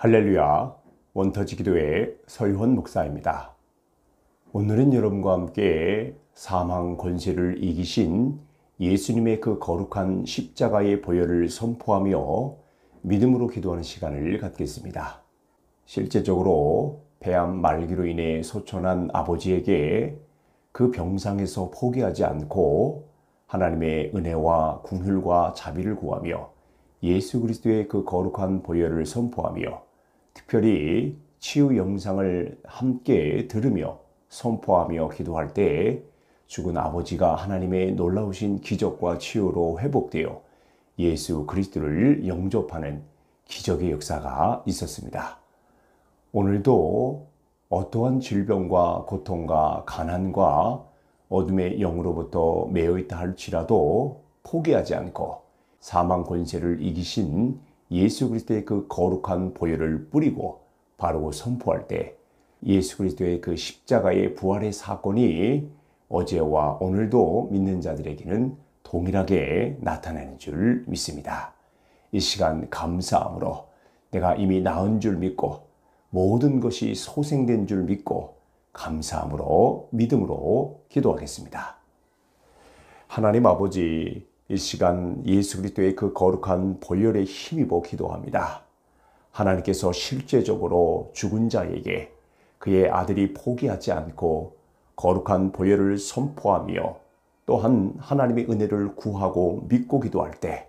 할렐루야 원터지 기도의 서유원 목사입니다. 오늘은 여러분과 함께 사망 권세를 이기신 예수님의 그 거룩한 십자가의 보혈을 선포하며 믿음으로 기도하는 시간을 갖겠습니다. 실제적으로 폐암 말기로 인해 소천한 아버지에게 그 병상에서 포기하지 않고 하나님의 은혜와 궁휼과 자비를 구하며 예수 그리스도의 그 거룩한 보혈을 선포하며 특별히 치유 영상을 함께 들으며 선포하며 기도할 때 죽은 아버지가 하나님의 놀라우신 기적과 치유로 회복되어 예수 그리스도를 영접하는 기적의 역사가 있었습니다. 오늘도 어떠한 질병과 고통과 가난과 어둠의 영으로부터 매여 있다 할지라도 포기하지 않고 사망 권세를 이기신 예수 그리스도의 그 거룩한 보혈을 뿌리고 바르고 선포할 때 예수 그리스도의 그 십자가의 부활의 사건이 어제와 오늘도 믿는 자들에게는 동일하게 나타나는 줄 믿습니다. 이 시간 감사함으로 내가 이미 나은 줄 믿고 모든 것이 소생된 줄 믿고 감사함으로 믿음으로 기도하겠습니다. 하나님 아버지 이 시간 예수 그리스도의 그 거룩한 보혈의 힘입어 뭐 기도합니다. 하나님께서 실제적으로 죽은 자에게 그의 아들이 포기하지 않고 거룩한 보혈을 선포하며 또한 하나님의 은혜를 구하고 믿고 기도할 때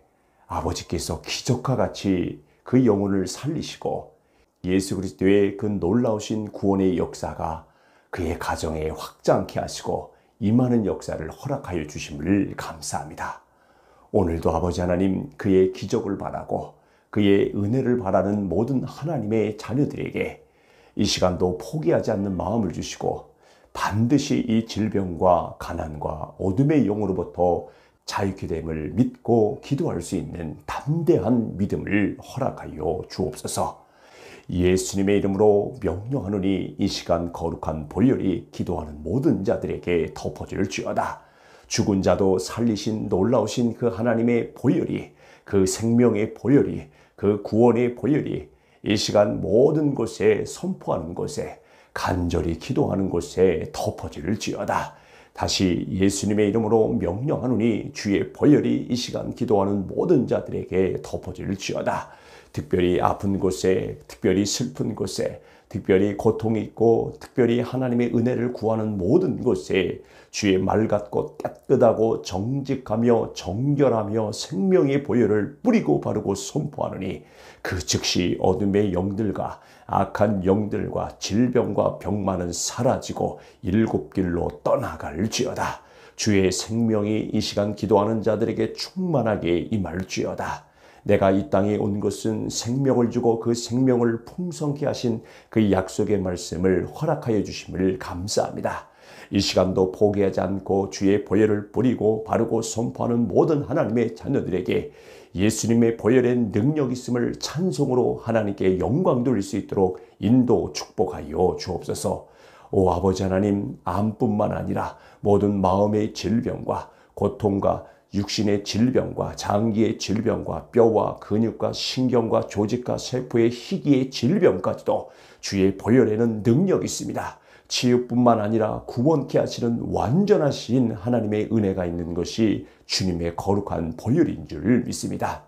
아버지께서 기적과 같이 그 영혼을 살리시고 예수 그리스도의 그 놀라우신 구원의 역사가 그의 가정에 확장케 하시고 임하는 역사를 허락하여 주심을 감사합니다. 오늘도 아버지 하나님 그의 기적을 바라고 그의 은혜를 바라는 모든 하나님의 자녀들에게 이 시간도 포기하지 않는 마음을 주시고 반드시 이 질병과 가난과 어둠의 영으로부터 자유케 됨을 믿고 기도할 수 있는 담대한 믿음을 허락하여 주옵소서. 예수님의 이름으로 명령하노니 이 시간 거룩한 볼열이 기도하는 모든 자들에게 덮어질 주어다 죽은 자도 살리신 놀라우신 그 하나님의 보혈이 그 생명의 보혈이 그 구원의 보혈이 이 시간 모든 곳에 선포하는 곳에 간절히 기도하는 곳에 덮어질지어다. 다시 예수님의 이름으로 명령하노니 주의 보혈이 이 시간 기도하는 모든 자들에게 덮어질지어다. 특별히 아픈 곳에, 특별히 슬픈 곳에, 특별히 고통이 있고, 특별히 하나님의 은혜를 구하는 모든 곳에 주의 말 같고 깨끗하고 정직하며 정결하며 생명의 보혈을 뿌리고 바르고 선포하느니 그 즉시 어둠의 영들과 악한 영들과 질병과 병만은 사라지고 일곱 길로 떠나갈지어다. 주의 생명이 이 시간 기도하는 자들에게 충만하게 임할지어다. 내가 이 땅에 온 것은 생명을 주고 그 생명을 풍성케 하신 그 약속의 말씀을 허락하여 주심을 감사합니다. 이 시간도 포기하지 않고 주의 보혈을 부리고 바르고 선포하는 모든 하나님의 자녀들에게 예수님의 보혈의 능력 있음을 찬송으로 하나님께 영광 돌릴 수 있도록 인도 축복하여 주옵소서. 오 아버지 하나님 암뿐만 아니라 모든 마음의 질병과 고통과 육신의 질병과 장기의 질병과 뼈와 근육과 신경과 조직과 세포의 희귀의 질병까지도 주의 보혈에는 능력이 있습니다. 치유뿐만 아니라 구원케 하시는 완전하신 하나님의 은혜가 있는 것이 주님의 거룩한 보혈인 줄 믿습니다.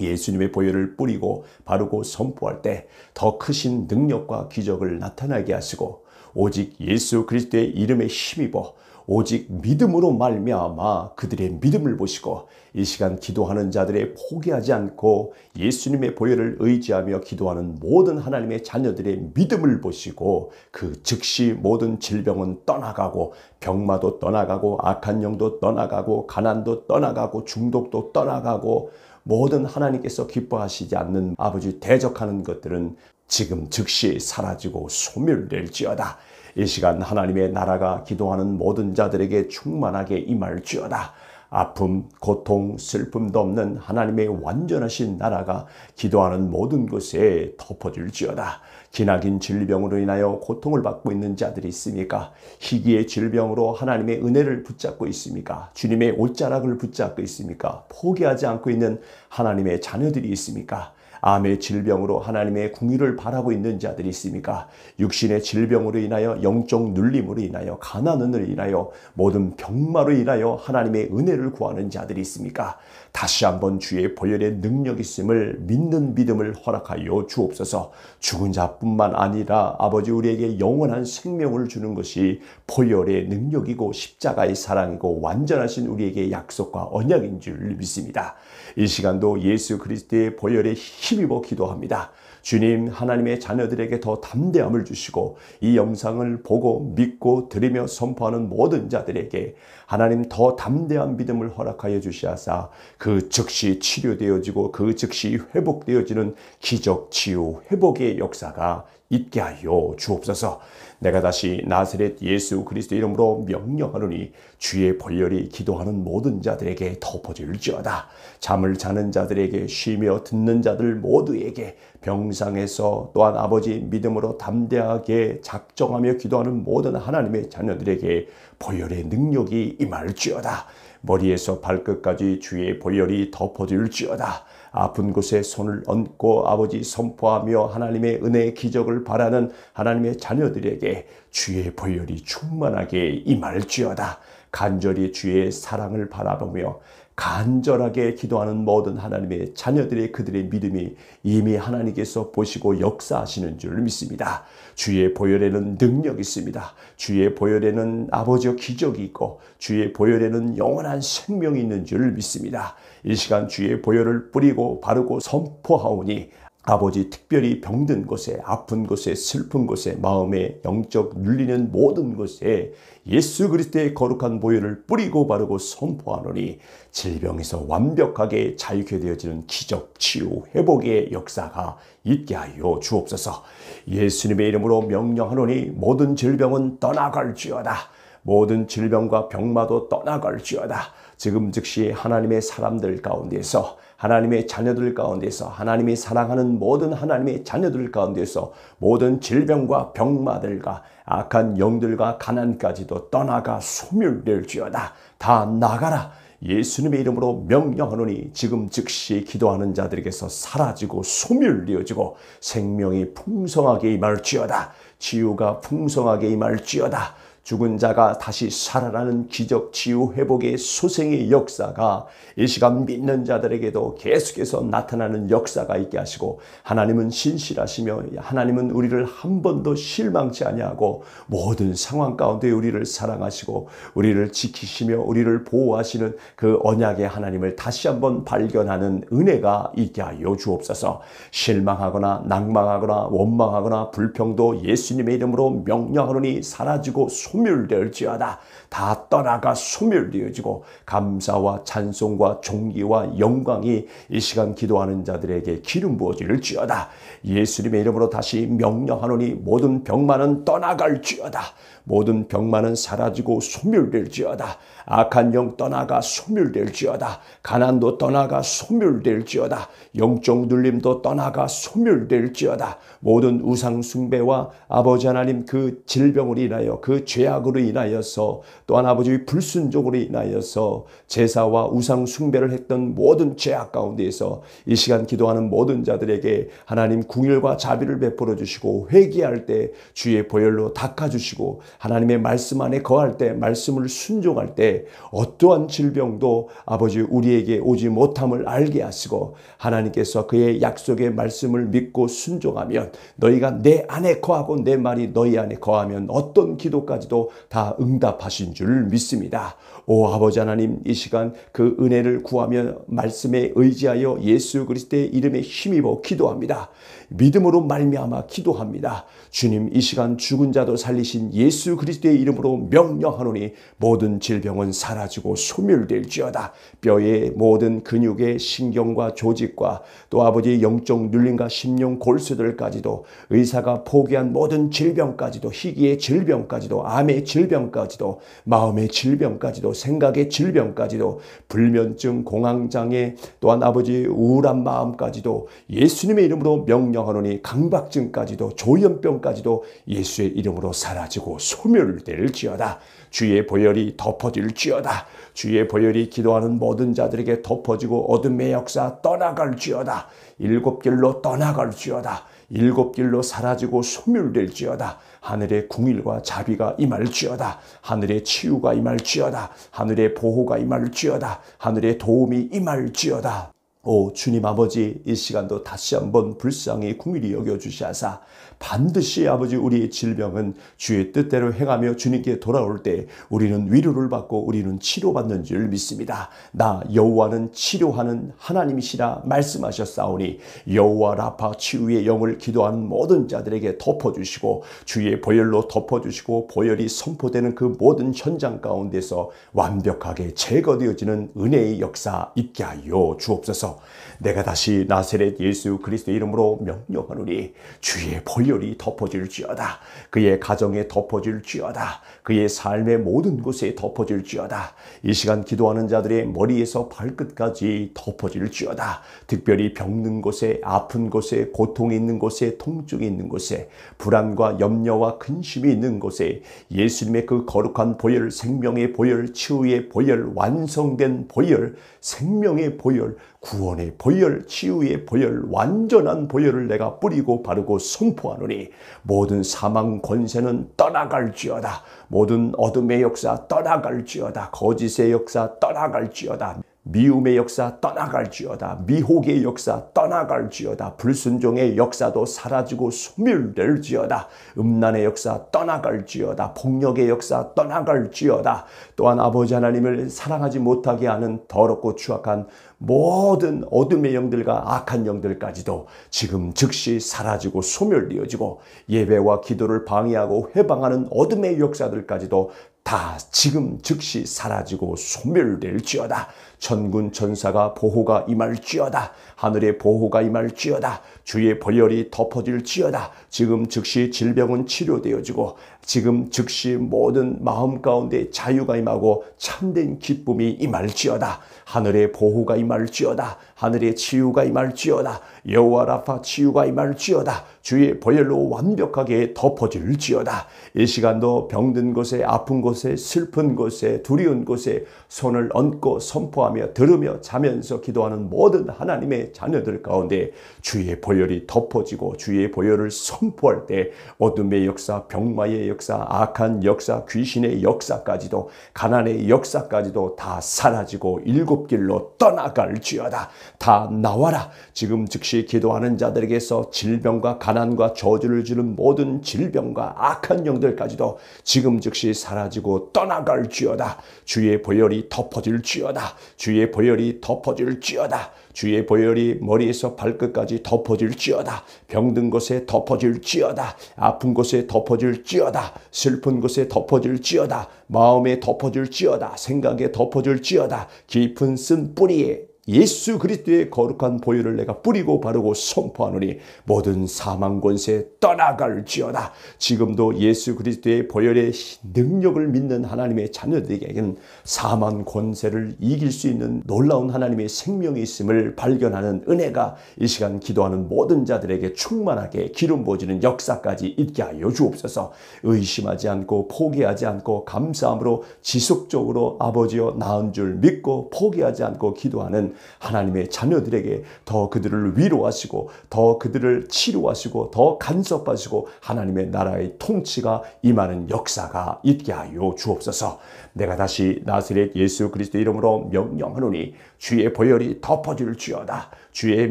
예수님의 보혈을 뿌리고 바르고 선포할 때 더 크신 능력과 기적을 나타나게 하시고 오직 예수 그리스도의 이름에 힘입어 오직 믿음으로 말미암아 그들의 믿음을 보시고 이 시간 기도하는 자들의 포기하지 않고 예수님의 보혈을 의지하며 기도하는 모든 하나님의 자녀들의 믿음을 보시고 그 즉시 모든 질병은 떠나가고 병마도 떠나가고 악한 영도 떠나가고 가난도 떠나가고 중독도 떠나가고 모든 하나님께서 기뻐하시지 않는 아버지 대적하는 것들은 지금 즉시 사라지고 소멸될지어다. 이 시간 하나님의 나라가 기도하는 모든 자들에게 충만하게 임할지어다. 아픔, 고통, 슬픔도 없는 하나님의 완전하신 나라가 기도하는 모든 곳에 덮어질지어다. 기나긴 질병으로 인하여 고통을 받고 있는 자들이 있습니까? 희귀의 질병으로 하나님의 은혜를 붙잡고 있습니까? 주님의 옷자락을 붙잡고 있습니까? 포기하지 않고 있는 하나님의 자녀들이 있습니까? 암의 질병으로 하나님의 궁의를 바라고 있는 자들이 있습니까? 육신의 질병으로 인하여 영적 눌림으로 인하여 가난으로 인하여 모든 병마로 인하여 하나님의 은혜를 구하는 자들이 있습니까? 다시 한번 주의 보혈의 능력 있음을 믿는 믿음을 허락하여 주옵소서. 죽은 자뿐만 아니라 아버지 우리에게 영원한 생명을 주는 것이 보혈의 능력이고 십자가의 사랑이고 완전하신 우리에게 약속과 언약인 줄 믿습니다. 이 시간도 예수 그리스도의 보혈에 힘입어 기도합니다. 주님 하나님의 자녀들에게 더 담대함을 주시고 이 영상을 보고 믿고 들으며 선포하는 모든 자들에게 하나님 더 담대한 믿음을 허락하여 주시하사 그 즉시 치료되어지고 그 즉시 회복되어지는 기적 치유 회복의 역사가 있게 하여 주옵소서. 내가 다시 나세렛 예수 그리스도 이름으로 명령하노니 주의 벌열이 기도하는 모든 자들에게 덮어질지어다. 잠을 자는 자들에게 쉬며 듣는 자들 모두에게 병상에서 또한 아버지 믿음으로 담대하게 작정하며 기도하는 모든 하나님의 자녀들에게 보혈의 능력이 임할지어다. 머리에서 발끝까지 주의 보혈이 덮어줄지어다. 아픈 곳에 손을 얹고 아버지 선포하며 하나님의 은혜의 기적을 바라는 하나님의 자녀들에게 주의 보혈이 충만하게 임할지어다. 간절히 주의 사랑을 바라보며 간절하게 기도하는 모든 하나님의 자녀들의 그들의 믿음이 이미 하나님께서 보시고 역사하시는 줄 믿습니다. 주의 보혈에는 능력이 있습니다. 주의 보혈에는 아버지의 기적이 있고 주의 보혈에는 영원한 생명이 있는 줄 믿습니다. 이 시간 주의 보혈을 뿌리고 바르고 선포하오니 아버지 특별히 병든 곳에 아픈 곳에 슬픈 곳에 마음에 영적 눌리는 모든 곳에 예수 그리스도의 거룩한 보혈을 뿌리고 바르고 선포하노니 질병에서 완벽하게 자유케 되어지는 기적 치유 회복의 역사가 있게 하여 주옵소서 예수님의 이름으로 명령하노니 모든 질병은 떠나갈지어다 모든 질병과 병마도 떠나갈지어다 지금 즉시 하나님의 사람들 가운데서 하나님의 자녀들 가운데서 하나님이 사랑하는 모든 하나님의 자녀들 가운데서 모든 질병과 병마들과 악한 영들과 가난까지도 떠나가 소멸될지어다. 다 나가라. 예수님의 이름으로 명령하노니 지금 즉시 기도하는 자들에게서 사라지고 소멸되어지고 생명이 풍성하게 임할지어다. 치유가 풍성하게 임할지어다. 죽은 자가 다시 살아나는 기적, 치유, 회복의 소생의 역사가 이 시간 믿는 자들에게도 계속해서 나타나는 역사가 있게 하시고 하나님은 신실하시며 하나님은 우리를 한 번도 실망치 아니하고 모든 상황 가운데 우리를 사랑하시고 우리를 지키시며 우리를 보호하시는 그 언약의 하나님을 다시 한 번 발견하는 은혜가 있게 하여 주옵소서. 실망하거나 낙망하거나 원망하거나 불평도 예수님의 이름으로 명령하노니 사라지고 소. 소멸될지어다 다 떠나가 소멸되어지고 감사와 찬송과 종기와 영광이 이 시간 기도하는 자들에게 기름 부어질지어다 예수님의 이름으로 다시 명령하노니 모든 병만은 떠나갈지어다 모든 병만은 사라지고 소멸될지어다. 악한 영 떠나가 소멸될지어다. 가난도 떠나가 소멸될지어다. 영적 눌림도 떠나가 소멸될지어다. 모든 우상 숭배와 아버지 하나님 그 질병으로 인하여 그 죄악으로 인하여서 또한 아버지의 불순종으로 인하여서 제사와 우상 숭배를 했던 모든 죄악 가운데에서 이 시간 기도하는 모든 자들에게 하나님 궁일과 자비를 베풀어 주시고 회개할 때 주의 보혈로 닦아 주시고 하나님의 말씀 안에 거할 때 말씀을 순종할 때 어떠한 질병도 아버지 우리에게 오지 못함을 알게 하시고 하나님께서 그의 약속의 말씀을 믿고 순종하면 너희가 내 안에 거하고 내 말이 너희 안에 거하면 어떤 기도까지도 다 응답하신 줄 믿습니다. 오 아버지 하나님 이 시간 그 은혜를 구하며 말씀에 의지하여 예수 그리스도의 이름에 힘입어 기도합니다. 믿음으로 말미암아 기도합니다. 주님 이 시간 죽은 자도 살리신 예수 그리스도의 이름으로 명령하노니 모든 질병은 사라지고 소멸될지어다. 뼈의 모든 근육의 신경과 조직과 또아버지 영적 눌림과 심령 골수들까지도 의사가 포기한 모든 질병까지도 희귀의 질병까지도 암의 질병까지도 마음의 질병까지도 생각의 질병까지도 불면증 공황장애 또한 아버지 우울한 마음까지도 예수님의 이름으로 명령하노니 강박증까지도 조현병 사까지도 예수의 이름으로 사라지고 소멸될지어다. 주의 보혈이 덮어질지어다. 주의 보혈이 기도하는 모든 자들에게 덮어지고 어둠의 역사 떠나갈지어다. 일곱 길로 떠나갈지어다. 일곱 길로 사라지고 소멸될지어다. 하늘의 궁일과 자비가 임할지어다. 하늘의 치유가 임할지어다. 하늘의 보호가 임할지어다. 하늘의 도움이 임할지어다. 오 주님 아버지 이 시간도 다시 한번 불쌍히 궁일이 여겨주시사 반드시 아버지 우리의 질병은 주의 뜻대로 행하며 주님께 돌아올 때 우리는 위로를 받고 우리는 치료받는 줄 믿습니다. 나 여호와는 치료하는 하나님이시라 말씀하셨사오니 여호와 라파 치유의 영을 기도한 모든 자들에게 덮어주시고 주의 보혈로 덮어주시고 보혈이 선포되는 그 모든 현장 가운데서 완벽하게 제거되어지는 은혜의 역사 있게 하여 주옵소서. 내가 다시 나세렛 예수 그리스도 이름으로 명령하노니 주의 벌열이 덮어질지어다. 그의 가정에 덮어질지어다. 그의 삶의 모든 곳에 덮어질지어다. 이 시간 기도하는 자들의 머리에서 발끝까지 덮어질지어다. 특별히 병든 곳에, 아픈 곳에, 고통이 있는 곳에, 통증이 있는 곳에, 불안과 염려와 근심이 있는 곳에 예수님의 그 거룩한 보혈, 생명의 보혈, 치유의 보혈, 완성된 보혈, 생명의 보혈, 구원의 보혈, 치유의 보혈, 완전한 보혈을 내가 뿌리고 바르고 선포하노니 모든 사망 권세는 떠나갈지어다. 모든 어둠의 역사 떠나갈지어다. 거짓의 역사 떠나갈지어다. 미움의 역사 떠나갈지어다. 미혹의 역사 떠나갈지어다. 불순종의 역사도 사라지고 소멸될지어다. 음란의 역사 떠나갈지어다. 폭력의 역사 떠나갈지어다. 또한 아버지 하나님을 사랑하지 못하게 하는 더럽고 추악한 모든 어둠의 영들과 악한 영들까지도 지금 즉시 사라지고 소멸되어지고 예배와 기도를 방해하고 해방하는 어둠의 역사들까지도 다 지금 즉시 사라지고 소멸될지어다. 천군 천사가 보호가 임할지어다. 하늘의 보호가 임할지어다. 주의 벌열이 덮어질지어다. 지금 즉시 질병은 치료되어지고 지금 즉시 모든 마음 가운데 자유가 임하고 참된 기쁨이 임할지어다. 하늘의 보호가 임할지어다. 하늘의 치유가 임할지어다. 여호와 라파 치유가 임할지어다. 주의 보혈로 완벽하게 덮어질지어다. 이 시간도 병든 곳에 아픈 곳에 슬픈 곳에 두려운 곳에 손을 얹고 선포하며 들으며 자면서 기도하는 모든 하나님의 자녀들 가운데 주의 보혈이 덮어지고 주의 보혈을 선포할 때 어둠의 역사 병마의 역사 역사, 악한 역사, 귀신의 역사까지도 가난의 역사까지도 다 사라지고 일곱 길로 떠나갈지어다. 다 나와라. 지금 즉시 기도하는 자들에게서 질병과 가난과 저주를 주는 모든 질병과 악한 영들까지도 지금 즉시 사라지고 떠나갈지어다. 주의 보혈이 덮어질지어다. 주의 보혈이 덮어질지어다. 주의 보혈이 머리에서 발끝까지 덮어질지어다. 병든 곳에 덮어질지어다. 아픈 곳에 덮어질지어다. 슬픈 곳에 덮어질지어다. 마음에 덮어질지어다. 생각에 덮어질지어다. 깊은 쓴 뿌리에 예수 그리스도의 거룩한 보혈을 내가 뿌리고 바르고 선포하노니 모든 사망 권세 떠나갈지어다. 지금도 예수 그리스도의 보혈의 능력을 믿는 하나님의 자녀들에게는 사망 권세를 이길 수 있는 놀라운 하나님의 생명이 있음을 발견하는 은혜가 이 시간 기도하는 모든 자들에게 충만하게 기름 부어지는 역사까지 있게 하여 주옵소서. 의심하지 않고 포기하지 않고 감사함으로 지속적으로 아버지여 나은 줄 믿고 포기하지 않고 기도하는 하나님의 자녀들에게 더 그들을 위로하시고 더 그들을 치료하시고 더 간섭하시고 하나님의 나라의 통치가 임하는 역사가 있게 하여 주옵소서. 내가 다시 나스렛 예수 그리스도 이름으로 명령하노니 주의 보혈이 덮어질지어다. 주의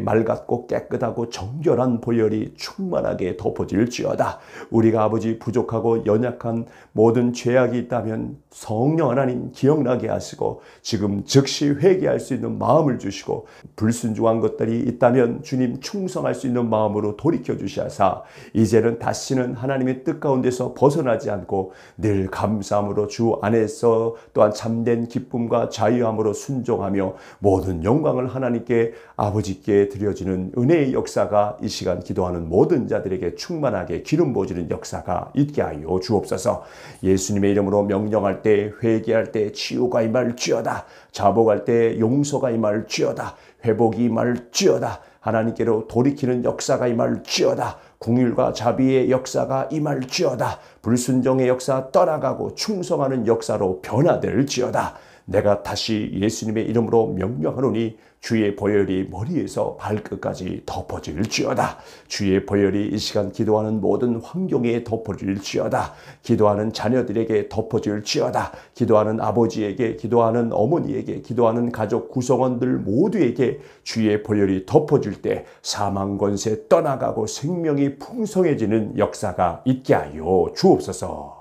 맑았고 깨끗하고 정결한 보혈이 충만하게 덮어질지어다. 우리가 아버지 부족하고 연약한 모든 죄악이 있다면 성령 하나님 기억나게 하시고 지금 즉시 회개할 수 있는 마음을 주시고 불순종한 것들이 있다면 주님 충성할 수 있는 마음으로 돌이켜 주시사 이제는 다시는 하나님의 뜻 가운데서 벗어나지 않고 늘 감사함으로 주 안에서 또한 참된 기쁨과 자유함으로 순종하며 모든 영광을 하나님께 아버지께 드려지는 은혜의 역사가 이 시간 기도하는 모든 자들에게 충만하게 기름 부어지는 역사가 있게 하여 주옵소서. 예수님의 이름으로 명령할 때 회개할 때 치유가 임할쥐어다 자복할 때 용서가 임할쥐어다 회복이 임할쥐어다 하나님께로 돌이키는 역사가 임할쥐어다 궁일과 자비의 역사가 임할지어다. 불순종의 역사 떠나가고 충성하는 역사로 변화될지어다. 내가 다시 예수님의 이름으로 명령하노니 주의 보혈이 머리에서 발끝까지 덮어질지어다. 주의 보혈이 이 시간 기도하는 모든 환경에 덮어질지어다. 기도하는 자녀들에게 덮어질지어다. 기도하는 아버지에게, 기도하는 어머니에게, 기도하는 가족 구성원들 모두에게 주의 보혈이 덮어질 때 사망 권세 떠나가고 생명이 풍성해지는 역사가 있게 하여 주옵소서.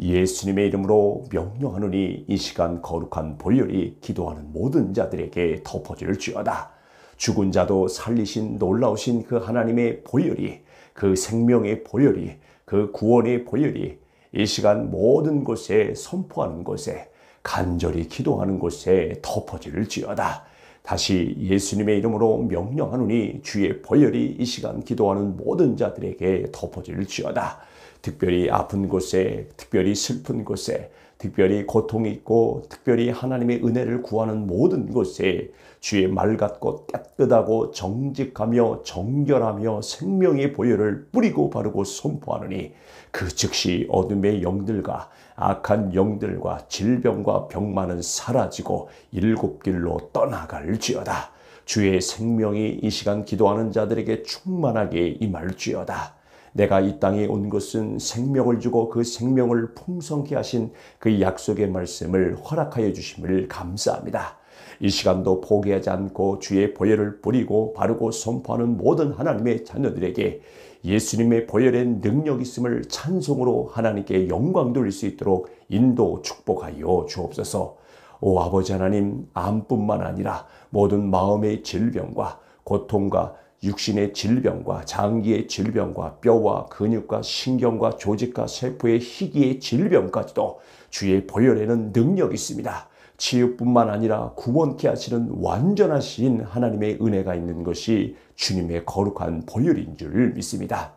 예수님의 이름으로 명령하노니 이 시간 거룩한 보혈이 기도하는 모든 자들에게 덮어질 지어다. 죽은 자도 살리신 놀라우신 그 하나님의 보혈이 그 생명의 보혈이 그 구원의 보혈이 이 시간 모든 곳에 선포하는 곳에 간절히 기도하는 곳에 덮어질 지어다. 다시 예수님의 이름으로 명령하노니 주의 보혈이 이 시간 기도하는 모든 자들에게 덮어질 지어다. 특별히 아픈 곳에, 특별히 슬픈 곳에, 특별히 고통이 있고, 특별히 하나님의 은혜를 구하는 모든 곳에 주의 말 같고 깨끗하고 정직하며 정결하며 생명의 보혈을 뿌리고 바르고 선포하느니 그 즉시 어둠의 영들과 악한 영들과 질병과 병만은 사라지고 일곱 길로 떠나갈지어다. 주의 생명이 이 시간 기도하는 자들에게 충만하게 임할지어다. 내가 이 땅에 온 것은 생명을 주고 그 생명을 풍성케 하신 그 약속의 말씀을 허락하여 주심을 감사합니다. 이 시간도 포기하지 않고 주의 보혈을 뿌리고 바르고 선포하는 모든 하나님의 자녀들에게 예수님의 보혈의 능력 있음을 찬송으로 하나님께 영광 돌릴 수 있도록 인도 축복하여 주옵소서. 오 아버지 하나님 암뿐만 아니라 모든 마음의 질병과 고통과 육신의 질병과 장기의 질병과 뼈와 근육과 신경과 조직과 세포의 희귀의 질병까지도 주의 보혈에는 능력이 있습니다. 치유뿐만 아니라 구원케 하시는 완전하신 하나님의 은혜가 있는 것이 주님의 거룩한 보혈인 줄 믿습니다.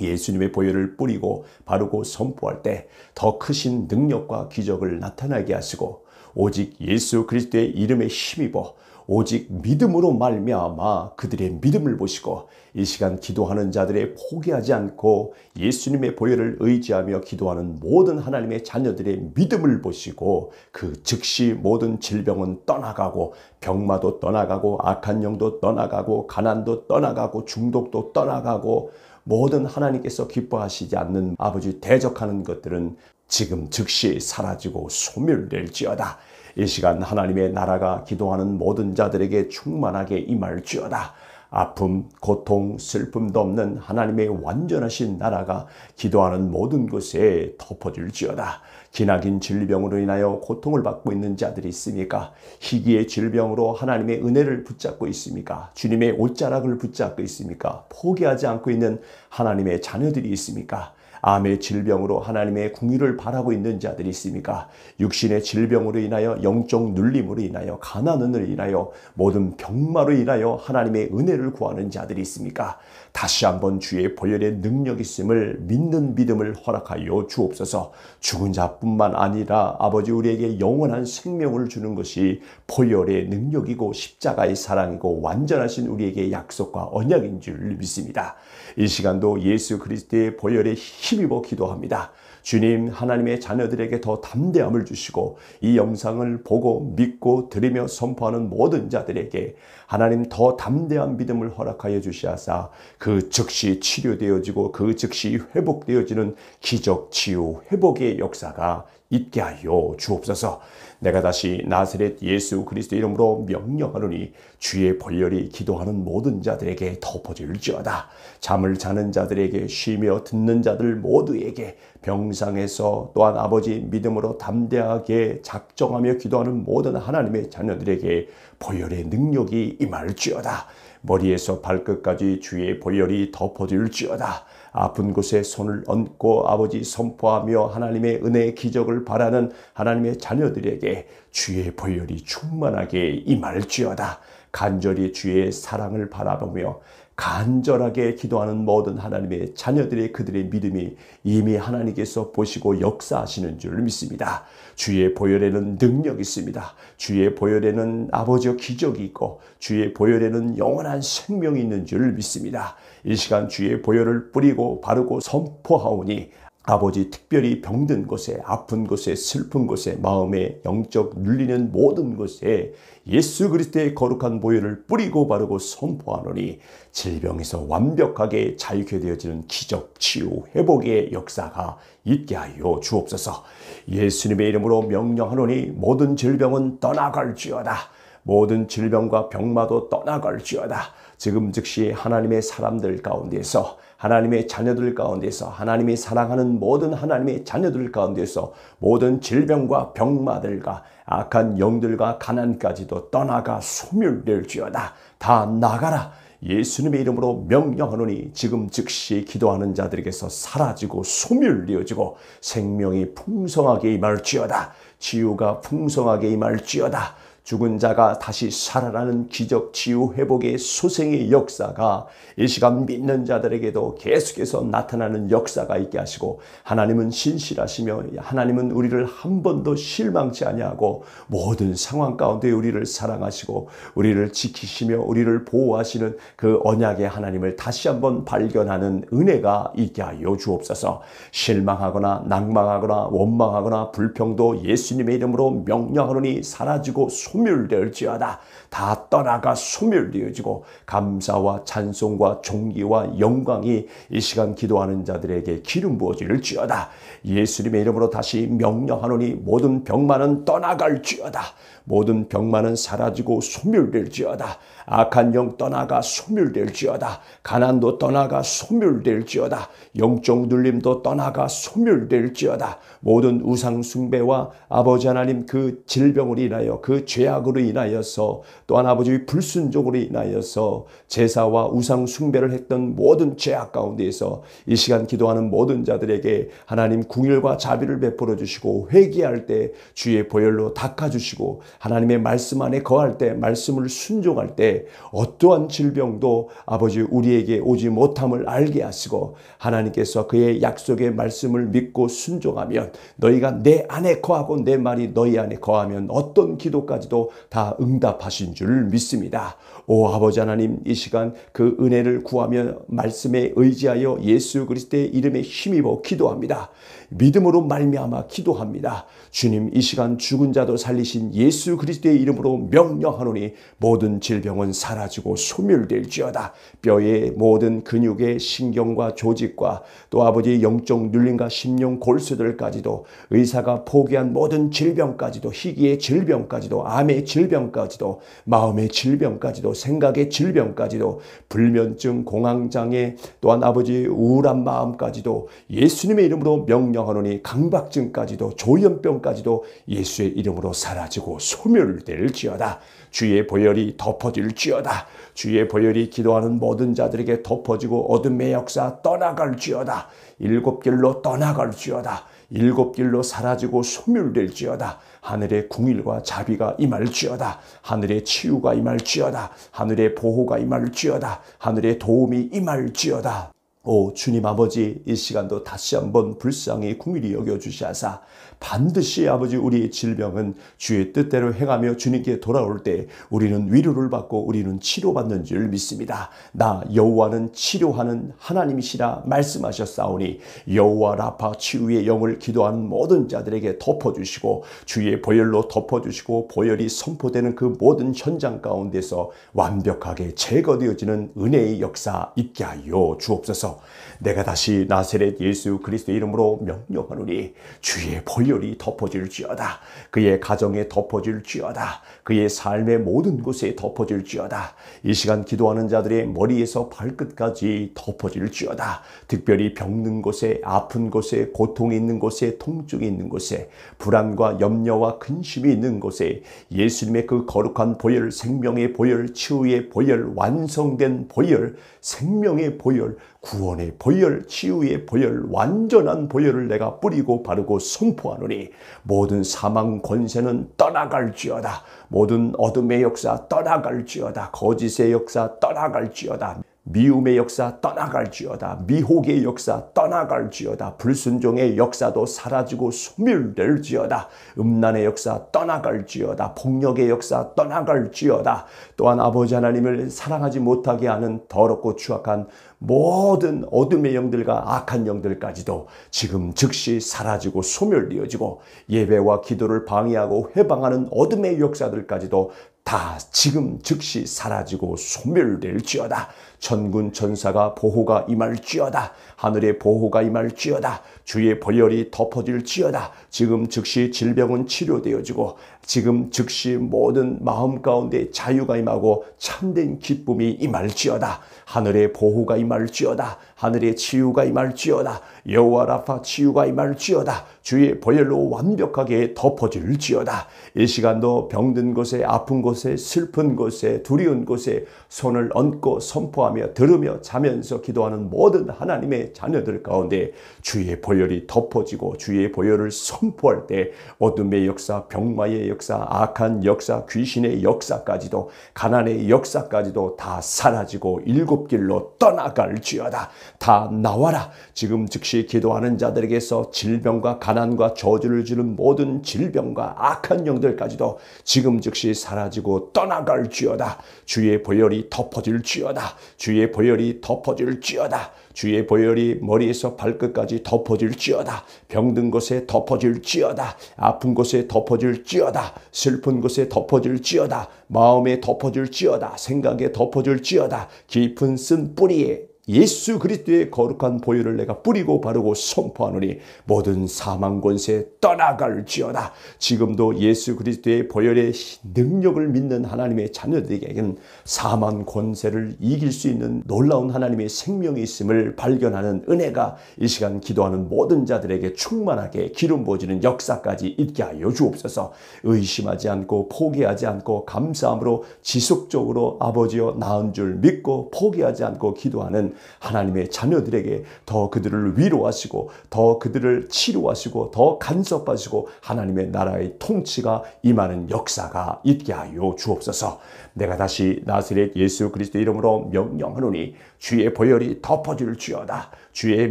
예수님의 보혈을 뿌리고 바르고 선포할 때 더 크신 능력과 기적을 나타나게 하시고 오직 예수 그리스도의 이름에 힘입어 오직 믿음으로 말미암아 그들의 믿음을 보시고 이 시간 기도하는 자들의 포기하지 않고 예수님의 보혈을 의지하며 기도하는 모든 하나님의 자녀들의 믿음을 보시고 그 즉시 모든 질병은 떠나가고 병마도 떠나가고 악한 영도 떠나가고 가난도 떠나가고 중독도 떠나가고 모든 하나님께서 기뻐하시지 않는 아버지 대적하는 것들은 지금 즉시 사라지고 소멸될지어다. 이 시간 하나님의 나라가 기도하는 모든 자들에게 충만하게 임할지어다. 아픔, 고통, 슬픔도 없는 하나님의 완전하신 나라가 기도하는 모든 곳에 덮어질지어다. 기나긴 질병으로 인하여 고통을 받고 있는 자들이 있습니까? 희귀의 질병으로 하나님의 은혜를 붙잡고 있습니까? 주님의 옷자락을 붙잡고 있습니까? 포기하지 않고 있는 하나님의 자녀들이 있습니까? 암의 질병으로 하나님의 궁유를 바라고 있는 자들이 있습니까? 육신의 질병으로 인하여 영적 눌림으로 인하여 가난으 인하여 모든 병마로 인하여 하나님의 은혜를 구하는 자들이 있습니까? 다시 한번 주의 보혈의 능력 있음을 믿는 믿음을 허락하여 주옵소서. 죽은 자뿐만 아니라 아버지 우리에게 영원한 생명을 주는 것이 보혈의 능력이고 십자가의 사랑이고 완전하신 우리에게 약속과 언약인 줄 믿습니다. 이 시간도 예수 그리스도의 보혈에 힘입어 기도합니다. 주님 하나님의 자녀들에게 더 담대함을 주시고 이 영상을 보고 믿고 들으며 선포하는 모든 자들에게 하나님 더 담대한 믿음을 허락하여 주시하사 그 즉시 치료되어지고 그 즉시 회복되어지는 기적 치유 회복의 역사가 있게 하여 주옵소서. 내가 다시 나사렛 예수 그리스도 이름으로 명령하노니 주의 벌열이 기도하는 모든 자들에게 덮어질지어다. 잠을 자는 자들에게 쉬며 듣는 자들 모두에게 병상에서 또한 아버지 믿음으로 담대하게 작정하며 기도하는 모든 하나님의 자녀들에게 벌열의 능력이 임할지어다. 머리에서 발끝까지 주의 보혈이 덮어줄지어다. 아픈 곳에 손을 얹고 아버지 선포하며 하나님의 은혜의 기적을 바라는 하나님의 자녀들에게 주의 보혈이 충만하게 임할지어다. 간절히 주의 사랑을 바라보며 간절하게 기도하는 모든 하나님의 자녀들의 그들의 믿음이 이미 하나님께서 보시고 역사하시는 줄 믿습니다. 주의 보혈에는 능력이 있습니다. 주의 보혈에는 아버지의 기적이 있고 주의 보혈에는 영원한 생명이 있는 줄 믿습니다. 이 시간 주의 보혈을 뿌리고 바르고 선포하오니 아버지 특별히 병든 곳에 아픈 곳에 슬픈 곳에 마음에 영적 눌리는 모든 곳에 예수 그리스도의 거룩한 보혈을 뿌리고 바르고 선포하노니 질병에서 완벽하게 자유케 되어지는 기적 치유 회복의 역사가 있게 하여 주옵소서. 예수님의 이름으로 명령하노니 모든 질병은 떠나갈지어다. 모든 질병과 병마도 떠나갈지어다. 지금 즉시 하나님의 사람들 가운데서 하나님의 자녀들 가운데서 하나님이 사랑하는 모든 하나님의 자녀들 가운데서 모든 질병과 병마들과 악한 영들과 가난까지도 떠나가 소멸될지어다 다 나가라 예수님의 이름으로 명령하노니 지금 즉시 기도하는 자들에게서 사라지고 소멸되어지고 생명이 풍성하게 임할지어다 치유가 풍성하게 임할지어다 죽은 자가 다시 살아나는 기적, 치유, 회복의 소생의 역사가 이 시간 믿는 자들에게도 계속해서 나타나는 역사가 있게 하시고 하나님은 신실하시며 하나님은 우리를 한 번도 실망치 아니하고 모든 상황 가운데 우리를 사랑하시고 우리를 지키시며 우리를 보호하시는 그 언약의 하나님을 다시 한 번 발견하는 은혜가 있게 하여 주옵소서. 실망하거나 낙망하거나 원망하거나 불평도 예수님의 이름으로 명령하노니 사라지고 소 소멸될지어다 다 떠나가 소멸되어지고 감사와 찬송과 종기와 영광이 이 시간 기도하는 자들에게 기름 부어질지어다 예수님의 이름으로 다시 명령하노니 모든 병만은 떠나갈지어다 모든 병만은 사라지고 소멸될지어다. 악한 영 떠나가 소멸될지어다. 가난도 떠나가 소멸될지어다. 영적 눌림도 떠나가 소멸될지어다. 모든 우상 숭배와 아버지 하나님 그 질병으로 인하여 그 죄악으로 인하여서 또한 아버지의 불순종으로 인하여서 제사와 우상 숭배를 했던 모든 죄악 가운데에서 이 시간 기도하는 모든 자들에게 하나님 궁일과 자비를 베풀어 주시고 회개할 때 주의 보혈로 닦아 주시고 하나님의 말씀 안에 거할 때 말씀을 순종할 때 어떠한 질병도 아버지 우리에게 오지 못함을 알게 하시고 하나님께서 그의 약속의 말씀을 믿고 순종하면 너희가 내 안에 거하고 내 말이 너희 안에 거하면 어떤 기도까지도 다 응답하신 줄 믿습니다. 오 아버지 하나님 이 시간 그 은혜를 구하며 말씀에 의지하여 예수 그리스도의 이름에 힘입어 기도합니다. 믿음으로 말미암아 기도합니다. 주님 이 시간 죽은 자도 살리신 예수 그리스도의 이름으로 명령하노니 모든 질병은 사라지고 소멸될지어다. 뼈의 모든 근육의 신경과 조직과 또아버지 영적 눌림과 심령 골수들까지도 의사가 포기한 모든 질병까지도 희귀의 질병까지도 암의 질병까지도 마음의 질병까지도 생각의 질병까지도 불면증, 공황장애 또한 아버지 우울한 마음까지도 예수님의 이름으로 명령하노니 강박증까지도 조현병까지도 예수의 이름으로 사라지고 소멸될지어다. 주의 보혈이 덮어질지어다. 주의 보혈이 기도하는 모든 자들에게 덮어지고 어둠의 역사 떠나갈지어다. 일곱 길로 떠나갈지어다. 일곱 길로 사라지고 소멸될지어다. 하늘의 궁일과 자비가 임할지어다. 하늘의 치유가 임할지어다. 하늘의 보호가 임할지어다. 하늘의 도움이 임할지어다. 오 주님 아버지 이 시간도 다시 한번 불쌍히 궁일이 여겨주시하사 반드시 아버지 우리의 질병은 주의 뜻대로 행하며 주님께 돌아올 때 우리는 위로를 받고 우리는 치료받는 줄 믿습니다. 나 여호와는 치료하는 하나님이시라 말씀하셨사오니 여호와 라파 치유의 영을 기도하는 모든 자들에게 덮어주시고 주의 보혈로 덮어주시고 보혈이 선포되는 그 모든 현장 가운데서 완벽하게 제거되어지는 은혜의 역사 있게 하여 주옵소서 내가 다시 나세렛 예수 그리스도 이름으로 명령하노니 주의 보혈 극렬히 덮어질지어다. 그의 가정에 덮어질지어다. 그의 삶의 모든 곳에 덮어질지어다. 이 시간 기도하는 자들의 머리에서 발끝까지 덮어질지어다. 특별히 병든 곳에, 아픈 곳에, 고통이 있는 곳에, 통증이 있는 곳에, 불안과 염려와 근심이 있는 곳에 예수님의 그 거룩한 보혈, 생명의 보혈, 치유의 보혈, 완성된 보혈, 생명의 보혈, 구원의 보혈, 치유의 보혈, 완전한 보혈을 내가 뿌리고 바르고 선포하노니 모든 사망 권세는 떠나갈지어다. 모든 어둠의 역사 떠나갈지어다. 거짓의 역사 떠나갈지어다. 미움의 역사 떠나갈지어다. 미혹의 역사 떠나갈지어다. 불순종의 역사도 사라지고 소멸될지어다. 음란의 역사 떠나갈지어다. 폭력의 역사 떠나갈지어다. 또한 아버지 하나님을 사랑하지 못하게 하는 더럽고 추악한 모든 어둠의 영들과 악한 영들까지도 지금 즉시 사라지고 소멸되어지고 예배와 기도를 방해하고 회방하는 어둠의 역사들까지도 다 지금 즉시 사라지고 소멸될지어다. 천군 전사가 보호가 임할지어다. 하늘의 보호가 임할지어다. 주의 벌열이 덮어질지어다. 지금 즉시 질병은 치료되어지고 지금 즉시 모든 마음 가운데 자유가 임하고 참된 기쁨이 임할지어다. 하늘의 보호가 임할지어다. 하늘의 치유가 임할지어다. 여호와 라파 치유가 임할지어다. 주의 보혈로 완벽하게 덮어질지어다. 이 시간도 병든 곳에 아픈 곳에 슬픈 곳에 두려운 곳에 손을 얹고 선포하며 들으며 자면서 기도하는 모든 하나님의 자녀들 가운데 주의 보혈 보혈이 덮어지고 주의 보혈을 선포할 때 어둠의 역사, 병마의 역사, 악한 역사, 귀신의 역사까지도 가난의 역사까지도 다 사라지고 일곱 길로 떠나갈지어다. 다 나와라. 지금 즉시 기도하는 자들에게서 질병과 가난과 저주를 주는 모든 질병과 악한 영들까지도 지금 즉시 사라지고 떠나갈지어다. 주의 보혈이 덮어질지어다. 주의 보혈이 덮어질지어다. 주의 보혈이 머리에서 발끝까지 덮어질지어다. 병든 곳에 덮어질지어다. 아픈 곳에 덮어질지어다. 슬픈 곳에 덮어질지어다. 마음에 덮어질지어다. 생각에 덮어질지어다. 깊은 쓴 뿌리에 예수 그리스도의 거룩한 보혈을 내가 뿌리고 바르고 선포하노니 모든 사망 권세 떠나갈지어다. 지금도 예수 그리스도의 보혈의 능력을 믿는 하나님의 자녀들에게는 사망 권세를 이길 수 있는 놀라운 하나님의 생명이 있음을 발견하는 은혜가 이 시간 기도하는 모든 자들에게 충만하게 기름 부어지는 역사까지 있게 하여 주옵소서. 의심하지 않고 포기하지 않고 감사함으로 지속적으로 아버지여 나은 줄 믿고 포기하지 않고 기도하는 하나님의 자녀들에게 더 그들을 위로하시고 더 그들을 치료하시고 더 간섭하시고 하나님의 나라의 통치가 임하는 역사가 있게 하여 주옵소서. 내가 다시 나스렛 예수 그리스도 이름으로 명령하노니 주의 보혈이 덮어질 지어다. 주의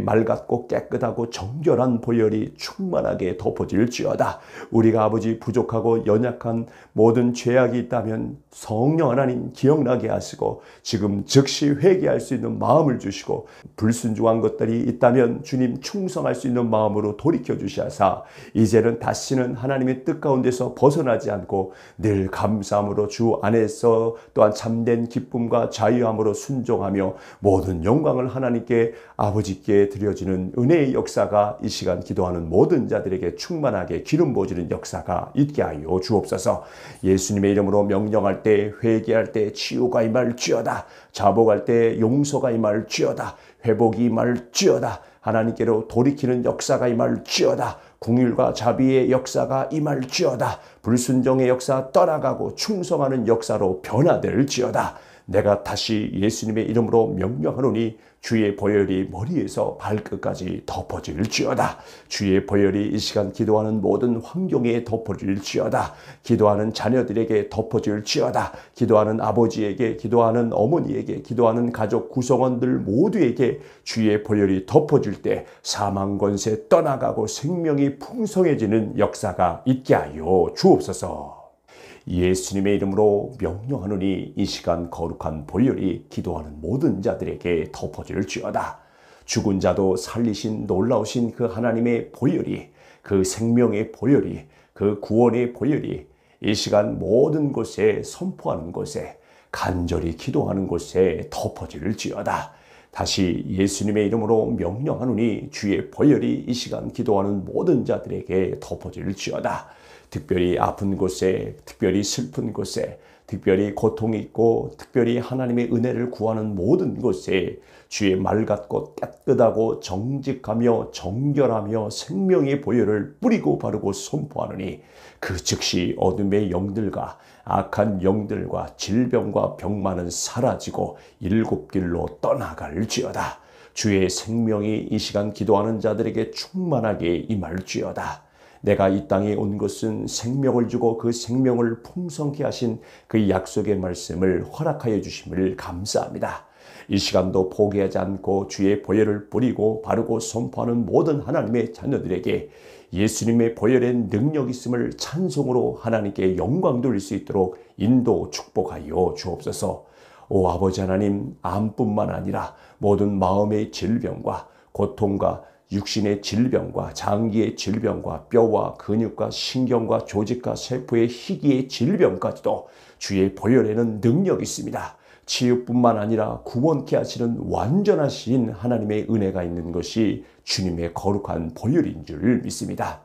맑았고 깨끗하고 정결한 보혈이 충만하게 덮어질 지어다. 우리가 아버지 부족하고 연약한 모든 죄악이 있다면 성령 하나님 기억나게 하시고 지금 즉시 회개할 수 있는 마음을 주시고 불순종한 것들이 있다면 주님 충성할 수 있는 마음으로 돌이켜 주시사 이제는 다시는 하나님의 뜻 가운데서 벗어나지 않고 늘 감사함으로 주 안에서 또한 참된 기쁨과 자유함으로 순종하며 모든 영광을 하나님께 아버지께 드려지는 은혜의 역사가 이 시간 기도하는 모든 자들에게 충만하게 기름 부어지는 역사가 있게 하여 주옵소서. 예수님의 이름으로 명령할 때 회개할 때 치유가 임할지어다. 자복할 때 용서가 임할지어다. 회복이 임할지어다. 하나님께로 돌이키는 역사가 임할지어다. 궁일과 자비의 역사가 임할지어다. 불순종의 역사 떠나가고 충성하는 역사로 변화될지어다. 내가 다시 예수님의 이름으로 명령하노니 주의 보혈이 머리에서 발끝까지 덮어질지어다. 주의 보혈이 이 시간 기도하는 모든 환경에 덮어질지어다. 기도하는 자녀들에게 덮어질지어다. 기도하는 아버지에게, 기도하는 어머니에게, 기도하는 가족 구성원들 모두에게 주의 보혈이 덮어질 때 사망 권세 떠나가고 생명이 풍성해지는 역사가 있게 하여 주옵소서. 예수님의 이름으로 명령하느니 이 시간 거룩한 볼열이 기도하는 모든 자들에게 덮어질 지어다. 죽은 자도 살리신 놀라우신 그 하나님의 보혈이 그 생명의 보혈이 그 구원의 보혈이 이 시간 모든 곳에 선포하는 곳에 간절히 기도하는 곳에 덮어질지어다. 다시 예수님의 이름으로 명령하노니 주의 보혈이 이 시간 기도하는 모든 자들에게 덮어질지어다. 특별히 아픈 곳에, 특별히 슬픈 곳에, 특별히 고통이 있고, 특별히 하나님의 은혜를 구하는 모든 곳에 주의 말 같고 깨끗하고 정직하며 정결하며 생명의 보혈을 뿌리고 바르고 선포하느니 그 즉시 어둠의 영들과 악한 영들과 질병과 병만은 사라지고 일곱 길로 떠나갈지어다. 주의 생명이 이 시간 기도하는 자들에게 충만하게 임할지어다. 내가 이 땅에 온 것은 생명을 주고 그 생명을 풍성케 하신 그 약속의 말씀을 허락하여 주심을 감사합니다. 이 시간도 포기하지 않고 주의 보혈을 뿌리고 바르고 선포하는 모든 하나님의 자녀들에게 예수님의 보혈의 능력 있음을 찬송으로 하나님께 영광 돌릴 수 있도록 인도 축복하여 주옵소서. 오 아버지 하나님 암뿐만 아니라 모든 마음의 질병과 고통과 육신의 질병과 장기의 질병과 뼈와 근육과 신경과 조직과 세포의 희귀의 질병까지도 주의 보혈에는 능력이 있습니다. 치유뿐만 아니라 구원케 하시는 완전하신 하나님의 은혜가 있는 것이 주님의 거룩한 보혈인 줄 믿습니다.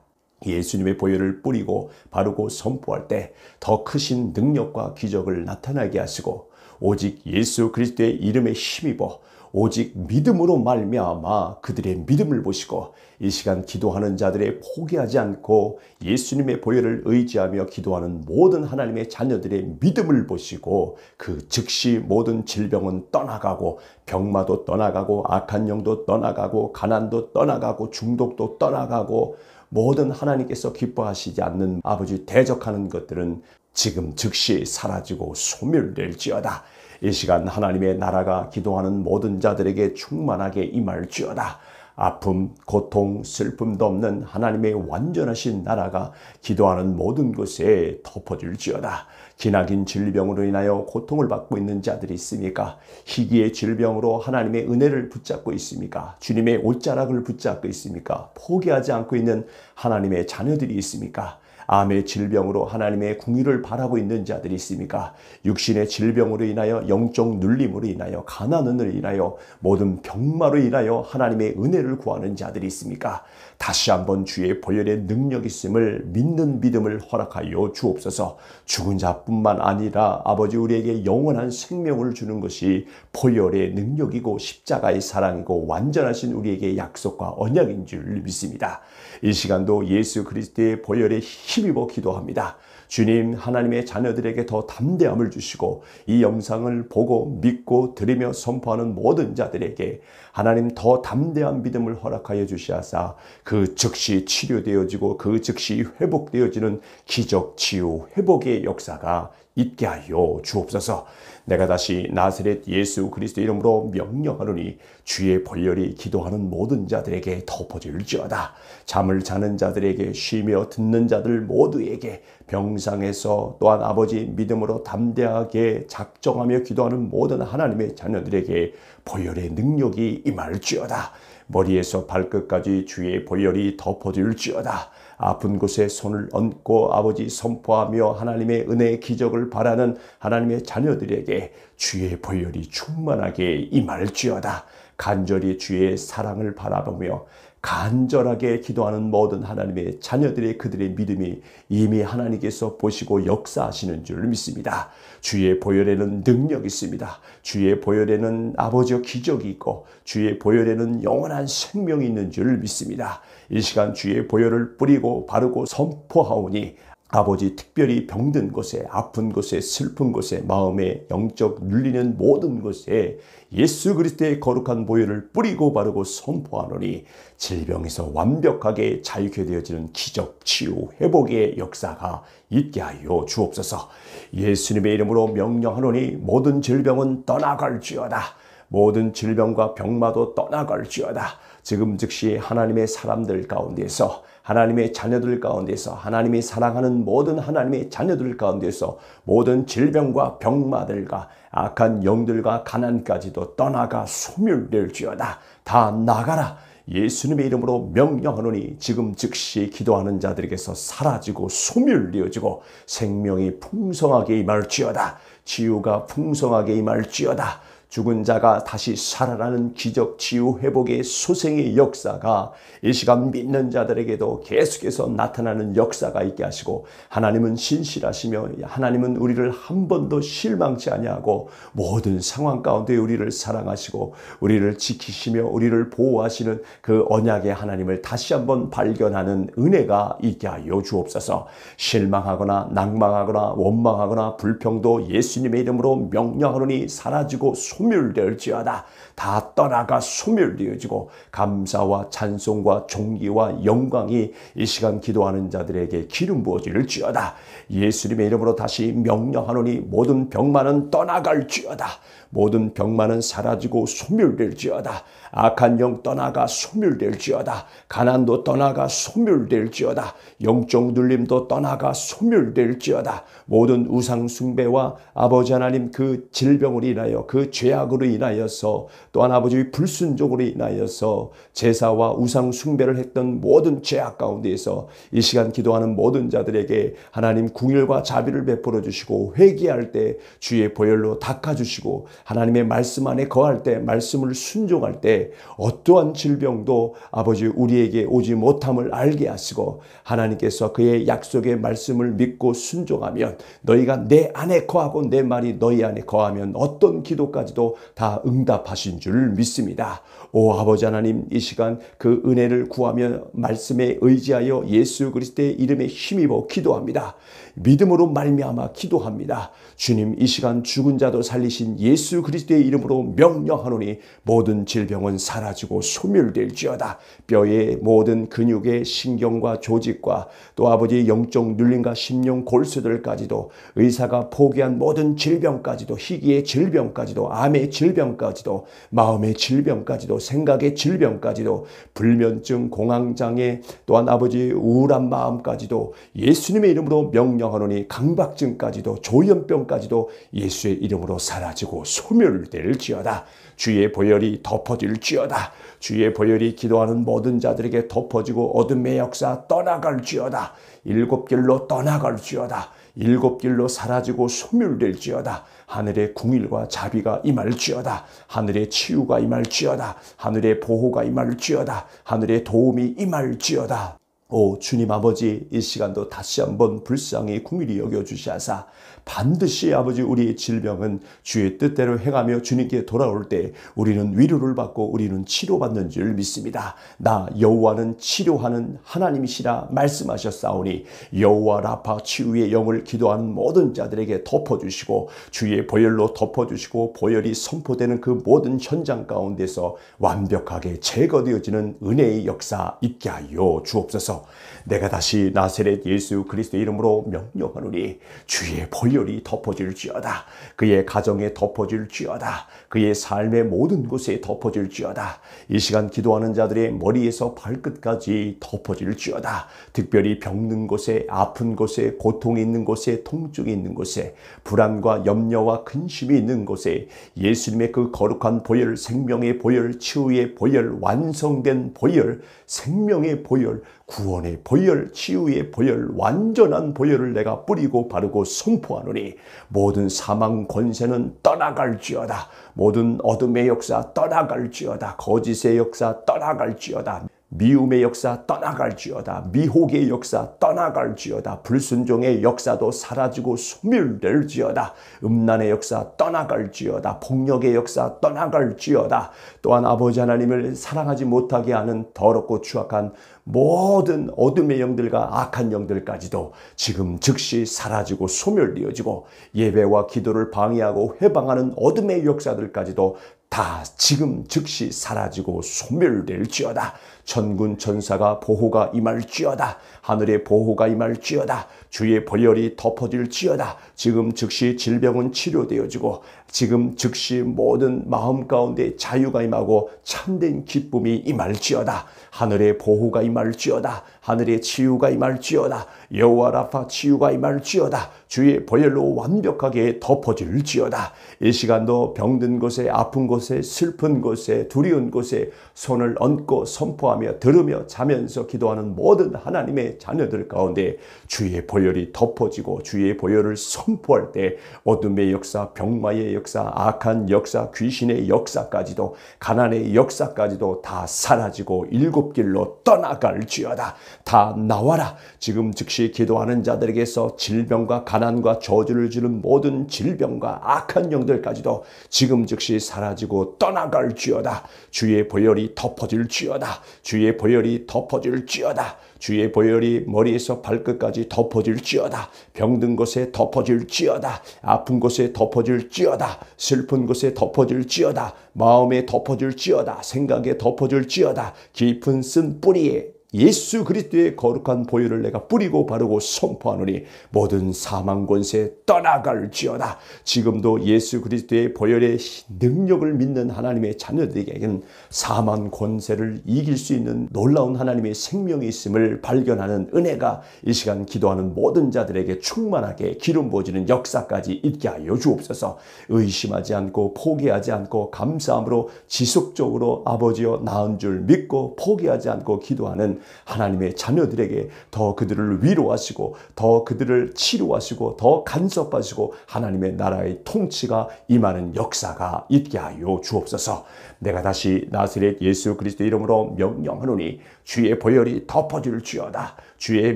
예수님의 보혈을 뿌리고 바르고 선포할 때 더 크신 능력과 기적을 나타나게 하시고 오직 예수 그리스도의 이름에 힘입어 오직 믿음으로 말미암아 그들의 믿음을 보시고 이 시간 기도하는 자들의 포기하지 않고 예수님의 보혈을 의지하며 기도하는 모든 하나님의 자녀들의 믿음을 보시고 그 즉시 모든 질병은 떠나가고 병마도 떠나가고 악한 영도 떠나가고 가난도 떠나가고 중독도 떠나가고 모든 하나님께서 기뻐하시지 않는 아버지 대적하는 것들은 지금 즉시 사라지고 소멸될지어다. 이 시간 하나님의 나라가 기도하는 모든 자들에게 충만하게 임할지어다. 아픔, 고통, 슬픔도 없는 하나님의 완전하신 나라가 기도하는 모든 것에 덮어질지어다. 기나긴 질병으로 인하여 고통을 받고 있는 자들이 있습니까? 희귀의 질병으로 하나님의 은혜를 붙잡고 있습니까? 주님의 옷자락을 붙잡고 있습니까? 포기하지 않고 있는 하나님의 자녀들이 있습니까? 암의 질병으로 하나님의 궁유를 바라고 있는 자들이 있습니까? 육신의 질병으로 인하여 영적 눌림으로 인하여 가난으 인하여 모든 병마로 인하여 하나님의 은혜를 구하는 자들이 있습니까? 다시 한번 주의 보혈의 능력 있음을 믿는 믿음을 허락하여 주옵소서. 죽은 자뿐만 아니라 아버지 우리에게 영원한 생명을 주는 것이 보혈의 능력이고 십자가의 사랑이고 완전하신 우리에게 약속과 언약인 줄 믿습니다. 이 시간도 예수 그리스도의 보혈에 힘입어 기도합니다. 주님 하나님의 자녀들에게 더 담대함을 주시고 이 영상을 보고 믿고 들으며 선포하는 모든 자들에게 하나님 더 담대한 믿음을 허락하여 주시하사 그 즉시 치료되어지고 그 즉시 회복되어지는 기적 치유 회복의 역사가 있게 하여 주옵소서. 내가 다시 나사렛 예수 그리스도 이름으로 명령하노니 주의 벌열이 기도하는 모든 자들에게 덮어질지어다. 잠을 자는 자들에게 쉬며 듣는 자들 모두에게 병상에서 또한 아버지 믿음으로 담대하게 작정하며 기도하는 모든 하나님의 자녀들에게 벌열의 능력이 임할지어다. 머리에서 발끝까지 주의 벌열이 덮어질지어다. 아픈 곳에 손을 얹고 아버지 선포하며 하나님의 은혜의 기적을 바라는 하나님의 자녀들에게 주의 보혈이 충만하게 임할지어다. 간절히 주의 사랑을 바라보며 간절하게 기도하는 모든 하나님의 자녀들의 그들의 믿음이 이미 하나님께서 보시고 역사하시는 줄 믿습니다. 주의 보혈에는 능력이 있습니다. 주의 보혈에는 아버지의 기적이 있고 주의 보혈에는 영원한 생명이 있는 줄 믿습니다. 이 시간 주의 보혈을 뿌리고 바르고 선포하오니 아버지 특별히 병든 곳에 아픈 곳에 슬픈 곳에 마음에 영적 눌리는 모든 곳에 예수 그리스도의 거룩한 보혈을 뿌리고 바르고 선포하노니 질병에서 완벽하게 자유케 되어지는 기적 치유 회복의 역사가 있게 하여 주옵소서 예수님의 이름으로 명령하노니 모든 질병은 떠나갈지어다 모든 질병과 병마도 떠나갈지어다 지금 즉시 하나님의 사람들 가운데서 하나님의 자녀들 가운데서 하나님이 사랑하는 모든 하나님의 자녀들 가운데서 모든 질병과 병마들과 악한 영들과 가난까지도 떠나가 소멸될지어다. 다 나가라. 예수님의 이름으로 명령하노니 지금 즉시 기도하는 자들에게서 사라지고 소멸되어지고 생명이 풍성하게 임할지어다. 치유가 풍성하게 임할지어다. 죽은 자가 다시 살아나는 기적, 치유, 회복의 소생의 역사가 이 시간 믿는 자들에게도 계속해서 나타나는 역사가 있게 하시고 하나님은 신실하시며 하나님은 우리를 한 번도 실망치 아니하고 모든 상황 가운데 우리를 사랑하시고 우리를 지키시며 우리를 보호하시는 그 언약의 하나님을 다시 한 번 발견하는 은혜가 있게 하여 주옵소서. 실망하거나 낙망하거나 원망하거나 불평도 예수님의 이름으로 명령하노니 사라지고 소 소멸될지어다 다 떠나가 소멸되어지고 감사와 찬송과 종기와 영광이 이 시간 기도하는 자들에게 기름 부어질지어다 예수님의 이름으로 다시 명령하노니 모든 병만은 떠나갈지어다 모든 병만은 사라지고 소멸될지어다. 악한 영 떠나가 소멸될지어다. 가난도 떠나가 소멸될지어다. 영적 눌림도 떠나가 소멸될지어다. 모든 우상 숭배와 아버지 하나님 그 질병으로 인하여 그 죄악으로 인하여서 또한 아버지의 불순종으로 인하여서 제사와 우상 숭배를 했던 모든 죄악 가운데에서 이 시간 기도하는 모든 자들에게 하나님 궁일과 자비를 베풀어 주시고 회개할 때 주의 보혈로 닦아 주시고 하나님의 말씀 안에 거할 때 말씀을 순종할 때 어떠한 질병도 아버지 우리에게 오지 못함을 알게 하시고 하나님께서 그의 약속의 말씀을 믿고 순종하면 너희가 내 안에 거하고 내 말이 너희 안에 거하면 어떤 기도까지도 다 응답하신 줄 믿습니다. 오 아버지 하나님 이 시간 그 은혜를 구하며 말씀에 의지하여 예수 그리스도의 이름에 힘입어 기도합니다. 믿음으로 말미암아 기도합니다. 주님 이 시간 죽은 자도 살리신 예수 그리스도의 이름으로 명령하노니 모든 질병은 사라지고 소멸될지어다. 뼈의 모든 근육의 신경과 조직과 또아버지 영적 눌림과 심령 골수들까지도 의사가 포기한 모든 질병까지도 희귀의 질병까지도 암의 질병까지도 마음의 질병까지도 생각의 질병까지도 불면증 공황장애 또한 아버지 우울한 마음까지도 예수님의 이름으로 명령하노니 강박증까지도 조현병 사까지도 예수의 이름으로 사라지고 소멸될지어다. 주의 보혈이 덮어질지어다. 주의 보혈이 기도하는 모든 자들에게 덮어지고 어둠의 역사 떠나갈지어다. 일곱 길로 떠나갈지어다. 일곱 길로 사라지고 소멸될지어다. 하늘의 궁일과 자비가 임할지어다. 하늘의 치유가 임할지어다. 하늘의 보호가 임할지어다. 하늘의 도움이 임할지어다. 오 주님 아버지 이 시간도 다시 한번 불쌍히 궁일이 여겨주시사 반드시 아버지 우리의 질병은 주의 뜻대로 행하며 주님께 돌아올 때 우리는 위로를 받고 우리는 치료받는 줄 믿습니다. 나 여호와는 치료하는 하나님이시라 말씀하셨사오니 여호와 라파 치유의 영을 기도하는 모든 자들에게 덮어주시고 주의 보혈로 덮어주시고 보혈이 선포되는 그 모든 현장 가운데서 완벽하게 제거되어지는 은혜의 역사 있게 하여 주옵소서. 내가 다시 나세렛 예수 그리스도 이름으로 명령하노니 주의 벌열이 덮어질지어다. 그의 가정에 덮어질지어다. 그의 삶의 모든 곳에 덮어질지어다. 이 시간 기도하는 자들의 머리에서 발끝까지 덮어질지어다. 특별히 병든 곳에, 아픈 곳에, 고통이 있는 곳에, 통증이 있는 곳에, 불안과 염려와 근심이 있는 곳에 예수님의 그 거룩한 보혈, 생명의 보혈, 치유의 보혈, 완성된 보혈, 생명의 보혈, 구원의 보혈, 치유의 보혈, 완전한 보혈을 내가 뿌리고 바르고 선포하노니 모든 사망 권세는 떠나갈지어다. 모든 어둠의 역사 떠나갈지어다. 거짓의 역사 떠나갈지어다. 미움의 역사 떠나갈지어다. 미혹의 역사 떠나갈지어다. 불순종의 역사도 사라지고 소멸될지어다. 음란의 역사 떠나갈지어다. 폭력의 역사 떠나갈지어다. 또한 아버지 하나님을 사랑하지 못하게 하는 더럽고 추악한 모든 어둠의 영들과 악한 영들까지도 지금 즉시 사라지고 소멸되어지고 예배와 기도를 방해하고 회방하는 어둠의 역사들까지도 다 지금 즉시 사라지고 소멸될지어다. 천군 천사가 보호가 임할지어다. 하늘의 보호가 임할지어다. 주의 벌혈이 덮어질지어다. 지금 즉시 질병은 치료되어지고 지금 즉시 모든 마음 가운데 자유가 임하고 참된 기쁨이 임할지어다. 하늘의 보호가 임할지어다. 하늘의 치유가 임할지어다. 여호와 라파 치유가 임할지어다. 주의 보혈로 완벽하게 덮어질지어다. 이 시간도 병든 곳에 아픈 곳에 슬픈 곳에 두려운 곳에 손을 얹고 선포하며 들으며 자면서 기도하는 모든 하나님의 자녀들 가운데 주의 보혈이 덮어지고 주의 보혈을 선포할 때 어둠의 역사, 병마의 역사, 악한 역사, 귀신의 역사까지도 가난의 역사까지도 다 사라지고 일곱 길로 떠나갈지어다. 다 나와라. 지금 즉시 기도하는 자들에게서 질병과 가난과 저주를 주는 모든 질병과 악한 영들까지도 지금 즉시 사라지고 떠나갈지어다. 주의 보혈이 덮어질지어다. 주의 보혈이 덮어질지어다. 주의 보혈이 머리에서 발끝까지 덮어질지어다. 병든 곳에 덮어질지어다. 아픈 곳에 덮어질지어다. 슬픈 곳에 덮어질지어다. 마음에 덮어질지어다. 생각에 덮어질지어다. 깊은 쓴 뿌리에 예수 그리스도의 거룩한 보혈을 내가 뿌리고 바르고 선포하노니 모든 사망 권세 떠나갈지어다. 지금도 예수 그리스도의 보혈의 능력을 믿는 하나님의 자녀들에게는 사망 권세를 이길 수 있는 놀라운 하나님의 생명이 있음을 발견하는 은혜가 이 시간 기도하는 모든 자들에게 충만하게 기름 부어지는 역사까지 있게 하여 주옵소서. 의심하지 않고 포기하지 않고 감사함으로 지속적으로 아버지여 나은 줄 믿고 포기하지 않고 기도하는 하나님의 자녀들에게 더 그들을 위로하시고 더 그들을 치료하시고 더 간섭하시고 하나님의 나라의 통치가 임하는 역사가 있게 하여 주옵소서. 내가 다시 나스렛 예수 그리스도 이름으로 명령하노니 주의 보혈이 덮어질지어다. 주의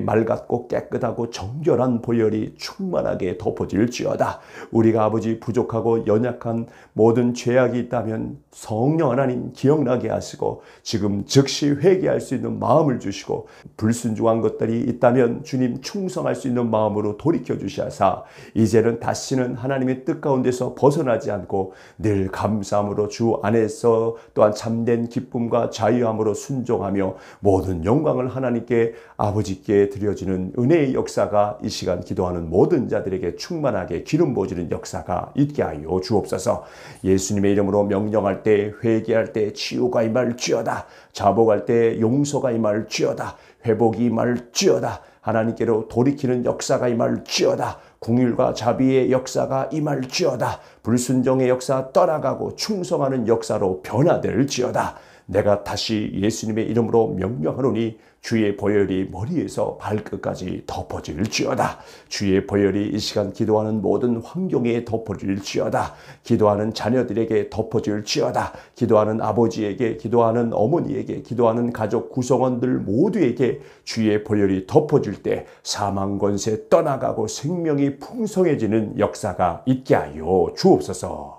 맑았고 깨끗하고 정결한 보혈이 충만하게 덮어질지어다. 우리가 아버지 부족하고 연약한 모든 죄악이 있다면 성령 하나님 기억나게 하시고 지금 즉시 회개할 수 있는 마음을 주시고 불순종한 것들이 있다면 주님 충성할 수 있는 마음으로 돌이켜 주시하사 이제는 다시는 하나님의 뜻 가운데서 벗어나지 않고 늘 감사함으로 주 안에서 또한 참된 기쁨과 자유함으로 순종하며 모든 영광을 하나님께 아버지께 드려지는 은혜의 역사가 이 시간 기도하는 모든 자들에게 충만하게 기름 부어주는 역사가 있게 하여 주옵소서 예수님의 이름으로 명령할 때 회개할 때 치유가 임할쥐어다 자복할 때 용서가 임할쥐어다 회복이 임할쥐어다 하나님께로 돌이키는 역사가 임할쥐어다궁일과 자비의 역사가 임할쥐어다 불순종의 역사 떠나가고 충성하는 역사로 변화될쥐어다 내가 다시 예수님의 이름으로 명령하노니 주의 보혈이 머리에서 발끝까지 덮어질지어다. 주의 보혈이 이 시간 기도하는 모든 환경에 덮어질지어다. 기도하는 자녀들에게 덮어질지어다. 기도하는 아버지에게, 기도하는 어머니에게, 기도하는 가족 구성원들 모두에게 주의 보혈이 덮어질 때 사망 권세 떠나가고 생명이 풍성해지는 역사가 있게 하여 주옵소서.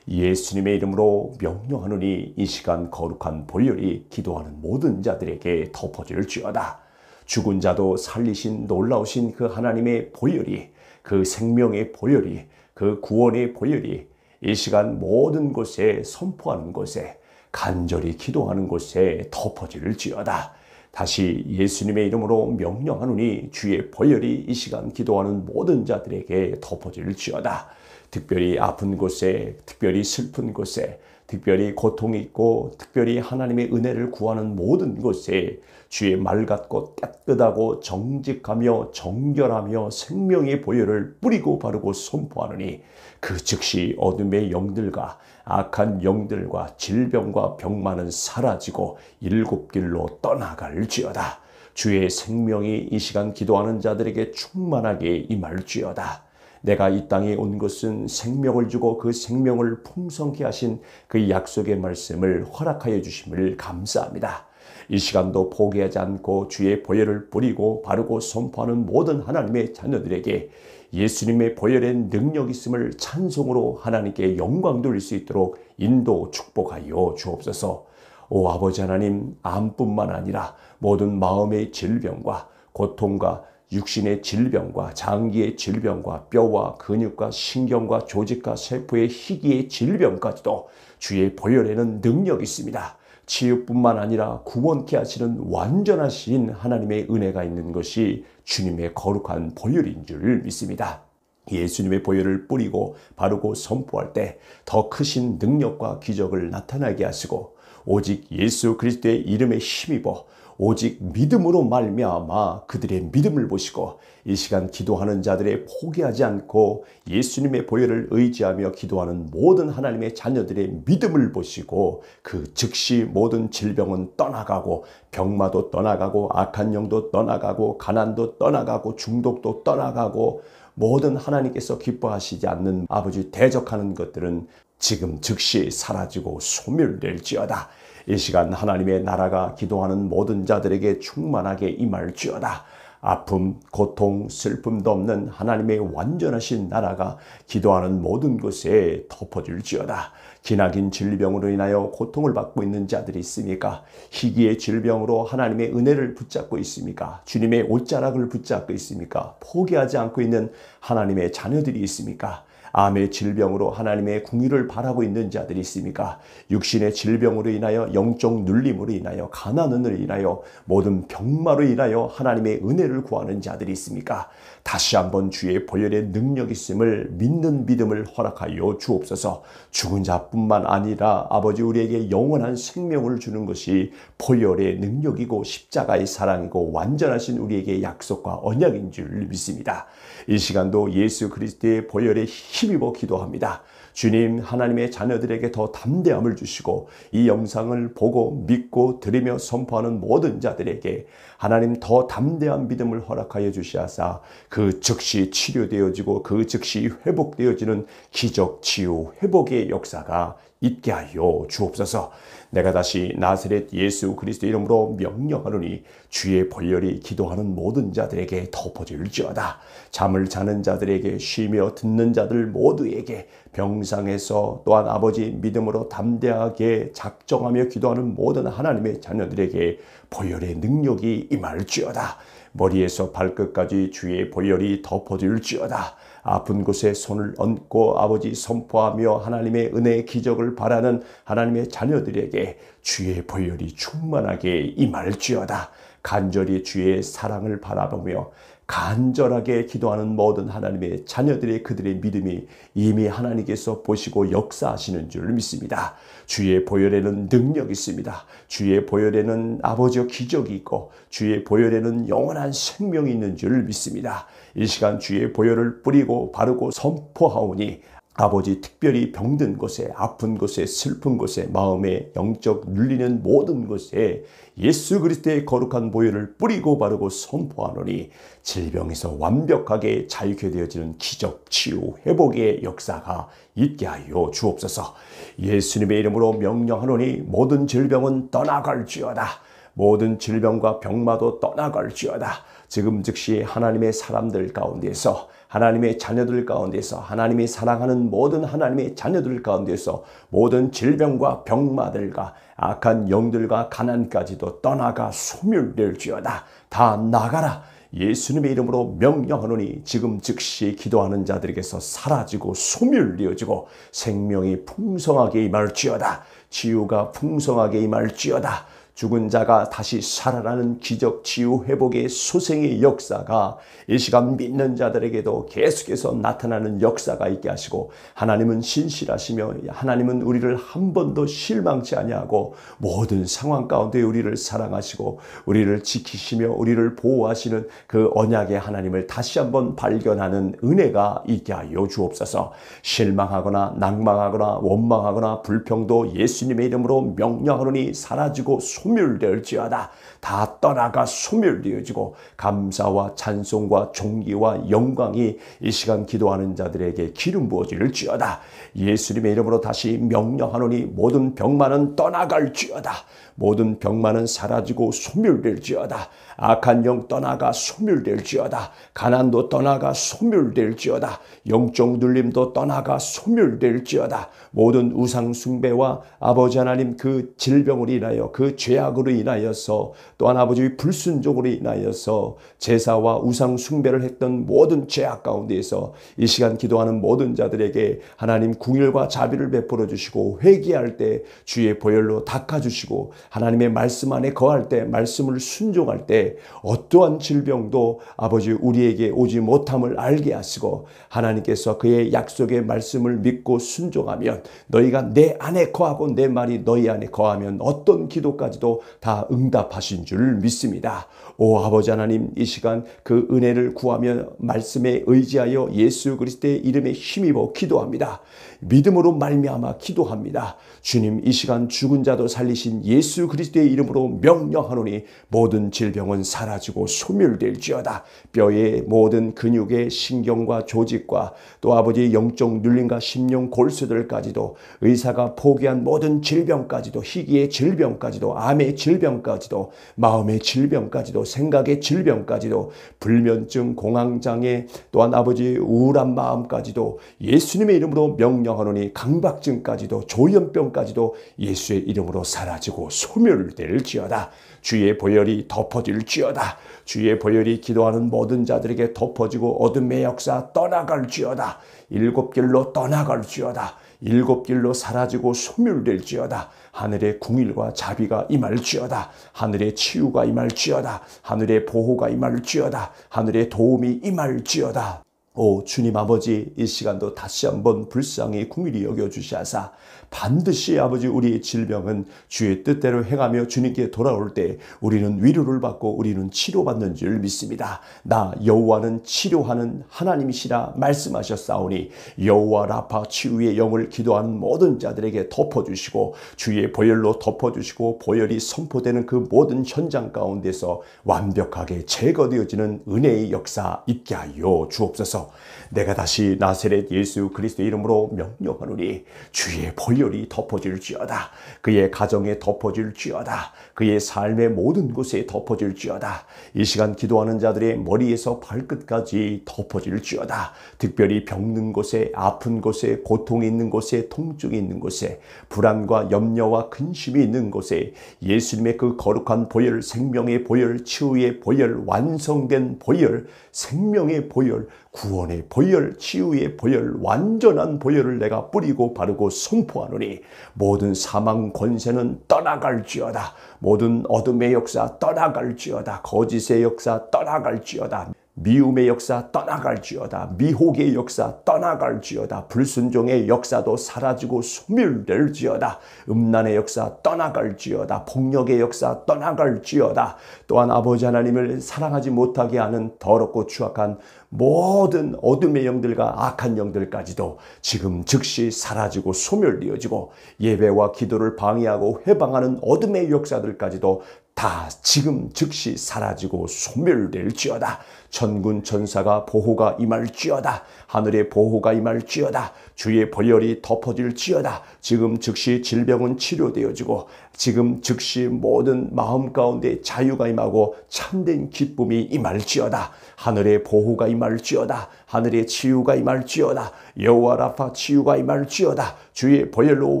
예수님의 이름으로 명령하노니이 시간 거룩한 볼일이 기도하는 모든 자들에게 덮어질지어다. 죽은 자도 살리신 놀라우신 그 하나님의 보혈이 그 생명의 보혈이 그 구원의 보혈이 이 시간 모든 곳에 선포하는 곳에 간절히 기도하는 곳에 덮어질지어다. 다시 예수님의 이름으로 명령하노니 주의 보혈이 이 시간 기도하는 모든 자들에게 덮어질지어다. 특별히 아픈 곳에, 특별히 슬픈 곳에, 특별히 고통이 있고, 특별히 하나님의 은혜를 구하는 모든 곳에 주의 말 같고 깨끗하고 정직하며 정결하며 생명의 보혈을 뿌리고 바르고 선포하느니 그 즉시 어둠의 영들과 악한 영들과 질병과 병만은 사라지고 일곱 길로 떠나갈지어다. 주의 생명이 이 시간 기도하는 자들에게 충만하게 임할지어다. 내가 이 땅에 온 것은 생명을 주고 그 생명을 풍성케 하신 그 약속의 말씀을 허락하여 주심을 감사합니다. 이 시간도 포기하지 않고 주의 보혈을 뿌리고 바르고 선포하는 모든 하나님의 자녀들에게 예수님의 보혈의 능력 있음을 찬송으로 하나님께 영광 돌릴 수 있도록 인도 축복하여 주옵소서. 오 아버지 하나님 암뿐만 아니라 모든 마음의 질병과 고통과 육신의 질병과 장기의 질병과 뼈와 근육과 신경과 조직과 세포의 희귀의 질병까지도 주의 보혈에는 능력이 있습니다. 치유뿐만 아니라 구원케 하시는 완전하신 하나님의 은혜가 있는 것이 주님의 거룩한 보혈인 줄 믿습니다. 예수님의 보혈을 뿌리고 바르고 선포할 때 더 크신 능력과 기적을 나타나게 하시고 오직 예수 그리스도의 이름에 힘입어 오직 믿음으로 말미암아 그들의 믿음을 보시고 이 시간 기도하는 자들의 포기하지 않고 예수님의 보혈을 의지하며 기도하는 모든 하나님의 자녀들의 믿음을 보시고 그 즉시 모든 질병은 떠나가고 병마도 떠나가고 악한 영도 떠나가고 가난도 떠나가고 중독도 떠나가고 모든 하나님께서 기뻐하시지 않는 아버지 대적하는 것들은 지금 즉시 사라지고 소멸될지어다. 이 시간 하나님의 나라가 기도하는 모든 자들에게 충만하게 임할지어다. 아픔, 고통, 슬픔도 없는 하나님의 완전하신 나라가 기도하는 모든 곳에 덮어질지어다. 기나긴 질병으로 인하여 고통을 받고 있는 자들이 있습니까? 희귀의 질병으로 하나님의 은혜를 붙잡고 있습니까? 주님의 옷자락을 붙잡고 있습니까? 포기하지 않고 있는 하나님의 자녀들이 있습니까? 암의 질병으로 하나님의 궁의를 바라고 있는 자들이 있습니까? 육신의 질병으로 인하여 영적 눌림으로 인하여 가난으 인하여 모든 병마로 인하여 하나님의 은혜를 구하는 자들이 있습니까? 다시 한번 주의 보혈의 능력 있음을 믿는 믿음을 허락하여 주옵소서. 죽은 자뿐만 아니라 아버지 우리에게 영원한 생명을 주는 것이 보혈의 능력이고 십자가의 사랑이고 완전하신 우리에게 약속과 언약인 줄 믿습니다. 이 시간도 예수 그리스도의 보혈에 힘입어 기도합니다. 주님 하나님의 자녀들에게 더 담대함을 주시고 이 영상을 보고 믿고 드리며 선포하는 모든 자들에게 하나님 더 담대한 믿음을 허락하여 주시하사 그 즉시 치료되어지고 그 즉시 회복되어지는 기적 치유 회복의 역사가 있게 하여 주옵소서. 내가 다시 나사렛 예수 그리스도 이름으로 명령하노니 주의 벌열이 기도하는 모든 자들에게 덮어질지어다. 잠을 자는 자들에게 쉬며 듣는 자들 모두에게 병상에서 또한 아버지 믿음으로 담대하게 작정하며 기도하는 모든 하나님의 자녀들에게 벌열의 능력이 임할지어다. 머리에서 발끝까지 주의 보혈이 덮어줄지어다. 아픈 곳에 손을 얹고 아버지 선포하며 하나님의 은혜의 기적을 바라는 하나님의 자녀들에게 주의 보혈이 충만하게 임할지어다. 간절히 주의 사랑을 바라보며 간절하게 기도하는 모든 하나님의 자녀들의 그들의 믿음이 이미 하나님께서 보시고 역사하시는 줄 믿습니다. 주의 보혈에는 능력이 있습니다. 주의 보혈에는 아버지의 기적이 있고 주의 보혈에는 영원한 생명이 있는 줄 믿습니다. 이 시간 주의 보혈을 뿌리고 바르고 선포하오니 아버지 특별히 병든 곳에 아픈 곳에 슬픈 곳에 마음에 영적 눌리는 모든 곳에 예수 그리스도의 거룩한 보혈을 뿌리고 바르고 선포하노니 질병에서 완벽하게 자유케 되어지는 기적 치유 회복의 역사가 있게 하여 주옵소서 예수님의 이름으로 명령하노니 모든 질병은 떠나갈지어다 모든 질병과 병마도 떠나갈지어다 지금 즉시 하나님의 사람들 가운데서 하나님의 자녀들 가운데서 하나님이 사랑하는 모든 하나님의 자녀들 가운데서 모든 질병과 병마들과 악한 영들과 가난까지도 떠나가 소멸될지어다 다 나가라 예수님의 이름으로 명령하노니 지금 즉시 기도하는 자들에게서 사라지고 소멸되어지고 생명이 풍성하게 임할지어다 치유가 풍성하게 임할지어다 죽은 자가 다시 살아나는 기적, 치유, 회복의 소생의 역사가 이 시간 믿는 자들에게도 계속해서 나타나는 역사가 있게 하시고 하나님은 신실하시며 하나님은 우리를 한 번도 실망치 아니하고 모든 상황 가운데 우리를 사랑하시고 우리를 지키시며 우리를 보호하시는 그 언약의 하나님을 다시 한 번 발견하는 은혜가 있게 하여 주옵소서. 실망하거나 낙망하거나 원망하거나 불평도 예수님의 이름으로 명령하노니 사라지고 소 소멸될지어다 다 떠나가 소멸되어지고 감사와 찬송과 종기와 영광이 이 시간 기도하는 자들에게 기름 부어질지어다 예수님의 이름으로 다시 명령하노니 모든 병만은 떠나갈지어다 모든 병만은 사라지고 소멸될지어다. 악한 영 떠나가 소멸될지어다. 가난도 떠나가 소멸될지어다. 영적 눌림도 떠나가 소멸될지어다. 모든 우상 숭배와 아버지 하나님 그 질병으로 인하여 그 죄악으로 인하여서 또한 아버지의 불순종으로 인하여서 제사와 우상 숭배를 했던 모든 죄악 가운데에서 이 시간 기도하는 모든 자들에게 하나님 궁일과 자비를 베풀어 주시고 회개할 때 주의 보혈로 닦아 주시고 하나님의 말씀 안에 거할 때 말씀을 순종할 때 어떠한 질병도 아버지 우리에게 오지 못함을 알게 하시고 하나님께서 그의 약속의 말씀을 믿고 순종하면 너희가 내 안에 거하고 내 말이 너희 안에 거하면 어떤 기도까지도 다 응답하신 줄 믿습니다. 오 아버지 하나님 이 시간 그 은혜를 구하며 말씀에 의지하여 예수 그리스도의 이름에 힘입어 기도합니다. 믿음으로 말미암아 기도합니다. 주님 이 시간 죽은 자도 살리신 예수 그리스도의 이름으로 명령하노니 모든 질병은 사라지고 소멸될지어다. 뼈의 모든 근육의 신경과 조직과 또아버지 영적 눌림과 심령 골수들까지도 의사가 포기한 모든 질병까지도 희귀의 질병까지도 암의 질병까지도 마음의 질병까지도 생각의 질병까지도 불면증, 공황장애 또한 아버지 우울한 마음까지도 예수님의 이름으로 명령하노니 강박증까지도 조현병까지도 예수의 이름으로 사라지고 소멸될지어다. 주의 보혈이 덮어질지어다. 주의 보혈이 기도하는 모든 자들에게 덮어지고 어둠의 역사 떠나갈지어다. 일곱 길로 떠나갈지어다. 일곱 길로 사라지고 소멸될지어다. 하늘의 궁일과 자비가 임할지어다. 하늘의 치유가 임할지어다. 하늘의 보호가 임할지어다. 하늘의 도움이 임할지어다. 오 주님 아버지 이 시간도 다시 한번 불쌍히 궁일이 여겨주시하사 반드시 아버지 우리의 질병은 주의 뜻대로 행하며 주님께 돌아올 때 우리는 위로를 받고 우리는 치료받는 줄 믿습니다. 나 여호와는 치료하는 하나님이시라 말씀하셨사오니 여호와 라파 치유의 영을 기도하는 모든 자들에게 덮어주시고 주의 보혈로 덮어주시고 보혈이 선포되는 그 모든 현장 가운데서 완벽하게 제거되어지는 은혜의 역사 있게 하여 주옵소서. 내가 다시 나세렛 예수 그리스도 이름으로 명령하노니 주의 벌열이 덮어질지어다 그의 가정에 덮어질지어다 그의 삶의 모든 곳에 덮어질지어다. 이 시간 기도하는 자들의 머리에서 발끝까지 덮어질지어다. 특별히 병든 곳에, 아픈 곳에, 고통이 있는 곳에, 통증이 있는 곳에, 불안과 염려와 근심이 있는 곳에 예수님의 그 거룩한 보혈, 생명의 보혈, 치유의 보혈, 완성된 보혈, 생명의 보혈, 구원의 보혈, 치유의 보혈, 완전한 보혈을 내가 뿌리고 바르고 선포하노니 모든 사망 권세는 떠나갈지어다. 모든 어둠의 역사 떠나갈지어다. 거짓의 역사 떠나갈지어다. 미움의 역사 떠나갈지어다. 미혹의 역사 떠나갈지어다. 불순종의 역사도 사라지고 소멸될지어다. 음란의 역사 떠나갈지어다. 폭력의 역사 떠나갈지어다. 또한 아버지 하나님을 사랑하지 못하게 하는 더럽고 추악한 모든 어둠의 영들과 악한 영들까지도 지금 즉시 사라지고 소멸되어지고 예배와 기도를 방해하고 회방하는 어둠의 역사들까지도 다 지금 즉시 사라지고 소멸될지어다. 천군 천사가 보호가 임할지어다. 하늘의 보호가 임할지어다. 주의 벌열이 덮어질지어다. 지금 즉시 질병은 치료되어지고 지금 즉시 모든 마음 가운데 자유가 임하고 참된 기쁨이 임할지어다. 하늘의 보호가 임할지어다. 하늘의 치유가 임할지어다. 여호와 라파 치유가 임할지어다. 주의 보혈로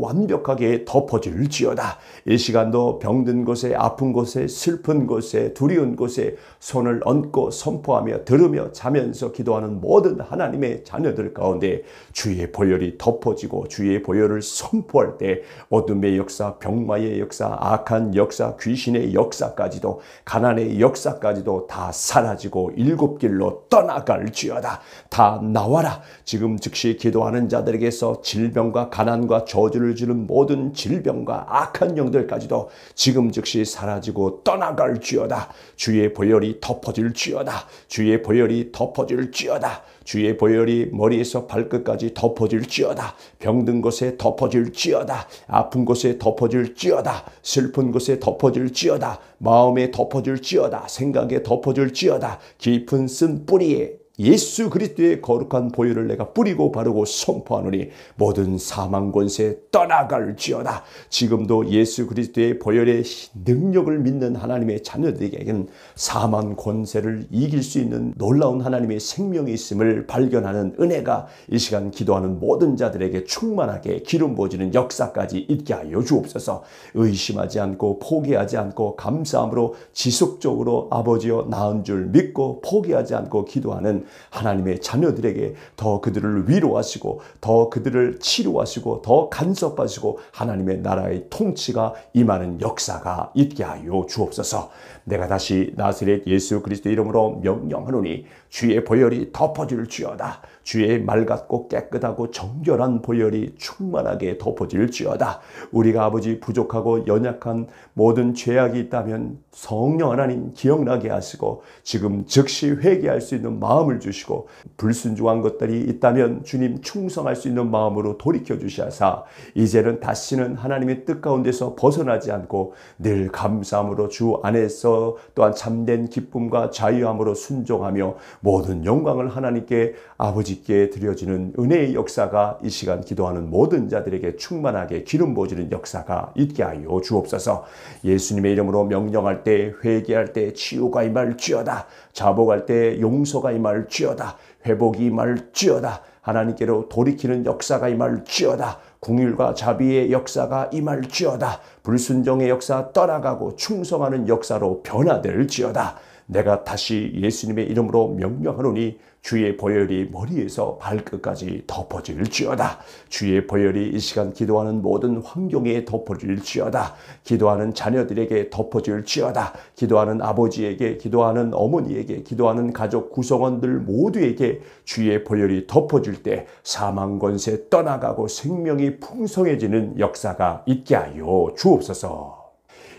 완벽하게 덮어질지어다. 이 시간도 병든 곳에 아픈 곳에 슬픈 곳에 두려운 곳에 손을 얹고 선포하며 들으며 자면서 기도하는 모든 하나님의 자녀들 가운데 주의 보혈이 덮어지고 주의 보혈을 선포할 때 어둠의 역사, 병마의 역사, 악한 역사, 귀신의 역사까지도 가난의 역사까지도 다 사라지고 일곱 길로 떠나갈지어다. 다 나와라. 지금 즉시 없이 기도하는 자들에게서 질병과 가난과 저주를 주는 모든 질병과 악한 영들까지도 지금 즉시 사라지고 떠나갈지어다. 주의 보혈이 덮어질지어다. 주의 보혈이 덮어질지어다. 주의 보혈이 머리에서 발끝까지 덮어질지어다. 병든 곳에 덮어질지어다. 아픈 곳에 덮어질지어다. 슬픈 곳에 덮어질지어다. 마음에 덮어질지어다. 생각에 덮어질지어다. 깊은 쓴 뿌리에 예수 그리스도의 거룩한 보혈을 내가 뿌리고 바르고 선포하노니 모든 사망 권세 떠나갈지어다. 지금도 예수 그리스도의 보혈의 능력을 믿는 하나님의 자녀들에게는 사망 권세를 이길 수 있는 놀라운 하나님의 생명이 있음을 발견하는 은혜가 이 시간 기도하는 모든 자들에게 충만하게 기름 부어지는 역사까지 있게 하여 주옵소서. 의심하지 않고 포기하지 않고 감사함으로 지속적으로 아버지여 나은 줄 믿고 포기하지 않고 기도하는 하나님의 자녀들에게 더 그들을 위로하시고 더 그들을 치료하시고 더 간섭하시고 하나님의 나라의 통치가 임하는 역사가 있게 하여 주옵소서. 내가 다시 나스렛 예수 그리스도 이름으로 명령하노니 주의 보혈이 덮어질 주여다. 주의 맑았고 깨끗하고 정결한 보혈이 충만하게 덮어질지어다. 우리가 아버지 부족하고 연약한 모든 죄악이 있다면 성령 하나님 기억나게 하시고 지금 즉시 회개할 수 있는 마음을 주시고 불순종한 것들이 있다면 주님 충성할 수 있는 마음으로 돌이켜 주시사 이제는 다시는 하나님의 뜻 가운데서 벗어나지 않고 늘 감사함으로 주 안에서 또한 참된 기쁨과 자유함으로 순종하며 모든 영광을 하나님께 아버지 쉽게 드려지는 은혜의 역사가 이 시간 기도하는 모든 자들에게 충만하게 기름 부어지는 역사가 있게 하여 주옵소서. 예수님의 이름으로 명령할 때 회개할 때 치유가 임할지어다. 자복할 때 용서가 임할지어다. 회복이 임할지어다. 하나님께로 돌이키는 역사가 임할지어다. 궁일과 자비의 역사가 임할지어다. 불순종의 역사 떠나가고 충성하는 역사로 변화될지어다. 내가 다시 예수님의 이름으로 명령하노니 주의 보혈이 머리에서 발끝까지 덮어질지어다. 주의 보혈이 이 시간 기도하는 모든 환경에 덮어질지어다. 기도하는 자녀들에게 덮어질지어다. 기도하는 아버지에게, 기도하는 어머니에게, 기도하는 가족 구성원들 모두에게 주의 보혈이 덮어질 때 사망 권세 떠나가고 생명이 풍성해지는 역사가 있게 하여 주옵소서.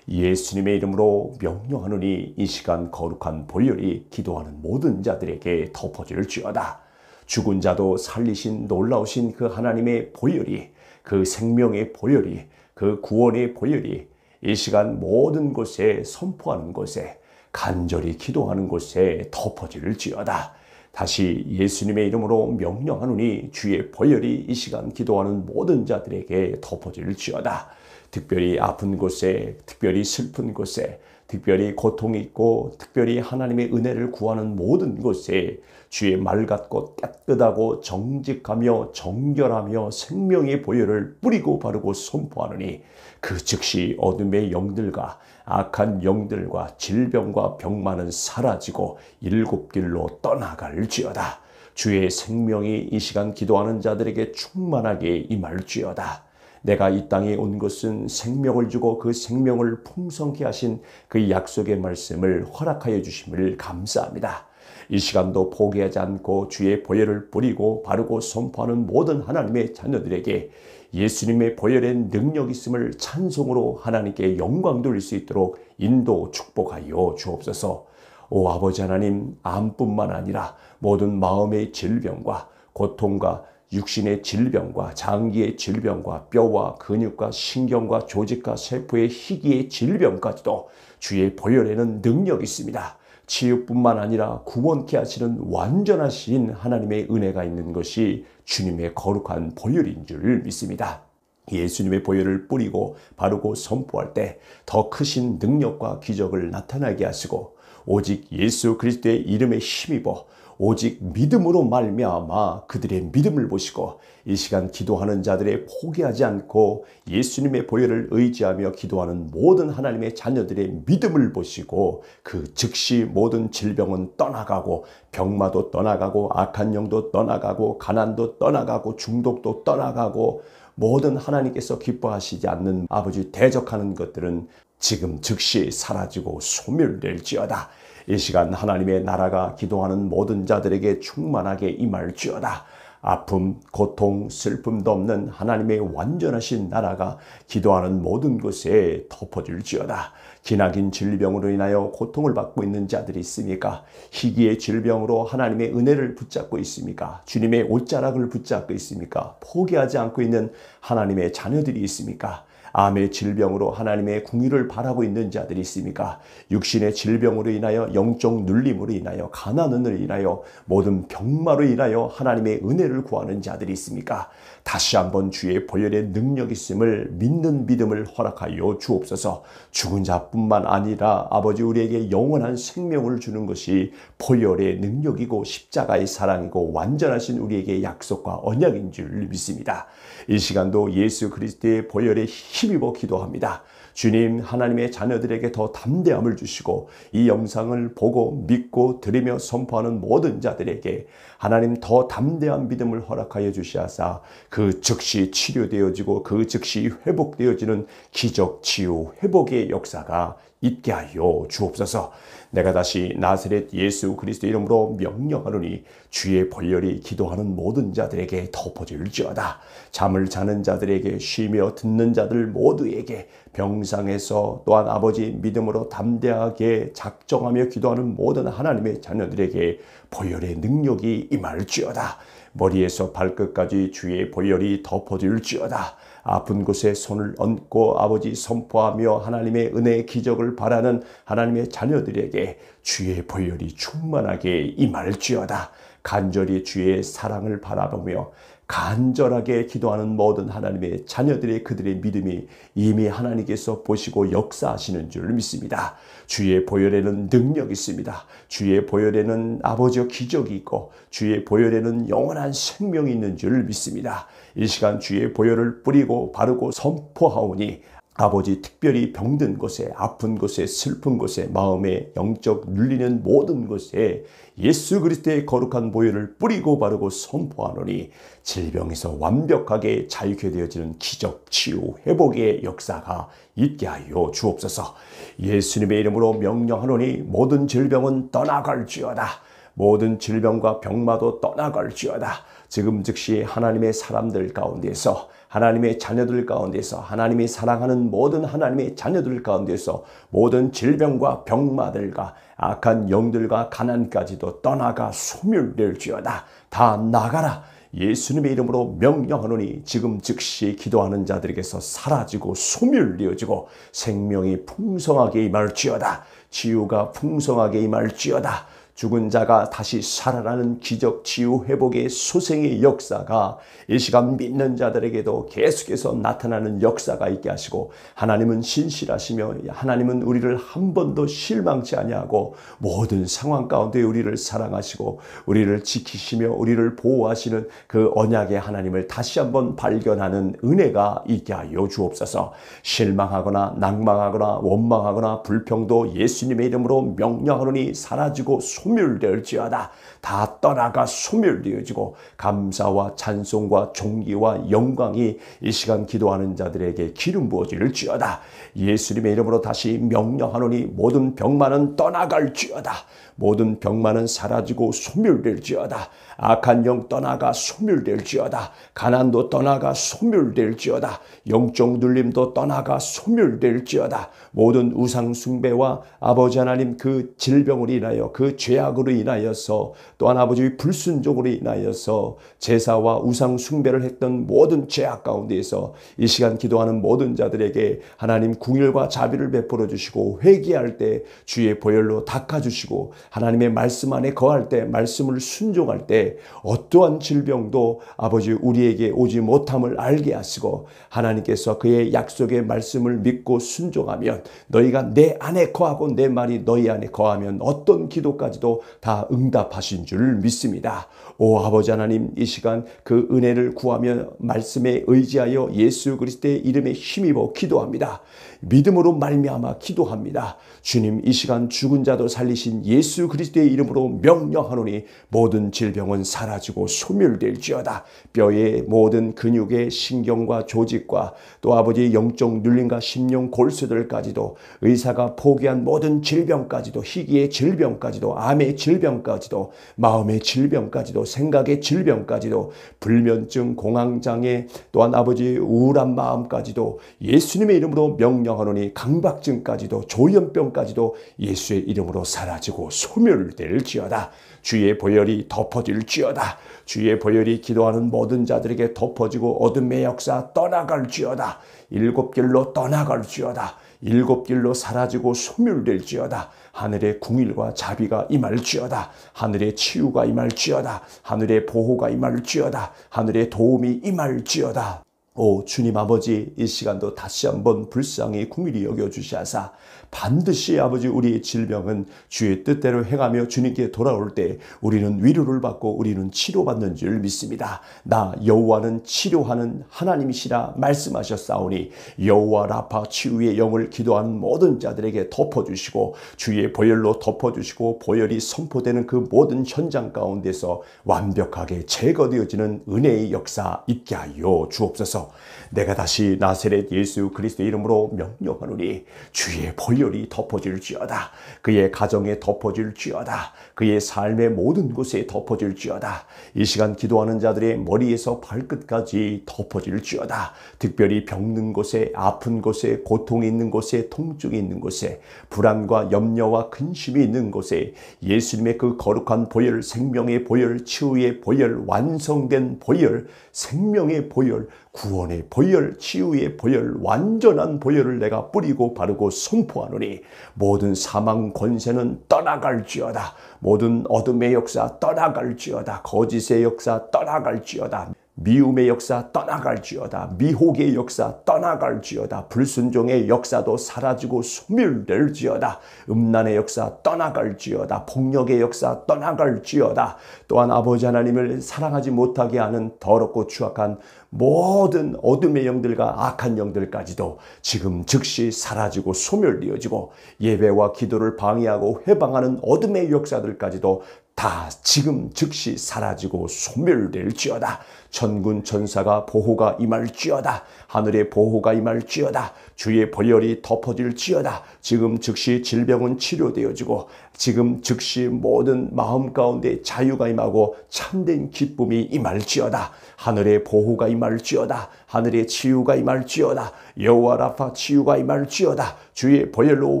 예수님의 이름으로 명령하느니 이 시간 거룩한 볼일이 기도하는 모든 자들에게 덮어질지어다. 죽은 자도 살리신 놀라우신 그 하나님의 보혈이 그 생명의 보혈이 그 구원의 보혈이 이 시간 모든 곳에 선포하는 곳에 간절히 기도하는 곳에 덮어질지어다. 다시 예수님의 이름으로 명령하노니 주의 보혈이 이 시간 기도하는 모든 자들에게 덮어질지어다. 특별히 아픈 곳에, 특별히 슬픈 곳에, 특별히 고통이 있고, 특별히 하나님의 은혜를 구하는 모든 곳에 주의 말 같고 깨끗하고 정직하며 정결하며 생명의 보혈을 뿌리고 바르고 선포하느니 그 즉시 어둠의 영들과 악한 영들과 질병과 병만은 사라지고 일곱 길로 떠나갈지어다. 주의 생명이 이 시간 기도하는 자들에게 충만하게 임할지어다. 내가 이 땅에 온 것은 생명을 주고 그 생명을 풍성케 하신 그 약속의 말씀을 허락하여 주심을 감사합니다. 이 시간도 포기하지 않고 주의 보혈을 뿌리고 바르고 선포하는 모든 하나님의 자녀들에게 예수님의 보혈의 능력 있음을 찬송으로 하나님께 영광 돌릴 수 있도록 인도 축복하여 주옵소서. 오 아버지 하나님 암뿐만 아니라 모든 마음의 질병과 고통과 육신의 질병과 장기의 질병과 뼈와 근육과 신경과 조직과 세포의 희귀의 질병까지도 주의 보혈에는 능력이 있습니다. 치유뿐만 아니라 구원케 하시는 완전하신 하나님의 은혜가 있는 것이 주님의 거룩한 보혈인 줄 믿습니다. 예수님의 보혈을 뿌리고 바르고 선포할 때 더 크신 능력과 기적을 나타나게 하시고 오직 예수 그리스도의 이름에 힘입어 오직 믿음으로 말미암아 그들의 믿음을 보시고 이 시간 기도하는 자들의 포기하지 않고 예수님의 보혈을 의지하며 기도하는 모든 하나님의 자녀들의 믿음을 보시고 그 즉시 모든 질병은 떠나가고 병마도 떠나가고 악한 영도 떠나가고 가난도 떠나가고 중독도 떠나가고 모든 하나님께서 기뻐하시지 않는 아버지 대적하는 것들은 지금 즉시 사라지고 소멸될지어다. 이 시간 하나님의 나라가 기도하는 모든 자들에게 충만하게 임할지어다. 아픔, 고통, 슬픔도 없는 하나님의 완전하신 나라가 기도하는 모든 곳에 덮어질지어다. 기나긴 질병으로 인하여 고통을 받고 있는 자들이 있습니까? 희귀의 질병으로 하나님의 은혜를 붙잡고 있습니까? 주님의 옷자락을 붙잡고 있습니까? 포기하지 않고 있는 하나님의 자녀들이 있습니까? 암의 질병으로 하나님의 궁의를 바라고 있는 자들이 있습니까? 육신의 질병으로 인하여 영적 눌림으로 인하여 가난으 인하여 모든 병마로 인하여 하나님의 은혜를 구하는 자들이 있습니까? 다시 한번 주의 보혈의 능력 있음을 믿는 믿음을 허락하여 주옵소서. 죽은 자뿐만 아니라 아버지 우리에게 영원한 생명을 주는 것이 보혈의 능력이고 십자가의 사랑이고 완전하신 우리에게 약속과 언약인 줄 믿습니다. 이 시간도 예수 그리스도의 보혈에 힘입어 기도합니다. 주님 하나님의 자녀들에게 더 담대함을 주시고 이 영상을 보고 믿고 드리며 선포하는 모든 자들에게 하나님 더 담대한 믿음을 허락하여 주시하사 그 즉시 치료되어지고 그 즉시 회복되어지는 기적 치유 회복의 역사가 있게 하여 주옵소서. 내가 다시 나사렛 예수 그리스도 이름으로 명령하노니 주의 벌열이 기도하는 모든 자들에게 덮어질지어다. 잠을 자는 자들에게 쉬며 듣는 자들 모두에게 병상에서 또한 아버지 믿음으로 담대하게 작정하며 기도하는 모든 하나님의 자녀들에게 벌열의 능력이 임할지어다. 머리에서 발끝까지 주의 보혈이 덮어질지어다. 아픈 곳에 손을 얹고 아버지 선포하며 하나님의 은혜의 기적을 바라는 하나님의 자녀들에게 주의 보혈이 충만하게 임할지어다. 간절히 주의 사랑을 바라보며 간절하게 기도하는 모든 하나님의 자녀들의 그들의 믿음이 이미 하나님께서 보시고 역사하시는 줄 믿습니다. 주의 보혈에는 능력이 있습니다. 주의 보혈에는 아버지의 기적이 있고 주의 보혈에는 영원한 생명이 있는 줄 믿습니다. 이 시간 주의 보혈을 뿌리고 바르고 선포하오니 아버지 특별히 병든 곳에 아픈 곳에 슬픈 곳에 마음에 영적 눌리는 모든 곳에 예수 그리스도의 거룩한 보혈을 뿌리고 바르고 선포하노니 질병에서 완벽하게 자유케 되어지는 기적 치유 회복의 역사가 있게 하여 주옵소서 예수님의 이름으로 명령하노니 모든 질병은 떠나갈지어다 모든 질병과 병마도 떠나갈지어다 지금 즉시 하나님의 사람들 가운데서 하나님의 자녀들 가운데서 하나님이 사랑하는 모든 하나님의 자녀들 가운데서 모든 질병과 병마들과 악한 영들과 가난까지도 떠나가 소멸될지어다 다 나가라 예수님의 이름으로 명령하노니 지금 즉시 기도하는 자들에게서 사라지고 소멸되어지고 생명이 풍성하게 임할지어다 치유가 풍성하게 임할지어다 죽은 자가 다시 살아나는 기적, 치유, 회복의 소생의 역사가 이 시간 믿는 자들에게도 계속해서 나타나는 역사가 있게 하시고 하나님은 신실하시며 하나님은 우리를 한 번도 실망치 아니하고 모든 상황 가운데 우리를 사랑하시고 우리를 지키시며 우리를 보호하시는 그 언약의 하나님을 다시 한 번 발견하는 은혜가 있게 하여 주옵소서. 실망하거나 낭망하거나 원망하거나 불평도 예수님의 이름으로 명령하노니 사라지고 소 소멸될지어다 다 떠나가 소멸되어지고 감사와 찬송과 종기와 영광이 이 시간 기도하는 자들에게 기름 부어지를 지어다. 예수님의 이름으로 다시 명령하노니 모든 병만은 떠나갈지어다. 모든 병만은 사라지고 소멸될지어다. 악한 영 떠나가 소멸될지어다. 가난도 떠나가 소멸될지어다. 영적 눌림도 떠나가 소멸될지어다. 모든 우상 숭배와 아버지 하나님 그 질병으로 인하여 그 죄악으로 인하여서 또한 아버지의 불순종으로 인하여서 제사와 우상 숭배를 했던 모든 죄악 가운데에서 이 시간 기도하는 모든 자들에게 하나님 궁율과 자비를 베풀어 주시고 회개할 때 주의 보혈로 닦아 주시고 하나님의 말씀 안에 거할 때 말씀을 순종할 때 어떠한 질병도 아버지 우리에게 오지 못함을 알게 하시고 하나님께서 그의 약속의 말씀을 믿고 순종하면 너희가 내 안에 거하고 내 말이 너희 안에 거하면 어떤 기도까지도 다 응답하신 줄 믿습니다. 오 아버지 하나님 이 시간 그 은혜를 구하며 말씀에 의지하여 예수 그리스도의 이름에 힘입어 기도합니다. 믿음으로 말미암아 기도합니다. 주님 이 시간 죽은 자도 살리신 예수 그리스도의 이름으로 명령하노니 모든 질병은 사라지고 소멸될지어다. 뼈의 모든 근육의 신경과 조직과 또아버지 영적 눌림과 심령 골수들까지도 의사가 포기한 모든 질병까지도 희귀의 질병까지도 암의 질병까지도 마음의 질병까지도 생각의 질병까지도 불면증 공황장애 또한 아버지 우울한 마음까지도 예수님의 이름으로 명령하노니 강박증까지도 조현병 사까지도 예수의 이름으로 사라지고 소멸될지어다. 주의 보혈이 덮어질지어다. 주의 보혈이 기도하는 모든 자들에게 덮어지고 어둠의 역사 떠나갈지어다. 일곱 길로 떠나갈지어다. 일곱 길로 사라지고 소멸될지어다. 하늘의 궁일과 자비가 임할지어다. 하늘의 치유가 임할지어다. 하늘의 보호가 임할지어다. 하늘의 도움이 임할지어다. 오 주님 아버지 이 시간도 다시 한번 불쌍히 궁일이 여겨주시사 반드시 아버지 우리의 질병은 주의 뜻대로 행하며 주님께 돌아올 때 우리는 위로를 받고 우리는 치료받는 줄 믿습니다. 나 여호와는 치료하는 하나님이시라 말씀하셨사오니 여호와 라파 치유의 영을 기도하는 모든 자들에게 덮어주시고 주의 보혈로 덮어주시고 보혈이 선포되는 그 모든 현장 가운데서 완벽하게 제거되어지는 은혜의 역사 있게 하여 주옵소서. 내가 다시 나세렛 예수 그리스도 이름으로 명령하노니 주의 벌열이 덮어질지어다 그의 가정에 덮어질지어다 그의 삶의 모든 곳에 덮어질지어다. 이 시간 기도하는 자들의 머리에서 발끝까지 덮어질지어다. 특별히 병든 곳에, 아픈 곳에, 고통이 있는 곳에, 통증이 있는 곳에, 불안과 염려와 근심이 있는 곳에 예수님의 그 거룩한 보혈, 생명의 보혈, 치유의 보혈, 완성된 보혈, 생명의 보혈, 구원의 보혈, 치유의 보혈, 완전한 보혈을 내가 뿌리고 바르고 선포하노니 모든 사망 권세는 떠나갈지어다. 모든 어둠의 역사 떠나갈지어다. 거짓의 역사 떠나갈지어다. 미움의 역사 떠나갈지어다. 미혹의 역사 떠나갈지어다. 불순종의 역사도 사라지고 소멸될지어다. 음란의 역사 떠나갈지어다. 폭력의 역사 떠나갈지어다. 또한 아버지 하나님을 사랑하지 못하게 하는 더럽고 추악한 모든 어둠의 영들과 악한 영들까지도 지금 즉시 사라지고 소멸되어지고 예배와 기도를 방해하고 회방하는 어둠의 역사들까지도 다 지금 즉시 사라지고 소멸될지어다. 천군 천사가 보호가 임할지어다. 하늘의 보호가 임할지어다. 주의 벌열이 덮어질지어다. 지금 즉시 질병은 치료되어지고 지금 즉시 모든 마음 가운데 자유가 임하고 참된 기쁨이 임할지어다. 하늘의 보호가 임할지어다. 하늘의 치유가 임할지어다. 여호와 라파 치유가 임할지어다. 주의 보혈로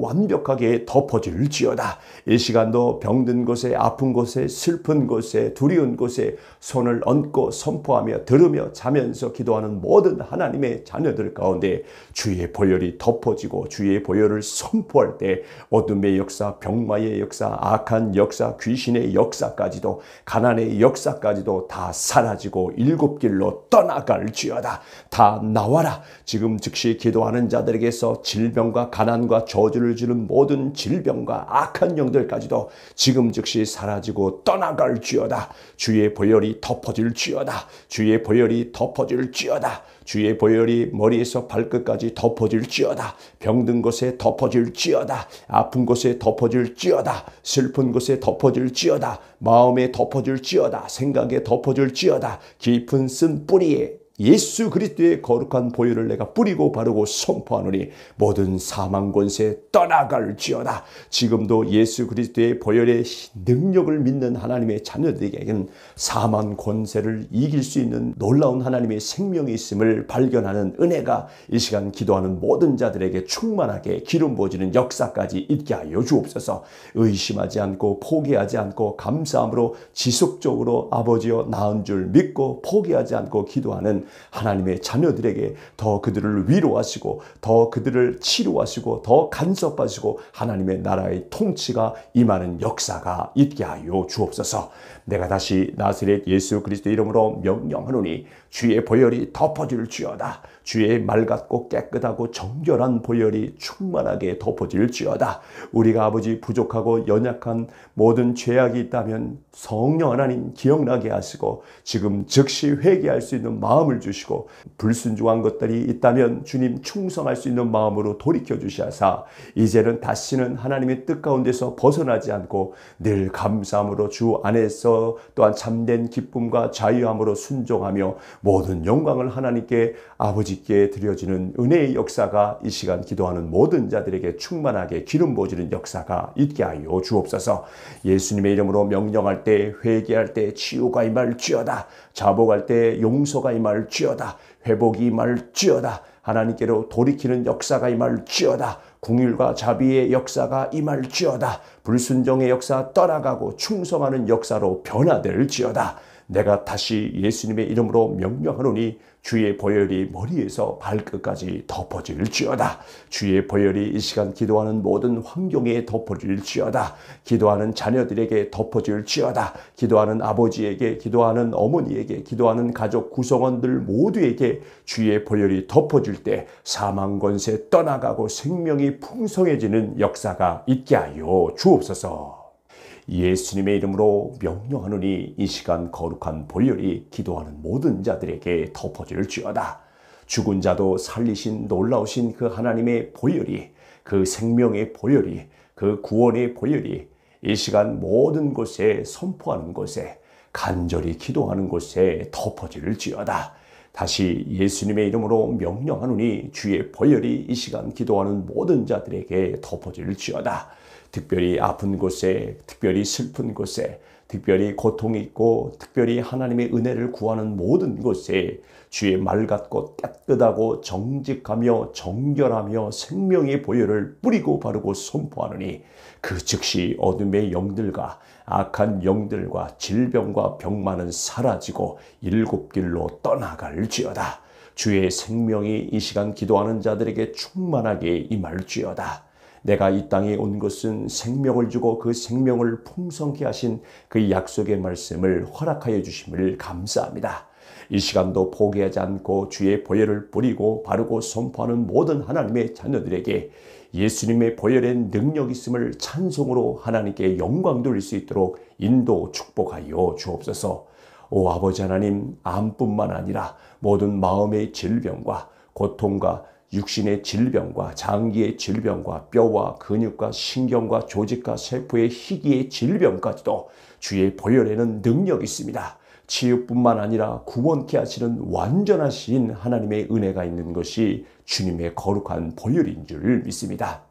완벽하게 덮어질지어다. 이 시간도 병든 곳에 아픈 곳에 슬픈 곳에 두려운 곳에 손을 얹고 선포하며 들으며 자면서 기도하는 모든 하나님의 자녀들 가운데 주의 보혈이 덮어지고 주의 보혈을 선포할 때 어둠의 역사, 병마의 역사, 악한 역사, 귀신의 역사까지도 가난의 역사까지도 다 사라지고 일곱 길로 떠나갈지어다. 다 나와라. 지금 즉시 기도하는 자들에게서 질병과 가난과 저주를 주는 모든 질병과 악한 영들까지도 지금 즉시 사라지고 떠나갈지어다. 주의 보혈이 덮어질지어다. 주의 보혈이 덮어질지어다. 주의 보혈이 머리에서 발끝까지 덮어질지어다. 병든 곳에 덮어질지어다. 아픈 곳에 덮어질지어다. 슬픈 곳에 덮어질지어다. 마음에 덮어질지어다. 생각에 덮어질지어다. 깊은 쓴 뿌리에 예수 그리스도의 거룩한 보혈을 내가 뿌리고 바르고 선포하노니 모든 사망 권세 떠나갈지어다. 지금도 예수 그리스도의 보혈의 능력을 믿는 하나님의 자녀들에게는 사망 권세를 이길 수 있는 놀라운 하나님의 생명이 있음을 발견하는 은혜가 이 시간 기도하는 모든 자들에게 충만하게 기름 부어지는 역사까지 있게 하여 주옵소서. 의심하지 않고 포기하지 않고 감사함으로 지속적으로 아버지여 나은 줄 믿고 포기하지 않고 기도하는 하나님의 자녀들에게 더 그들을 위로하시고 더 그들을 치료하시고 더 간섭하시고 하나님의 나라의 통치가 임하는 역사가 있게 하여 주옵소서. 내가 다시 나스렛 예수 그리스도 이름으로 명령하노니 주의 보혈이 덮어질지어다. 주의 맑았고 깨끗하고 정결한 보혈이 충만하게 덮어질지어다. 우리가 아버지 부족하고 연약한 모든 죄악이 있다면 성령 하나님 기억나게 하시고 지금 즉시 회개할 수 있는 마음을 주시고 불순종한 것들이 있다면 주님 충성할 수 있는 마음으로 돌이켜 주시하사 이제는 다시는 하나님의 뜻 가운데서 벗어나지 않고 늘 감사함으로 주 안에서 또한 참된 기쁨과 자유함으로 순종하며 모든 영광을 하나님께 아버지께 드려지는 은혜의 역사가 이 시간 기도하는 모든 자들에게 충만하게 기름 부어주는 역사가 있게 하여 주옵소서 예수님의 이름으로 명령할 때 회개할 때 치유가 임할쥐어다 자복할 때 용서가 임할쥐어다 회복이 임할쥐어다 하나님께로 돌이키는 역사가 임할쥐어다궁일과 자비의 역사가 임할쥐어다 불순종의 역사 떠나가고 충성하는 역사로 변화될쥐어다 내가 다시 예수님의 이름으로 명령하노니 주의 보혈이 머리에서 발끝까지 덮어질지어다. 주의 보혈이 이 시간 기도하는 모든 환경에 덮어질지어다. 기도하는 자녀들에게 덮어질지어다. 기도하는 아버지에게, 기도하는 어머니에게, 기도하는 가족 구성원들 모두에게 주의 보혈이 덮어질 때 사망 권세 떠나가고 생명이 풍성해지는 역사가 있게 하여 주옵소서. 예수님의 이름으로 명령하느니 이 시간 거룩한 볼열이 기도하는 모든 자들에게 덮어질지어다. 죽은 자도 살리신 놀라우신 그 하나님의 보혈이 그 생명의 보혈이 그 구원의 보혈이 이 시간 모든 곳에 선포하는 곳에 간절히 기도하는 곳에 덮어질지어다. 다시 예수님의 이름으로 명령하노니 주의 보혈이 이 시간 기도하는 모든 자들에게 덮어질지어다. 특별히 아픈 곳에, 특별히 슬픈 곳에, 특별히 고통이 있고, 특별히 하나님의 은혜를 구하는 모든 곳에 주의 말 같고 깨끗하고 정직하며 정결하며 생명의 보혈을 뿌리고 바르고 선포하느니 그 즉시 어둠의 영들과 악한 영들과 질병과 병만은 사라지고 일곱 길로 떠나갈지어다. 주의 생명이 이 시간 기도하는 자들에게 충만하게 임할지어다. 내가 이 땅에 온 것은 생명을 주고 그 생명을 풍성케 하신 그 약속의 말씀을 허락하여 주심을 감사합니다. 이 시간도 포기하지 않고 주의 보혈을 뿌리고 바르고 선포하는 모든 하나님의 자녀들에게 예수님의 보혈의 능력 있음을 찬송으로 하나님께 영광 돌릴 수 있도록 인도 축복하여 주옵소서. 오 아버지 하나님 암뿐만 아니라 모든 마음의 질병과 고통과 육신의 질병과 장기의 질병과 뼈와 근육과 신경과 조직과 세포의 희귀의 질병까지도 주의 보혈에는 능력이 있습니다. 치유뿐만 아니라 구원케 하시는 완전하신 하나님의 은혜가 있는 것이 주님의 거룩한 보혈인 줄 믿습니다.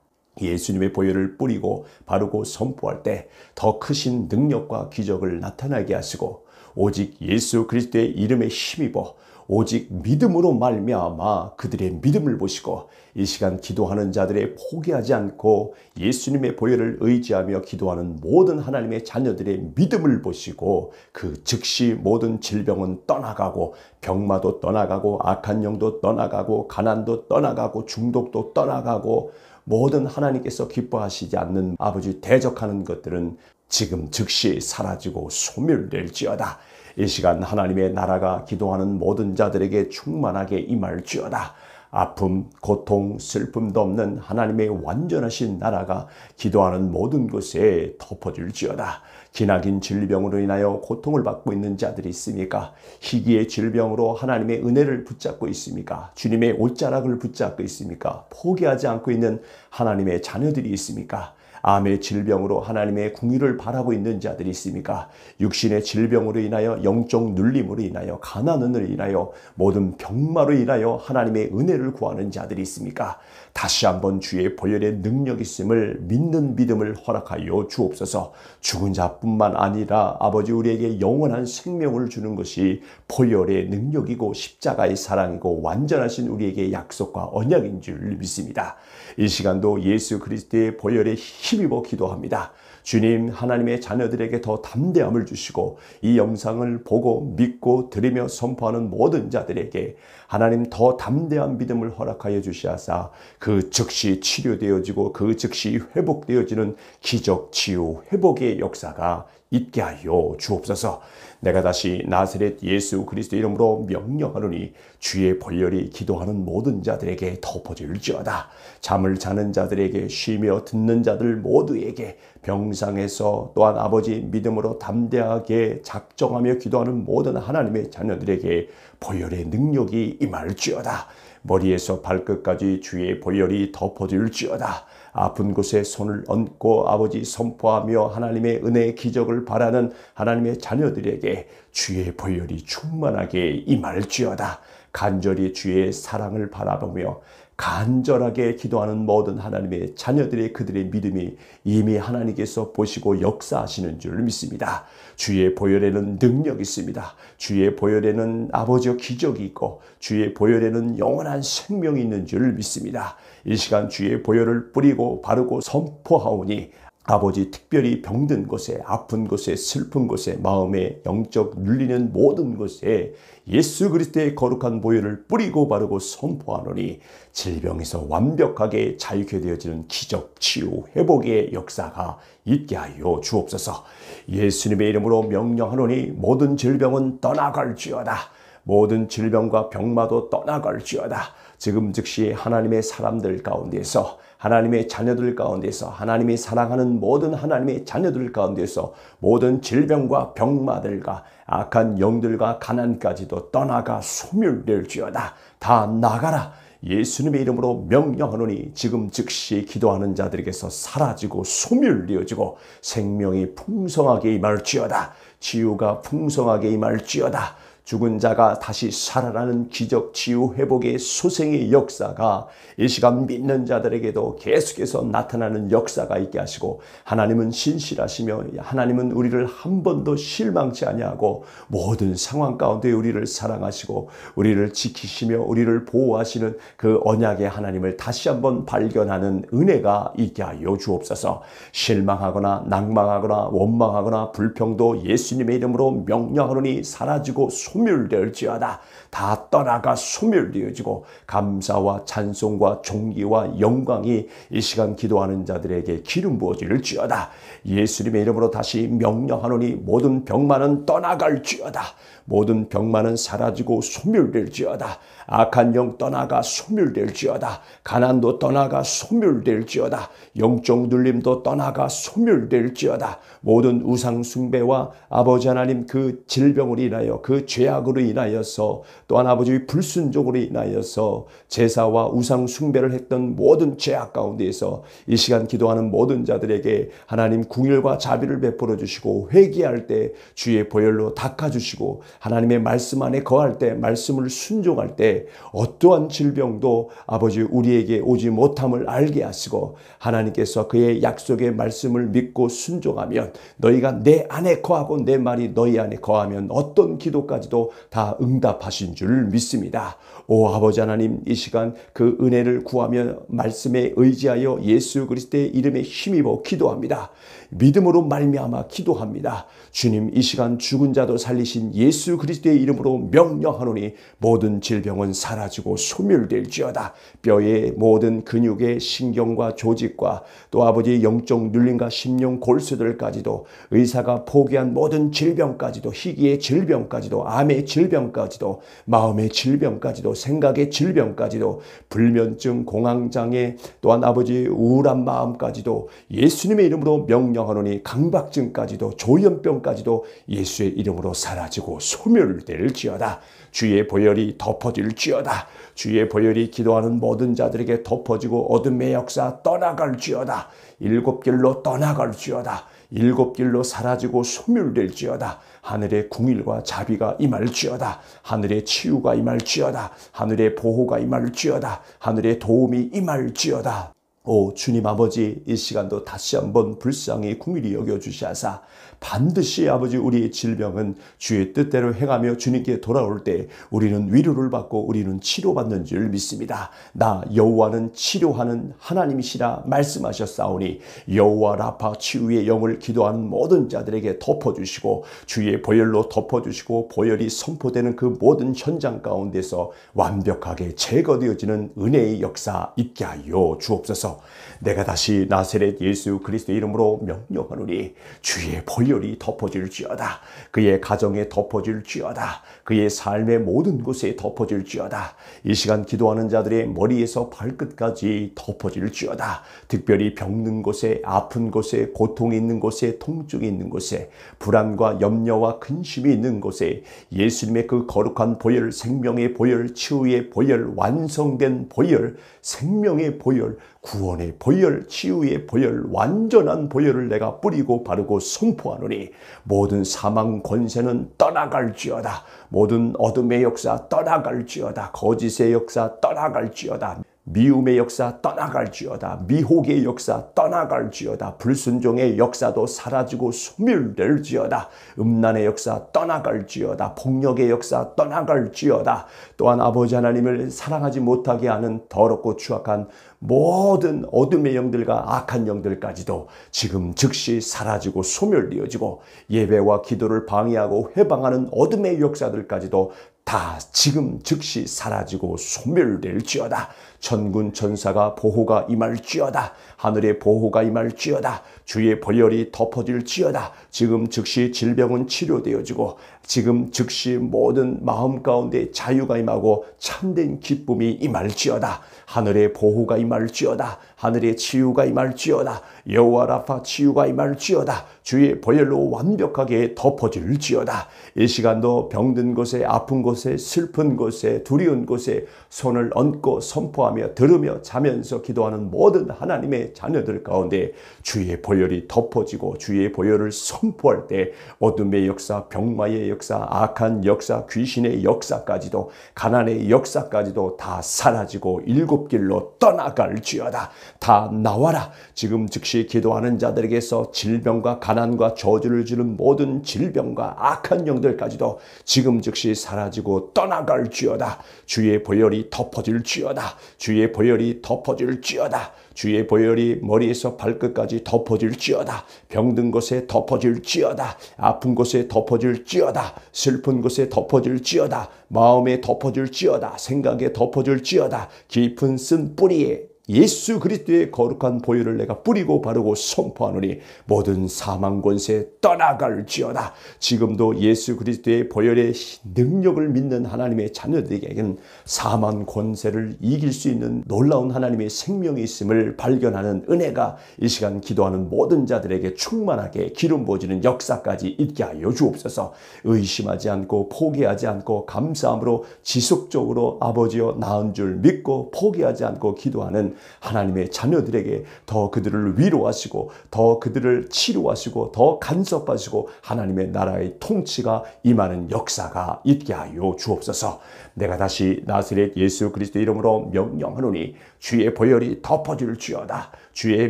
예수님의 보혈을 뿌리고 바르고 선포할 때 더 크신 능력과 기적을 나타나게 하시고 오직 예수 그리스도의 이름에 힘입어 오직 믿음으로 말미암아 그들의 믿음을 보시고 이 시간 기도하는 자들의 포기하지 않고 예수님의 보혈을 의지하며 기도하는 모든 하나님의 자녀들의 믿음을 보시고 그 즉시 모든 질병은 떠나가고 병마도 떠나가고 악한 영도 떠나가고 가난도 떠나가고 중독도 떠나가고 모든 하나님께서 기뻐하시지 않는 아버지 대적하는 것들은 지금 즉시 사라지고 소멸될지어다. 이 시간 하나님의 나라가 기도하는 모든 자들에게 충만하게 임할지어다. 아픔, 고통, 슬픔도 없는 하나님의 완전하신 나라가 기도하는 모든 곳에 덮어질지어다. 기나긴 질병으로 인하여 고통을 받고 있는 자들이 있습니까? 희귀의 질병으로 하나님의 은혜를 붙잡고 있습니까? 주님의 옷자락을 붙잡고 있습니까? 포기하지 않고 있는 하나님의 자녀들이 있습니까? 암의 질병으로 하나님의 궁의를 바라고 있는 자들이 있습니까? 육신의 질병으로 인하여 영적 눌림으로 인하여 가난으로 인하여 모든 병마로 인하여 하나님의 은혜를 구하는 자들이 있습니까? 다시 한번 주의 보혈의 능력 이 있음을 믿는 믿음을 허락하여 주옵소서 죽은 자뿐만 아니라 아버지 우리에게 영원한 생명을 주는 것이 보혈의 능력이고 십자가의 사랑이고 완전하신 우리에게 약속과 언약인 줄 믿습니다. 이 시간도 예수 그리스도의 보혈에 힘입어 기도합니다. 주님 하나님의 자녀들에게 더 담대함을 주시고 이 영상을 보고 믿고 드리며 선포하는 모든 자들에게 하나님 더 담대한 믿음을 허락하여 주시하사 그 즉시 치료되어지고 그 즉시 회복되어지는 기적 치유 회복의 역사가 있게 하여 주옵소서. 내가 다시 나사렛 예수 그리스도 이름으로 명령하노니 주의 벌열이 기도하는 모든 자들에게 덮어질지어다. 잠을 자는 자들에게 쉬며 듣는 자들 모두에게 병상에서 또한 아버지 믿음으로 담대하게 작정하며 기도하는 모든 하나님의 자녀들에게 벌열의 능력이 임할지어다. 머리에서 발끝까지 주의 보혈이 덮어질지어다. 아픈 곳에 손을 얹고 아버지 선포하며 하나님의 은혜의 기적을 바라는 하나님의 자녀들에게 주의 보혈이 충만하게 임할지어다. 간절히 주의 사랑을 바라보며 간절하게 기도하는 모든 하나님의 자녀들의 그들의 믿음이 이미 하나님께서 보시고 역사하시는 줄 믿습니다. 주의 보혈에는 능력이 있습니다. 주의 보혈에는 아버지의 기적이 있고 주의 보혈에는 영원한 생명이 있는 줄 믿습니다. 이 시간 주의 보혈을 뿌리고 바르고 선포하오니 아버지 특별히 병든 곳에 아픈 곳에 슬픈 곳에 마음에 영적 눌리는 모든 곳에 예수 그리스도의 거룩한 보혈을 뿌리고 바르고 선포하노니 질병에서 완벽하게 자유케 되어지는 기적 치유 회복의 역사가 있게 하여 주옵소서 예수님의 이름으로 명령하노니 모든 질병은 떠나갈지어다 모든 질병과 병마도 떠나갈지어다 지금 즉시 하나님의 사람들 가운데서 하나님의 자녀들 가운데서 하나님이 사랑하는 모든 하나님의 자녀들 가운데서 모든 질병과 병마들과 악한 영들과 가난까지도 떠나가 소멸될지어다 다 나가라 예수님의 이름으로 명령하노니 지금 즉시 기도하는 자들에게서 사라지고 소멸되어지고 생명이 풍성하게 임할지어다 치유가 풍성하게 임할지어다 죽은 자가 다시 살아나는 기적, 치유, 회복의 소생의 역사가 이 시간 믿는 자들에게도 계속해서 나타나는 역사가 있게 하시고 하나님은 신실하시며 하나님은 우리를 한 번도 실망치 아니하고 모든 상황 가운데 우리를 사랑하시고 우리를 지키시며 우리를 보호하시는 그 언약의 하나님을 다시 한 번 발견하는 은혜가 있게 하여 주옵소서. 실망하거나 낭망하거나 원망하거나 불평도 예수님의 이름으로 명령하노니 사라지고 소 소멸될지어다 다 떠나가 소멸되어지고 감사와 찬송과 종기와 영광이 이 시간 기도하는 자들에게 기름 부어지를 쥐어다. 예수님의 이름으로 다시 명령하노니 모든 병만은 떠나갈지어다. 모든 병만은 사라지고 소멸될지어다. 악한 영 떠나가 소멸될지어다. 가난도 떠나가 소멸될지어다. 영적 눌림도 떠나가 소멸될지어다. 모든 우상 숭배와 아버지 하나님 그 질병으로 인하여 그 죄악으로 인하여서 또한 아버지의 불순종으로 인하여서 제사와 우상 숭배를 했던 모든 죄악 가운데에서 이 시간 기도하는 모든 자들에게 하나님 궁일과 자비를 베풀어 주시고 회개할 때 주의 보혈로 닦아 주시고 하나님의 말씀 안에 거할 때 말씀을 순종할 때 어떠한 질병도 아버지 우리에게 오지 못함을 알게 하시고 하나님께서 그의 약속의 말씀을 믿고 순종하면 너희가 내 안에 거하고 내 말이 너희 안에 거하면 어떤 기도까지도 다 응답하신 줄 믿습니다. 오 아버지 하나님 이 시간 그 은혜를 구하며 말씀에 의지하여 예수 그리스도의 이름에 힘입어 기도합니다. 믿음으로 말미암아 기도합니다. 주님 이 시간 죽은 자도 살리신 예수 그리스도의 이름으로 명령하노니 모든 질병은 사라지고 소멸될지어다. 뼈의 모든 근육의 신경과 조직과 또아버지 영적 눌림과 심령 골수들까지도 의사가 포기한 모든 질병까지도 희귀의 질병까지도 암의 질병까지도 마음의 질병까지도 생각의 질병까지도 불면증 공황장애 또한 아버지 우울한 마음까지도 예수님의 이름으로 명령하노니 강박증까지도 조현병 사까지도 예수의 이름으로 사라지고 소멸될지어다. 주의 보혈이 덮어질지어다. 주의 보혈이 기도하는 모든 자들에게 덮어지고 어둠의 역사 떠나갈지어다. 일곱 길로 떠나갈지어다. 일곱 길로 사라지고 소멸될지어다. 하늘의 궁일과 자비가 임할지어다. 하늘의 치유가 임할지어다. 하늘의 보호가 임할지어다. 하늘의 도움이 임할지어다. 오 주님 아버지 이 시간도 다시 한번 불쌍히 궁일이 여겨주시사 반드시 아버지 우리의 질병은 주의 뜻대로 행하며 주님께 돌아올 때 우리는 위로를 받고 우리는 치료받는 줄 믿습니다. 나 여호와는 치료하는 하나님이시라 말씀하셨사오니 여호와 라파 치유의 영을 기도하는 모든 자들에게 덮어주시고 주의 보혈로 덮어주시고 보혈이 선포되는 그 모든 현장 가운데서 완벽하게 제거되어지는 은혜의 역사 있게 하여 주옵소서. 내가 다시 나세렛 예수 그리스도 이름으로 명령하노니 주의 벌열이 덮어질지어다. 그의 가정에 덮어질지어다. 그의 삶의 모든 곳에 덮어질지어다. 이 시간 기도하는 자들의 머리에서 발끝까지 덮어질지어다. 특별히 병든 곳에, 아픈 곳에, 고통이 있는 곳에, 통증이 있는 곳에, 불안과 염려와 근심이 있는 곳에 예수님의 그 거룩한 보혈, 생명의 보혈, 치유의 보혈, 완성된 보혈, 생명의 보혈, 구원의 보혈, 치유의 보혈, 완전한 보혈을 내가 뿌리고 바르고 선포하노니 모든 사망 권세는 떠나갈지어다. 모든 어둠의 역사 떠나갈지어다. 거짓의 역사 떠나갈지어다. 미움의 역사 떠나갈지어다. 미혹의 역사 떠나갈지어다. 불순종의 역사도 사라지고 소멸될지어다. 음란의 역사 떠나갈지어다. 폭력의 역사 떠나갈지어다. 또한 아버지 하나님을 사랑하지 못하게 하는 더럽고 추악한 모든 어둠의 영들과 악한 영들까지도 지금 즉시 사라지고 소멸되어지고 예배와 기도를 방해하고 해방하는 어둠의 역사들까지도 다 지금 즉시 사라지고 소멸될지어다. 천군 천사가 보호가 임할지어다. 하늘의 보호가 임할지어다. 주의 벌열이 덮어질지어다. 지금 즉시 질병은 치료되어지고 지금 즉시 모든 마음 가운데 자유가 임하고 참된 기쁨이 임할지어다. 하늘의 보호가 임할지어다. 하늘의 치유가 임할지어다. 여호와 라파 치유가 임할지어다. 주의 보혈로 완벽하게 덮어질지어다. 이 시간도 병든 곳에 아픈 곳에 슬픈 곳에 두려운 곳에 손을 얹고 선포하며 들으며 자면서 기도하는 모든 하나님의 자녀들 가운데 주의 보혈이 덮어지고 주의 보혈을 선포할 때 어둠의 역사, 병마의 역사, 악한 역사, 귀신의 역사까지도 가난의 역사까지도 다 사라지고 일곱 길로 떠나갈지어다. 다 나와라. 지금 즉시 기도하는 자들에게서 질병과 가난과 저주를 주는 모든 질병과 악한 영들까지도 지금 즉시 사라지고 떠나갈지어다. 주의 보혈이 덮어질지어다. 주의 보혈이 덮어질지어다. 주의 보혈이 머리에서 발끝까지 덮어질지어다. 병든 곳에 덮어질지어다. 아픈 곳에 덮어질지어다. 슬픈 곳에 덮어질지어다. 마음에 덮어질지어다. 생각에 덮어질지어다. 깊은 쓴 뿌리에 예수 그리스도의 거룩한 보혈을 내가 뿌리고 바르고 선포하노니 모든 사망 권세 떠나갈지어다. 지금도 예수 그리스도의 보혈의 능력을 믿는 하나님의 자녀들에게는 사망 권세를 이길 수 있는 놀라운 하나님의 생명이 있음을 발견하는 은혜가 이 시간 기도하는 모든 자들에게 충만하게 기름 부어지는 역사까지 있게 하여 주옵소서. 의심하지 않고 포기하지 않고 감사함으로 지속적으로 아버지여 나은 줄 믿고 포기하지 않고 기도하는 하나님의 자녀들에게 더 그들을 위로하시고 더 그들을 치료하시고 더 간섭하시고 하나님의 나라의 통치가 임하는 역사가 있게 하여 주옵소서. 내가 다시 나스렛 예수 그리스도 이름으로 명령하노니 주의 보혈이 덮어질 주여다. 주의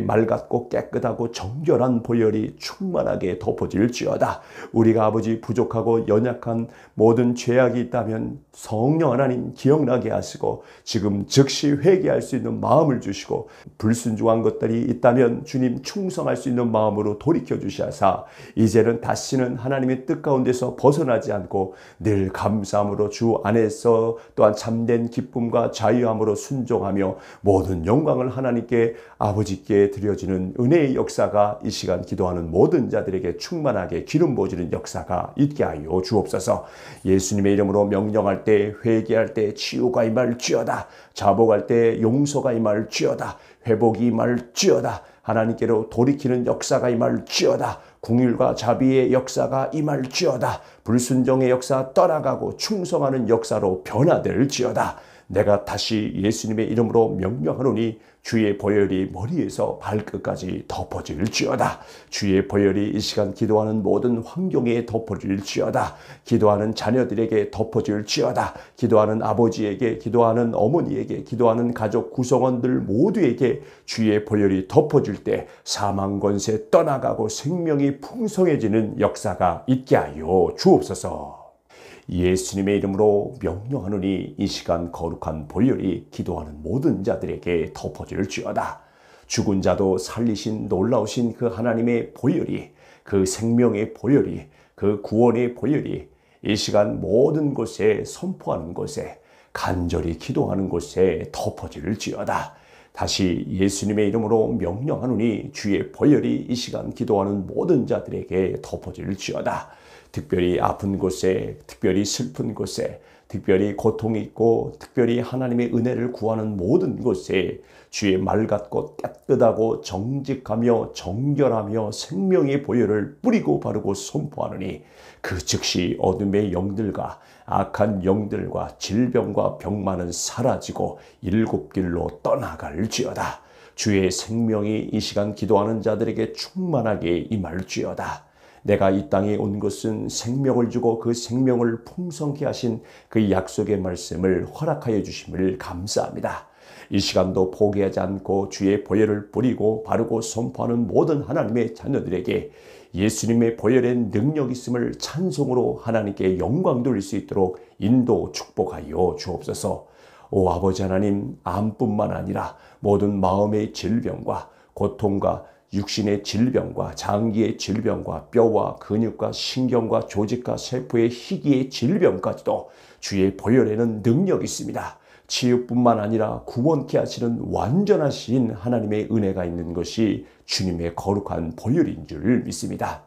맑았고 깨끗하고 정결한 보혈이 충만하게 덮어질지어다. 우리가 아버지 부족하고 연약한 모든 죄악이 있다면 성령 하나님 기억나게 하시고 지금 즉시 회개할 수 있는 마음을 주시고 불순종한 것들이 있다면 주님 충성할 수 있는 마음으로 돌이켜 주시사 이제는 다시는 하나님의 뜻 가운데서 벗어나지 않고 늘 감사함으로 주 안에서 또한 참된 기쁨과 자유함으로 순종하며 모든 영광을 하나님께 아버지 아게지 드려지는 은혜의 역사가 이 시간 기도하는 모든 자들에게 충만하게 기름 부어지는 역사가 있게 하여 주옵소서. 예수님의 이름으로 명령할 때 회개할 때 치유가 임할지어다. 자복할 때 용서가 임할지어다. 회복이 임할지어다. 하나님께로 돌이키는 역사가 임할지어다. 궁율과 자비의 역사가 임할지어다. 불순종의 역사 떠나가고 충성하는 역사로 변화될지어다. 내가 다시 예수님의 이름으로 명령하노니 주의 보혈이 머리에서 발끝까지 덮어질지어다. 주의 보혈이 이 시간 기도하는 모든 환경에 덮어질지어다. 기도하는 자녀들에게 덮어질지어다. 기도하는 아버지에게, 기도하는 어머니에게, 기도하는 가족 구성원들 모두에게 주의 보혈이 덮어질 때 사망 권세 떠나가고 생명이 풍성해지는 역사가 있게 하여 주옵소서. 예수님의 이름으로 명령하노니이 시간 거룩한 볼열이 기도하는 모든 자들에게 덮어질지어다. 죽은 자도 살리신 놀라우신 그 하나님의 보혈이 그 생명의 보혈이 그 구원의 보혈이 이 시간 모든 곳에 선포하는 곳에 간절히 기도하는 곳에 덮어질지어다. 다시 예수님의 이름으로 명령하노니 주의 보혈이 이 시간 기도하는 모든 자들에게 덮어질지어다. 특별히 아픈 곳에, 특별히 슬픈 곳에, 특별히 고통이 있고, 특별히 하나님의 은혜를 구하는 모든 곳에 주의 말 같고 깨끗하고 정직하며 정결하며 생명의 보혈을 뿌리고 바르고 선포하느니 그 즉시 어둠의 영들과 악한 영들과 질병과 병만은 사라지고 일곱 길로 떠나갈지어다. 주의 생명이 이 시간 기도하는 자들에게 충만하게 임할지어다. 내가 이 땅에 온 것은 생명을 주고 그 생명을 풍성케 하신 그 약속의 말씀을 허락하여 주심을 감사합니다. 이 시간도 포기하지 않고 주의 보혈을 뿌리고 바르고 선포하는 모든 하나님의 자녀들에게 예수님의 보혈의 능력 있음을 찬송으로 하나님께 영광 돌릴 수 있도록 인도 축복하여 주옵소서. 오 아버지 하나님 암뿐만 아니라 모든 마음의 질병과 고통과 육신의 질병과 장기의 질병과 뼈와 근육과 신경과 조직과 세포의 희귀의 질병까지도 주의 보혈에는 능력이 있습니다. 치유뿐만 아니라 구원케 하시는 완전하신 하나님의 은혜가 있는 것이 주님의 거룩한 보혈인 줄 믿습니다.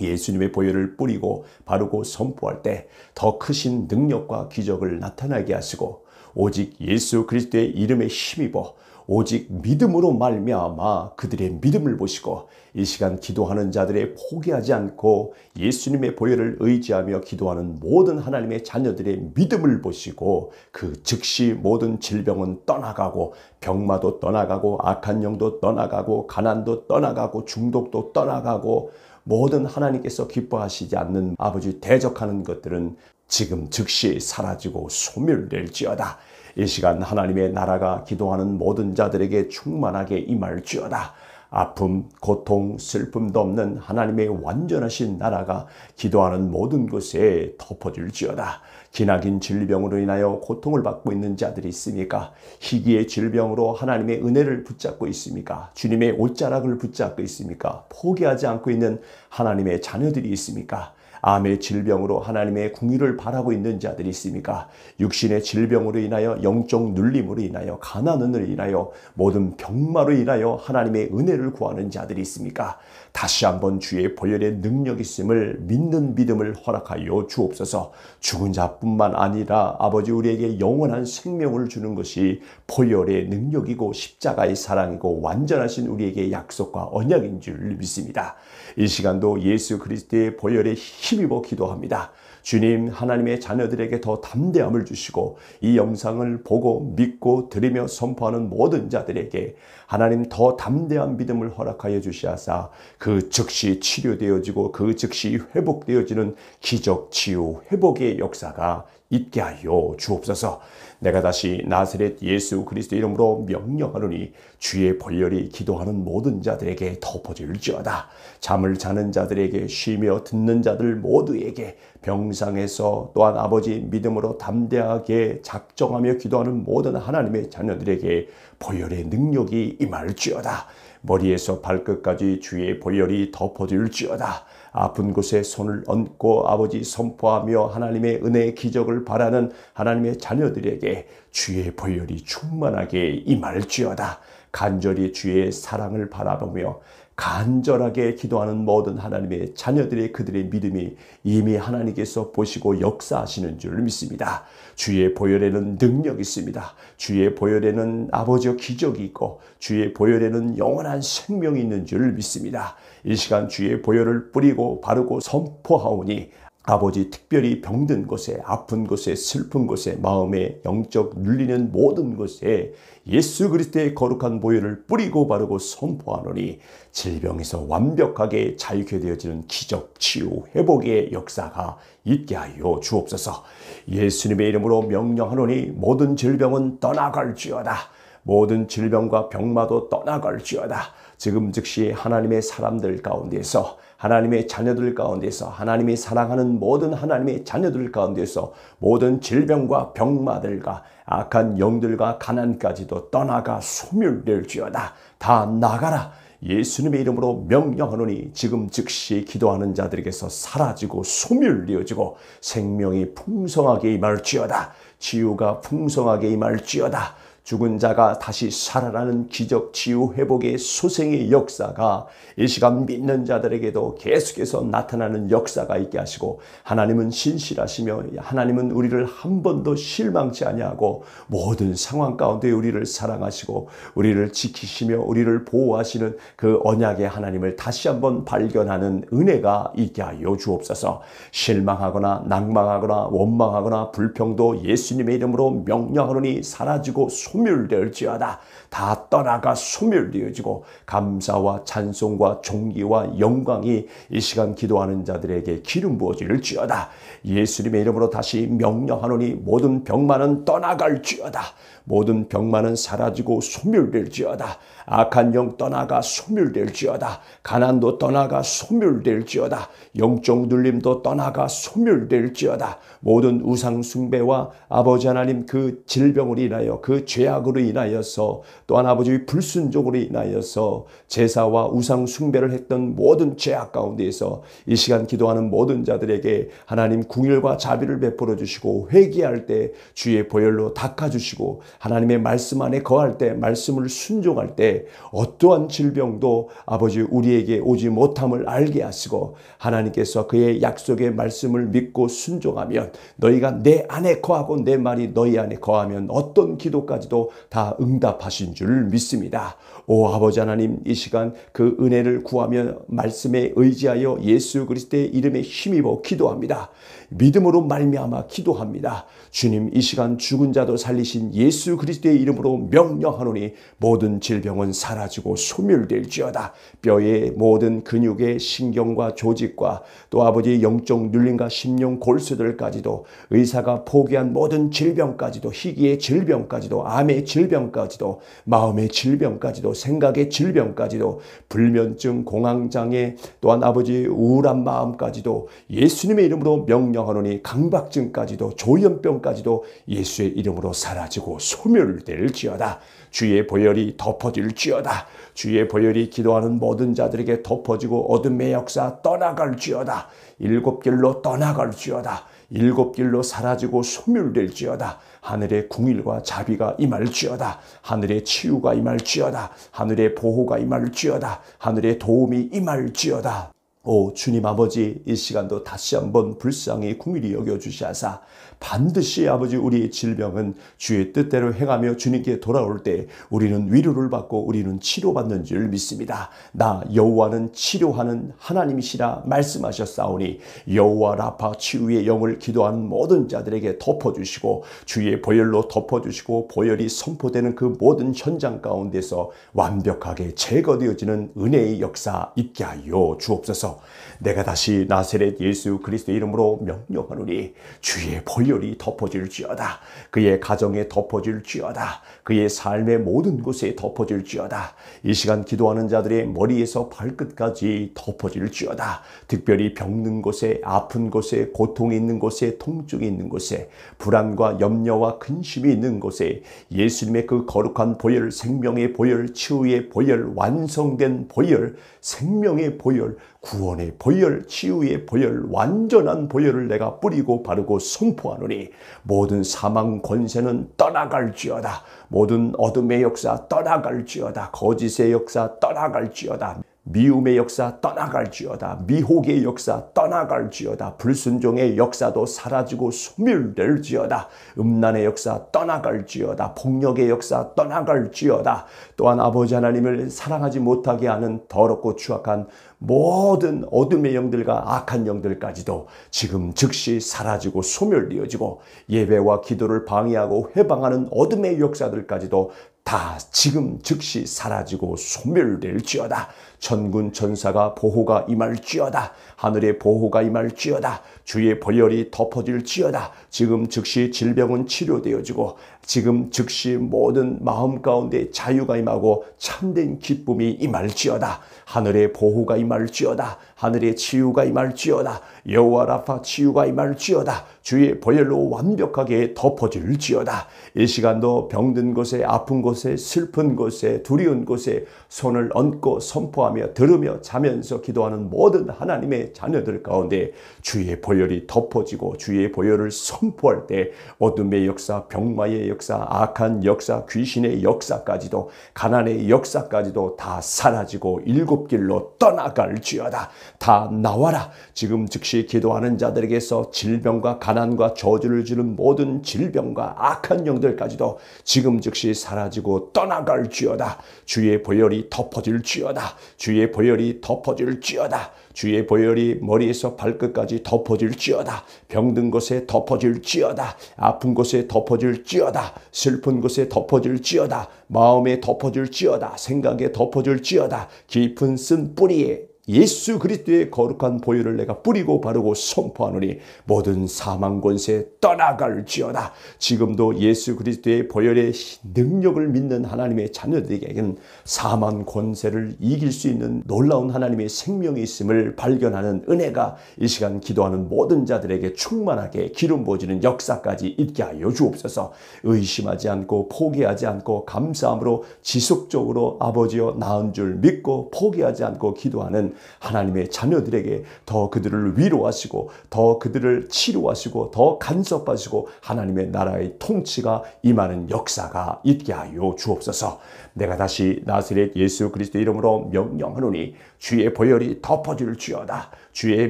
예수님의 보혈을 뿌리고 바르고 선포할 때 더 크신 능력과 기적을 나타나게 하시고 오직 예수 그리스도의 이름에 힘입어 오직 믿음으로 말미암아 그들의 믿음을 보시고 이 시간 기도하는 자들의 포기하지 않고 예수님의 보혈을 의지하며 기도하는 모든 하나님의 자녀들의 믿음을 보시고 그 즉시 모든 질병은 떠나가고 병마도 떠나가고 악한 영도 떠나가고 가난도 떠나가고 중독도 떠나가고 모든 하나님께서 기뻐하시지 않는 아버지 대적하는 것들은 지금 즉시 사라지고 소멸될지어다. 이 시간 하나님의 나라가 기도하는 모든 자들에게 충만하게 임할지어다. 아픔, 고통, 슬픔도 없는 하나님의 완전하신 나라가 기도하는 모든 곳에 덮어질지어다. 기나긴 질병으로 인하여 고통을 받고 있는 자들이 있습니까? 희귀의 질병으로 하나님의 은혜를 붙잡고 있습니까? 주님의 옷자락을 붙잡고 있습니까? 포기하지 않고 있는 하나님의 자녀들이 있습니까? 암의 질병으로 하나님의 궁유를 바라고 있는 자들이 있습니까? 육신의 질병으로 인하여 영적 눌림으로 인하여 가난으 인하여 모든 병마로 인하여 하나님의 은혜를 구하는 자들이 있습니까? 다시 한번 주의 보혈의 능력 있음을 믿는 믿음을 허락하여 주옵소서. 죽은 자뿐만 아니라 아버지 우리에게 영원한 생명을 주는 것이 보혈의 능력이고 십자가의 사랑이고 완전하신 우리에게 약속과 언약인 줄 믿습니다. 이 시간도 예수 그리스도의 보혈에 힘입어 기도합니다. 주님 하나님의 자녀들에게 더 담대함을 주시고 이 영상을 보고 믿고 드리며 선포하는 모든 자들에게 하나님 더 담대한 믿음을 허락하여 주시하사 그 즉시 치료되어지고 그 즉시 회복되어지는 기적 치유 회복의 역사가 있게 하여 주옵소서. 내가 다시 나사렛 예수 그리스도 이름으로 명령하노니 주의 벌열이 기도하는 모든 자들에게 덮어질지어다. 잠을 자는 자들에게 쉬며 듣는 자들 모두에게 병상에서 또한 아버지 믿음으로 담대하게 작정하며 기도하는 모든 하나님의 자녀들에게 벌열의 능력이 임할지어다. 머리에서 발끝까지 주의 보혈이 덮어질지어다. 아픈 곳에 손을 얹고 아버지 선포하며 하나님의 은혜의 기적을 바라는 하나님의 자녀들에게 주의 보혈이 충만하게 임할지어다. 간절히 주의 사랑을 바라보며 간절하게 기도하는 모든 하나님의 자녀들의 그들의 믿음이 이미 하나님께서 보시고 역사하시는 줄 믿습니다. 주의 보혈에는 능력이 있습니다. 주의 보혈에는 아버지의 기적이 있고 주의 보혈에는 영원한 생명이 있는 줄 믿습니다. 이 시간 주의 보혈을 뿌리고 바르고 선포하오니 아버지 특별히 병든 곳에 아픈 곳에 슬픈 곳에 마음에 영적 눌리는 모든 곳에 예수 그리스도의 거룩한 보혈을 뿌리고 바르고 선포하노니 질병에서 완벽하게 자유케 되어지는 기적 치유 회복의 역사가 있게 하여 주옵소서 예수님의 이름으로 명령하노니 모든 질병은 떠나갈지어다 모든 질병과 병마도 떠나갈지어다 지금 즉시 하나님의 사람들 가운데서 하나님의 자녀들 가운데서 하나님이 사랑하는 모든 하나님의 자녀들 가운데서 모든 질병과 병마들과 악한 영들과 가난까지도 떠나가 소멸될지어다 다 나가라 예수님의 이름으로 명령하노니 지금 즉시 기도하는 자들에게서 사라지고 소멸되어지고 생명이 풍성하게 임할지어다 치유가 풍성하게 임할지어다 죽은 자가 다시 살아나는 기적 치유 회복의 소생의 역사가 이 시간 믿는 자들에게도 계속해서 나타나는 역사가 있게 하시고 하나님은 신실하시며 하나님은 우리를 한 번도 실망치 아니하고 모든 상황 가운데 우리를 사랑하시고 우리를 지키시며 우리를 보호하시는 그 언약의 하나님을 다시 한 번 발견하는 은혜가 있게 하여 주옵소서. 실망하거나 낭망하거나 원망하거나 불평도 예수님의 이름으로 명령하노니 사라지고 소. 소멸될지어다. 다 떠나가 소멸되어지고 감사와 찬송과 종기와 영광이 이 시간 기도하는 자들에게 기름 부어질지어다. 예수님의 이름으로 다시 명령하노니 모든 병만은 떠나갈지어다. 모든 병만은 사라지고 소멸될지어다. 악한 영 떠나가 소멸될지어다. 가난도 떠나가 소멸될지어다. 영적 눌림도 떠나가 소멸될지어다. 모든 우상 숭배와 아버지 하나님 그 질병으로 인하여 그 죄악으로 인하여서 또한 아버지의 불순종으로 인하여서 제사와 우상 숭배를 했던 모든 죄악 가운데에서 이 시간 기도하는 모든 자들에게 하나님 궁일과 자비를 베풀어 주시고 회개할 때 주의 보혈로 닦아 주시고 하나님의 말씀 안에 거할 때 말씀을 순종할 때 어떠한 질병도 아버지 우리에게 오지 못함을 알게 하시고 하나님께서 그의 약속의 말씀을 믿고 순종하면 너희가 내 안에 거하고 내 말이 너희 안에 거하면 어떤 기도까지도 다 응답하신 줄 믿습니다. 오 아버지 하나님 이 시간 그 은혜를 구하며 말씀에 의지하여 예수 그리스도의 이름에 힘입어 기도합니다. 믿음으로 말미암아 기도합니다. 주님 이 시간 죽은 자도 살리신 예수 그리스도의 이름으로 명령하노니 모든 질병은 사라지고 소멸될지어다. 뼈의 모든 근육의 신경과 조직과 또아버지 영적 눌림과 심령 골수들까지도 의사가 포기한 모든 질병까지도 희귀의 질병까지도 암의 질병까지도 마음의 질병까지도 생각의 질병까지도 불면증 공황장애 또한 아버지 우울한 마음까지도 예수님의 이름으로 명령하노니 강박증까지도 조현병 사까지도 예수의 이름으로 사라지고 소멸될지어다. 주의 보혈이 덮어질지어다. 주의 보혈이 기도하는 모든 자들에게 덮어지고 어둠의 역사 떠나갈지어다. 일곱 길로 떠나갈지어다. 일곱 길로 사라지고 소멸될지어다. 하늘의 궁일과 자비가 임할지어다. 하늘의 치유가 임할지어다. 하늘의 보호가 임할지어다. 하늘의 도움이 임할지어다. 오 주님 아버지 이 시간도 다시 한번 불쌍히 궁일이 여겨주시사 반드시 아버지 우리의 질병은 주의 뜻대로 행하며 주님께 돌아올 때 우리는 위로를 받고 우리는 치료받는 줄 믿습니다. 나 여호와는 치료하는 하나님이시라 말씀하셨사오니 여호와 라파 치유의 영을 기도하는 모든 자들에게 덮어주시고 주의 보혈로 덮어주시고 보혈이 선포되는 그 모든 현장 가운데서 완벽하게 제거되어지는 은혜의 역사 있게 하여 주옵소서. 내가 다시 나세렛 예수 그리스도 이름으로 명령하노니 주의 벌열이 덮어질지어다. 그의 가정에 덮어질지어다. 그의 삶의 모든 곳에 덮어질지어다. 이 시간 기도하는 자들의 머리에서 발끝까지 덮어질지어다. 특별히 병든 곳에, 아픈 곳에, 고통이 있는 곳에, 통증이 있는 곳에, 불안과 염려와 근심이 있는 곳에 예수님의 그 거룩한 보혈, 생명의 보혈, 치유의 보혈, 완성된 보혈, 생명의 보혈, 구원의 보혈, 치유의 보혈, 완전한 보혈을 내가 뿌리고 바르고 선포하노니 모든 사망 권세는 떠나갈지어다. 모든 어둠의 역사 떠나갈지어다. 거짓의 역사 떠나갈지어다. 미움의 역사 떠나갈지어다. 미혹의 역사 떠나갈지어다. 불순종의 역사도 사라지고 소멸될지어다. 음란의 역사 떠나갈지어다. 폭력의 역사 떠나갈지어다. 또한 아버지 하나님을 사랑하지 못하게 하는 더럽고 추악한 모든 어둠의 영들과 악한 영들까지도 지금 즉시 사라지고 소멸되어지고 예배와 기도를 방해하고 해방하는 어둠의 역사들까지도 다 지금 즉시 사라지고 소멸될지어다. 천군 전사가 보호가 임할지어다. 하늘의 보호가 임할지어다. 주의 벌열이 덮어질지어다. 지금 즉시 질병은 치료되어지고 지금 즉시 모든 마음 가운데 자유가 임하고 참된 기쁨이 임할지어다. 하늘의 보호가 임할지어다 하늘의 치유가 임할지어다. 여호와 라파 치유가 임할지어다. 주의 보혈로 완벽하게 덮어질지어다. 이 시간도 병든 곳에 아픈 곳에 슬픈 곳에 두려운 곳에 손을 얹고 선포하며 들으며 자면서 기도하는 모든 하나님의 자녀들 가운데 주의 보혈이 덮어지고 주의 보혈을 선포할 때 어둠의 역사, 병마의 역사, 악한 역사, 귀신의 역사까지도 가난의 역사까지도 다 사라지고 일곱 길로 떠나갈지어다. 다 나와라. 지금 즉시 기도하는 자들에게서 질병과 가난과 저주를 주는 모든 질병과 악한 영들까지도 지금 즉시 사라지고 떠나갈지어다. 주의 보혈이 덮어질지어다. 주의 보혈이 덮어질지어다. 주의 보혈이 머리에서 발끝까지 덮어질지어다. 병든 곳에 덮어질지어다. 아픈 곳에 덮어질지어다. 슬픈 곳에 덮어질지어다. 마음에 덮어질지어다. 생각에 덮어질지어다. 깊은 쓴 뿌리에 예수 그리스도의 거룩한 보혈을 내가 뿌리고 바르고 선포하노니 모든 사망 권세 떠나갈지어다. 지금도 예수 그리스도의 보혈의 능력을 믿는 하나님의 자녀들에게는 사망 권세를 이길 수 있는 놀라운 하나님의 생명이 있음을 발견하는 은혜가 이 시간 기도하는 모든 자들에게 충만하게 기름 부어지는 역사까지 있게 하여 주옵소서. 의심하지 않고 포기하지 않고 감사함으로 지속적으로 아버지여 나은 줄 믿고 포기하지 않고 기도하는 하나님의 자녀들에게 더 그들을 위로하시고 더 그들을 치료하시고 더 간섭하시고 하나님의 나라의 통치가 임하는 역사가 있게 하여 주옵소서. 내가 다시 나스렛 예수 그리스도 이름으로 명령하노니 주의 보혈이 덮어질 주여다. 주의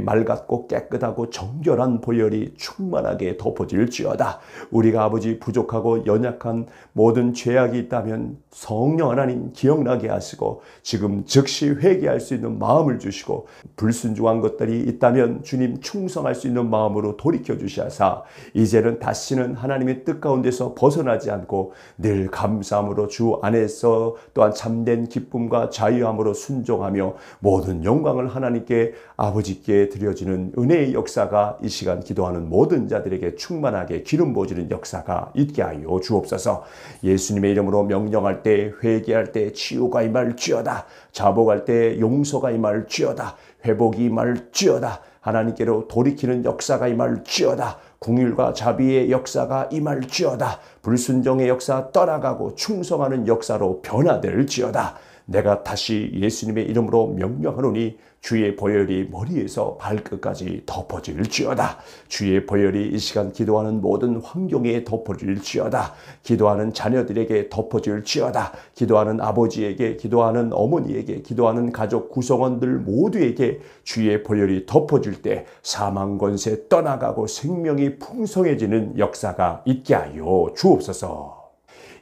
맑았고 깨끗하고 정결한 보혈이 충만하게 덮어질지어다. 우리가 아버지 부족하고 연약한 모든 죄악이 있다면 성령 하나님 기억나게 하시고 지금 즉시 회개할 수 있는 마음을 주시고 불순종한 것들이 있다면 주님 충성할 수 있는 마음으로 돌이켜 주시사 이제는 다시는 하나님의 뜻 가운데서 벗어나지 않고 늘 감사함으로 주 안에서 또한 참된 기쁨과 자유함으로 순종하며 모든 영광을 하나님께 아버지 아버 드려지는 은혜의 역사가 이 시간 기도하는 모든 자들에게 충만하게 기름 부어지는 역사가 있게 하여 주옵소서. 예수님의 이름으로 명령할 때 회개할 때 치유가 임할지어다. 자복할 때 용서가 임할지어다. 회복이 임할지어다. 하나님께로 돌이키는 역사가 임할지어다. 궁율과 자비의 역사가 임할지어다. 불순종의 역사 떠나가고 충성하는 역사로 변화될지어다. 내가 다시 예수님의 이름으로 명령하노니 주의 보혈이 머리에서 발끝까지 덮어질지어다. 주의 보혈이 이 시간 기도하는 모든 환경에 덮어질지어다. 기도하는 자녀들에게 덮어질지어다. 기도하는 아버지에게, 기도하는 어머니에게, 기도하는 가족 구성원들 모두에게 주의 보혈이 덮어질 때 사망 권세 떠나가고 생명이 풍성해지는 역사가 있게 하여 주옵소서.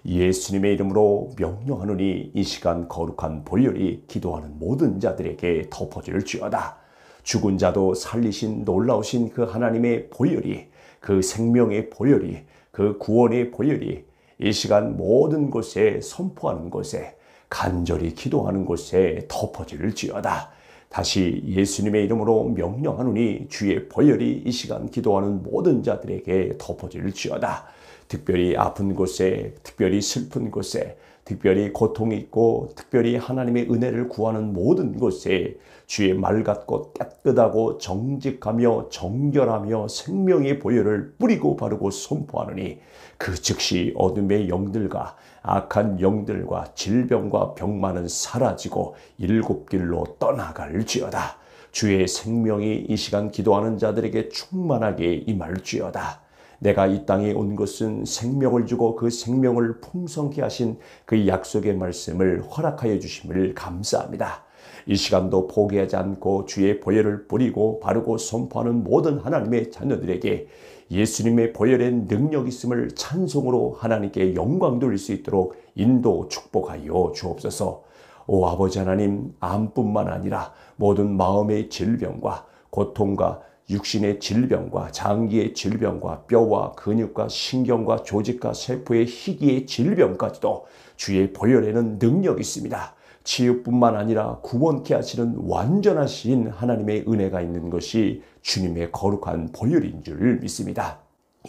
예수님의 이름으로 명령하노니이 시간 거룩한 볼열이 기도하는 모든 자들에게 덮어질 지어다. 죽은 자도 살리신 놀라우신 그 하나님의 보혈이 그 생명의 보혈이 그 구원의 보혈이 이 시간 모든 곳에 선포하는 곳에 간절히 기도하는 곳에 덮어질지어다. 다시 예수님의 이름으로 명령하노니 주의 보혈이 이 시간 기도하는 모든 자들에게 덮어질지어다. 특별히 아픈 곳에, 특별히 슬픈 곳에, 특별히 고통이 있고, 특별히 하나님의 은혜를 구하는 모든 곳에 주의 말 같고 깨끗하고 정직하며 정결하며 생명의 보혈을 뿌리고 바르고 선포하느니 그 즉시 어둠의 영들과 악한 영들과 질병과 병만은 사라지고 일곱 길로 떠나갈지어다. 주의 생명이 이 시간 기도하는 자들에게 충만하게 임할지어다. 내가 이 땅에 온 것은 생명을 주고 그 생명을 풍성케 하신 그 약속의 말씀을 허락하여 주심을 감사합니다. 이 시간도 포기하지 않고 주의 보혈을 뿌리고 바르고 선포하는 모든 하나님의 자녀들에게 예수님의 보혈의 능력 있음을 찬송으로 하나님께 영광 돌릴 수 있도록 인도 축복하여 주옵소서. 오 아버지 하나님 암뿐만 아니라 모든 마음의 질병과 고통과 육신의 질병과 장기의 질병과 뼈와 근육과 신경과 조직과 세포의 희귀의 질병까지도 주의 보혈에는 능력이 있습니다. 치유뿐만 아니라 구원케 하시는 완전하신 하나님의 은혜가 있는 것이 주님의 거룩한 보혈인 줄 믿습니다.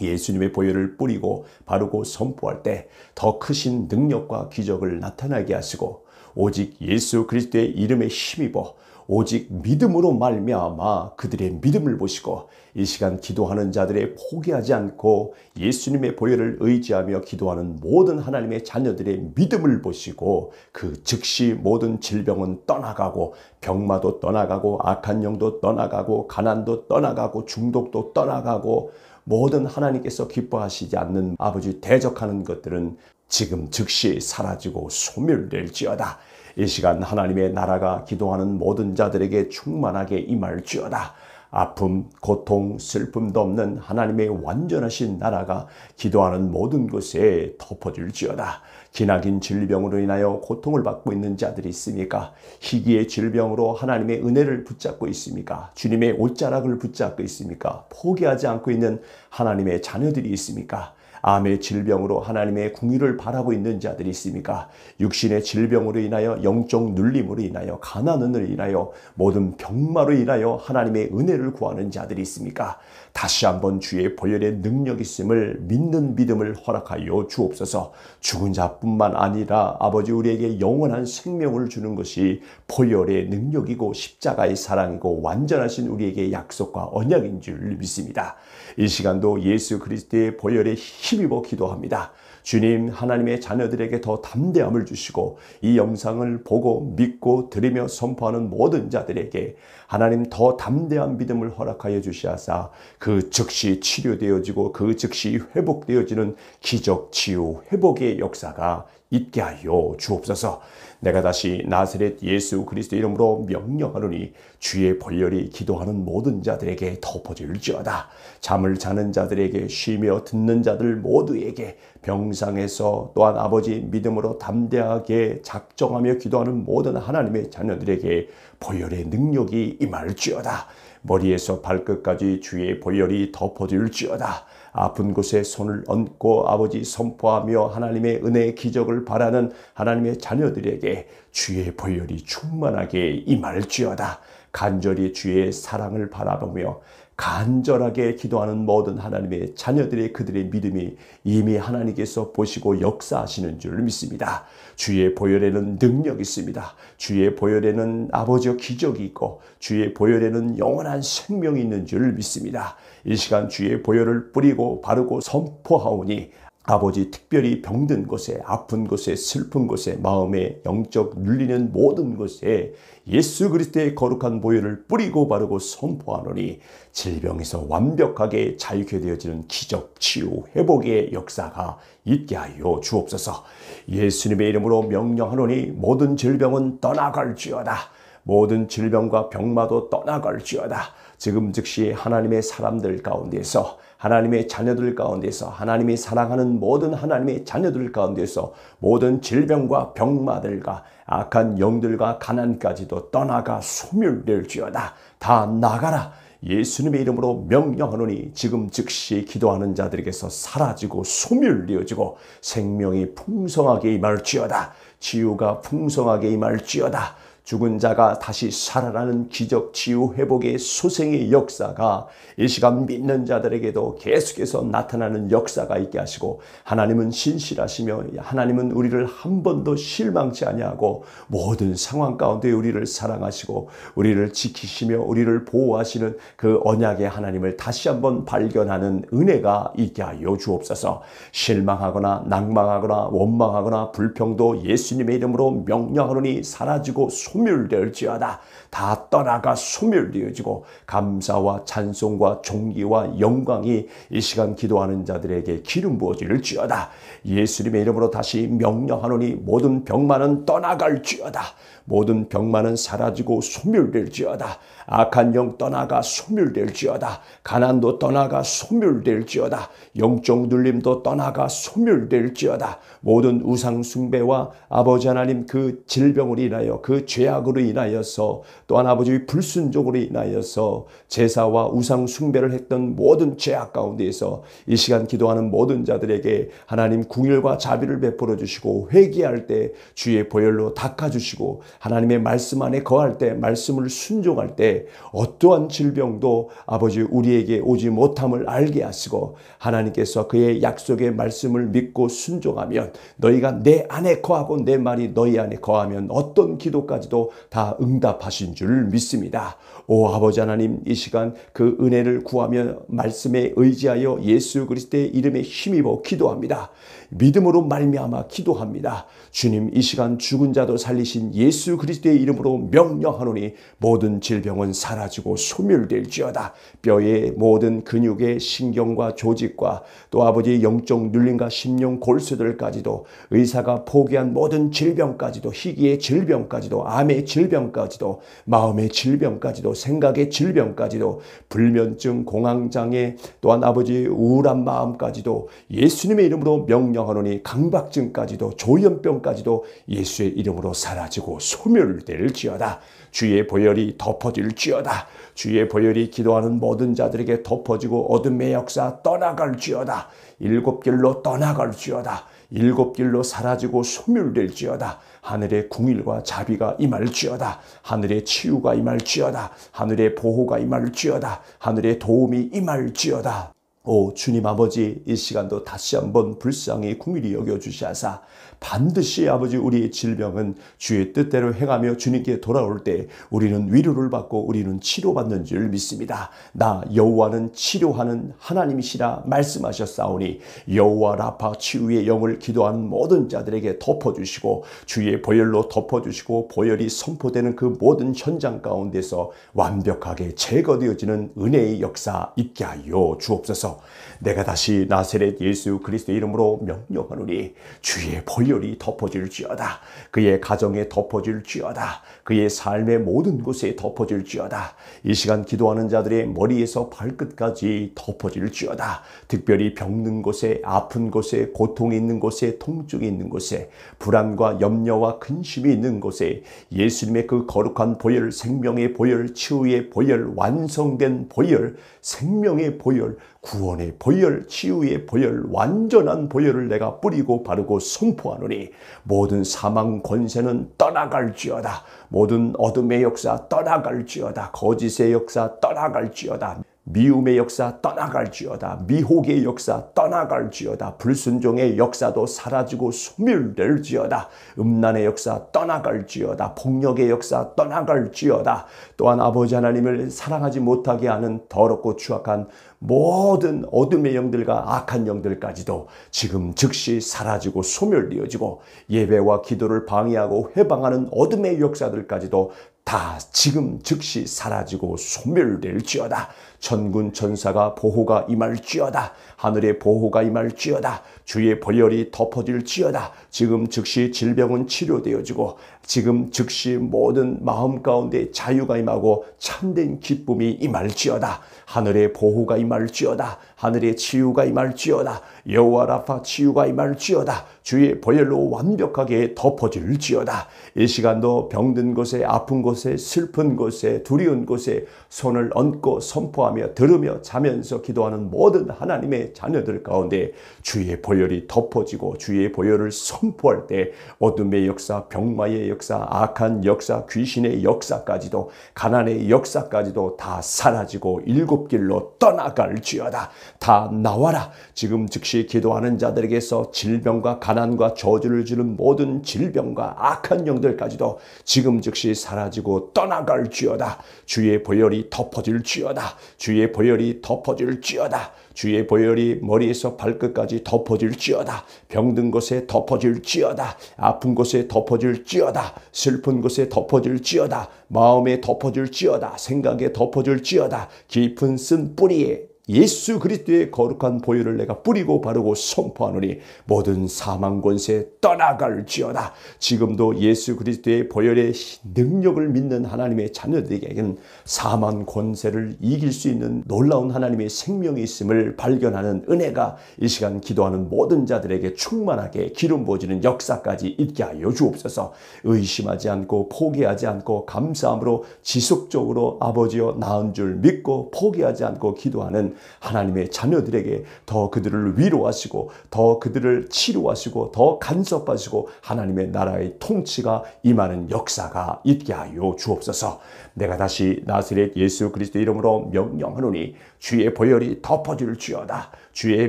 예수님의 보혈을 뿌리고 바르고 선포할 때 더 크신 능력과 기적을 나타나게 하시고 오직 예수 그리스도의 이름에 힘입어 오직 믿음으로 말미암아 그들의 믿음을 보시고 이 시간 기도하는 자들의 포기하지 않고 예수님의 보혈을 의지하며 기도하는 모든 하나님의 자녀들의 믿음을 보시고 그 즉시 모든 질병은 떠나가고 병마도 떠나가고 악한 영도 떠나가고 가난도 떠나가고 중독도 떠나가고 모든 하나님께서 기뻐하시지 않는 아버지 대적하는 것들은 지금 즉시 사라지고 소멸될지어다. 이 시간 하나님의 나라가 기도하는 모든 자들에게 충만하게 임할지어다. 아픔, 고통, 슬픔도 없는 하나님의 완전하신 나라가 기도하는 모든 곳에 덮어질지어다. 기나긴 질병으로 인하여 고통을 받고 있는 자들이 있습니까? 희귀의 질병으로 하나님의 은혜를 붙잡고 있습니까? 주님의 옷자락을 붙잡고 있습니까? 포기하지 않고 있는 하나님의 자녀들이 있습니까? 암의 질병으로 하나님의 궁유를 바라고 있는 자들이 있습니까? 육신의 질병으로 인하여 영적 눌림으로 인하여 가난을 인하여 모든 병마로 인하여 하나님의 은혜를 구하는 자들이 있습니까? 다시 한번 주의 보혈의 능력 있음을 믿는 믿음을 허락하여 주옵소서. 죽은 자뿐만 아니라 아버지 우리에게 영원한 생명을 주는 것이 보혈의 능력이고 십자가의 사랑이고 완전하신 우리에게 약속과 언약인 줄 믿습니다. 이 시간도 예수 그리스도의 보혈에 힘입어 기도합니다. 주님 하나님의 자녀들에게 더 담대함을 주시고 이 영상을 보고 믿고 들으며 선포하는 모든 자들에게 하나님 더 담대한 믿음을 허락하여 주시하사 그 즉시 치료되어지고 그 즉시 회복되어지는 기적 치유 회복의 역사가 있게 하여 주옵소서. 내가 다시 나사렛 예수 그리스도 이름으로 명령하노니 주의 벌열이 기도하는 모든 자들에게 덮어질지어다. 잠을 자는 자들에게 쉬며 듣는 자들 모두에게 병상에서 또한 아버지 믿음으로 담대하게 작정하며 기도하는 모든 하나님의 자녀들에게 벌열의 능력이 임할지어다. 머리에서 발끝까지 주의 보혈이 덮어질지어다. 아픈 곳에 손을 얹고 아버지 선포하며 하나님의 은혜의 기적을 바라는 하나님의 자녀들에게 주의 보혈이 충만하게 임할지어다. 간절히 주의 사랑을 바라보며 간절하게 기도하는 모든 하나님의 자녀들의 그들의 믿음이 이미 하나님께서 보시고 역사하시는 줄 믿습니다. 주의 보혈에는 능력이 있습니다. 주의 보혈에는 아버지의 기적이 있고 주의 보혈에는 영원한 생명이 있는 줄 믿습니다. 이 시간 주의 보혈을 뿌리고 바르고 선포하오니 아버지 특별히 병든 곳에 아픈 곳에 슬픈 곳에 마음에 영적 눌리는 모든 곳에 예수 그리스도의 거룩한 보혈을 뿌리고 바르고 선포하노니 질병에서 완벽하게 자유케 되어지는 기적 치유 회복의 역사가 있게 하여 주옵소서 예수님의 이름으로 명령하노니 모든 질병은 떠나갈지어다 모든 질병과 병마도 떠나갈지어다 지금 즉시 하나님의 사람들 가운데서 하나님의 자녀들 가운데서 하나님이 사랑하는 모든 하나님의 자녀들 가운데서 모든 질병과 병마들과 악한 영들과 가난까지도 떠나가 소멸될지어다 다 나가라 예수님의 이름으로 명령하노니 지금 즉시 기도하는 자들에게서 사라지고 소멸되어지고 생명이 풍성하게 임할지어다 치유가 풍성하게 임할지어다 죽은 자가 다시 살아나는 기적, 치유, 회복의 소생의 역사가 이 시간 믿는 자들에게도 계속해서 나타나는 역사가 있게 하시고 하나님은 신실하시며 하나님은 우리를 한 번도 실망치 아니하고 모든 상황 가운데 우리를 사랑하시고 우리를 지키시며 우리를 보호하시는 그 언약의 하나님을 다시 한 번 발견하는 은혜가 있게 하여 주옵소서. 실망하거나 낭망하거나 원망하거나 불평도 예수님의 이름으로 명령하노니 사라지고 소멸될지어다. 다 떠나가 소멸되어지고 감사와 찬송과 종기와 영광이 이 시간 기도하는 자들에게 기름 부어질지어다. 예수님의 이름으로 다시 명령하노니 모든 병만은 떠나갈지어다. 모든 병만은 사라지고 소멸될지어다. 악한 영 떠나가 소멸될지어다. 가난도 떠나가 소멸될지어다. 영적 눌림도 떠나가 소멸될지어다. 모든 우상 숭배와 아버지 하나님 그 질병으로 인하여 그 죄악으로 인하여서 또한 아버지의 불순종으로 인하여서 제사와 우상 숭배를 했던 모든 죄악 가운데에서 이 시간 기도하는 모든 자들에게 하나님 궁율과 자비를 베풀어 주시고 회개할 때 주의 보혈로 닦아 주시고 하나님의 말씀 안에 거할 때 말씀을 순종할 때 어떠한 질병도 아버지 우리에게 오지 못함을 알게 하시고 하나님께서 그의 약속의 말씀을 믿고 순종하면 너희가 내 안에 거하고 내 말이 너희 안에 거하면 어떤 기도까지도 다 응답하신 줄 믿습니다. 오 아버지 하나님 이 시간 그 은혜를 구하며 말씀에 의지하여 예수 그리스도의 이름에 힘입어 기도합니다. 믿음으로 말미암아 기도합니다. 주님 이 시간 죽은 자도 살리신 예수 그리스도의 이름으로 명령하노니 모든 질병은 사라지고 소멸될지어다. 뼈의 모든 근육의 신경과 조직과 또아버지 영적 눌림과 심령 골수들까지도 의사가 포기한 모든 질병까지도 희귀의 질병까지도 암의 질병까지도 마음의 질병까지도 생각의 질병까지도 불면증 공황장애 또한 아버지 우울한 마음까지도 예수님의 이름으로 명령 명하노니 강박증까지도 조현병까지도 예수의 이름으로 사라지고 소멸될지어다. 주의 보혈이 덮어질지어다. 주의 보혈이 기도하는 모든 자들에게 덮어지고 어둠의 역사 떠나갈지어다. 일곱 길로 떠나갈지어다. 일곱 길로 사라지고 소멸될지어다. 하늘의 궁일과 자비가 임할지어다. 하늘의 치유가 임할지어다. 하늘의 보호가 임할지어다. 하늘의 도움이 임할지어다. 오 주님 아버지 이 시간도 다시 한번 불쌍히 구밀히 여겨주시하사 반드시 아버지 우리의 질병은 주의 뜻대로 행하며 주님께 돌아올 때 우리는 위로를 받고 우리는 치료받는 줄 믿습니다. 나 여호와는 치료하는 하나님이시라 말씀하셨사오니 여호와 라파 치유의 영을 기도하는 모든 자들에게 덮어주시고 주의 보혈로 덮어주시고 보혈이 선포되는 그 모든 현장 가운데서 완벽하게 제거되어지는 은혜의 역사 있게 하여 주옵소서. 내가 다시 나세렛 예수 그리스도 이름으로 명령하노니 주의 보혈 극렬히 덮어질지어다. 그의 가정에 덮어질지어다. 그의 삶의 모든 곳에 덮어질지어다. 이 시간 기도하는 자들의 머리에서 발끝까지 덮어질지어다. 특별히 병든 곳에, 아픈 곳에, 고통이 있는 곳에, 통증이 있는 곳에, 불안과 염려와 근심이 있는 곳에 예수님의 그 거룩한 보혈, 생명의 보혈, 치유의 보혈, 완성된 보혈, 생명의 보혈, 구원의 보혈, 치유의 보혈, 완전한 보혈을 내가 뿌리고 바르고 선포하노니 모든 사망 권세는 떠나갈지어다. 모든 어둠의 역사 떠나갈지어다. 거짓의 역사 떠나갈지어다. 미움의 역사 떠나갈지어다. 미혹의 역사 떠나갈지어다. 불순종의 역사도 사라지고 소멸될지어다. 음란의 역사 떠나갈지어다. 폭력의 역사 떠나갈지어다. 또한 아버지 하나님을 사랑하지 못하게 하는 더럽고 추악한 모든 어둠의 영들과 악한 영들까지도 지금 즉시 사라지고 소멸되어지고 예배와 기도를 방해하고 해방하는 어둠의 역사들까지도 다 지금 즉시 사라지고 소멸될지어다. 천군 천사가 보호가 임할지어다. 하늘의 보호가 임할지어다. 주의 벌열이 덮어질지어다. 지금 즉시 질병은 치료되어지고 지금 즉시 모든 마음 가운데 자유가 임하고 참된 기쁨이 임할지어다. 하늘의 보호가 임할지어다 하늘의 치유가 임할지어다. 여호와 라파 치유가 임할지어다. 주의 보혈로 완벽하게 덮어질지어다. 이 시간도 병든 곳에 아픈 곳에 슬픈 곳에 두려운 곳에 손을 얹고 선포하며 들으며 자면서 기도하는 모든 하나님의 자녀들 가운데 주의 보혈이 덮어지고 주의 보혈을 선포할 때 어둠의 역사, 병마의 역사, 악한 역사, 귀신의 역사까지도 가난의 역사까지도 다 사라지고 일곱 길로 떠나갈지어다. 다 나와라. 지금 즉시 기도하는 자들에게서 질병과 가난과 저주를 주는 모든 질병과 악한 영들까지도 지금 즉시 사라지고 떠나갈지어다. 주의 보혈이 덮어질지어다. 주의 보혈이 덮어질지어다. 주의 보혈이 머리에서 발끝까지 덮어질지어다. 병든 곳에 덮어질지어다. 아픈 곳에 덮어질지어다. 슬픈 곳에 덮어질지어다. 마음에 덮어질지어다. 생각에 덮어질지어다. 깊은 쓴 뿌리에 예수 그리스도의 거룩한 보혈을 내가 뿌리고 바르고 선포하노니 모든 사망 권세 떠나갈지어다. 지금도 예수 그리스도의 보혈의 능력을 믿는 하나님의 자녀들에게는 사망 권세를 이길 수 있는 놀라운 하나님의 생명이 있음을 발견하는 은혜가 이 시간 기도하는 모든 자들에게 충만하게 기름 부어지는 역사까지 있게 하여 주옵소서. 의심하지 않고 포기하지 않고 감사함으로 지속적으로 아버지여 나은 줄 믿고 포기하지 않고 기도하는 하나님의 자녀들에게 더 그들을 위로하시고 더 그들을 치료하시고 더 간섭하시고 하나님의 나라의 통치가 임하는 역사가 있게 하여 주옵소서. 내가 다시 나스렛 예수 그리스도 이름으로 명령하노니 주의 보혈이 덮어질 주여다. 주의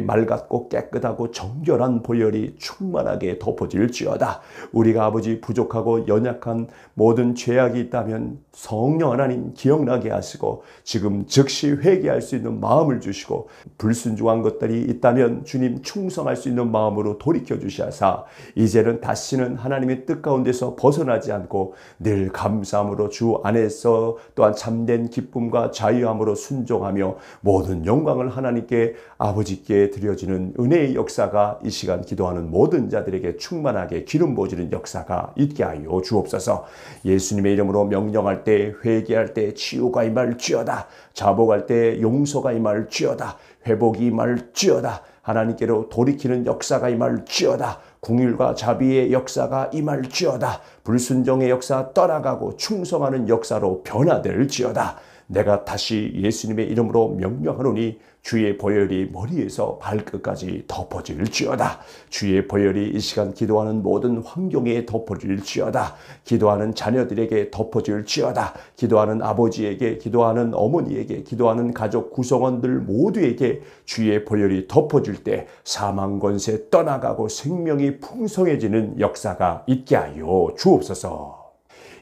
맑았고 깨끗하고 정결한 보혈이 충만하게 덮어질지어다. 우리가 아버지 부족하고 연약한 모든 죄악이 있다면 성령 하나님 기억나게 하시고 지금 즉시 회개할 수 있는 마음을 주시고 불순종한 것들이 있다면 주님 충성할 수 있는 마음으로 돌이켜 주시사 이제는 다시는 하나님의 뜻 가운데서 벗어나지 않고 늘 감사함으로 주 안에서 또한 참된 기쁨과 자유함으로 순종하며 모든 영광을 하나님께 아버지께 드려지는 은혜의 역사가 이 시간 기도하는 모든 자들에게 충만하게 기름 부어지는 역사가 있게 하여 주옵소서. 예수님의 이름으로 명령할 때 회개할 때 치유가 임할지어다. 자복할 때 용서가 임할지어다. 회복이 임할지어다. 하나님께로 돌이키는 역사가 임할지어다. 궁율과 자비의 역사가 임할지어다. 불순종의 역사 떠나가고 충성하는 역사로 변화될지어다. 내가 다시 예수님의 이름으로 명령하노니 주의 보혈이 머리에서 발끝까지 덮어질지어다. 주의 보혈이 이 시간 기도하는 모든 환경에 덮어질지어다. 기도하는 자녀들에게 덮어질지어다. 기도하는 아버지에게, 기도하는 어머니에게, 기도하는 가족 구성원들 모두에게 주의 보혈이 덮어질 때 사망 권세 떠나가고 생명이 풍성해지는 역사가 있게 하여 주옵소서.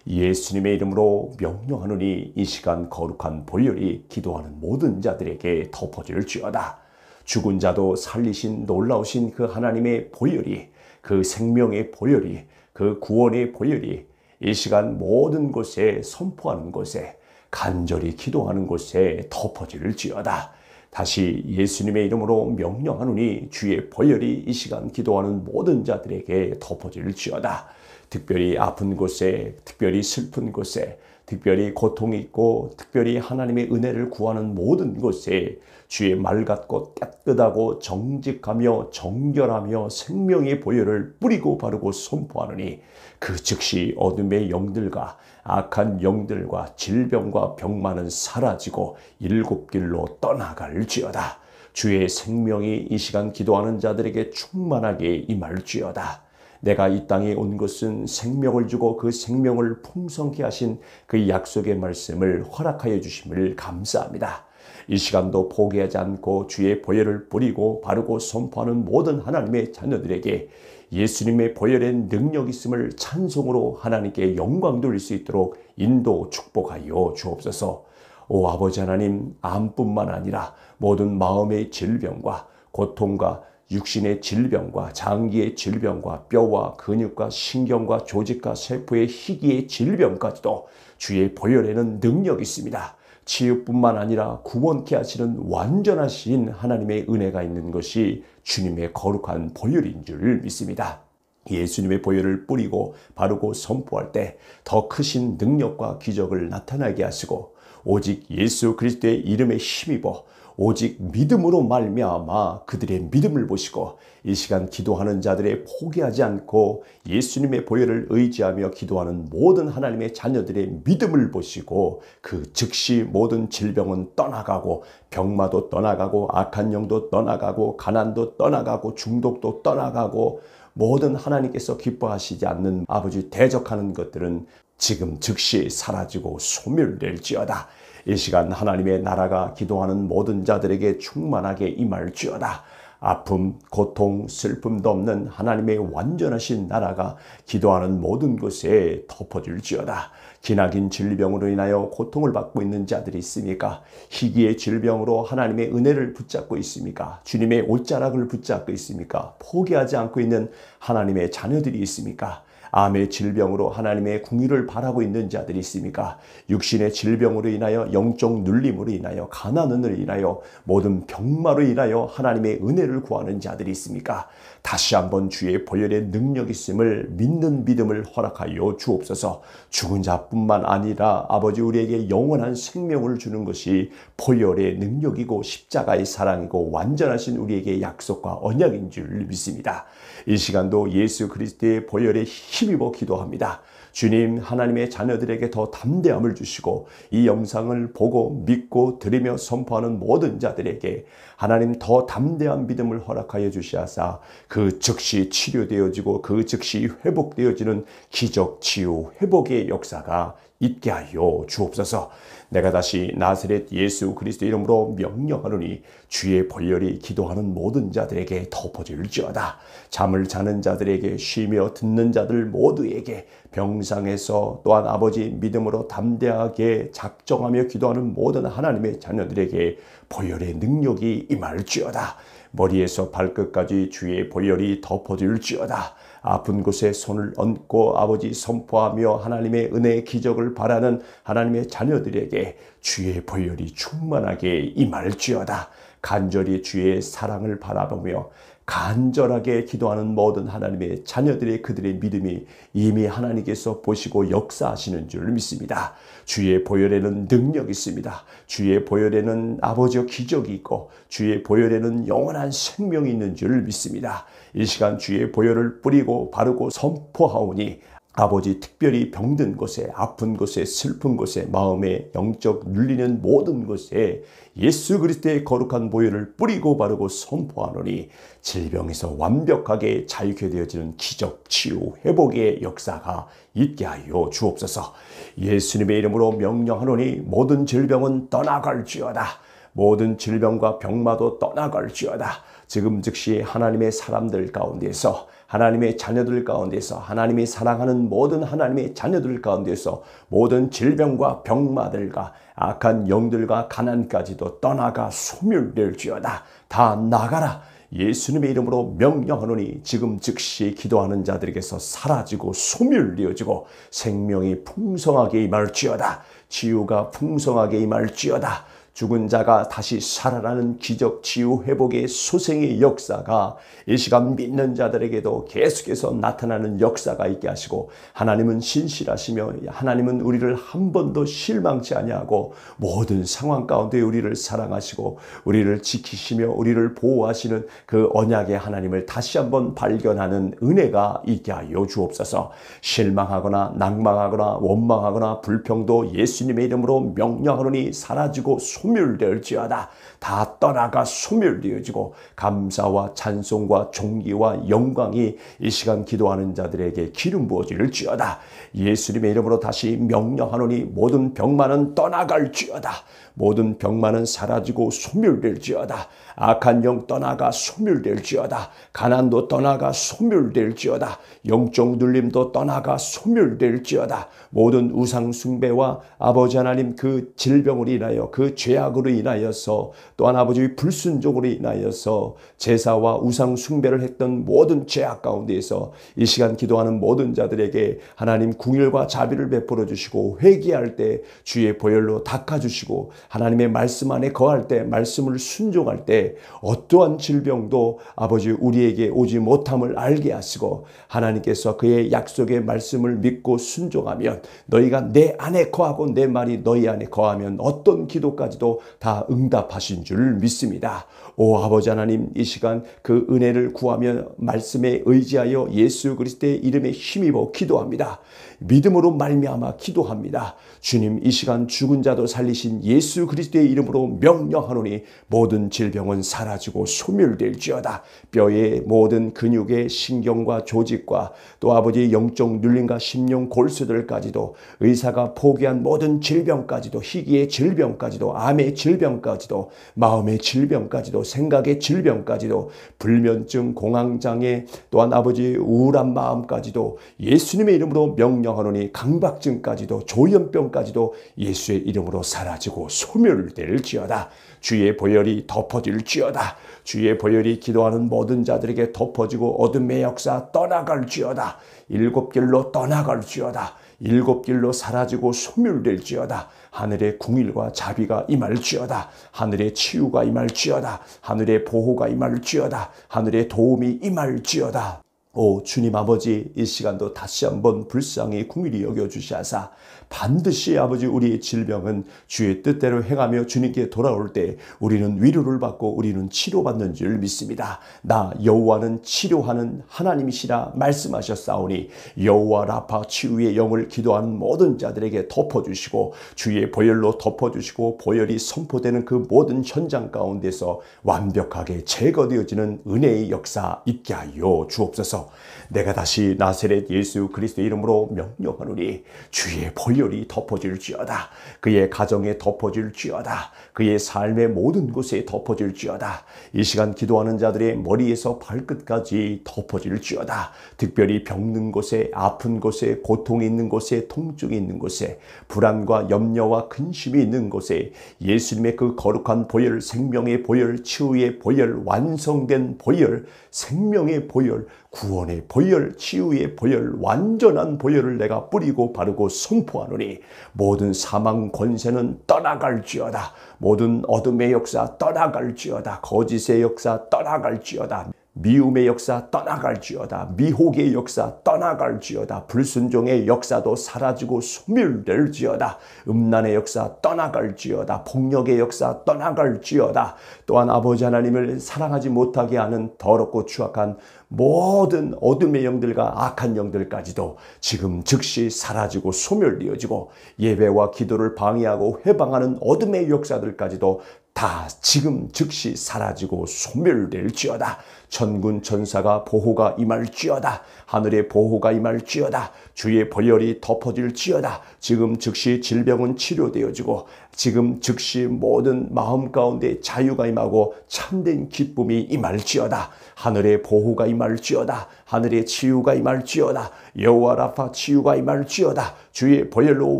예수님의 이름으로 명령하노니이 시간 거룩한 본일이 기도하는 모든 자들에게 덮어질지어다. 죽은 자도 살리신 놀라우신 그 하나님의 보혈이 그 생명의 보혈이 그 구원의 보혈이 이 시간 모든 곳에 선포하는 곳에 간절히 기도하는 곳에 덮어질지어다. 다시 예수님의 이름으로 명령하노니 주의 보혈이 이 시간 기도하는 모든 자들에게 덮어질지어다. 특별히 아픈 곳에, 특별히 슬픈 곳에, 특별히 고통이 있고, 특별히 하나님의 은혜를 구하는 모든 곳에 주의 말 같고 깨끗하고 정직하며 정결하며 생명의 보혈을 뿌리고 바르고 선포하느니 그 즉시 어둠의 영들과 악한 영들과 질병과 병만은 사라지고 일곱 길로 떠나갈지어다. 주의 생명이 이 시간 기도하는 자들에게 충만하게 임할지어다. 내가 이 땅에 온 것은 생명을 주고 그 생명을 풍성케 하신 그 약속의 말씀을 허락하여 주심을 감사합니다. 이 시간도 포기하지 않고 주의 보혈을 뿌리고 바르고 선포하는 모든 하나님의 자녀들에게 예수님의 보혈의 능력 있음을 찬송으로 하나님께 영광 돌릴 수 있도록 인도 축복하여 주옵소서. 오 아버지 하나님 암뿐만 아니라 모든 마음의 질병과 고통과 육신의 질병과 장기의 질병과 뼈와 근육과 신경과 조직과 세포의 희귀의 질병까지도 주의 보혈에는 능력이 있습니다. 치유뿐만 아니라 구원케 하시는 완전하신 하나님의 은혜가 있는 것이 주님의 거룩한 보혈인 줄 믿습니다. 예수님의 보혈을 뿌리고 바르고 선포할 때 더 크신 능력과 기적을 나타나게 하시고 오직 예수 그리스도의 이름에 힘입어 오직 믿음으로 말미암아 그들의 믿음을 보시고 이 시간 기도하는 자들의 포기하지 않고 예수님의 보혈을 의지하며 기도하는 모든 하나님의 자녀들의 믿음을 보시고 그 즉시 모든 질병은 떠나가고 병마도 떠나가고 악한 영도 떠나가고 가난도 떠나가고 중독도 떠나가고 모든 하나님께서 기뻐하시지 않는 아버지 대적하는 것들은 지금 즉시 사라지고 소멸될지어다. 이 시간 하나님의 나라가 기도하는 모든 자들에게 충만하게 임할지어다. 아픔, 고통, 슬픔도 없는 하나님의 완전하신 나라가 기도하는 모든 곳에 덮어질지어다. 기나긴 질병으로 인하여 고통을 받고 있는 자들이 있습니까? 희귀의 질병으로 하나님의 은혜를 붙잡고 있습니까? 주님의 옷자락을 붙잡고 있습니까? 포기하지 않고 있는 하나님의 자녀들이 있습니까? 암의 질병으로 하나님의 궁유를 바라고 있는 자들이 있습니까? 육신의 질병으로 인하여 영적 눌림으로 인하여 가난은을 인하여 모든 병마로 인하여 하나님의 은혜를 구하는 자들이 있습니까? 다시 한번 주의 보혈의 능력 있음을 믿는 믿음을 허락하여 주옵소서. 죽은 자뿐만 아니라 아버지 우리에게 영원한 생명을 주는 것이 보혈의 능력이고 십자가의 사랑이고 완전하신 우리에게 약속과 언약인 줄 믿습니다. 이 시간도 예수 그리스도의 보혈에 힘입어 기도합니다. 주님 하나님의 자녀들에게 더 담대함을 주시고 이 영상을 보고 믿고 들으며 선포하는 모든 자들에게 하나님 더 담대한 믿음을 허락하여 주시하사 그 즉시 치료되어지고 그 즉시 회복되어지는 기적 치유 회복의 역사가 있게 하여 주옵소서. 내가 다시 나스렛 예수 그리스도 이름으로 명령하노니 주의 벌열이 기도하는 모든 자들에게 덮어질지어다. 잠을 자는 자들에게 쉬며 듣는 자들 모두에게 병상에서 또한 아버지 믿음으로 담대하게 작정하며 기도하는 모든 하나님의 자녀들에게 보혈의 능력이 임할지어다. 머리에서 발끝까지 주의 보혈이 덮어질지어다. 아픈 곳에 손을 얹고 아버지 선포하며 하나님의 은혜의 기적을 바라는 하나님의 자녀들에게 주의 보혈이 충만하게 임할지어다. 간절히 주의 사랑을 바라보며 간절하게 기도하는 모든 하나님의 자녀들의 그들의 믿음이 이미 하나님께서 보시고 역사하시는 줄 믿습니다. 주의 보혈에는 능력이 있습니다. 주의 보혈에는 아버지의 기적이 있고 주의 보혈에는 영원한 생명이 있는 줄 믿습니다. 이 시간 주의 보혈을 뿌리고 바르고 선포하오니 아버지 특별히 병든 곳에 아픈 곳에 슬픈 곳에 마음에 영적 눌리는 모든 곳에 예수 그리스도의 거룩한 보혈을 뿌리고 바르고 선포하노니 질병에서 완벽하게 자유케 되어지는 기적 치유 회복의 역사가 있게 하여 주옵소서 예수님의 이름으로 명령하노니 모든 질병은 떠나갈지어다 모든 질병과 병마도 떠나갈지어다 지금 즉시 하나님의 사람들 가운데서 하나님의 자녀들 가운데서 하나님이 사랑하는 모든 하나님의 자녀들 가운데서 모든 질병과 병마들과 악한 영들과 가난까지도 떠나가 소멸될지어다. 다 나가라. 예수님의 이름으로 명령하노니 지금 즉시 기도하는 자들에게서 사라지고 소멸되어지고 생명이 풍성하게 임할지어다. 치유가 풍성하게 임할지어다. 죽은 자가 다시 살아나는 기적, 치유, 회복의 소생의 역사가 이 시간 믿는 자들에게도 계속해서 나타나는 역사가 있게 하시고 하나님은 신실하시며 하나님은 우리를 한 번도 실망치 아니하고 모든 상황 가운데 우리를 사랑하시고 우리를 지키시며 우리를 보호하시는 그 언약의 하나님을 다시 한 번 발견하는 은혜가 있게 하여 주옵소서. 실망하거나 낙망하거나 원망하거나 불평도 예수님의 이름으로 명령하노니 사라지고 소 소멸될지어다. 다 떠나가 소멸되어지고 감사와 찬송과 종기와 영광이 이 시간 기도하는 자들에게 기름 부어질지어다. 예수님의 이름으로 다시 명령하노니 모든 병만은 떠나갈지어다. 모든 병만은 사라지고 소멸될지어다. 악한 영 떠나가 소멸될지어다. 가난도 떠나가 소멸될지어다. 영적 눌림도 떠나가 소멸될지어다. 모든 우상 숭배와 아버지 하나님 그 질병으로 인하여 그 죄악으로 인하여서 또한 아버지의 불순종으로 인하여서 제사와 우상 숭배를 했던 모든 죄악 가운데에서 이 시간 기도하는 모든 자들에게 하나님 궁일과 자비를 베풀어 주시고 회개할 때 주의 보혈로 닦아 주시고 하나님의 말씀 안에 거할 때 말씀을 순종할 때 어떠한 질병도 아버지 우리에게 오지 못함을 알게 하시고 하나님께서 그의 약속의 말씀을 믿고 순종하면 너희가 내 안에 거하고 내 말이 너희 안에 거하면 어떤 기도까지도 다 응답하신 줄 믿습니다. 오 아버지 하나님 이 시간 그 은혜를 구하며 말씀에 의지하여 예수 그리스도의 이름에 힘입어 기도합니다. 믿음으로 말미암아 기도합니다. 주님 이 시간 죽은 자도 살리신 예수 그리스도의 이름으로 명령하노니 모든 질병은 사라지고 소멸될지어다. 뼈의 모든 근육의 신경과 조직과 또아버지 영적 눌림과 심령 골수들까지도 의사가 포기한 모든 질병까지도 희귀의 질병까지도 암의 질병까지도 마음의 질병까지도 생각의 질병까지도 불면증 공황장애 또한 아버지 우울한 마음까지도 예수님의 이름으로 명령하노니 강박증까지도 조현병 영까지도 예수의 이름으로 사라지고 소멸될지어다. 주의 보혈이 덮어질지어다. 주의 보혈이 기도하는 모든 자들에게 덮어지고 어둠의 역사 떠나갈지어다. 일곱 길로 떠나갈지어다. 일곱 길로 사라지고 소멸될지어다. 하늘의 궁일과 자비가 임할지어다. 하늘의 치유가 임할지어다. 하늘의 보호가 임할지어다. 하늘의 도움이 임할지어다. 오 주님 아버지 이 시간도 다시 한번 불쌍히 궁일이 여겨주시하사 반드시 아버지 우리의 질병은 주의 뜻대로 행하며 주님께 돌아올 때 우리는 위로를 받고 우리는 치료받는 줄 믿습니다. 나 여호와는 치료하는 하나님이시라 말씀하셨사오니 여호와 라파 치유의 영을 기도하는 모든 자들에게 덮어주시고 주의 보혈로 덮어주시고 보혈이 선포되는 그 모든 현장 가운데서 완벽하게 제거되어지는 은혜의 역사 있게 하여 주옵소서. 내가 다시 나세렛 예수 그리스도 이름으로 명령하노니 주의 벌열이 덮어질지어다. 그의 가정에 덮어질지어다. 그의 삶의 모든 곳에 덮어질지어다. 이 시간 기도하는 자들의 머리에서 발끝까지 덮어질지어다. 특별히 병든 곳에, 아픈 곳에, 고통이 있는 곳에, 통증이 있는 곳에, 불안과 염려와 근심이 있는 곳에 예수님의 그 거룩한 보혈, 생명의 보혈, 치유의 보혈, 완성된 보혈, 생명의 보혈, 구원의 보혈, 치유의 보혈, 완전한 보혈을 내가 뿌리고 바르고 선포하노니 모든 사망 권세는 떠나갈지어다. 모든 어둠의 역사 떠나갈지어다. 거짓의 역사 떠나갈지어다. 미움의 역사 떠나갈지어다. 미혹의 역사 떠나갈지어다. 불순종의 역사도 사라지고 소멸될지어다. 음란의 역사 떠나갈지어다. 폭력의 역사 떠나갈지어다. 또한 아버지 하나님을 사랑하지 못하게 하는 더럽고 추악한 모든 어둠의 영들과 악한 영들까지도 지금 즉시 사라지고 소멸되어지고 예배와 기도를 방해하고 해방하는 어둠의 역사들까지도 다 지금 즉시 사라지고 소멸될지어다. 천군 천사가 보호가 임할지어다. 하늘의 보호가 임할지어다. 주의 벌열이 덮어질지어다. 지금 즉시 질병은 치료되어지고 지금 즉시 모든 마음 가운데 자유가 임하고 참된 기쁨이 임할지어다. 하늘의 보호가 임할지어다. 하늘의 치유가 임할지어다. 여호와 라파 치유가 임할지어다. 주의 보혈로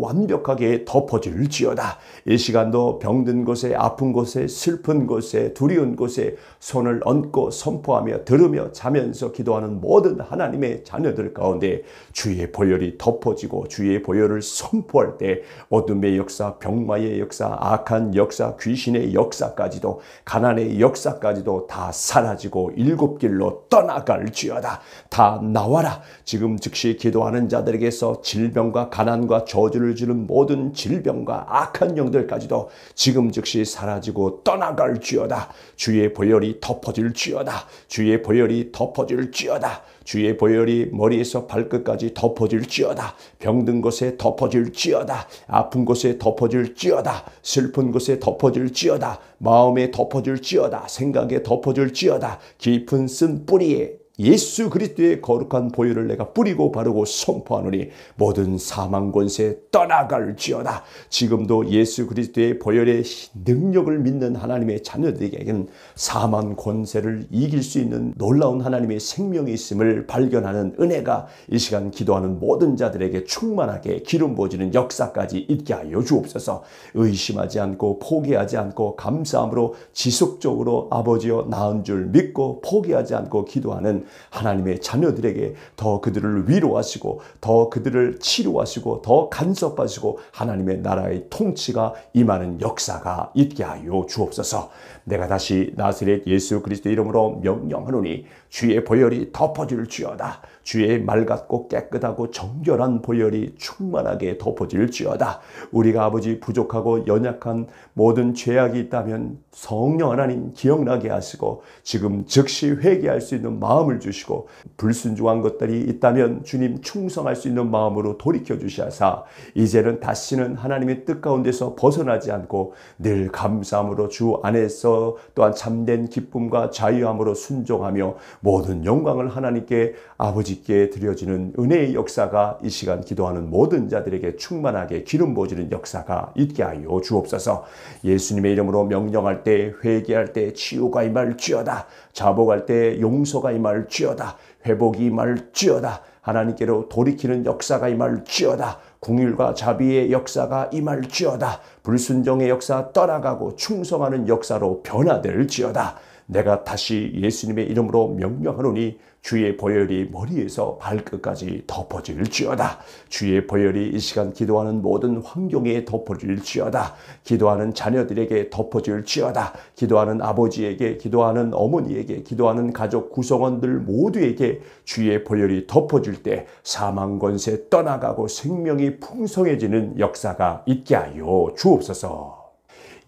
완벽하게 덮어질지어다. 이 시간도 병든 곳에 아픈 곳에 슬픈 곳에 두려운 곳에 손을 얹고 선포하며 들으며 자면서 기도하는 모든 하나님의 자녀들 가운데 주의 보혈이 덮어지고 주의 보혈을 선포할 때 어둠의 역사 병마의 역사 역사, 악한 역사, 귀신의 역사까지도 가난의 역사까지도 다 사라지고 일곱 길로 떠나갈지어다. 다 나와라. 지금 즉시 기도하는 자들에게서 질병과 가난과 저주를 주는 모든 질병과 악한 영들까지도 지금 즉시 사라지고 떠나갈지어다. 주의 보혈이 덮어질지어다. 주의 보혈이 덮어질지어다. 주의 보혈이 머리에서 발끝까지 덮어질지어다. 병든 곳에 덮어질지어다. 아픈 곳에 덮어질지어다. 슬픈 곳에 덮어질지어다. 마음에 덮어질지어다. 생각에 덮어질지어다. 깊은 쓴 뿌리에 예수 그리스도의 거룩한 보혈을 내가 뿌리고 바르고 선포하노니 모든 사망 권세 떠나갈지어다. 지금도 예수 그리스도의 보혈의 능력을 믿는 하나님의 자녀들에게는 사망 권세를 이길 수 있는 놀라운 하나님의 생명이 있음을 발견하는 은혜가 이 시간 기도하는 모든 자들에게 충만하게 기름 부어지는 역사까지 있게 하여 주옵소서. 의심하지 않고 포기하지 않고 감사함으로 지속적으로 아버지여 나은 줄 믿고 포기하지 않고 기도하는 하나님의 자녀들에게 더 그들을 위로하시고 더 그들을 치료하시고 더 간섭하시고 하나님의 나라의 통치가 임하는 역사가 있게 하여 주옵소서. 내가 다시 나스렛 예수 그리스도 이름으로 명령하노니 주의 보혈이 덮어질 지어다. 주의 맑았고 깨끗하고 정결한 보혈이 충만하게 덮어질 지어다. 우리가 아버지 부족하고 연약한 모든 죄악이 있다면 성령 하나님 기억나게 하시고 지금 즉시 회개할 수 있는 마음을 주시고 불순종한 것들이 있다면 주님 충성할 수 있는 마음으로 돌이켜 주시사 이제는 다시는 하나님의 뜻 가운데서 벗어나지 않고 늘 감사함으로 주 안에서 또한 참된 기쁨과 자유함으로 순종하며 모든 영광을 하나님께 아버지께 드려지는 은혜의 역사가 이 시간 기도하는 모든 자들에게 충만하게 기름 부어지는 역사가 있게 하여 주옵소서. 예수님의 이름으로 명령할 때 회개할 때 치유가 임할쥐어다 자복할 때 용서가 임할쥐어다 회복이 임할쥐어다 하나님께로 돌이키는 역사가 임할쥐어다 궁일과 자비의 역사가 임할지어다. 불순종의 역사 떠나가고 충성하는 역사로 변화될지어다. 내가 다시 예수님의 이름으로 명령하노니 주의 보혈이 머리에서 발끝까지 덮어질지어다. 주의 보혈이 이 시간 기도하는 모든 환경에 덮어질지어다. 기도하는 자녀들에게 덮어질지어다. 기도하는 아버지에게, 기도하는 어머니에게, 기도하는 가족 구성원들 모두에게 주의 보혈이 덮어질 때 사망 권세 떠나가고 생명이 풍성해지는 역사가 있게 하여 주옵소서.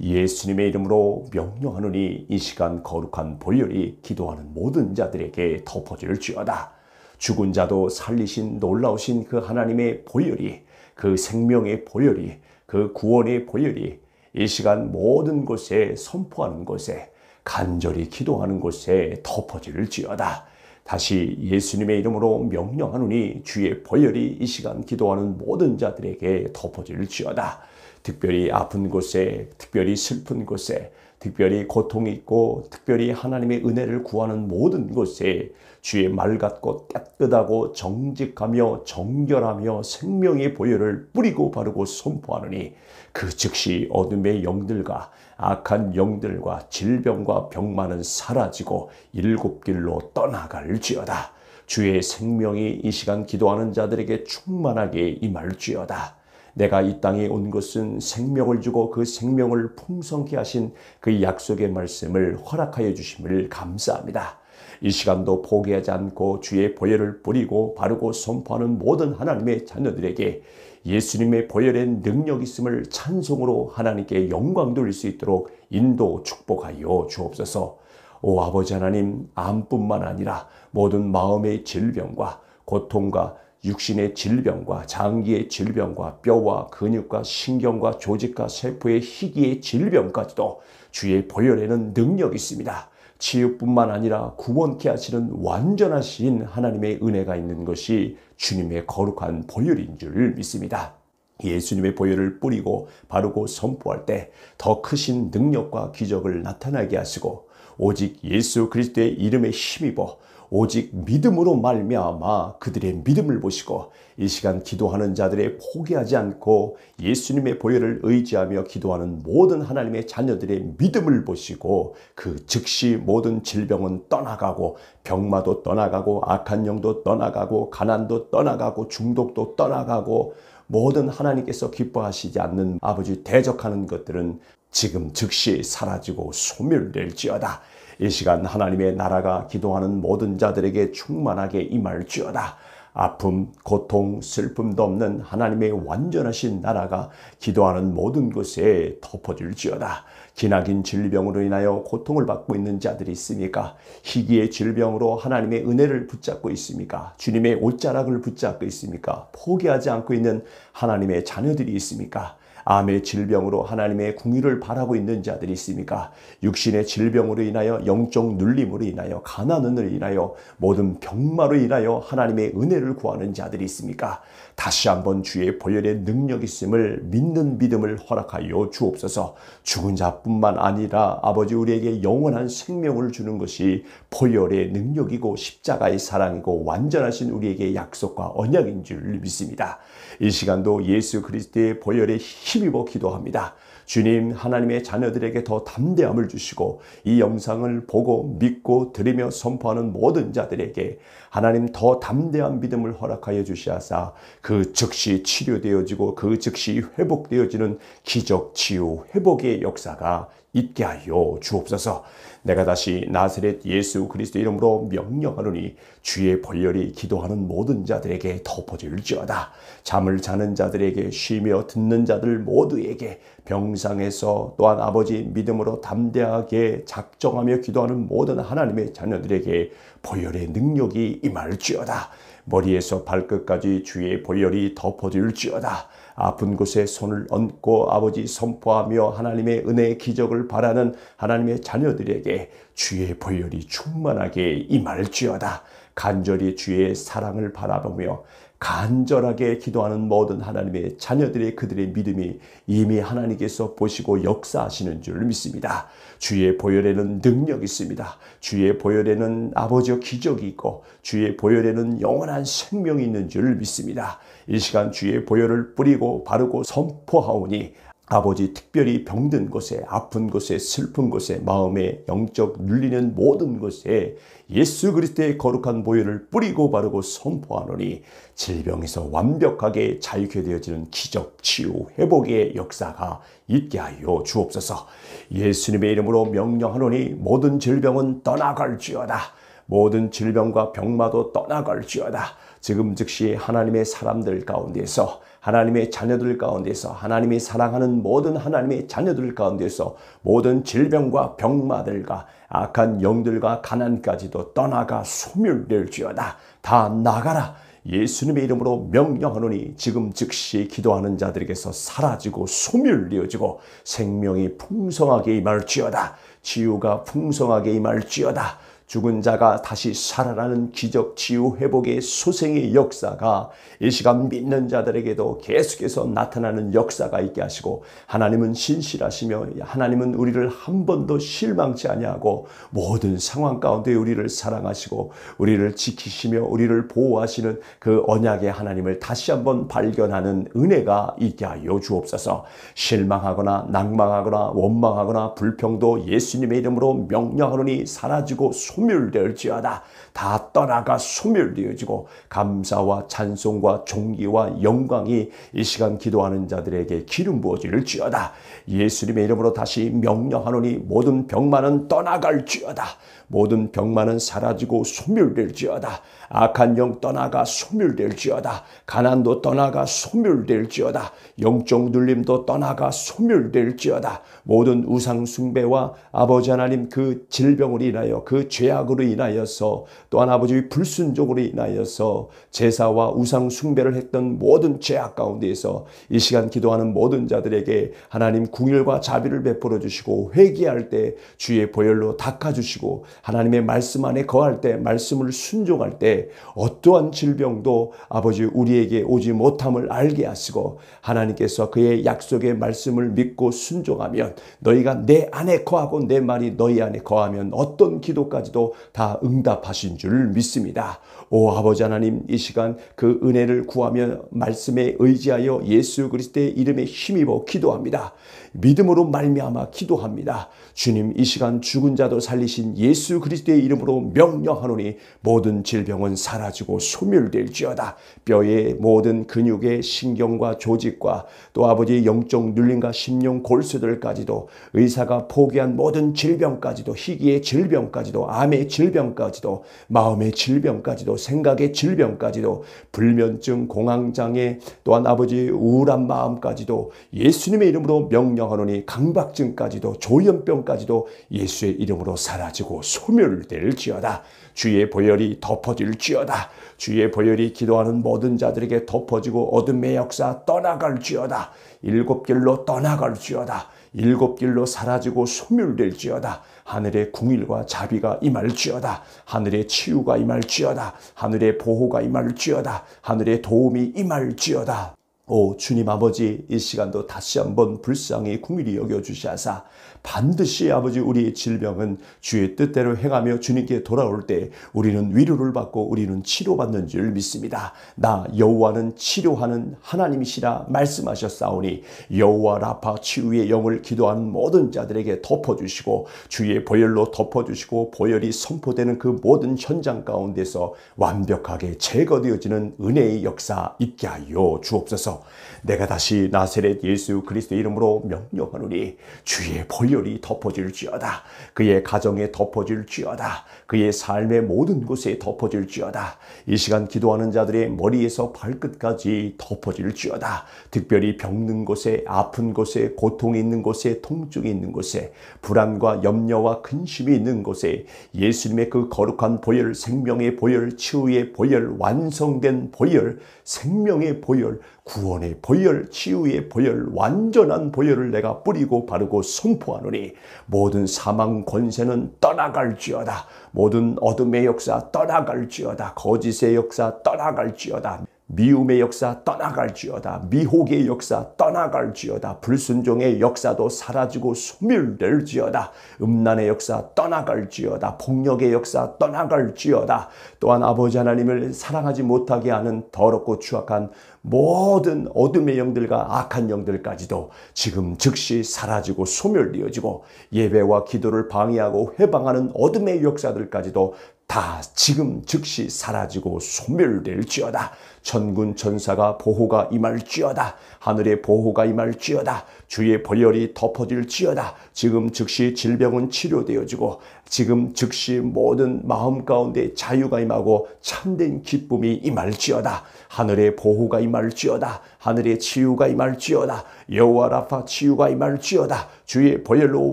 예수님의 이름으로 명령하느니 이 시간 거룩한 본일이 기도하는 모든 자들에게 덮어질지어다. 죽은 자도 살리신 놀라우신 그 하나님의 보혈이 그 생명의 보혈이 그 구원의 보혈이 이 시간 모든 곳에 선포하는 곳에 간절히 기도하는 곳에 덮어질지어다. 다시 예수님의 이름으로 명령하노니 주의 보혈이 이 시간 기도하는 모든 자들에게 덮어질지어다. 특별히 아픈 곳에, 특별히 슬픈 곳에, 특별히 고통이 있고, 특별히 하나님의 은혜를 구하는 모든 곳에 주의 말 같고 깨끗하고 정직하며 정결하며 생명의 보혈을 뿌리고 바르고 선포하느니 그 즉시 어둠의 영들과 악한 영들과 질병과 병만은 사라지고 일곱 길로 떠나갈지어다. 주의 생명이 이 시간 기도하는 자들에게 충만하게 임할지어다. 내가 이 땅에 온 것은 생명을 주고 그 생명을 풍성케 하신 그 약속의 말씀을 허락하여 주심을 감사합니다. 이 시간도 포기하지 않고 주의 보혈을 뿌리고 바르고 선포하는 모든 하나님의 자녀들에게 예수님의 보혈의 능력 있음을 찬송으로 하나님께 영광 돌릴 수 있도록 인도 축복하여 주옵소서. 오 아버지 하나님 암뿐만 아니라 모든 마음의 질병과 고통과 육신의 질병과 장기의 질병과 뼈와 근육과 신경과 조직과 세포의 희귀의 질병까지도 주의 보혈에는 능력이 있습니다. 치유뿐만 아니라 구원케 하시는 완전하신 하나님의 은혜가 있는 것이 주님의 거룩한 보혈인 줄 믿습니다. 예수님의 보혈을 뿌리고 바르고 선포할 때 더 크신 능력과 기적을 나타나게 하시고 오직 예수 그리스도의 이름에 힘입어 오직 믿음으로 말미암아 그들의 믿음을 보시고 이 시간 기도하는 자들의 포기하지 않고 예수님의 보혈을 의지하며 기도하는 모든 하나님의 자녀들의 믿음을 보시고 그 즉시 모든 질병은 떠나가고 병마도 떠나가고 악한 영도 떠나가고 가난도 떠나가고 중독도 떠나가고 모든 하나님께서 기뻐하시지 않는 아버지 대적하는 것들은 지금 즉시 사라지고 소멸될지어다. 이 시간 하나님의 나라가 기도하는 모든 자들에게 충만하게 임할지어다. 아픔, 고통, 슬픔도 없는 하나님의 완전하신 나라가 기도하는 모든 곳에 덮어질지어다. 기나긴 질병으로 인하여 고통을 받고 있는 자들이 있습니까? 희귀의 질병으로 하나님의 은혜를 붙잡고 있습니까? 주님의 옷자락을 붙잡고 있습니까? 포기하지 않고 있는 하나님의 자녀들이 있습니까? 암의 질병으로 하나님의 궁유를 바라고 있는 자들이 있습니까? 육신의 질병으로 인하여 영적 눌림으로 인하여 가난을 인하여 모든 병마로 인하여 하나님의 은혜를 구하는 자들이 있습니까? 다시 한번 주의 보혈의 능력 있음을 믿는 믿음을 허락하여 주옵소서. 죽은 자뿐만 아니라 아버지 우리에게 영원한 생명을 주는 것이 보혈의 능력이고 십자가의 사랑이고 완전하신 우리에게 약속과 언약인 줄 믿습니다. 이 시간도 예수 그리스도의 보혈에 힘입어 기도합니다. 주님 하나님의 자녀들에게 더 담대함을 주시고 이 영상을 보고 믿고 드리며 선포하는 모든 자들에게 하나님 더 담대한 믿음을 허락하여 주시하사 그 즉시 치료되어지고 그 즉시 회복되어지는 기적 치유 회복의 역사가 있게 하여 주옵소서. 내가 다시 나사렛 예수 그리스도 이름으로 명령하노니 주의 벌열이 기도하는 모든 자들에게 덮어질지어다. 잠을 자는 자들에게 쉬며 듣는 자들 모두에게 병상에서 또한 아버지 믿음으로 담대하게 작정하며 기도하는 모든 하나님의 자녀들에게 벌열의 능력이 임할지어다. 머리에서 발끝까지 주의 보혈이 덮어질지어다. 아픈 곳에 손을 얹고 아버지 선포하며 하나님의 은혜의 기적을 바라는 하나님의 자녀들에게 주의 보혈이 충만하게 임할지어다. 간절히 주의 사랑을 바라보며 간절하게 기도하는 모든 하나님의 자녀들의 그들의 믿음이 이미 하나님께서 보시고 역사하시는 줄 믿습니다. 주의 보혈에는 능력이 있습니다. 주의 보혈에는 아버지의 기적이 있고 주의 보혈에는 영원한 생명이 있는 줄 믿습니다. 이 시간 주의 보혈을 뿌리고 바르고 선포하오니 아버지 특별히 병든 곳에 아픈 곳에 슬픈 곳에 마음에 영적 눌리는 모든 곳에 예수 그리스도의 거룩한 보혈을 뿌리고 바르고 선포하노니 질병에서 완벽하게 자유케 되어지는 기적 치유 회복의 역사가 있게 하여 주옵소서 예수님의 이름으로 명령하노니 모든 질병은 떠나갈지어다 모든 질병과 병마도 떠나갈지어다 지금 즉시 하나님의 사람들 가운데서 하나님의 자녀들 가운데서 하나님이 사랑하는 모든 하나님의 자녀들 가운데서 모든 질병과 병마들과 악한 영들과 가난까지도 떠나가 소멸될지어다 다 나가라 예수님의 이름으로 명령하노니 지금 즉시 기도하는 자들에게서 사라지고 소멸되어지고 생명이 풍성하게 임할지어다 치유가 풍성하게 임할지어다 죽은 자가 다시 살아나는 기적, 치유, 회복의 소생의 역사가 이 시간 믿는 자들에게도 계속해서 나타나는 역사가 있게 하시고 하나님은 신실하시며 하나님은 우리를 한 번도 실망치 아니하고 모든 상황 가운데 우리를 사랑하시고 우리를 지키시며 우리를 보호하시는 그 언약의 하나님을 다시 한 번 발견하는 은혜가 있게 하여 주옵소서. 실망하거나 낭망하거나 원망하거나 불평도 예수님의 이름으로 명령하노니 사라지고 소 소멸될지어다. 다 떠나가 소멸되어지고 감사와 찬송과 종기와 영광이 이 시간 기도하는 자들에게 기름 부어질지어다. 예수님의 이름으로 다시 명령하노니 모든 병만은 떠나갈지어다. 모든 병마는 사라지고 소멸될지어다. 악한 영 떠나가 소멸될지어다. 가난도 떠나가 소멸될지어다. 영적 눌림도 떠나가 소멸될지어다. 모든 우상 숭배와 아버지 하나님 그질병으 인하여 그 죄악으로 인하여서 또한 아버지의 불순종으로 인하여서 제사와 우상 숭배를 했던 모든 죄악 가운데에서 이 시간 기도하는 모든 자들에게 하나님 궁일과 자비를 베풀어 주시고 회개할 때 주의 보혈로 닦아 주시고 하나님의 말씀 안에 거할 때 말씀을 순종할 때 어떠한 질병도 아버지 우리에게 오지 못함을 알게 하시고 하나님께서 그의 약속의 말씀을 믿고 순종하면 너희가 내 안에 거하고 내 말이 너희 안에 거하면 어떤 기도까지도 다 응답하신 줄 믿습니다. 오 아버지 하나님 이 시간 그 은혜를 구하며 말씀에 의지하여 예수 그리스도의 이름에 힘입어 기도합니다. 믿음으로 말미암아 기도합니다. 주님 이 시간 죽은 자도 살리신 예수 그리스도의 이름으로 명령하노니 모든 질병은 사라지고 소멸될지어다. 뼈의 모든 근육의 신경과 조직과 또 아버지 영적 눌림과 심령 골수들까지도 의사가 포기한 모든 질병까지도 희귀의 질병까지도 암의 질병까지도 마음의 질병까지도 생각의 질병까지도 불면증 공황장애 또한 아버지 우울한 마음까지도 예수님의 이름으로 명령 명하노니 강박증까지도 조현병까지도 예수의 이름으로 사라지고 소멸될지어다. 주의 보혈이 덮어질지어다. 주의 보혈이 기도하는 모든 자들에게 덮어지고 어둠의 역사 떠나갈지어다. 일곱 길로 떠나갈지어다. 일곱 길로 사라지고 소멸될지어다. 하늘의 궁일과 자비가 임할지어다. 하늘의 치유가 임할지어다. 하늘의 보호가 임할지어다. 하늘의 도움이 임할지어다. 오 주님 아버지 이 시간도 다시 한번 불쌍히 궁일이 여겨 주시하사 반드시 아버지 우리의 질병은 주의 뜻대로 행하며 주님께 돌아올 때 우리는 위로를 받고 우리는 치료받는 줄 믿습니다. 나 여호와는 치료하는 하나님이시라 말씀하셨사오니 여호와 라파 치유의 영을 기도하는 모든 자들에게 덮어주시고 주의 보혈로 덮어주시고 보혈이 선포되는 그 모든 현장 가운데서 완벽하게 제거되어지는 은혜의 역사 있게 하여 주옵소서 내가 다시 나세렛 예수 그리스도 이름으로 명령하노니 주의 보혈 비결이 덮어질지어다. 그의 가정에 덮어질지어다. 그의 삶의 모든 곳에 덮어질지어다. 이 시간 기도하는 자들의 머리에서 발끝까지 덮어질지어다. 특별히 병든 곳에, 아픈 곳에, 고통이 있는 곳에, 통증이 있는 곳에, 불안과 염려와 근심이 있는 곳에 예수님의 그 거룩한 보혈, 생명의 보혈, 치유의 보혈, 완성된 보혈, 생명의 보혈, 구원의 보혈, 치유의 보혈, 완전한 보혈을 내가 뿌리고 바르고 선포하노니 모든 사망 권세는 떠나갈지어다. 모든 어둠의 역사 떠나갈지어다. 거짓의 역사 떠나갈지어다. 미움의 역사 떠나갈지어다. 미혹의 역사 떠나갈지어다. 불순종의 역사도 사라지고 소멸될지어다. 음란의 역사 떠나갈지어다. 폭력의 역사 떠나갈지어다. 또한 아버지 하나님을 사랑하지 못하게 하는 더럽고 추악한 모든 어둠의 영들과 악한 영들까지도 지금 즉시 사라지고 소멸되어지고 예배와 기도를 방해하고 해방하는 어둠의 역사들까지도 다 지금 즉시 사라지고 소멸될지어다. 천군 천사가 보호가 임할지어다. 하늘의 보호가 임할지어다. 주의 벌열이 덮어질지어다. 지금 즉시 질병은 치료되어지고 지금 즉시 모든 마음 가운데 자유가 임하고 참된 기쁨이 임할지어다. 하늘의 보호가 임할지어다. 하늘의 치유가 임할지어다. 여호와 라파 치유가 임할지어다. 주의 보혈로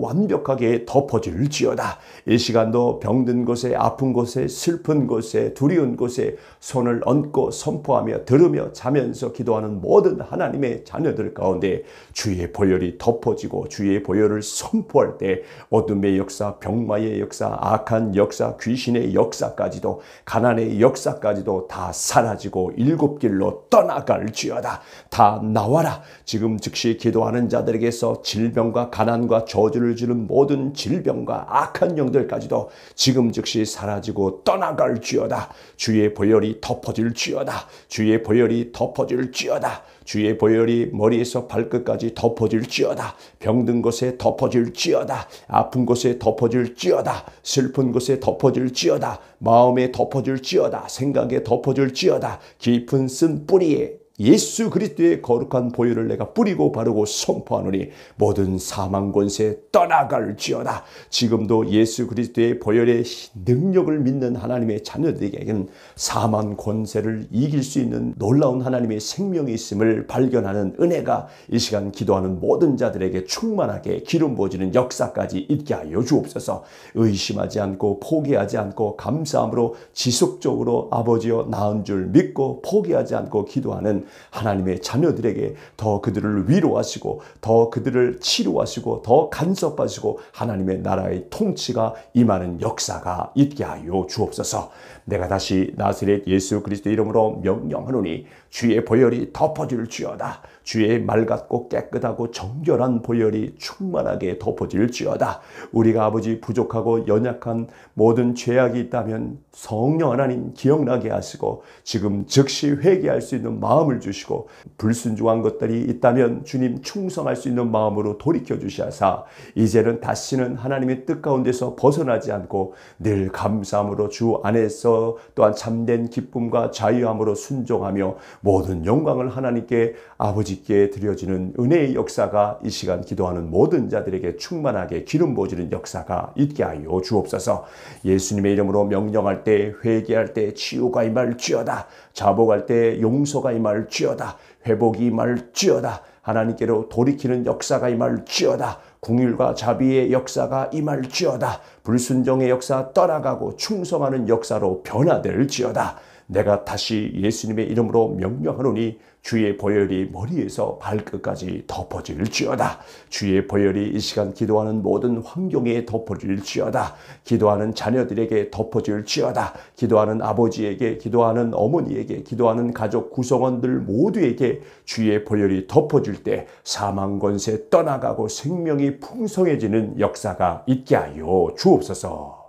완벽하게 덮어질지어다. 이 시간도 병든 곳에 아픈 곳에 슬픈 곳에 두려운 곳에 손을 얹고 선포하며 들으며 자면서 기도하는 모든 하나님의 자녀들 가운데 주의 보혈 보혈이 덮어지고 주의 보혈을 선포할 때 어둠의 역사, 병마의 역사, 악한 역사, 귀신의 역사까지도 가난의 역사까지도 다 사라지고 일곱 길로 떠나갈지어다. 다 나와라. 지금 즉시 기도하는 자들에게서 질병과 가난과 저주를 주는 모든 질병과 악한 영들까지도 지금 즉시 사라지고 떠나갈지어다. 주의 보혈이 덮어질지어다. 주의 보혈이 덮어질지어다. 주의 보혈이 머리에서 발끝까지 덮어질지어다. 병든 곳에 덮어질지어다. 아픈 곳에 덮어질지어다. 슬픈 곳에 덮어질지어다. 마음에 덮어질지어다. 생각에 덮어질지어다. 깊은 쓴 뿌리에 예수 그리스도의 거룩한 보혈을 내가 뿌리고 바르고 선포하노니 모든 사망 권세 떠나갈지어다. 지금도 예수 그리스도의 보혈의 능력을 믿는 하나님의 자녀들에게는 사망 권세를 이길 수 있는 놀라운 하나님의 생명이 있음을 발견하는 은혜가 이 시간 기도하는 모든 자들에게 충만하게 기름 부어지는 역사까지 있게 하여 주옵소서. 의심하지 않고 포기하지 않고 감사함으로 지속적으로 아버지여 나은 줄 믿고 포기하지 않고 기도하는 하나님의 자녀들에게 더 그들을 위로하시고 더 그들을 치료하시고 더 간섭하시고 하나님의 나라의 통치가 임하는 역사가 있게 하여 주옵소서. 내가 다시 나스렛 예수 그리스도 이름으로 명령하노니 주의 보혈이 덮어줄 주여다. 주의 맑았고 깨끗하고 정결한 보혈이 충만하게 덮어질지어다. 우리가 아버지 부족하고 연약한 모든 죄악이 있다면 성령 하나님 기억나게 하시고 지금 즉시 회개할 수 있는 마음을 주시고 불순종한 것들이 있다면 주님 충성할 수 있는 마음으로 돌이켜 주시사 이제는 다시는 하나님의 뜻 가운데서 벗어나지 않고 늘 감사함으로 주 안에서 또한 참된 기쁨과 자유함으로 순종하며 모든 영광을 하나님께 아버지 아버 드려지는 은혜의 역사가 이 시간 기도하는 모든 자들에게 충만하게 기름 부어지는 역사가 있게 하여 주옵소서. 예수님의 이름으로 명령할 때 회개할 때 치유가 임할지어다. 자복할 때 용서가 임할지어다. 회복이 임할지어다. 하나님께로 돌이키는 역사가 임할지어다. 궁율과 자비의 역사가 임할지어다. 불순종의 역사 떠나가고 충성하는 역사로 변화될지어다. 내가 다시 예수님의 이름으로 명령하노니 주의 보혈이 머리에서 발끝까지 덮어질지어다. 주의 보혈이 이 시간 기도하는 모든 환경에 덮어질지어다. 기도하는 자녀들에게 덮어질지어다. 기도하는 아버지에게, 기도하는 어머니에게, 기도하는 가족 구성원들 모두에게 주의 보혈이 덮어질 때 사망 권세 떠나가고 생명이 풍성해지는 역사가 있게 하여 주옵소서.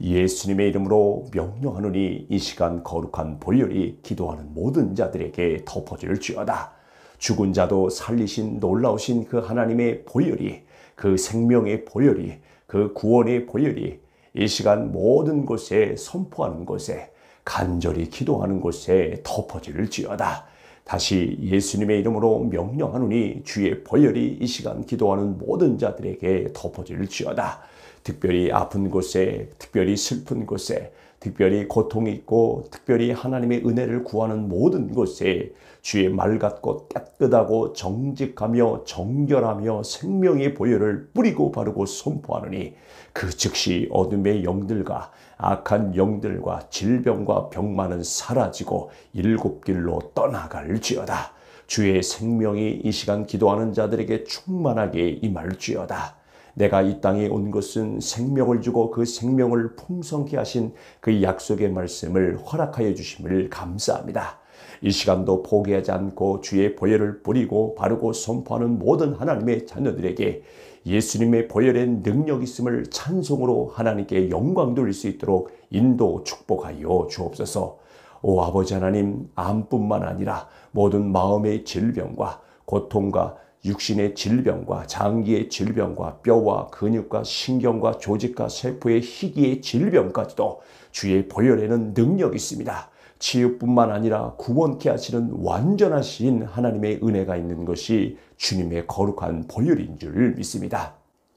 예수님의 이름으로 명령하노니 이 시간 거룩한 본열이 기도하는 모든 자들에게 덮어질지어다. 죽은 자도 살리신 놀라우신 그 하나님의 보혈이 그 생명의 보혈이 그 구원의 보혈이 이 시간 모든 곳에 선포하는 곳에 간절히 기도하는 곳에 덮어질지어다. 다시 예수님의 이름으로 명령하노니 주의 보혈이 이 시간 기도하는 모든 자들에게 덮어질지어다. 특별히 아픈 곳에, 특별히 슬픈 곳에, 특별히 고통이 있고, 특별히 하나님의 은혜를 구하는 모든 곳에 주의 말 같고 깨끗하고 정직하며 정결하며 생명의 보혈을 뿌리고 바르고 선포하느니 그 즉시 어둠의 영들과 악한 영들과 질병과 병만은 사라지고 일곱 길로 떠나갈지어다. 주의 생명이 이 시간 기도하는 자들에게 충만하게 임할지어다. 내가 이 땅에 온 것은 생명을 주고 그 생명을 풍성케 하신 그 약속의 말씀을 허락하여 주심을 감사합니다. 이 시간도 포기하지 않고 주의 보혈을 뿌리고 바르고 선포하는 모든 하나님의 자녀들에게 예수님의 보혈의 능력 있음을 찬송으로 하나님께 영광 돌릴 수 있도록 인도 축복하여 주옵소서. 오 아버지 하나님 암뿐만 아니라 모든 마음의 질병과 고통과 육신의 질병과 장기의 질병과 뼈와 근육과 신경과 조직과 세포의 희귀의 질병까지도 주의 보혈에는 능력이 있습니다. 치유뿐만 아니라 구원케 하시는 완전하신 하나님의 은혜가 있는 것이 주님의 거룩한 보혈인 줄 믿습니다.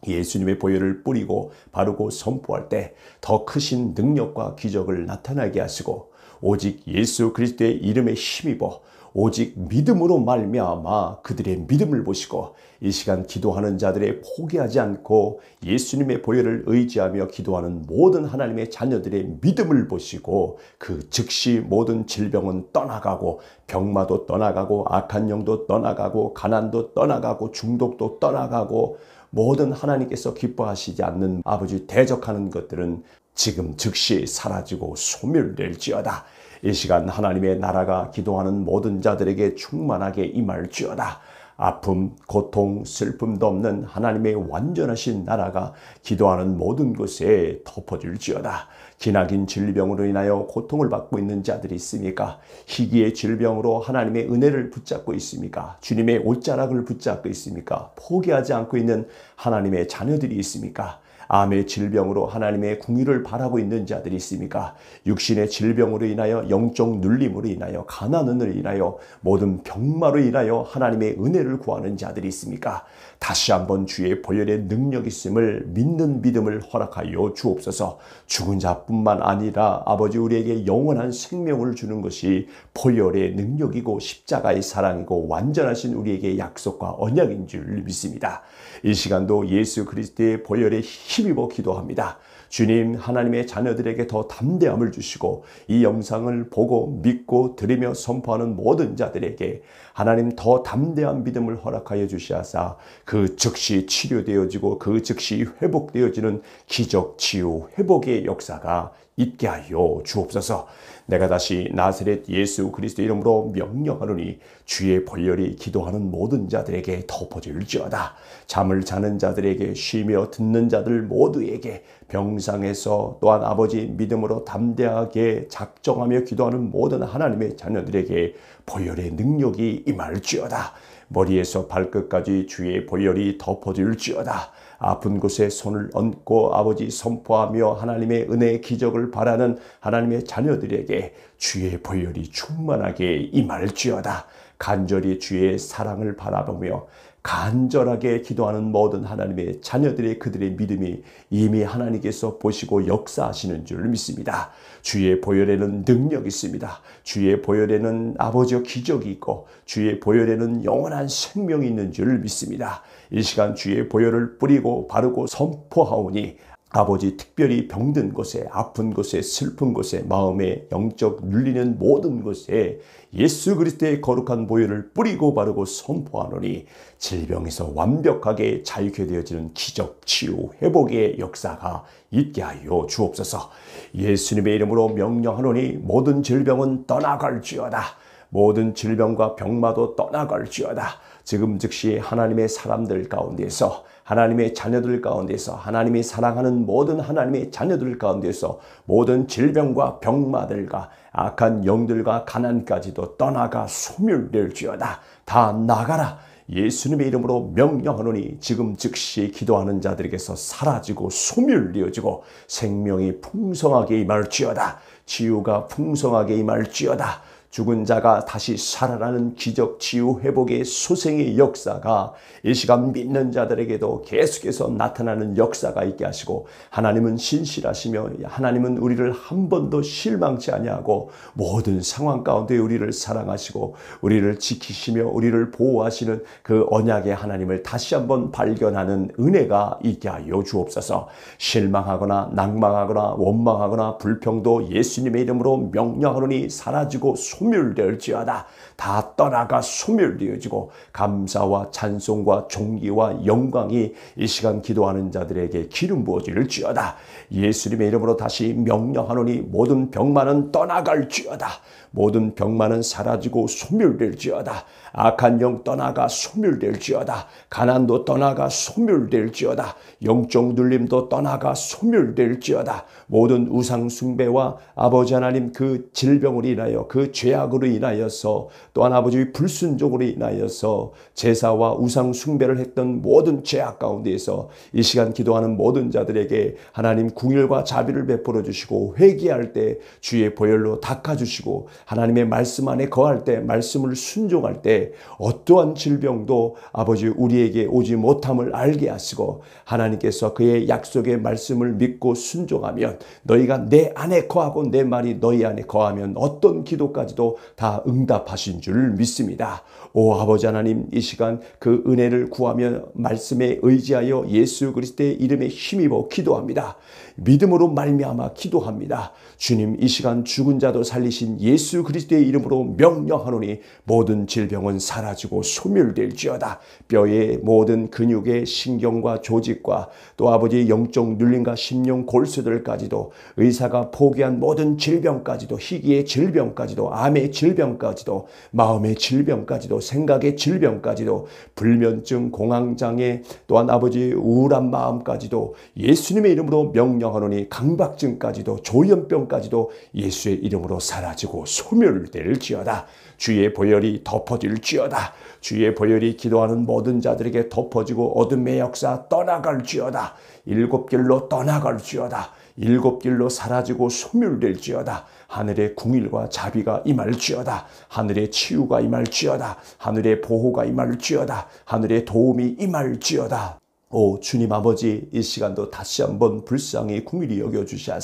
예수님의 보혈을 뿌리고 바르고 선포할 때 더 크신 능력과 기적을 나타나게 하시고 오직 예수 그리스도의 이름에 힘입어 오직 믿음으로 말미암아 그들의 믿음을 보시고 이 시간 기도하는 자들의 포기하지 않고 예수님의 보혈을 의지하며 기도하는 모든 하나님의 자녀들의 믿음을 보시고 그 즉시 모든 질병은 떠나가고 병마도 떠나가고 악한 영도 떠나가고 가난도 떠나가고 중독도 떠나가고 모든 하나님께서 기뻐하시지 않는 아버지 대적하는 것들은 지금 즉시 사라지고 소멸될지어다. 이 시간 하나님의 나라가 기도하는 모든 자들에게 충만하게 임할지어다. 아픔, 고통, 슬픔도 없는 하나님의 완전하신 나라가 기도하는 모든 곳에 덮어질지어다. 기나긴 질병으로 인하여 고통을 받고 있는 자들이 있습니까? 희귀의 질병으로 하나님의 은혜를 붙잡고 있습니까? 주님의 옷자락을 붙잡고 있습니까? 포기하지 않고 있는 하나님의 자녀들이 있습니까? 암의 질병으로 하나님의 궁유를 바라고 있는 자들이 있습니까? 육신의 질병으로 인하여 영적 눌림으로 인하여 가난은을 인하여 모든 병마로 인하여 하나님의 은혜를 구하는 자들이 있습니까? 다시 한번 주의 보혈의 능력 있음을 믿는 믿음을 허락하여 주옵소서. 죽은 자뿐만 아니라 아버지 우리에게 영원한 생명을 주는 것이 보혈의 능력이고 십자가의 사랑이고 완전하신 우리에게 약속과 언약인 줄 믿습니다. 이 시간도 예수 그리스도의 보혈에 힘입어 기도합니다. 주님 하나님의 자녀들에게 더 담대함을 주시고 이 영상을 보고 믿고 드리며 선포하는 모든 자들에게 하나님 더 담대한 믿음을 허락하여 주시하사 그 즉시 치료되어지고 그 즉시 회복되어지는 기적 치유 회복의 역사가 있게 하여 주옵소서. 내가 다시 나사렛 예수 그리스도 이름으로 명령하노니 주의 벌열이 기도하는 모든 자들에게 덮어질지어다. 잠을 자는 자들에게 쉬며 듣는 자들 모두에게 병상에서 또한 아버지 믿음으로 담대하게 작정하며 기도하는 모든 하나님의 자녀들에게 벌열의 능력이 임할지어다. 머리에서 발끝까지 주의 보혈이 덮어질지어다. 아픈 곳에 손을 얹고 아버지 선포하며 하나님의 은혜의 기적을 바라는 하나님의 자녀들에게 주의 보혈이 충만하게 임할지어다. 간절히 주의 사랑을 바라보며 간절하게 기도하는 모든 하나님의 자녀들의 그들의 믿음이 이미 하나님께서 보시고 역사하시는 줄 믿습니다. 주의 보혈에는 능력이 있습니다. 주의 보혈에는 아버지의 기적이 있고 주의 보혈에는 영원한 생명이 있는 줄 믿습니다. 이 시간 주의 보혈을 뿌리고 바르고 선포하오니 아버지 특별히 병든 곳에 아픈 곳에 슬픈 곳에 마음에 영적 눌리는 모든 곳에 예수 그리스도의 거룩한 보혈을 뿌리고 바르고 선포하노니 질병에서 완벽하게 자유케 되어지는 기적 치유 회복의 역사가 있게 하여 주옵소서 예수님의 이름으로 명령하노니 모든 질병은 떠나갈지어다 모든 질병과 병마도 떠나갈지어다 지금 즉시 하나님의 사람들 가운데서 하나님의 자녀들 가운데서 하나님이 사랑하는 모든 하나님의 자녀들 가운데서 모든 질병과 병마들과 악한 영들과 가난까지도 떠나가 소멸될지어다 다 나가라 예수님의 이름으로 명령하노니 지금 즉시 기도하는 자들에게서 사라지고 소멸되어지고 생명이 풍성하게 임할지어다 치유가 풍성하게 임할지어다 죽은 자가 다시 살아나는 기적, 치유, 회복의 소생의 역사가 이 시간 믿는 자들에게도 계속해서 나타나는 역사가 있게 하시고 하나님은 신실하시며 하나님은 우리를 한 번도 실망치 아니하고 모든 상황 가운데 우리를 사랑하시고 우리를 지키시며 우리를 보호하시는 그 언약의 하나님을 다시 한 번 발견하는 은혜가 있게 하여 주옵소서. 실망하거나 낭망하거나 원망하거나 불평도 예수님의 이름으로 명령하노니 사라지고 소 소멸될지어다. 다 떠나가 소멸되어지고 감사와 찬송과 종기와 영광이 이 시간 기도하는 자들에게 기름 부어질지어다. 예수님의 이름으로 다시 명령하노니 모든 병만은 떠나갈지어다. 모든 병만은 사라지고 소멸될지어다. 악한 영 떠나가 소멸될지어다. 가난도 떠나가 소멸될지어다. 영적 눌림도 떠나가 소멸될지어다. 모든 우상 숭배와 아버지 하나님 그질병으 인하여 그 죄악으로 인하여서 또한 아버지의 불순종으로 인하여서 제사와 우상 숭배를 했던 모든 죄악 가운데에서 이 시간 기도하는 모든 자들에게 하나님 궁일과 자비를 베풀어 주시고 회개할 때 주의 보혈로 닦아 주시고 하나님의 말씀 안에 거할 때 말씀을 순종할 때 어떠한 질병도 아버지 우리에게 오지 못함을 알게 하시고 하나님께서 그의 약속의 말씀을 믿고 순종하면 너희가 내 안에 거하고 내 말이 너희 안에 거하면 어떤 기도까지도 다 응답하신 줄 믿습니다. 오 아버지 하나님 이 시간 그 은혜를 구하며 말씀에 의지하여 예수 그리스도의 이름에 힘입어 기도합니다. 믿음으로 말미암아 기도합니다. 주님 이 시간 죽은 자도 살리신 예수 그리스도의 이름으로 명령하노니 모든 질병은 사라지고 소멸될지어다. 뼈의 모든 근육의 신경과 조직과 또 아버지의 영적 눌림과 심령 골수들까지도 의사가 포기한 모든 질병까지도 희귀의 질병까지도 암의 질병까지도 마음의 질병까지도 생각의 질병까지도 불면증 공황장애 또한 아버지의 우울한 마음까지도 예수님의 이름으로 명령하노니 강박증까지도 조현병 땅까지도 예수의 이름으로 사라지고 소멸될지어다. 주의 보혈이 덮어질지어다. 주의 보혈이 기도하는 모든 자들에게 덮어지고 어둠의 역사 떠나갈지어다. 일곱 길로 떠나갈지어다. 일곱 길로 사라지고 소멸될지어다. 하늘의 궁일과 자비가 임할지어다. 하늘의 치유가 임할지어다. 하늘의 보호가 임할지어다. 하늘의 도움이 임할지어다. 오 주님 아버지 이 시간도 다시 한번 불쌍히 궁일이 여겨주시하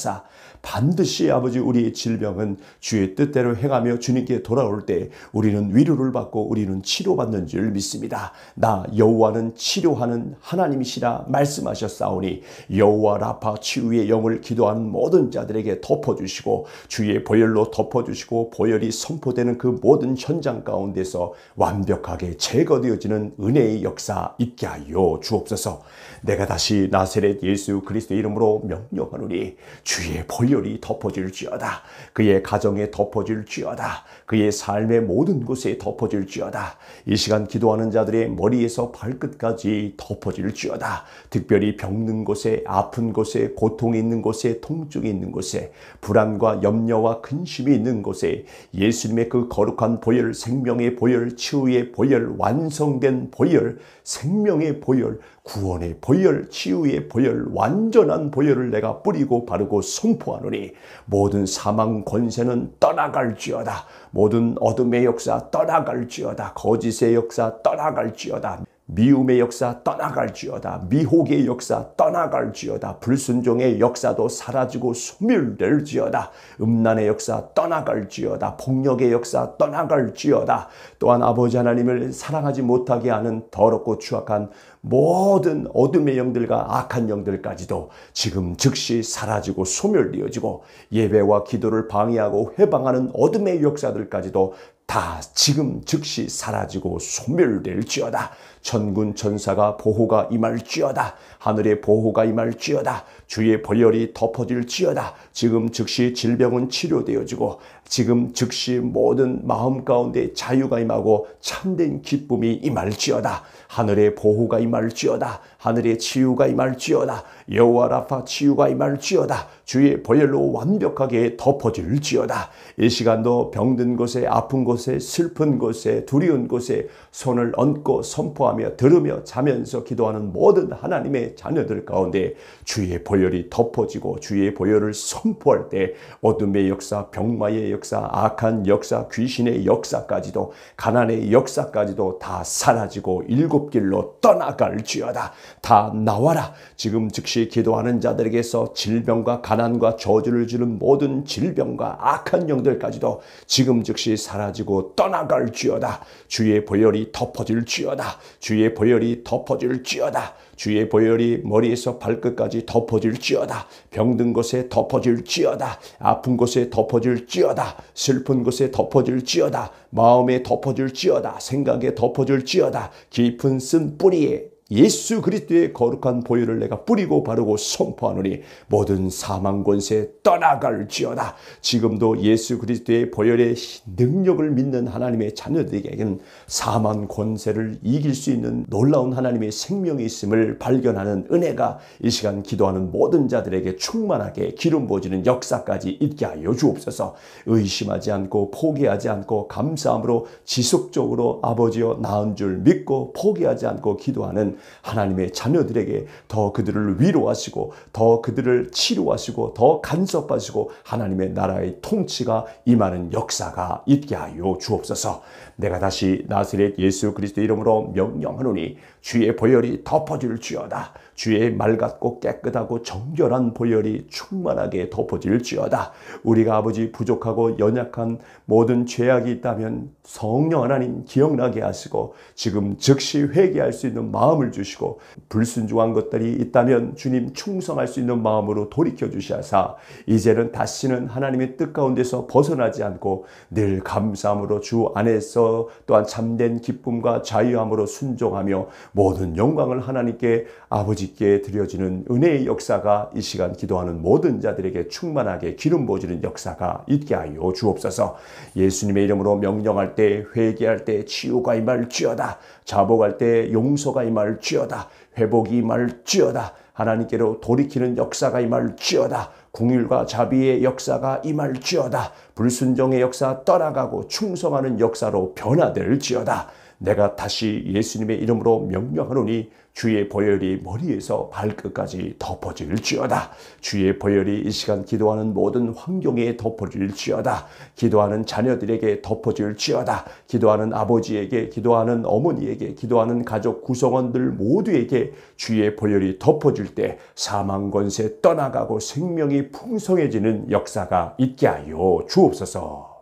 반드시 아버지 우리의 질병은 주의 뜻대로 행하며 주님께 돌아올 때 우리는 위로를 받고 우리는 치료받는 줄 믿습니다. 나 여호와는 치료하는 하나님이시라 말씀하셨사오니 여호와 라파 치유의 영을 기도하는 모든 자들에게 덮어주시고 주의 보혈로 덮어주시고 보혈이 선포되는 그 모든 현장 가운데서 완벽하게 제거되어지는 은혜의 역사 있게 하여 주옵소서. 내가 다시 나세렛 예수 그리스도 의 이름으로 명령하노니 주의 벌열이 덮어질지어다. 그의 가정에 덮어질지어다. 그의 삶의 모든 곳에 덮어질지어다. 이 시간 기도하는 자들의 머리에서 발끝까지 덮어질지어다. 특별히 병든 곳에, 아픈 곳에, 고통이 있는 곳에, 통증이 있는 곳에, 불안과 염려와 근심이 있는 곳에 예수님의 그 거룩한 보혈, 생명의 보혈, 치유의 보혈, 완성된 보혈, 생명의 보혈, 구원의 보혈, 치유의 보혈, 완전한 보혈을 내가 뿌리고 바르고 선포하노니 모든 사망 권세는 떠나갈지어다. 모든 어둠의 역사 떠나갈지어다. 거짓의 역사 떠나갈지어다. 미움의 역사 떠나갈지어다. 미혹의 역사 떠나갈지어다. 불순종의 역사도 사라지고 소멸될지어다. 음란의 역사 떠나갈지어다. 폭력의 역사 떠나갈지어다. 또한 아버지 하나님을 사랑하지 못하게 하는 더럽고 추악한 모든 어둠의 영들과 악한 영들까지도 지금 즉시 사라지고 소멸되어지고 예배와 기도를 방해하고 해방하는 어둠의 역사들까지도 다 지금 즉시 사라지고 소멸될지어다. 천군 천사가 보호가 임할지어다. 하늘의 보호가 임할지어다. 주의 벌열이 덮어질지어다. 지금 즉시 질병은 치료되어지고 지금 즉시 모든 마음 가운데 자유가 임하고 참된 기쁨이 임할지어다. 하늘의 보호가 임할지어다. 하늘의 치유가 임할지어다. 여호와 라파 치유가 임할지어다. 주의 보혈로 완벽하게 덮어질지어다. 이 시간도 병든 곳에 아픈 곳에 슬픈 곳에 두려운 곳에 손을 얹고 선포하며 들으며 자면서 기도하는 모든 하나님의 자녀들 가운데 주의 보혈이 덮어지고 주의 보혈을 선포할 때 어둠의 역사, 병마의 역사, 악한 역사, 귀신의 역사까지도 가난의 역사까지도 다 사라지고 일곱 길로 떠나갈지어다. 다 나와라. 지금 즉시 기도하는 자들에게서 질병과 가난과 저주를 주는 모든 질병과 악한 영들까지도 지금 즉시 사라지고 떠나갈지어다. 주의 보혈이 덮어질지어다. 주의 보혈이 덮어질지어다. 주의 보혈이 머리에서 발끝까지 덮어질지어다. 병든 곳에 덮어질지어다. 아픈 곳에 덮어질지어다. 슬픈 곳에 덮어질지어다. 마음에 덮어질지어다. 생각에 덮어질지어다. 깊은 쓴 뿌리에 예수 그리스도의 거룩한 보혈을 내가 뿌리고 바르고 선포하노니 모든 사망 권세 떠나갈지어다. 지금도 예수 그리스도의 보혈의 능력을 믿는 하나님의 자녀들에게는 사망 권세를 이길 수 있는 놀라운 하나님의 생명이 있음을 발견하는 은혜가 이 시간 기도하는 모든 자들에게 충만하게 기름 부어지는 역사까지 있게 하여 주옵소서. 의심하지 않고 포기하지 않고 감사함으로 지속적으로 아버지여 나은 줄 믿고 포기하지 않고 기도하는 하나님의 자녀들에게 더 그들을 위로하시고 더 그들을 치료하시고 더 간섭하시고 하나님의 나라의 통치가 임하는 역사가 있게 하여 주옵소서. 내가 다시 나스렛 예수 그리스도 이름으로 명령하노니 주의 보혈이 덮어질지어다. 주의 맑았고 깨끗하고 정결한 보혈이 충만하게 덮어질지어다. 우리가 아버지 부족하고 연약한 모든 죄악이 있다면 성령 하나님 기억나게 하시고 지금 즉시 회개할 수 있는 마음을 주시고 불순종한 것들이 있다면 주님 충성할 수 있는 마음으로 돌이켜 주시하사 이제는 다시는 하나님의 뜻 가운데서 벗어나지 않고 늘 감사함으로 주 안에서 또한 참된 기쁨과 자유함으로 순종하며 모든 영광을 하나님께 아버지께 드려지는 은혜의 역사가 이 시간 기도하는 모든 자들에게 충만하게 기름 부어지는 역사가 있게 하여 주옵소서 예수님의 이름으로 명령할 때 회개할 때 치유가 임할쥐어다 자복할 때 용서가 임할쥐어다 회복이 임할쥐어다 하나님께로 돌이키는 역사가 임할쥐어다공일과 자비의 역사가 임할쥐어다 불순종의 역사 떠나가고 충성하는 역사로 변화될쥐어다 내가 다시 예수님의 이름으로 명령하노니 주의 보혈이 머리에서 발끝까지 덮어질지어다. 주의 보혈이 이 시간 기도하는 모든 환경에 덮어질지어다. 기도하는 자녀들에게 덮어질지어다. 기도하는 아버지에게, 기도하는 어머니에게, 기도하는 가족 구성원들 모두에게 주의 보혈이 덮어질 때 사망 권세 떠나가고 생명이 풍성해지는 역사가 있게 하여 주옵소서.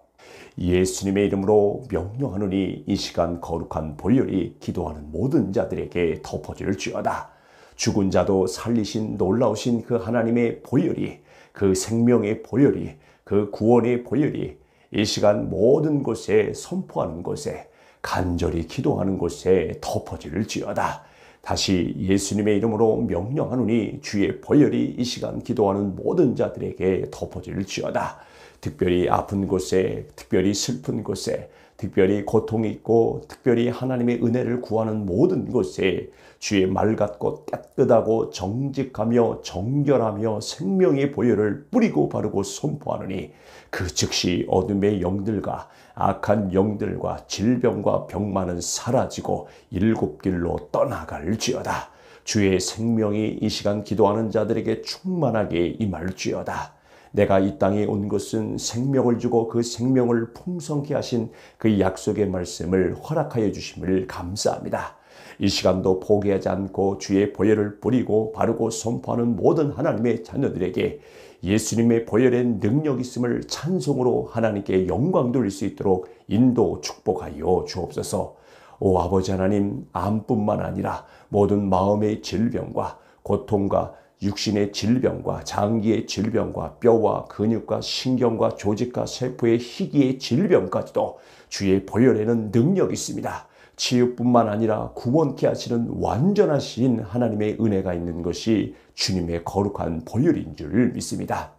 예수님의 이름으로 명령하느니 이 시간 거룩한 본일이 기도하는 모든 자들에게 덮어질지어다. 죽은 자도 살리신 놀라우신 그 하나님의 보혈이 그 생명의 보혈이 그 구원의 보혈이 이 시간 모든 곳에 선포하는 곳에 간절히 기도하는 곳에 덮어질지어다. 다시 예수님의 이름으로 명령하노니 주의 보혈이 이 시간 기도하는 모든 자들에게 덮어질지어다. 특별히 아픈 곳에, 특별히 슬픈 곳에, 특별히 고통이 있고, 특별히 하나님의 은혜를 구하는 모든 곳에 주의 말 같고 깨끗하고 정직하며 정결하며 생명의 보혈을 뿌리고 바르고 선포하느니 그 즉시 어둠의 영들과 악한 영들과 질병과 병만은 사라지고 일곱 길로 떠나갈지어다. 주의 생명이 이 시간 기도하는 자들에게 충만하게 임할지어다. 내가 이 땅에 온 것은 생명을 주고 그 생명을 풍성케 하신 그 약속의 말씀을 허락하여 주심을 감사합니다. 이 시간도 포기하지 않고 주의 보혈을 뿌리고 바르고 선포하는 모든 하나님의 자녀들에게 예수님의 보혈의 능력 있음을 찬송으로 하나님께 영광 돌릴 수 있도록 인도 축복하여 주옵소서. 오 아버지 하나님 암뿐만 아니라 모든 마음의 질병과 고통과 육신의 질병과 장기의 질병과 뼈와 근육과 신경과 조직과 세포의 희귀의 질병까지도 주의 보혈에는 능력이 있습니다. 치유뿐만 아니라 구원케 하시는 완전하신 하나님의 은혜가 있는 것이 주님의 거룩한 보혈인 줄 믿습니다.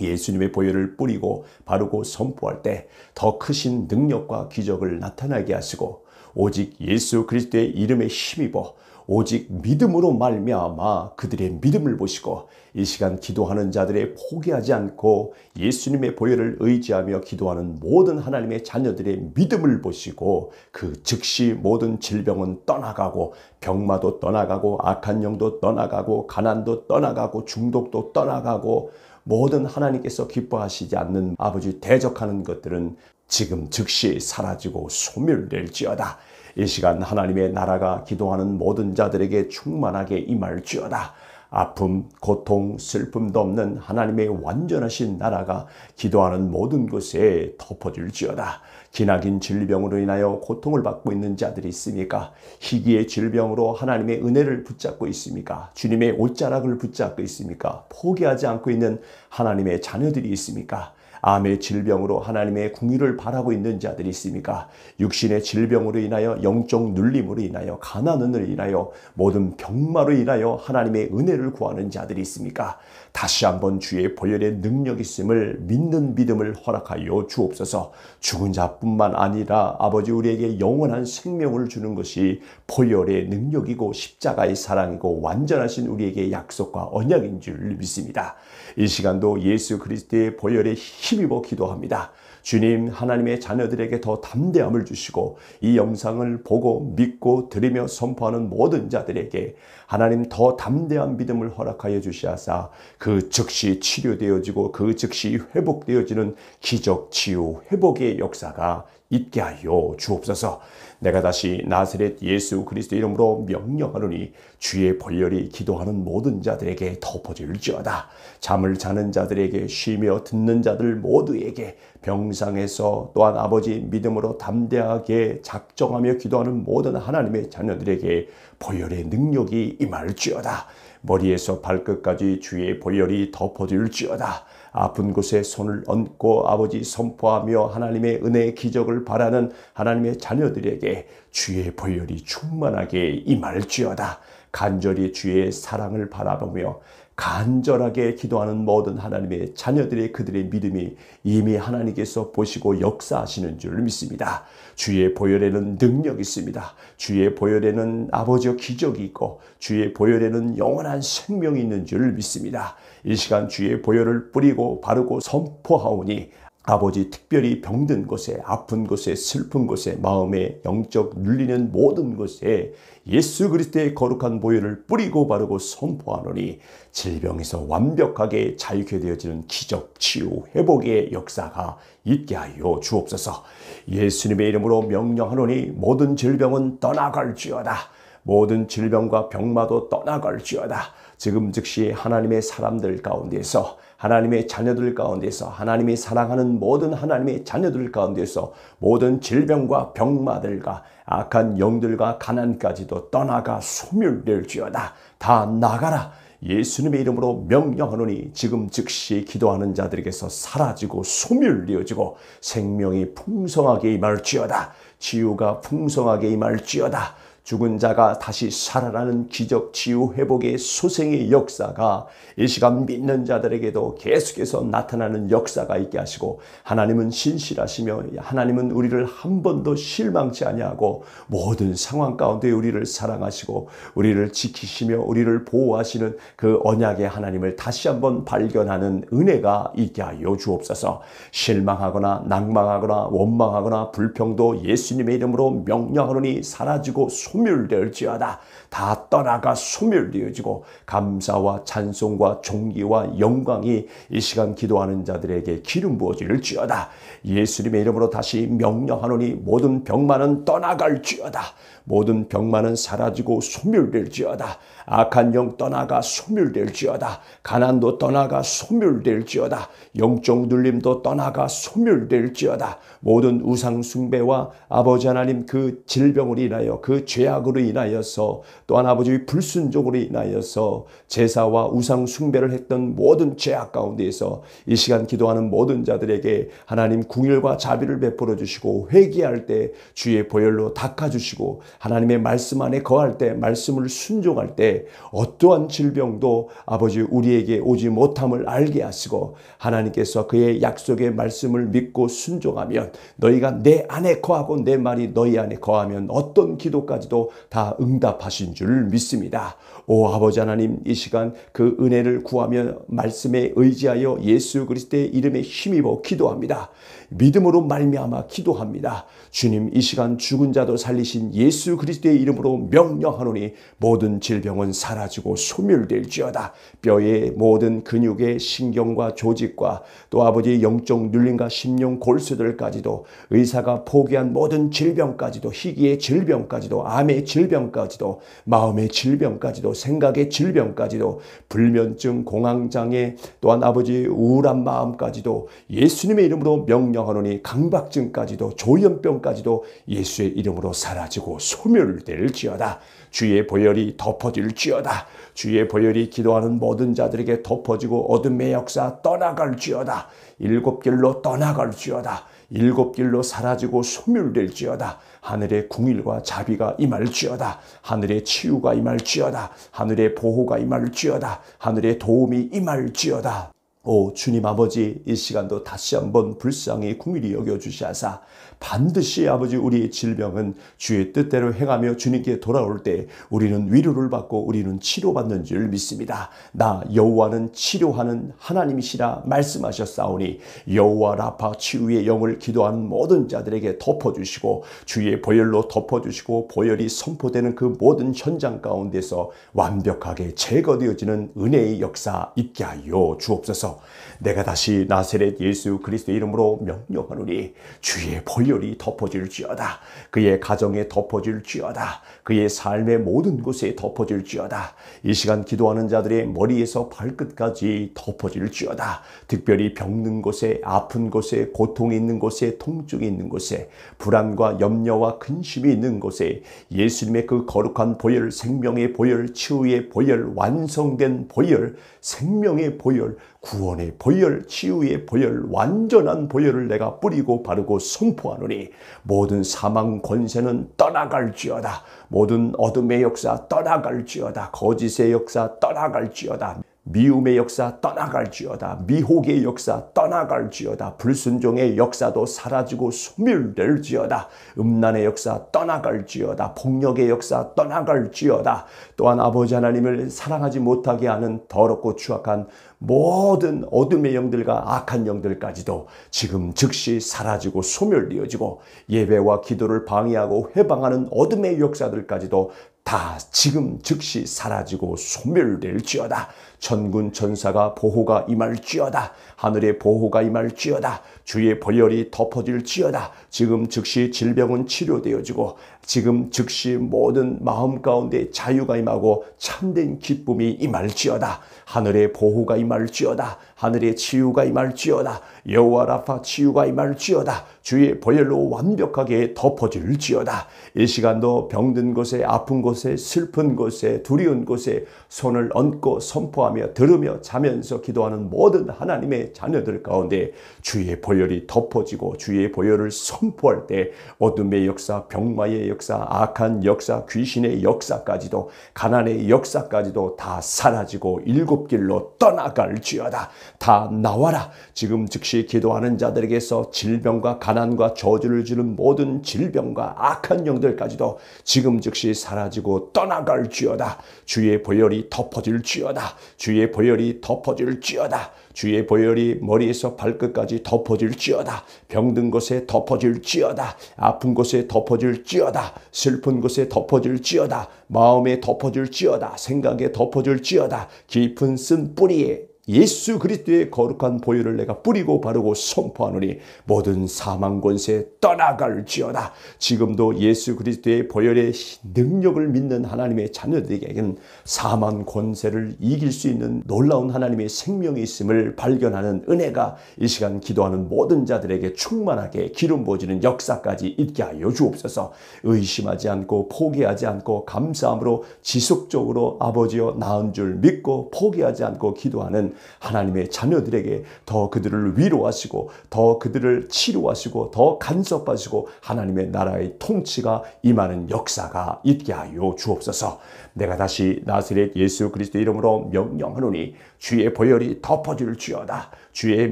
예수님의 보혈을 뿌리고 바르고 선포할 때 더 크신 능력과 기적을 나타나게 하시고 오직 예수 그리스도의 이름에 힘입어 오직 믿음으로 말미암아 그들의 믿음을 보시고 이 시간 기도하는 자들의 포기하지 않고 예수님의 보혈을 의지하며 기도하는 모든 하나님의 자녀들의 믿음을 보시고 그 즉시 모든 질병은 떠나가고 병마도 떠나가고 악한 영도 떠나가고 가난도 떠나가고 중독도 떠나가고 모든 하나님께서 기뻐하시지 않는 아버지 대적하는 것들은 지금 즉시 사라지고 소멸될지어다. 이 시간 하나님의 나라가 기도하는 모든 자들에게 충만하게 임할지어다. 아픔, 고통, 슬픔도 없는 하나님의 완전하신 나라가 기도하는 모든 곳에 덮어질지어다. 기나긴 질병으로 인하여 고통을 받고 있는 자들이 있습니까? 희귀의 질병으로 하나님의 은혜를 붙잡고 있습니까? 주님의 옷자락을 붙잡고 있습니까? 포기하지 않고 있는 하나님의 자녀들이 있습니까? 암의 질병으로 하나님의 궁유를 바라고 있는 자들이 있습니까? 육신의 질병으로 인하여 영적 눌림으로 인하여 가난을 인하여 모든 병마로 인하여 하나님의 은혜를 구하는 자들이 있습니까? 다시 한번 주의 보혈의 능력 있음을 믿는 믿음을 허락하여 주옵소서. 죽은 자뿐만 아니라 아버지 우리에게 영원한 생명을 주는 것이 보혈의 능력이고 십자가의 사랑이고 완전하신 우리에게 약속과 언약인 줄 믿습니다. 이 시간도 예수 그리스도의 보혈에 힘입어 기도합니다. 주님 하나님의 자녀들에게 더 담대함을 주시고 이 영상을 보고 믿고 드리며 선포하는 모든 자들에게 하나님 더 담대한 믿음을 허락하여 주시하사 그 즉시 치료되어지고 그 즉시 회복되어지는 기적 치유 회복의 역사가 있게 하여 주옵소서. 내가 다시 나스렛 예수 그리스도 이름으로 명령하노니 주의 벌열이 기도하는 모든 자들에게 덮어질지어다. 잠을 자는 자들에게 쉬며 듣는 자들 모두에게 병상에서 또한 아버지 믿음으로 담대하게 작정하며 기도하는 모든 하나님의 자녀들에게 벌열의 능력이 임할지어다. 머리에서 발끝까지 주의 보혈이 덮어질지어다. 아픈 곳에 손을 얹고 아버지 선포하며 하나님의 은혜의 기적을 바라는 하나님의 자녀들에게 주의 보혈이 충만하게 임할지어다. 간절히 주의 사랑을 바라보며 간절하게 기도하는 모든 하나님의 자녀들의 그들의 믿음이 이미 하나님께서 보시고 역사하시는 줄 믿습니다. 주의 보혈에는 능력이 있습니다. 주의 보혈에는 아버지의 기적이 있고 주의 보혈에는 영원한 생명이 있는 줄 믿습니다. 이 시간 주의 보혈을 뿌리고 바르고 선포하오니 아버지 특별히 병든 곳에 아픈 곳에 슬픈 곳에 마음에 영적 눌리는 모든 곳에 예수 그리스도의 거룩한 보혈을 뿌리고 바르고 선포하노니 질병에서 완벽하게 자유케 되어지는 기적 치유 회복의 역사가 있게 하여 주옵소서 예수님의 이름으로 명령하노니 모든 질병은 떠나갈지어다 모든 질병과 병마도 떠나갈지어다 지금 즉시 하나님의 사람들 가운데서 하나님의 자녀들 가운데서 하나님이 사랑하는 모든 하나님의 자녀들 가운데서 모든 질병과 병마들과 악한 영들과 가난까지도 떠나가 소멸될지어다 다 나가라 예수님의 이름으로 명령하노니 지금 즉시 기도하는 자들에게서 사라지고 소멸되어지고 생명이 풍성하게 임할지어다 치유가 풍성하게 임할지어다 죽은 자가 다시 살아나는 기적, 치유, 회복의 소생의 역사가 이 시간 믿는 자들에게도 계속해서 나타나는 역사가 있게 하시고 하나님은 신실하시며 하나님은 우리를 한 번도 실망치 아니하고 모든 상황 가운데 우리를 사랑하시고 우리를 지키시며 우리를 보호하시는 그 언약의 하나님을 다시 한 번 발견하는 은혜가 있게 하여 주옵소서. 실망하거나 낙망하거나 원망하거나 불평도 예수님의 이름으로 명령하노니 사라지고 소 소멸될지어다. 다 떠나가 소멸되어지고 감사와 찬송과 종기와 영광이 이 시간 기도하는 자들에게 기름 부어질지어다. 예수님의 이름으로 다시 명령하노니 모든 병만은 떠나갈지어다. 모든 병만은 사라지고 소멸될지어다. 악한 영 떠나가 소멸될지어다. 가난도 떠나가 소멸될지어다. 영적 눌림도 떠나가 소멸될지어다. 모든 우상 숭배와 아버지 하나님 그 질병을 인하여 그죄 죄악으로 인하여서 또한 아버지의 불순종으로 인하여서 제사와 우상 숭배를 했던 모든 죄악 가운데에서 이 시간 기도하는 모든 자들에게 하나님 궁일과 자비를 베풀어 주시고 회개할 때 주의 보혈로 닦아 주시고 하나님의 말씀 안에 거할 때 말씀을 순종할 때 어떠한 질병도 아버지 우리에게 오지 못함을 알게 하시고 하나님께서 그의 약속의 말씀을 믿고 순종하면 너희가 내 안에 거하고 내 말이 너희 안에 거하면 어떤 기도까지도 말도다 응답하신 줄 믿습니다. 오 아버지 하나님 이 시간 그 은혜를 구하며 말씀에 의지하여 예수 그리스도의 이름에 힘입어 기도합니다. 믿음으로 말미암아 기도합니다. 주님 이 시간 죽은 자도 살리신 예수 그리스도의 이름으로 명령하노니 모든 질병은 사라지고 소멸될지어다. 뼈의 모든 근육의 신경과 조직과 또 아버지의 영적 눌림과 심령 골수들까지도 의사가 포기한 모든 질병까지도 희귀의 질병까지도 암의 질병까지도 마음의 질병까지도 생각의 질병까지도 불면증, 공황장애, 또한 아버지 우울한 마음까지도 예수님의 이름으로 명령하노니 강박증까지도 조현병까지도 예수의 이름으로 사라지고 소멸될지어다. 주의 보혈이 덮어질지어다. 주의 보혈이 기도하는 모든 자들에게 덮어지고 어둠의 역사 떠나갈지어다. 일곱 길로 떠나갈지어다. 일곱 길로 사라지고 소멸될지어다. 하늘의 궁일과 자비가 임할지어다. 하늘의 치유가 임할지어다. 하늘의 보호가 임할지어다. 하늘의 도움이 임할지어다. 오 주님 아버지 이 시간도 다시 한번 불쌍히 궁일이 여겨주시하사 반드시 아버지 우리의 질병은 주의 뜻대로 행하며 주님께 돌아올 때 우리는 위로를 받고 우리는 치료받는 줄 믿습니다. 나 여호와는 치료하는 하나님이시라 말씀하셨사오니 여호와 라파 치유의 영을 기도한 모든 자들에게 덮어주시고 주의 보혈로 덮어주시고 보혈이 선포되는 그 모든 현장 가운데서 완벽하게 제거되어지는 은혜의 역사 있게 하여 주옵소서. 내가 다시 나세렛 예수 그리스도 이름으로 명령하노니 주의 볼열이 덮어질지어다 그의 가정에 덮어질지어다 그의 삶의 모든 곳에 덮어질지어다. 이 시간 기도하는 자들의 머리에서 발끝까지 덮어질지어다. 특별히 병든 곳에, 아픈 곳에, 고통이 있는 곳에, 통증이 있는 곳에, 불안과 염려와 근심이 있는 곳에 예수님의 그 거룩한 보혈, 생명의 보혈, 치유의 보혈, 완성된 보혈, 생명의 보혈, 구원의 보혈, 치유의 보혈, 완전한 보혈을 내가 뿌리고 바르고 선포하노니 모든 사망 권세는 떠나갈지어다. 모든 어둠의 역사 떠나갈지어다. 거짓의 역사 떠나갈지어다. 미움의 역사 떠나갈지어다. 미혹의 역사 떠나갈지어다. 불순종의 역사도 사라지고 소멸될지어다. 음란의 역사 떠나갈지어다. 폭력의 역사 떠나갈지어다. 또한 아버지 하나님을 사랑하지 못하게 하는 더럽고 추악한 모든 어둠의 영들과 악한 영들까지도 지금 즉시 사라지고 소멸되어지고 예배와 기도를 방해하고 회방하는 어둠의 역사들까지도 다 지금 즉시 사라지고 소멸될지어다. 천군 천사가 보호가 임할지어다. 하늘의 보호가 임할지어다. 주의 벌열이 덮어질지어다. 지금 즉시 질병은 치료되어지고 지금 즉시 모든 마음 가운데 자유가 임하고 참된 기쁨이 임할지어다. 하늘의 보호가 임할지어다. 하늘의 치유가 임할지어다. 여호와 라파 치유가 임할지어다. 주의 보혈로 완벽하게 덮어줄지어다. 이 시간도 병든 곳에 아픈 곳에 슬픈 곳에 두려운 곳에 손을 얹고 선포하며 들으며 자면서 기도하는 모든 하나님의 자녀들 가운데 주의 보혈이 덮어지고 주의 보혈을 선포할 때 어둠의 역사, 병마의 역사, 악한 역사, 귀신의 역사까지도 가난의 역사까지도 다 사라지고 일곱 길로 떠나갈지어다. 다 나와라. 지금 즉시 없이 기도하는 자들에게서 질병과 가난과 저주를 주는 모든 질병과 악한 영들까지도 지금 즉시 사라지고 떠나갈 지어다. 주의 보혈이 덮어질 지어다. 주의 보혈이 덮어질 지어다. 주의 보혈이 머리에서 발끝까지 덮어질지어다. 병든 곳에 덮어질지어다. 아픈 곳에 덮어질지어다. 슬픈 곳에 덮어질지어다. 마음에 덮어질지어다. 생각에 덮어질지어다. 깊은 쓴 뿌리에 예수 그리스도의 거룩한 보혈을 내가 뿌리고 바르고 선포하노니 모든 사망 권세 떠나갈지어다. 지금도 예수 그리스도의 보혈의 능력을 믿는 하나님의 자녀들에게는 사망 권세를 이길 수 있는 놀라운 하나님의 생명이 있음을 발견하는 은혜가 이 시간 기도하는 모든 자들에게 충만하게 기름 부어지는 역사까지 있게 하여 주옵소서. 의심하지 않고 포기하지 않고 감사함으로 지속적으로 아버지여 나은 줄 믿고 포기하지 않고 기도하는 하나님의 자녀들에게 더 그들을 위로하시고 더 그들을 치료하시고 더 간섭하시고 하나님의 나라의 통치가 임하는 역사가 있게 하여 주옵소서. 내가 다시 나스렛 예수 그리스도 이름으로 명령하노니 주의 보혈이 덮어질지어다. 주의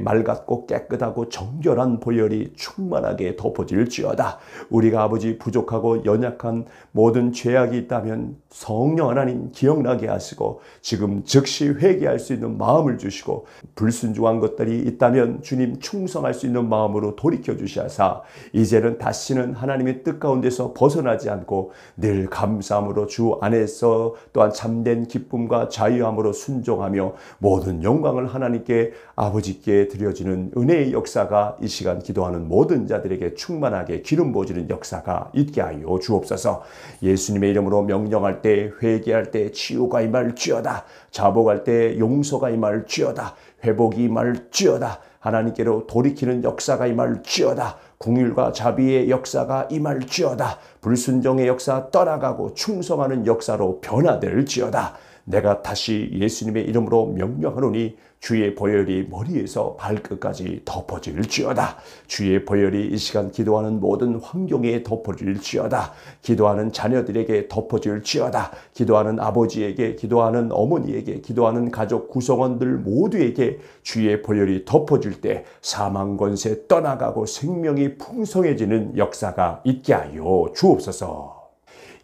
맑았고 깨끗하고 정결한 보혈이 충만하게 덮어질지어다. 우리가 아버지 부족하고 연약한 모든 죄악이 있다면 성령 하나님 기억나게 하시고 지금 즉시 회개할 수 있는 마음을 주시고 불순종한 것들이 있다면 주님 충성할 수 있는 마음으로 돌이켜 주시하사 이제는 다시는 하나님의 뜻 가운데서 벗어나지 않고 늘 감사함으로 주 안에서 또한 참된 기쁨과 자유함으로 순종하며 모든 영광을 하나님께 아버지께 드려지는 은혜의 역사가 이 시간 기도하는 모든 자들에게 충만하게 기름 부어지는 역사가 있게 하여 주옵소서 예수님의 이름으로 명령할 때 회개할 때 치유가 임할지어다. 자복할 때 용서가 임할지어다. 회복이 임할지어다. 하나님께로 돌이키는 역사가 임할지어다. 궁일과 자비의 역사가 임할지어다. 불순종의 역사 떠나가고 충성하는 역사로 변화될지어다. 내가 다시 예수님의 이름으로 명령하노니 주의 보혈이 머리에서 발끝까지 덮어질지어다. 주의 보혈이 이 시간 기도하는 모든 환경에 덮어질지어다. 기도하는 자녀들에게 덮어질지어다. 기도하는 아버지에게, 기도하는 어머니에게, 기도하는 가족 구성원들 모두에게 주의 보혈이 덮어질 때 사망 권세 떠나가고 생명이 풍성해지는 역사가 있게 하여 주옵소서.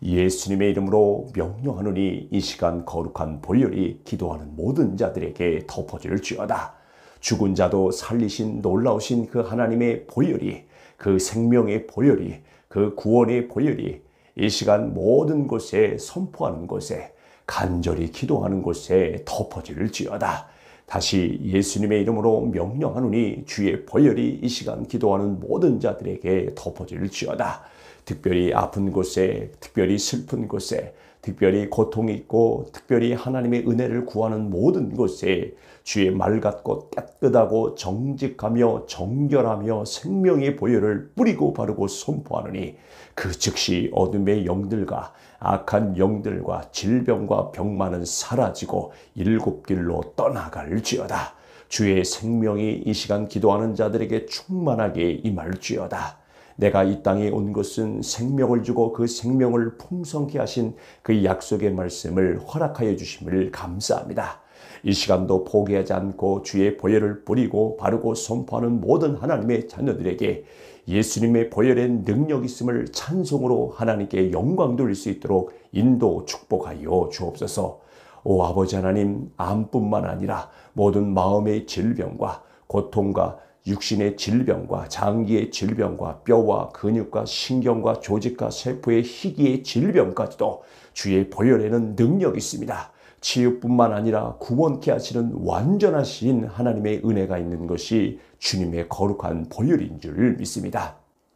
예수님의 이름으로 명령하느니 이 시간 거룩한 본열이 기도하는 모든 자들에게 덮어질지어다. 죽은 자도 살리신 놀라우신 그 하나님의 보혈이 그 생명의 보혈이 그 구원의 보혈이 이 시간 모든 곳에 선포하는 곳에 간절히 기도하는 곳에 덮어질지어다. 다시 예수님의 이름으로 명령하노니 주의 보혈이 이 시간 기도하는 모든 자들에게 덮어질지어다. 특별히 아픈 곳에, 특별히 슬픈 곳에, 특별히 고통이 있고, 특별히 하나님의 은혜를 구하는 모든 곳에 주의 말 같고 깨끗하고 정직하며 정결하며 생명의 보혈을 뿌리고 바르고 선포하느니 그 즉시 어둠의 영들과 악한 영들과 질병과 병만은 사라지고 일곱 길로 떠나갈지어다. 주의 생명이 이 시간 기도하는 자들에게 충만하게 임할지어다. 내가 이 땅에 온 것은 생명을 주고 그 생명을 풍성케 하신 그 약속의 말씀을 허락하여 주심을 감사합니다. 이 시간도 포기하지 않고 주의 보혈을 뿌리고 바르고 선포하는 모든 하나님의 자녀들에게 예수님의 보혈의 능력 있음을 찬송으로 하나님께 영광 돌릴 수 있도록 인도 축복하여 주옵소서. 오 아버지 하나님 암뿐만 아니라 모든 마음의 질병과 고통과 육신의 질병과 장기의 질병과 뼈와 근육과 신경과 조직과 세포의 희귀의 질병까지도 주의 보혈에는 능력이 있습니다. 치유뿐만 아니라 구원케 하시는 완전하신 하나님의 은혜가 있는 것이 주님의 거룩한 보혈인 줄 믿습니다.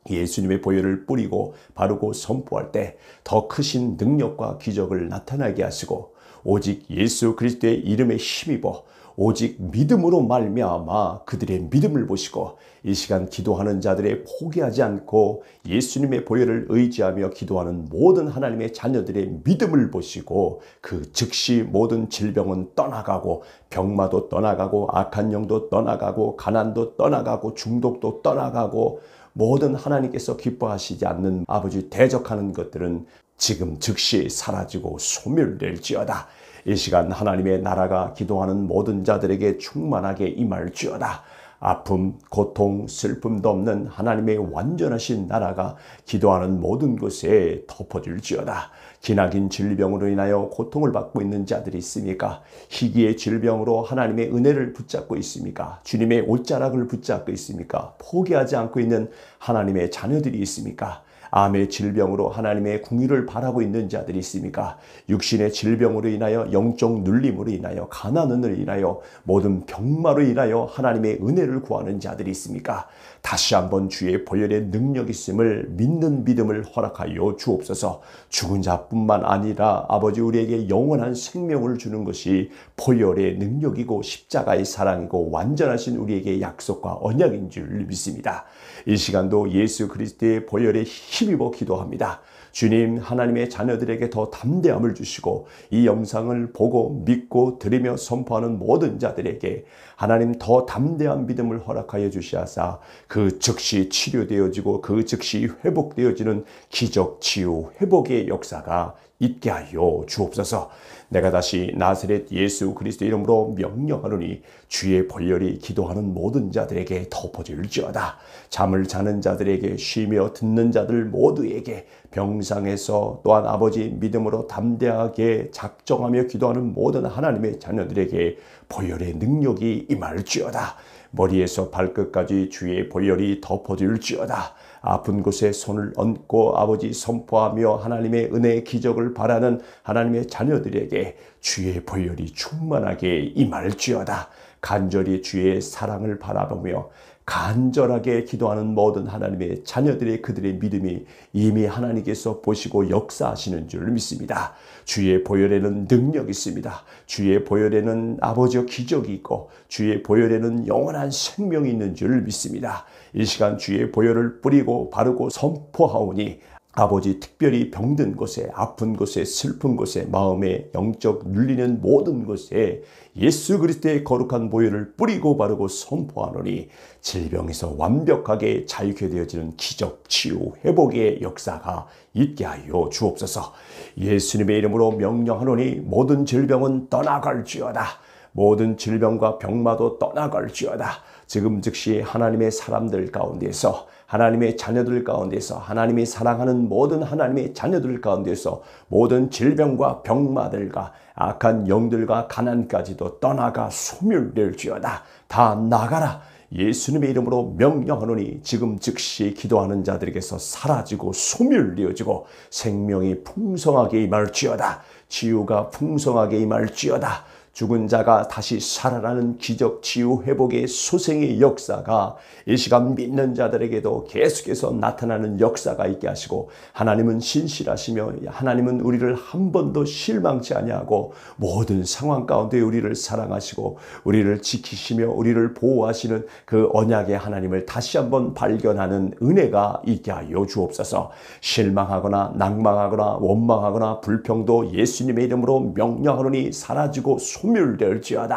예수님의 보혈을 뿌리고 바르고 선포할 때 더 크신 능력과 기적을 나타나게 하시고 오직 예수 그리스도의 이름에 힘입어 오직 믿음으로 말미암아 그들의 믿음을 보시고 이 시간 기도하는 자들의 포기하지 않고 예수님의 보혈을 의지하며 기도하는 모든 하나님의 자녀들의 믿음을 보시고 그 즉시 모든 질병은 떠나가고 병마도 떠나가고 악한 영도 떠나가고 가난도 떠나가고 중독도 떠나가고 모든 하나님께서 기뻐하시지 않는 아버지 대적하는 것들은 지금 즉시 사라지고 소멸될지어다. 이 시간 하나님의 나라가 기도하는 모든 자들에게 충만하게 임할지어다. 아픔, 고통, 슬픔도 없는 하나님의 완전하신 나라가 기도하는 모든 곳에 덮어질지어다. 기나긴 질병으로 인하여 고통을 받고 있는 자들이 있습니까? 희귀의 질병으로 하나님의 은혜를 붙잡고 있습니까? 주님의 옷자락을 붙잡고 있습니까? 포기하지 않고 있는 하나님의 자녀들이 있습니까? 암의 질병으로 하나님의 궁유를 바라고 있는 자들이 있습니까? 육신의 질병으로 인하여 영적 눌림으로 인하여 가난은을 인하여 모든 병마로 인하여 하나님의 은혜를 구하는 자들이 있습니까? 다시 한번 주의 보혈의 능력 있음을 믿는 믿음을 허락하여 주옵소서. 죽은 자뿐만 아니라 아버지 우리에게 영원한 생명을 주는 것이 보혈의 능력이고 십자가의 사랑이고 완전하신 우리에게 약속과 언약인 줄 믿습니다. 이 시간도 예수 그리스도의 보혈에 힘입어 기도합니다. 주님 하나님의 자녀들에게 더 담대함을 주시고 이 영상을 보고 믿고 드리며 선포하는 모든 자들에게 하나님 더 담대한 믿음을 허락하여 주시하사 그 즉시 치료되어지고 그 즉시 회복되어지는 기적 치유 회복의 역사가 있게 하여 주옵소서. 내가 다시 나사렛 예수 그리스도 이름으로 명령하노니 주의 벌열이 기도하는 모든 자들에게 덮어질지어다. 잠을 자는 자들에게 쉬며 듣는 자들 모두에게 병상에서 또한 아버지 믿음으로 담대하게 작정하며 기도하는 모든 하나님의 자녀들에게 벌열의 능력이 임할지어다. 머리에서 발끝까지 주의 보혈이 덮어질지어다. 아픈 곳에 손을 얹고 아버지 선포하며 하나님의 은혜의 기적을 바라는 하나님의 자녀들에게 주의 보혈이 충만하게 임할지어다. 간절히 주의 사랑을 바라보며 간절하게 기도하는 모든 하나님의 자녀들의 그들의 믿음이 이미 하나님께서 보시고 역사하시는 줄 믿습니다. 주의 보혈에는 능력이 있습니다. 주의 보혈에는 아버지의 기적이 있고 주의 보혈에는 영원한 생명이 있는 줄 믿습니다. 이 시간 주의 보혈을 뿌리고 바르고 선포하오니 아버지 특별히 병든 곳에 아픈 곳에 슬픈 곳에 마음에 영적 눌리는 모든 곳에 예수 그리스도의 거룩한 보혈을 뿌리고 바르고 선포하노니 질병에서 완벽하게 자유케 되어지는 기적 치유 회복의 역사가 있게 하여 주옵소서 예수님의 이름으로 명령하노니 모든 질병은 떠나갈지어다 모든 질병과 병마도 떠나갈지어다 지금 즉시 하나님의 사람들 가운데서 하나님의 자녀들 가운데서 하나님이 사랑하는 모든 하나님의 자녀들 가운데서 모든 질병과 병마들과 악한 영들과 가난까지도 떠나가 소멸될지어다 다 나가라 예수님의 이름으로 명령하노니 지금 즉시 기도하는 자들에게서 사라지고 소멸되어지고 생명이 풍성하게 임할지어다 치유가 풍성하게 임할지어다 죽은 자가 다시 살아나는 기적, 치유, 회복의 소생의 역사가 이 시간 믿는 자들에게도 계속해서 나타나는 역사가 있게 하시고 하나님은 신실하시며 하나님은 우리를 한 번도 실망치 아니하고 모든 상황 가운데 우리를 사랑하시고 우리를 지키시며 우리를 보호하시는 그 언약의 하나님을 다시 한 번 발견하는 은혜가 있게 하여 주옵소서. 실망하거나 낭망하거나 원망하거나 불평도 예수님의 이름으로 명령하노니 사라지고 소 소멸될지어다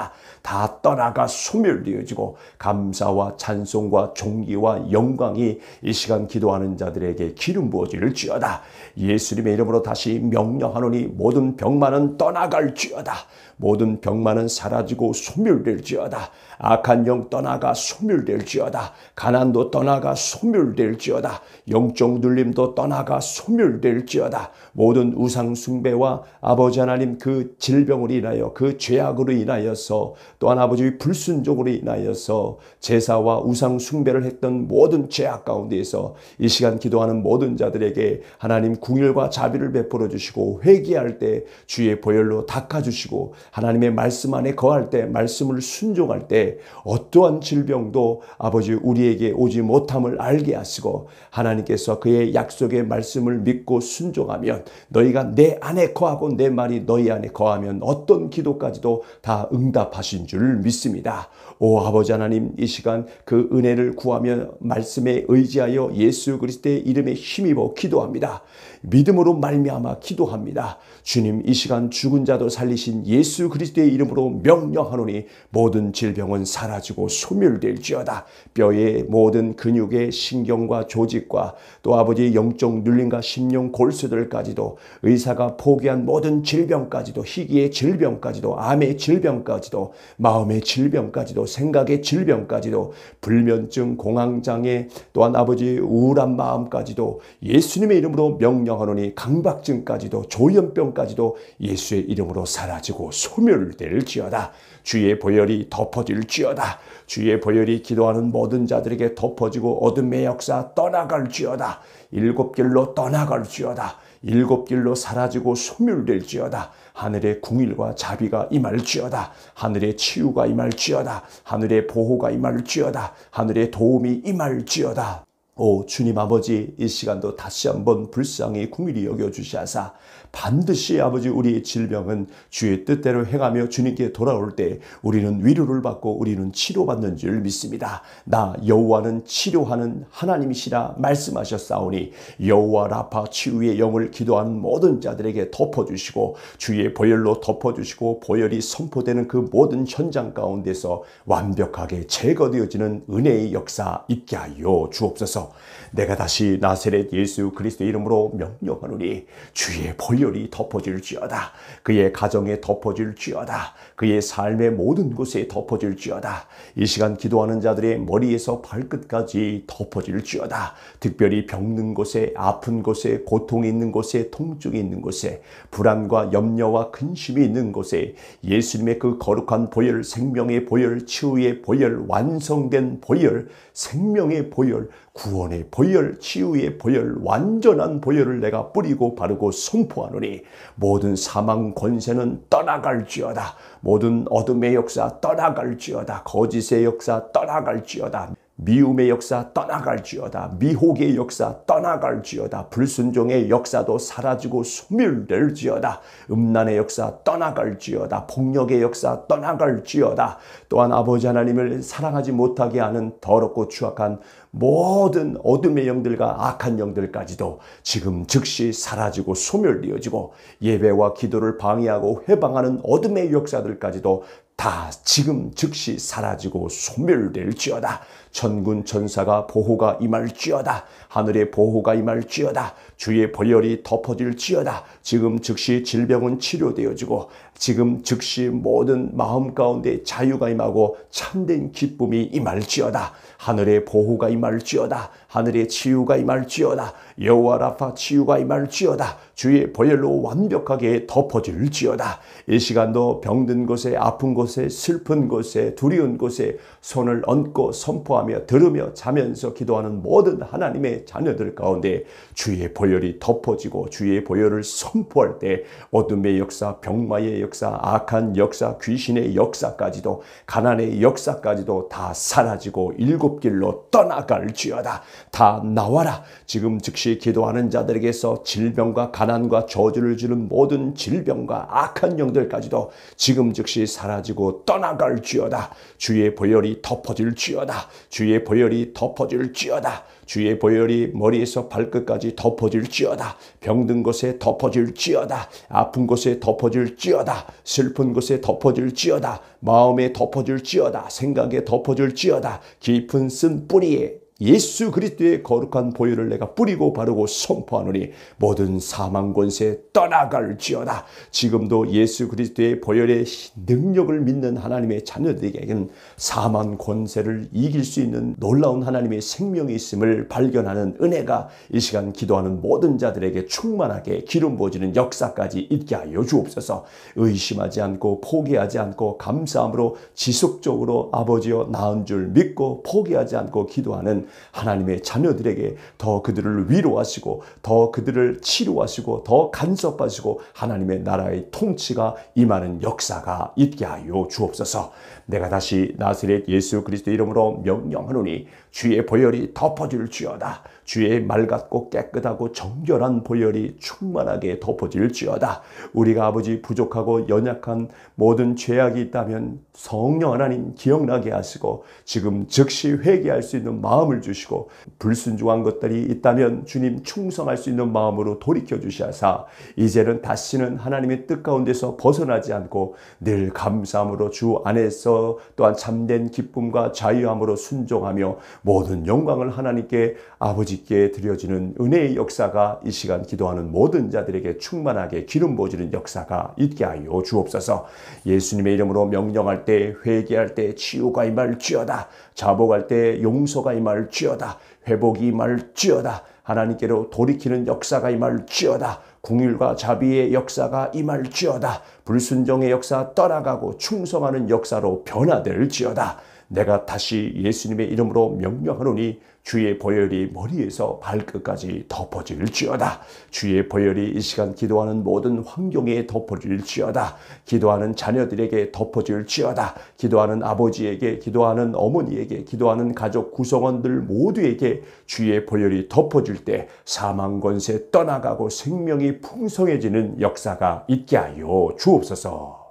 다 떠나가 소멸되어지고 감사와 찬송과 종기와 영광이 이 시간 기도하는 자들에게 기름 부어지를 지어다. 예수님의 이름으로 다시 명령하노니 모든 병만은 떠나갈지어다. 모든 병만은 사라지고 소멸될지어다. 악한 영 떠나가 소멸될지어다. 가난도 떠나가 소멸될지어다. 영적 눌림도 떠나가 소멸될지어다. 모든 우상 숭배와 아버지 하나님 그 질병으로 인하여 그 죄악으로 인하여서 또한 아버지의 불순종으로 인하여서 제사와 우상 숭배를 했던 모든 죄악 가운데에서 이 시간 기도하는 모든 자들에게 하나님 궁일과 자비를 베풀어 주시고 회개할 때 주의 보혈로 닦아 주시고 하나님의 말씀 안에 거할 때 말씀을 순종할 때 어떠한 질병도 아버지 우리에게 오지 못함을 알게 하시고 하나님께서 그의 약속의 말씀을 믿고 순종하면 너희가 내 안에 거하고 내 말이 너희 안에 거하면 어떤 기도까지도 다 응답하신 주신 줄 믿습니다. 오 아버지 하나님 이 시간 그 은혜를 구하며 말씀에 의지하여 예수 그리스도의 이름에 힘입어 기도합니다. 믿음으로 말미암아 기도합니다. 주님 이 시간 죽은 자도 살리신 예수 그리스도의 이름으로 명령하노니 모든 질병은 사라지고 소멸될지어다. 뼈의 모든 근육의 신경과 조직과 또 아버지의 영적 눌림과 심령 골수들까지도 의사가 포기한 모든 질병까지도 희귀의 질병까지도 암의 질병까지도 마음의 질병까지도 생각의 질병까지도 불면증 공황장애 또한 아버지의 우울한 마음까지도 예수님의 이름으로 명령 명하노니 강박증까지도 조현병까지도 예수의 이름으로 사라지고 소멸될지어다. 주의 보혈이 덮어질지어다. 주의 보혈이 기도하는 모든 자들에게 덮어지고 어둠의 역사 떠나갈지어다. 일곱 길로 떠나갈지어다. 일곱 길로 사라지고 소멸될지어다. 하늘의 궁일과 자비가 임할지어다. 하늘의 치유가 임할지어다. 하늘의 보호가 임할지어다. 하늘의 도움이 임할지어다. 오 주님 아버지 이 시간도 다시 한번 불쌍히 국민이 여겨주시하사 반드시 아버지 우리의 질병은 주의 뜻대로 행하며 주님께 돌아올 때 우리는 위로를 받고 우리는 치료받는 줄 믿습니다. 나 여호와는 치료하는 하나님이시라 말씀하셨사오니 여호와 라파 치유의 영을 기도하는 모든 자들에게 덮어주시고 주의 보혈로 덮어주시고 보혈이 선포되는 그 모든 현장 가운데서 완벽하게 제거되어지는 은혜의 역사 있게 하여 주옵소서. 내가 다시 나세렛 예수 그리스도 이름으로 명령하노니 주의 벌열이 덮어질지어다 그의 가정에 덮어질지어다 그의 삶의 모든 곳에 덮어질지어다. 이 시간 기도하는 자들의 머리에서 발끝까지 덮어질지어다. 특별히 병든 곳에, 아픈 곳에, 고통이 있는 곳에, 통증이 있는 곳에, 불안과 염려와 근심이 있는 곳에 예수님의 그 거룩한 보혈, 생명의 보혈, 치유의 보혈, 완성된 보혈, 생명의 보혈, 구원의 보혈, 치유의 보혈, 완전한 보혈을 내가 뿌리고 바르고 선포하노니 모든 사망 권세는 떠나갈지어다. 모든 어둠의 역사 떠나갈지어다. 거짓의 역사 떠나갈지어다. 미움의 역사 떠나갈지어다. 미혹의 역사 떠나갈지어다. 불순종의 역사도 사라지고 소멸될지어다. 음란의 역사 떠나갈지어다. 폭력의 역사 떠나갈지어다. 또한 아버지 하나님을 사랑하지 못하게 하는 더럽고 추악한 모든 어둠의 영들과 악한 영들까지도 지금 즉시 사라지고 소멸되어지고 예배와 기도를 방해하고 해방하는 어둠의 역사들까지도 다 지금 즉시 사라지고 소멸될지어다. 천군 천사가 보호가 임할지어다. 하늘의 보호가 임할지어다. 주의 벌열이 덮어질지어다. 지금 즉시 질병은 치료되어지고 지금 즉시 모든 마음 가운데 자유가 임하고 참된 기쁨이 임할지어다. 하늘의 보호가 임할지어다. 하늘의 치유가 임할지어다. 여호와 라파 치유가 임할지어다 주의 보혈로 완벽하게 덮어질지어다 이 시간도 병든 곳에 아픈 곳에 슬픈 곳에 두려운 곳에 손을 얹고 선포하며 들으며 자면서 기도하는 모든 하나님의 자녀들 가운데 주의 보혈이 덮어지고 주의 보혈을 선포할 때 어둠의 역사 병마의 역사 악한 역사 귀신의 역사까지도 가난의 역사까지도 다 사라지고 일곱 길로 떠나갈지어다 다 나와라 지금 즉시 역시 기도하는 자들에게서 질병과 가난과 저주를 주는 모든 질병과 악한 영들까지도 지금 즉시 사라지고 떠나갈지어다. 주의 보혈이 덮어질지어다. 주의 보혈이 덮어질지어다. 주의 보혈이 머리에서 발끝까지 덮어질지어다. 병든 곳에 덮어질지어다. 아픈 곳에 덮어질지어다. 슬픈 곳에 덮어질지어다. 마음에 덮어질지어다. 생각에 덮어질지어다. 깊은 쓴 뿌리에 예수 그리스도의 거룩한 보혈을 내가 뿌리고 바르고 선포하노니 모든 사망 권세 떠나갈지어다. 지금도 예수 그리스도의 보혈의 능력을 믿는 하나님의 자녀들에게는 사망 권세를 이길 수 있는 놀라운 하나님의 생명이 있음을 발견하는 은혜가 이 시간 기도하는 모든 자들에게 충만하게 기름 부어지는 역사까지 있게 하여 주옵소서. 의심하지 않고 포기하지 않고 감사함으로 지속적으로 아버지여 나은 줄 믿고 포기하지 않고 기도하는 하나님의 자녀들에게 더 그들을 위로하시고 더 그들을 치료하시고 더 간섭하시고 하나님의 나라의 통치가 임하는 역사가 있게 하여 주옵소서. 내가 다시 나스렛 예수 그리스도 이름으로 명령하노니 주의 보혈이 덮어질지어다. 주의 맑았고 깨끗하고 정결한 보혈이 충만하게 덮어질지어다. 우리가 아버지 부족하고 연약한 모든 죄악이 있다면 성령 하나님 기억나게 하시고 지금 즉시 회개할 수 있는 마음을 주시고 불순종한 것들이 있다면 주님 충성할 수 있는 마음으로 돌이켜 주시하사 이제는 다시는 하나님의 뜻 가운데서 벗어나지 않고 늘 감사함으로 주 안에서 또한 참된 기쁨과 자유함으로 순종하며 모든 영광을 하나님께 아버지께 드려지는 은혜의 역사가 이 시간 기도하는 모든 자들에게 충만하게 기름 부어지는 역사가 있게 하여 주옵소서 예수님의 이름으로 명령할 때 회개할 때 치유가 임할지어다. 자복할 때 용서가 임할지어다. 회복이 임할쥐어다 하나님께로 돌이키는 역사가 임할지어다. 궁율과 자비의 역사가 임할지어다. 불순종의 역사 떠나가고 충성하는 역사로 변화될지어다. 내가 다시 예수님의 이름으로 명령하노니 주의 보혈이 머리에서 발끝까지 덮어질지어다. 주의 보혈이 이 시간 기도하는 모든 환경에 덮어질지어다. 기도하는 자녀들에게 덮어질지어다. 기도하는 아버지에게, 기도하는 어머니에게, 기도하는 가족 구성원들 모두에게 주의 보혈이 덮어질 때 사망 권세 떠나가고 생명이 풍성해지는 역사가 있게 하여 주옵소서.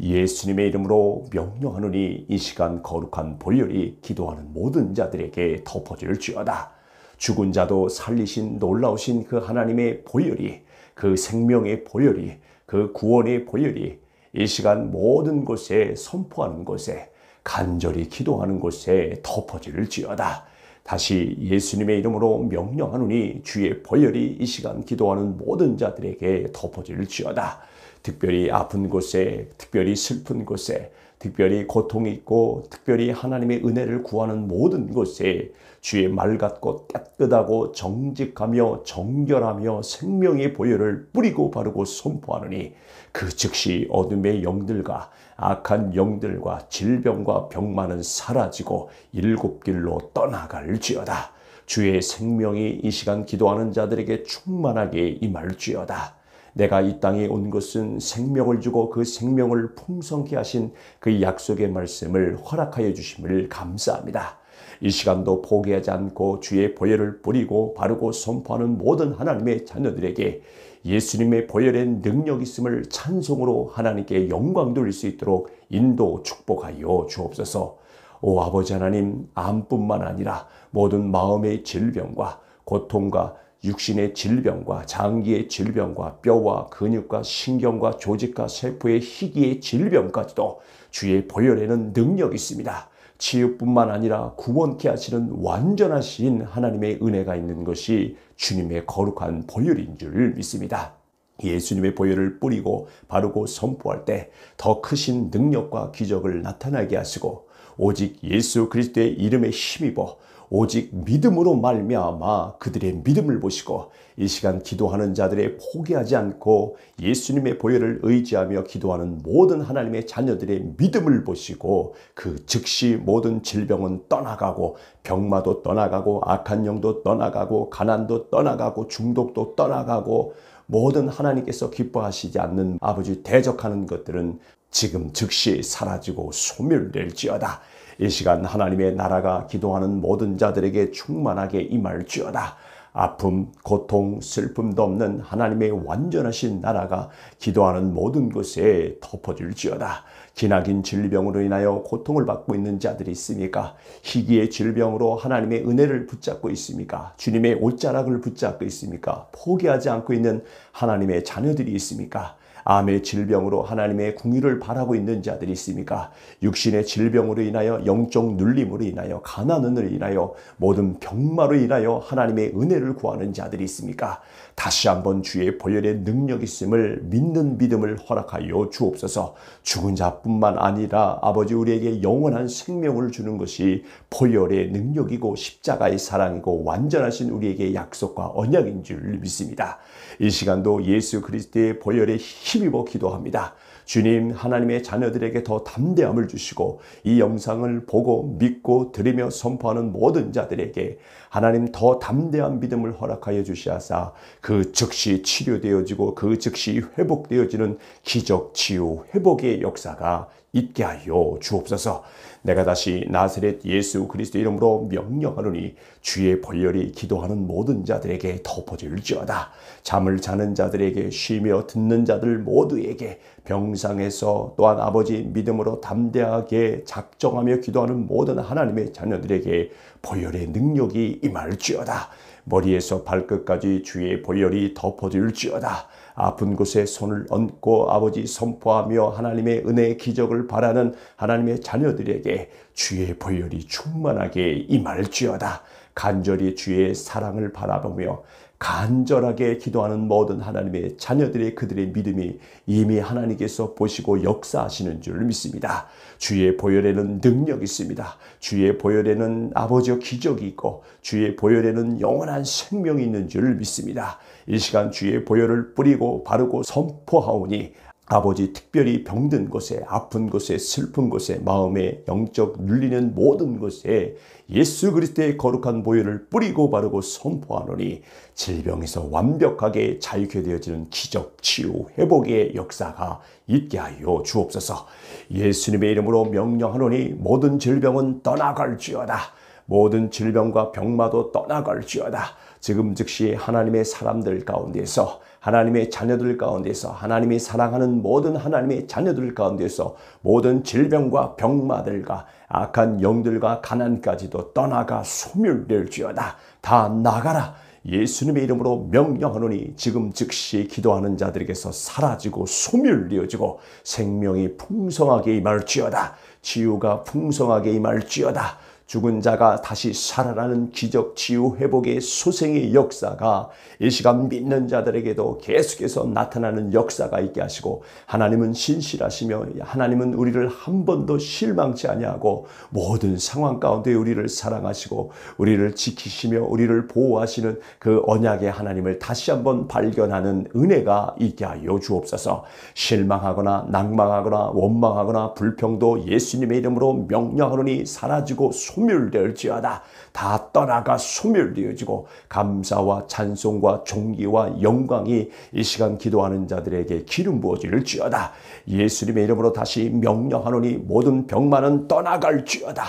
예수님의 이름으로 명령하노니 이 시간 거룩한 볼열이 기도하는 모든 자들에게 덮어질 지어다. 죽은 자도 살리신 놀라우신 그 하나님의 보혈이 그 생명의 보혈이 그 구원의 보혈이 이 시간 모든 곳에 선포하는 곳에 간절히 기도하는 곳에 덮어질지어다. 다시 예수님의 이름으로 명령하노니 주의 보혈이 이 시간 기도하는 모든 자들에게 덮어질지어다. 특별히 아픈 곳에, 특별히 슬픈 곳에, 특별히 고통이 있고, 특별히 하나님의 은혜를 구하는 모든 곳에 주의 말 같고 깨끗하고 정직하며 정결하며 생명의 보혈을 뿌리고 바르고 선포하느니 그 즉시 어둠의 영들과 악한 영들과 질병과 병만은 사라지고 일곱 길로 떠나갈지어다. 주의 생명이 이 시간 기도하는 자들에게 충만하게 임할지어다. 내가 이 땅에 온 것은 생명을 주고 그 생명을 풍성케 하신 그 약속의 말씀을 허락하여 주심을 감사합니다. 이 시간도 포기하지 않고 주의 보혈을 뿌리고 바르고 선포하는 모든 하나님의 자녀들에게 예수님의 보혈의 능력 있음을 찬송으로 하나님께 영광 돌릴 수 있도록 인도 축복하여 주옵소서. 오 아버지 하나님 암뿐만 아니라 모든 마음의 질병과 고통과 육신의 질병과 장기의 질병과 뼈와 근육과 신경과 조직과 세포의 희귀의 질병까지도 주의 보혈에는 능력이 있습니다. 치유뿐만 아니라 구원케 하시는 완전하신 하나님의 은혜가 있는 것이 주님의 거룩한 보혈인 줄 믿습니다. 예수님의 보혈을 뿌리고 바르고 선포할 때 더 크신 능력과 기적을 나타나게 하시고 오직 예수 그리스도의 이름에 힘입어 오직 믿음으로 말미암아 그들의 믿음을 보시고 이 시간 기도하는 자들의 포기하지 않고 예수님의 보혈을 의지하며 기도하는 모든 하나님의 자녀들의 믿음을 보시고 그 즉시 모든 질병은 떠나가고 병마도 떠나가고 악한 영도 떠나가고 가난도 떠나가고 중독도 떠나가고 모든 하나님께서 기뻐하시지 않는 아버지 대적하는 것들은 지금 즉시 사라지고 소멸될지어다. 이 시간 하나님의 나라가 기도하는 모든 자들에게 충만하게 임할지어다. 아픔, 고통, 슬픔도 없는 하나님의 완전하신 나라가 기도하는 모든 곳에 덮어질지어다. 기나긴 질병으로 인하여 고통을 받고 있는 자들이 있습니까? 희귀의 질병으로 하나님의 은혜를 붙잡고 있습니까? 주님의 옷자락을 붙잡고 있습니까? 포기하지 않고 있는 하나님의 자녀들이 있습니까? 암의 질병으로 하나님의 궁유를 바라고 있는 자들이 있습니까? 육신의 질병으로 인하여 영적 눌림으로 인하여 가난은을 인하여 모든 병마로 인하여 하나님의 은혜를 구하는 자들이 있습니까? 다시 한번 주의 보혈의 능력 이 있음을 믿는 믿음을 허락하여 주옵소서 죽은 자뿐만 아니라 아버지 우리에게 영원한 생명을 주는 것이 보혈의 능력이고 십자가의 사랑이고 완전하신 우리에게 약속과 언약인 줄 믿습니다. 이 시간도 예수 그리스도의 보혈에 힘입어 기도합니다. 주님 하나님의 자녀들에게 더 담대함을 주시고 이 영상을 보고 믿고 들으며 선포하는 모든 자들에게 하나님 더 담대한 믿음을 허락하여 주시하사 그 즉시 치료되어지고 그 즉시 회복되어지는 기적 치유 회복의 역사가 있게 하여 주옵소서. 내가 다시 나사렛 예수 그리스도 이름으로 명령하노니 주의 벌열이 기도하는 모든 자들에게 덮어질지어다. 잠을 자는 자들에게 쉬며 듣는 자들 모두에게 병상에서 또한 아버지 믿음으로 담대하게 작정하며 기도하는 모든 하나님의 자녀들에게 벌열의 능력이 임할지어다. 머리에서 발끝까지 주의 보혈이 덮어질지어다. 아픈 곳에 손을 얹고 아버지 선포하며 하나님의 은혜의 기적을 바라는 하나님의 자녀들에게 주의 보혈이 충만하게 임할지어다. 간절히 주의 사랑을 바라보며 간절하게 기도하는 모든 하나님의 자녀들의 그들의 믿음이 이미 하나님께서 보시고 역사하시는 줄 믿습니다. 주의 보혈에는 능력이 있습니다. 주의 보혈에는 아버지의 기적이 있고 주의 보혈에는 영원한 생명이 있는 줄 믿습니다. 이 시간 주의 보혈을 뿌리고 바르고 선포하오니 아버지 특별히 병든 곳에 아픈 곳에 슬픈 곳에 마음에 영적 눌리는 모든 곳에 예수 그리스도의 거룩한 보혈을 뿌리고 바르고 선포하노니 질병에서 완벽하게 자유케 되어지는 기적 치유 회복의 역사가 있게 하여 주옵소서 예수님의 이름으로 명령하노니 모든 질병은 떠나갈지어다 모든 질병과 병마도 떠나갈지어다 지금 즉시 하나님의 사람들 가운데서 하나님의 자녀들 가운데서 하나님이 사랑하는 모든 하나님의 자녀들 가운데서 모든 질병과 병마들과 악한 영들과 가난까지도 떠나가 소멸될지어다 다 나가라 예수님의 이름으로 명령하노니 지금 즉시 기도하는 자들에게서 사라지고 소멸되어지고 생명이 풍성하게 임할지어다 치유가 풍성하게 임할지어다 죽은 자가 다시 살아나는 기적, 치유, 회복의 소생의 역사가 이 시간 믿는 자들에게도 계속해서 나타나는 역사가 있게 하시고 하나님은 신실하시며 하나님은 우리를 한 번도 실망치 아니하고 모든 상황 가운데 우리를 사랑하시고 우리를 지키시며 우리를 보호하시는 그 언약의 하나님을 다시 한 번 발견하는 은혜가 있게 하여 주옵소서. 실망하거나 낙망하거나 원망하거나 불평도 예수님의 이름으로 명령하노니 사라지고 소멸될지어다. 다 떠나가 소멸되어지고 감사와 찬송과 종기와 영광이 이 시간 기도하는 자들에게 기름 부어지지어다 예수님의 이름으로 다시 명령하노니 모든 병만은 떠나갈지어다.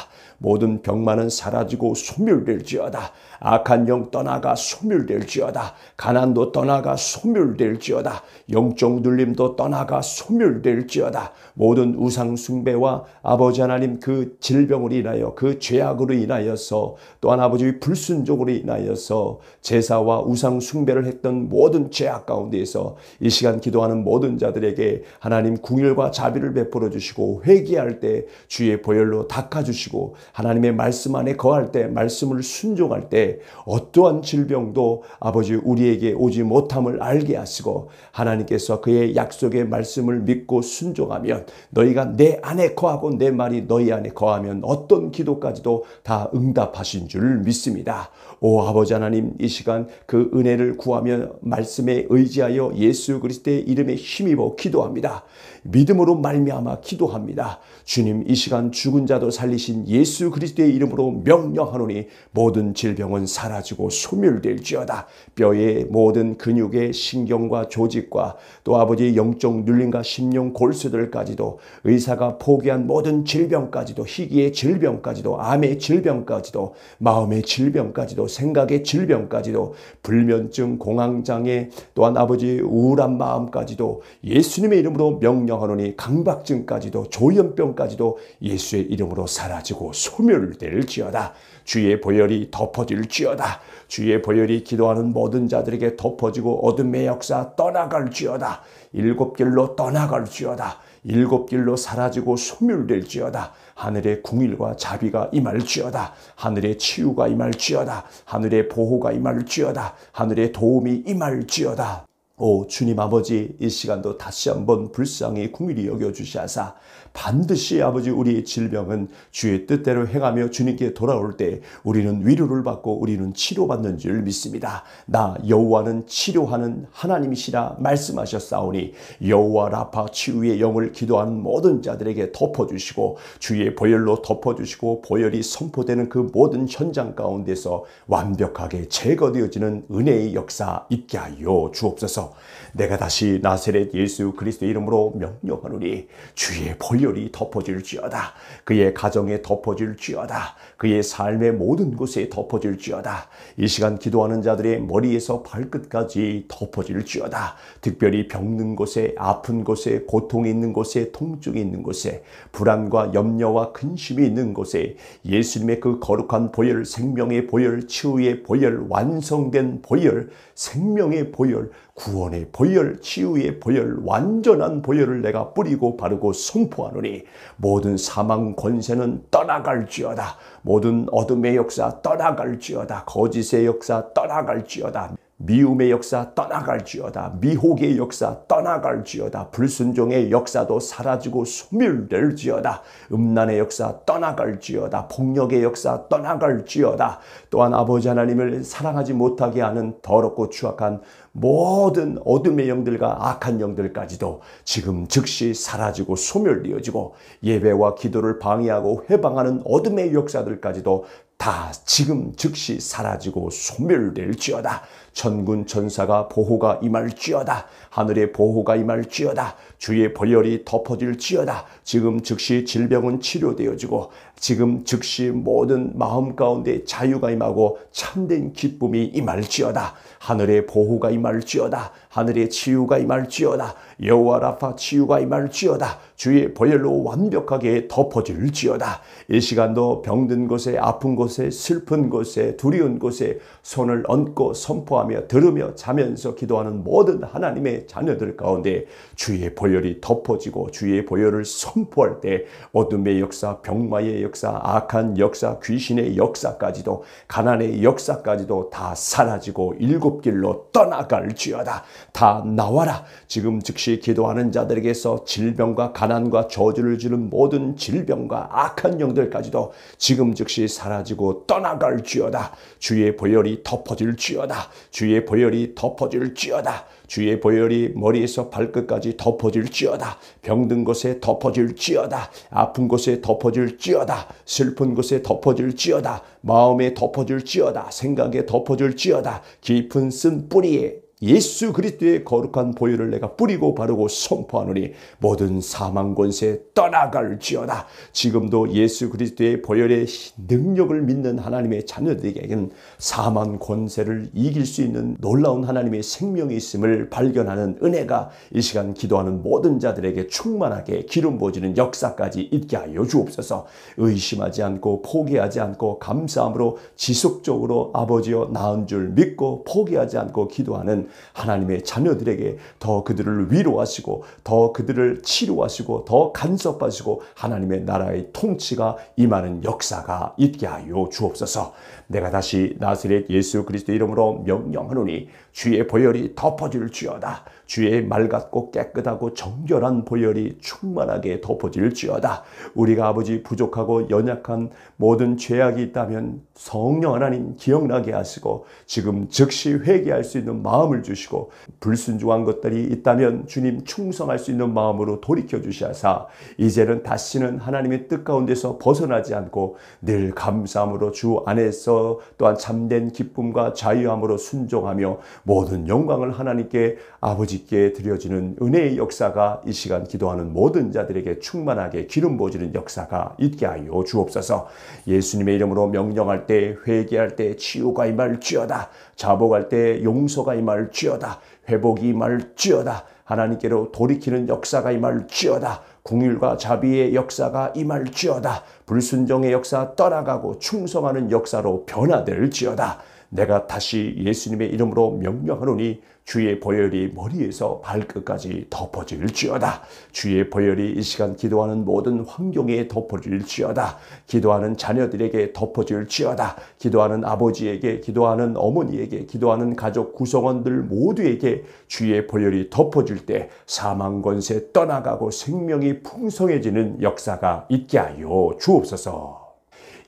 모든 병만은 사라지고 소멸될지어다. 악한 영 떠나가 소멸될지어다. 가난도 떠나가 소멸될지어다. 영적 눌림도 떠나가 소멸될지어다. 모든 우상 숭배와 아버지 하나님 그 질병으로 인하여 그 죄악으로 인하여서 또한 아버지의 불순종으로 인하여서 제사와 우상 숭배를 했던 모든 죄악 가운데에서 이 시간 기도하는 모든 자들에게 하나님 궁일과 자비를 베풀어 주시고 회개할 때 주의 보혈로 닦아 주시고 하나님의 말씀 안에 거할 때, 말씀을 순종할 때 어떠한 질병도 아버지 우리에게 오지 못함을 알게 하시고 하나님께서 그의 약속의 말씀을 믿고 순종하면 너희가 내 안에 거하고 내 말이 너희 안에 거하면 어떤 기도까지도 다 응답하신 줄 믿습니다. 오 아버지 하나님 이 시간 그 은혜를 구하며 말씀에 의지하여 예수 그리스도의 이름에 힘입어 기도합니다. 믿음으로 말미암아 기도합니다. 주님 이 시간 죽은 자도 살리신 예수 그리스도의 이름으로 명령하노니 모든 질병은 사라지고 소멸될지어다. 뼈의 모든 근육의 신경과 조직과 또 아버지의 영적 눌림과 심령 골수들까지도 의사가 포기한 모든 질병까지도 희귀의 질병까지도 암의 질병까지도 마음의 질병까지도 생각의 질병까지도 불면증 공황장애 또한 아버지의 우울한 마음까지도 예수님의 이름으로 명령하노니 강박증까지도 조현병 땅까지도 예수의 이름으로 사라지고 소멸될지어다. 주의 보혈이 덮어질지어다. 주의 보혈이 기도하는 모든 자들에게 덮어지고 어둠의 역사 떠나갈지어다. 일곱 길로 떠나갈지어다. 일곱 길로 사라지고 소멸될지어다. 하늘의 궁일과 자비가 임할지어다. 하늘의 치유가 임할지어다. 하늘의 보호가 임할지어다. 하늘의 도움이 임할지어다. 오 주님 아버지 이 시간도 다시 한번 불쌍히 궁일이 여겨주시사 반드시 아버지 우리의 질병은 주의 뜻대로 행하며 주님께 돌아올 때 우리는 위로를 받고 우리는 치료받는 줄 믿습니다. 나 여호와는 치료하는 하나님이시라 말씀하셨사오니 여호와 라파 치유의 영을 기도한 모든 자들에게 덮어주시고 주의 보혈로 덮어주시고 보혈이 선포되는 그 모든 현장 가운데서 완벽하게 제거되어지는 은혜의 역사 있게 하여 주옵소서. 내가 다시 나세렛 예수 그리스도 이름으로 명령하노니 주의 볼열이 덮어질지어다. 그의 가정에 덮어질지어다. 그의 삶의 모든 곳에 덮어질지어다. 이 시간 기도하는 자들의 머리에서 발끝까지 덮어질지어다. 특별히 병든 곳에, 아픈 곳에, 고통이 있는 곳에, 통증이 있는 곳에, 불안과 염려와 근심이 있는 곳에 예수님의 그 거룩한 보혈, 생명의 보혈, 치유의 보혈, 완성된 보혈, 생명의 보혈, 구원의 보혈, 치유의 보혈, 완전한 보혈을 내가 뿌리고 바르고 선포하노니 모든 사망 권세는 떠나갈지어다. 모든 어둠의 역사 떠나갈지어다. 거짓의 역사 떠나갈지어다. 미움의 역사 떠나갈지어다. 미혹의 역사 떠나갈지어다. 불순종의 역사도 사라지고 소멸될지어다. 음란의 역사 떠나갈지어다. 폭력의 역사 떠나갈지어다. 또한 아버지 하나님을 사랑하지 못하게 하는 더럽고 추악한 모든 어둠의 영들과 악한 영들까지도 지금 즉시 사라지고 소멸되어지고 예배와 기도를 방해하고 해방하는 어둠의 역사들까지도 다 지금 즉시 사라지고 소멸될지어다. 천군 천사가 보호가 임할지어다. 하늘의 보호가 임할지어다. 주의 벌열이 덮어질지어다. 지금 즉시 질병은 치료되어지고 지금 즉시 모든 마음 가운데 자유가 임하고 참된 기쁨이 임할지어다. 하늘의 보호가 임할지어다. 하늘의 치유가 임할지어다. 여호와 라파 치유가 임할지어다. 주의 보혈로 완벽하게 덮어질지어다. 이 시간도 병든 곳에 아픈 곳에 슬픈 곳에 두려운 곳에 손을 얹고 선포하며 들으며 자면서 기도하는 모든 하나님의 자녀들 가운데 주의 보혈이 덮어지고 주의 보혈을 선포할 때 어둠의 역사, 병마의 역사, 악한 역사, 귀신의 역사까지도 가난의 역사까지도 다 사라지고 일곱 길로 떠나갈지어다. 다 나와라. 지금 즉시 기도하는 자들에게서 질병과 가난과 저주를 주는 모든 질병과 악한 영들까지도 지금 즉시 사라지고 떠나갈지어다. 주의 보혈이 덮어질지어다. 주의 보혈이 덮어질지어다. 주의 보혈이 머리에서 발끝까지 덮어질지어다. 병든 곳에 덮어질지어다. 아픈 곳에 덮어질지어다. 슬픈 곳에 덮어질지어다. 마음에 덮어질지어다. 생각에 덮어질지어다. 깊은 쓴 뿌리에 예수 그리스도의 거룩한 보혈을 내가 뿌리고 바르고 선포하노니 모든 사망 권세 떠나갈지어다. 지금도 예수 그리스도의 보혈의 능력을 믿는 하나님의 자녀들에게는 사망 권세를 이길 수 있는 놀라운 하나님의 생명이 있음을 발견하는 은혜가 이 시간 기도하는 모든 자들에게 충만하게 기름 부어지는 역사까지 있게 하여 주옵소서. 의심하지 않고 포기하지 않고 감사함으로 지속적으로 아버지여 나은 줄 믿고 포기하지 않고 기도하는 하나님의 자녀들에게 더 그들을 위로하시고 더 그들을 치료하시고 더 간섭하시고 하나님의 나라의 통치가 임하는 역사가 있게 하여 주옵소서. 내가 다시 나스렛 예수 그리스도 이름으로 명령하노니 주의 보혈이 덮어질지어다. 주의 맑고 깨끗하고 정결한 보혈이 충만하게 덮어질지어다. 우리가 아버지 부족하고 연약한 모든 죄악이 있다면 성령 하나님 기억나게 하시고 지금 즉시 회개할 수 있는 마음을 주시고 불순종한 것들이 있다면 주님 충성할 수 있는 마음으로 돌이켜 주시하사 이제는 다시는 하나님의 뜻 가운데서 벗어나지 않고 늘 감사함으로 주 안에서 또한 참된 기쁨과 자유함으로 순종하며 모든 영광을 하나님께 아버지께 드려지는 은혜의 역사가 이 시간 기도하는 모든 자들에게 충만하게 기름 부어지는 역사가 있게 하여 주옵소서 예수님의 이름으로 명령할 때 회개할 때 치유가 임할지어다. 자복할 때 용서가 임할지어다. 회복이 임할지어다. 하나님께로 돌이키는 역사가 임할지어다. 궁율과 자비의 역사가 임할지어다. 불순종의 역사 떠나가고 충성하는 역사로 변화될지어다. 내가 다시 예수님의 이름으로 명령하노니 주의 보혈이 머리에서 발끝까지 덮어질지어다. 주의 보혈이 이 시간 기도하는 모든 환경에 덮어질지어다. 기도하는 자녀들에게 덮어질지어다. 기도하는 아버지에게, 기도하는 어머니에게, 기도하는 가족 구성원들 모두에게 주의 보혈이 덮어질 때 사망 권세 떠나가고 생명이 풍성해지는 역사가 있게 하여 주옵소서.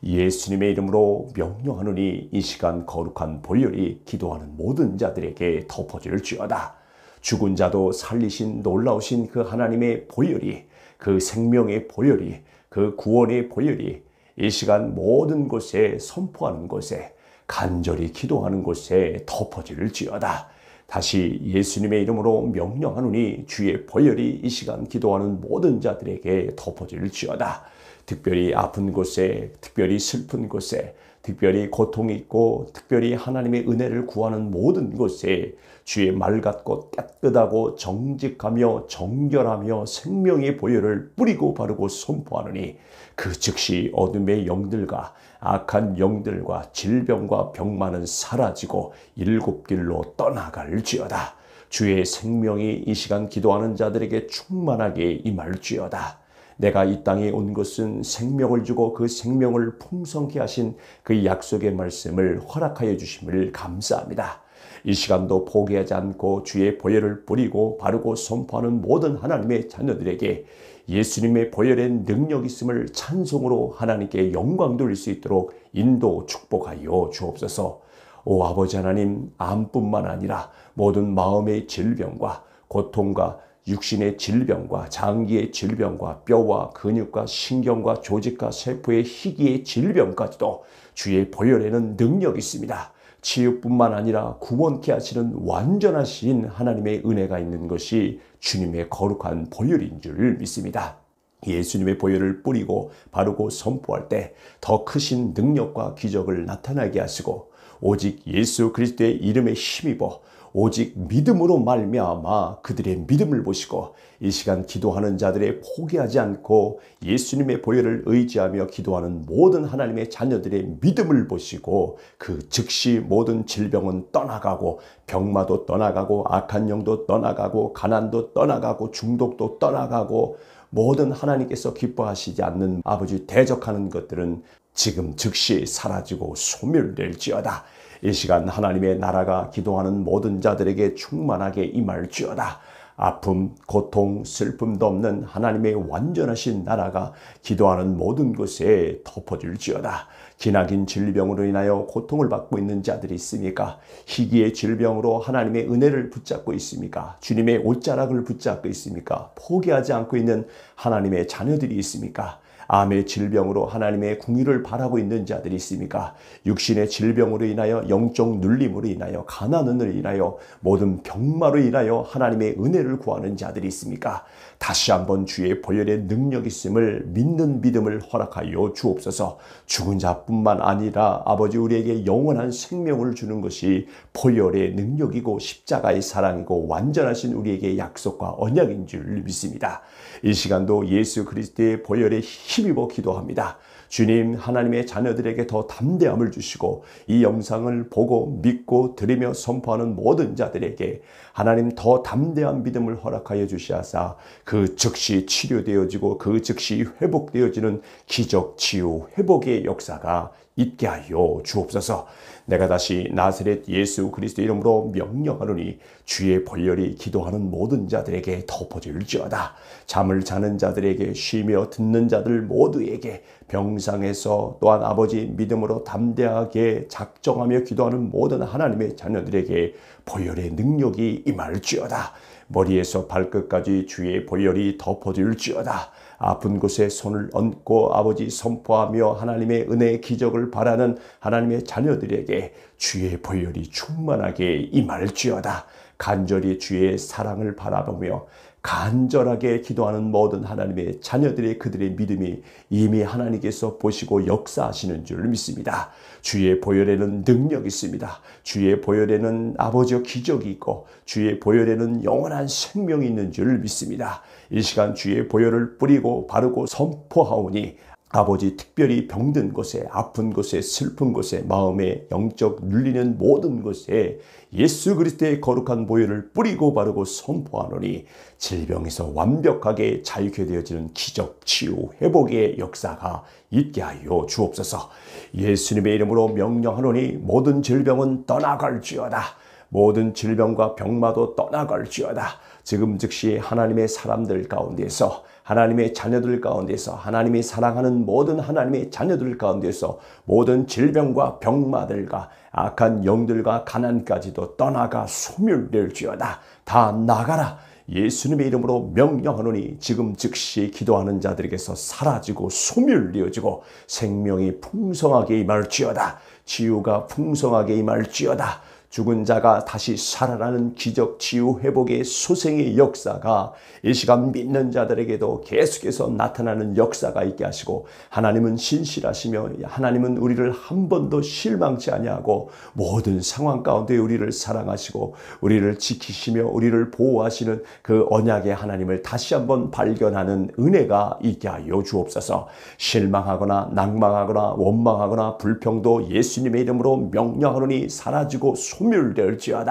예수님의 이름으로 명령하노니 이 시간 거룩한 볼일이 기도하는 모든 자들에게 덮어질 지어다. 죽은 자도 살리신 놀라우신 그 하나님의 보혈이 그 생명의 보혈이 그 구원의 보혈이 이 시간 모든 곳에 선포하는 곳에 간절히 기도하는 곳에 덮어질지어다. 다시 예수님의 이름으로 명령하노니 주의 보혈이 이 시간 기도하는 모든 자들에게 덮어질지어다. 특별히 아픈 곳에, 특별히 슬픈 곳에, 특별히 고통이 있고, 특별히 하나님의 은혜를 구하는 모든 곳에 주의 말 같고 깨끗하고 정직하며 정결하며 생명의 보혈을 뿌리고 바르고 선포하느니 그 즉시 어둠의 영들과 악한 영들과 질병과 병만은 사라지고 일곱 길로 떠나갈지어다. 주의 생명이 이 시간 기도하는 자들에게 충만하게 임할지어다. 내가 이 땅에 온 것은 생명을 주고 그 생명을 풍성케 하신 그 약속의 말씀을 허락하여 주심을 감사합니다. 이 시간도 포기하지 않고 주의 보혈을 뿌리고 바르고 선포하는 모든 하나님의 자녀들에게 예수님의 보혈의 능력 있음을 찬송으로 하나님께 영광 돌릴 수 있도록 인도 축복하여 주옵소서. 오 아버지 하나님 암뿐만 아니라 모든 마음의 질병과 고통과 육신의 질병과 장기의 질병과 뼈와 근육과 신경과 조직과 세포의 희귀의 질병까지도 주의 보혈에는 능력이 있습니다. 치유뿐만 아니라 구원케 하시는 완전하신 하나님의 은혜가 있는 것이 주님의 거룩한 보혈인 줄 믿습니다. 예수님의 보혈을 뿌리고 바르고 선포할 때 더 크신 능력과 기적을 나타나게 하시고 오직 예수 그리스도의 이름에 힘입어 오직 믿음으로 말미암아 그들의 믿음을 보시고 이 시간 기도하는 자들의 포기하지 않고 예수님의 보혈을 의지하며 기도하는 모든 하나님의 자녀들의 믿음을 보시고 그 즉시 모든 질병은 떠나가고 병마도 떠나가고 악한 영도 떠나가고 가난도 떠나가고 중독도 떠나가고 모든 하나님께서 기뻐하시지 않는 아버지 대적하는 것들은 지금 즉시 사라지고 소멸될지어다. 이 시간 하나님의 나라가 기도하는 모든 자들에게 충만하게 임할지어다. 아픔, 고통, 슬픔도 없는 하나님의 완전하신 나라가 기도하는 모든 곳에 덮어질지어다. 기나긴 질병으로 인하여 고통을 받고 있는 자들이 있습니까? 희귀의 질병으로 하나님의 은혜를 붙잡고 있습니까? 주님의 옷자락을 붙잡고 있습니까? 포기하지 않고 있는 하나님의 자녀들이 있습니까? 암의 질병으로 하나님의 궁유를 바라고 있는 자들이 있습니까? 육신의 질병으로 인하여 영적 눌림으로 인하여 가난을 인하여 모든 병마로 인하여 하나님의 은혜를 구하는 자들이 있습니까? 다시 한번 주의 보혈의 능력 있음을 믿는 믿음을 허락하여 주옵소서. 죽은 자뿐만 아니라 아버지 우리에게 영원한 생명을 주는 것이 보혈의 능력이고 십자가의 사랑이고 완전하신 우리에게 약속과 언약인 줄 믿습니다. 이 시간도 예수 그리스도의 보혈에 힘입어 기도합니다. 주님 하나님의 자녀들에게 더 담대함을 주시고 이 영상을 보고 믿고 드리며 선포하는 모든 자들에게 하나님 더 담대한 믿음을 허락하여 주시하사 그 즉시 치료되어지고 그 즉시 회복되어지는 기적 치유 회복의 역사가 있게 하여 주옵소서. 내가 다시 나스렛 예수 그리스도 이름으로 명령하노니 주의 벌열이 기도하는 모든 자들에게 덮어질지어다. 잠을 자는 자들에게 쉬며 듣는 자들 모두에게 병상에서 또한 아버지 믿음으로 담대하게 작정하며 기도하는 모든 하나님의 자녀들에게 보혈의 능력이 임할지어다. 머리에서 발끝까지 주의 보혈이 덮어질지어다. 아픈 곳에 손을 얹고 아버지 선포하며 하나님의 은혜의 기적을 바라는 하나님의 자녀들에게 주의 보혈이 충만하게 임할지어다. 간절히 주의 사랑을 바라보며 간절하게 기도하는 모든 하나님의 자녀들의 그들의 믿음이 이미 하나님께서 보시고 역사하시는 줄 믿습니다. 주의 보혈에는 능력이 있습니다. 주의 보혈에는 아버지의 기적이 있고 주의 보혈에는 영원한 생명이 있는 줄 믿습니다. 이 시간 주의 보혈을 뿌리고 바르고 선포하오니 아버지 특별히 병든 곳에 아픈 곳에 슬픈 곳에 마음의 영적 눌리는 모든 곳에 예수 그리스도의 거룩한 보혈을 뿌리고 바르고 선포하노니 질병에서 완벽하게 자유케 되어지는 기적 치유 회복의 역사가 있게 하여 주옵소서 예수님의 이름으로 명령하노니 모든 질병은 떠나갈지어다 모든 질병과 병마도 떠나갈지어다 지금 즉시 하나님의 사람들 가운데서 하나님의 자녀들 가운데서 하나님이 사랑하는 모든 하나님의 자녀들 가운데서 모든 질병과 병마들과 악한 영들과 가난까지도 떠나가 소멸될지어다. 다 나가라. 예수님의 이름으로 명령하노니 지금 즉시 기도하는 자들에게서 사라지고 소멸되어지고 생명이 풍성하게 임할지어다. 치유가 풍성하게 임할지어다. 죽은 자가 다시 살아나는 기적 치유 회복의 소생의 역사가 이 시간 믿는 자들에게도 계속해서 나타나는 역사가 있게 하시고 하나님은 신실하시며 하나님은 우리를 한 번도 실망치 아니하고 모든 상황 가운데 우리를 사랑하시고 우리를 지키시며 우리를 보호하시는 그 언약의 하나님을 다시 한 번 발견하는 은혜가 있게 하여 주옵소서. 실망하거나 낭망하거나 원망하거나 불평도 예수님의 이름으로 명령하노니 사라지고 소멸될지어다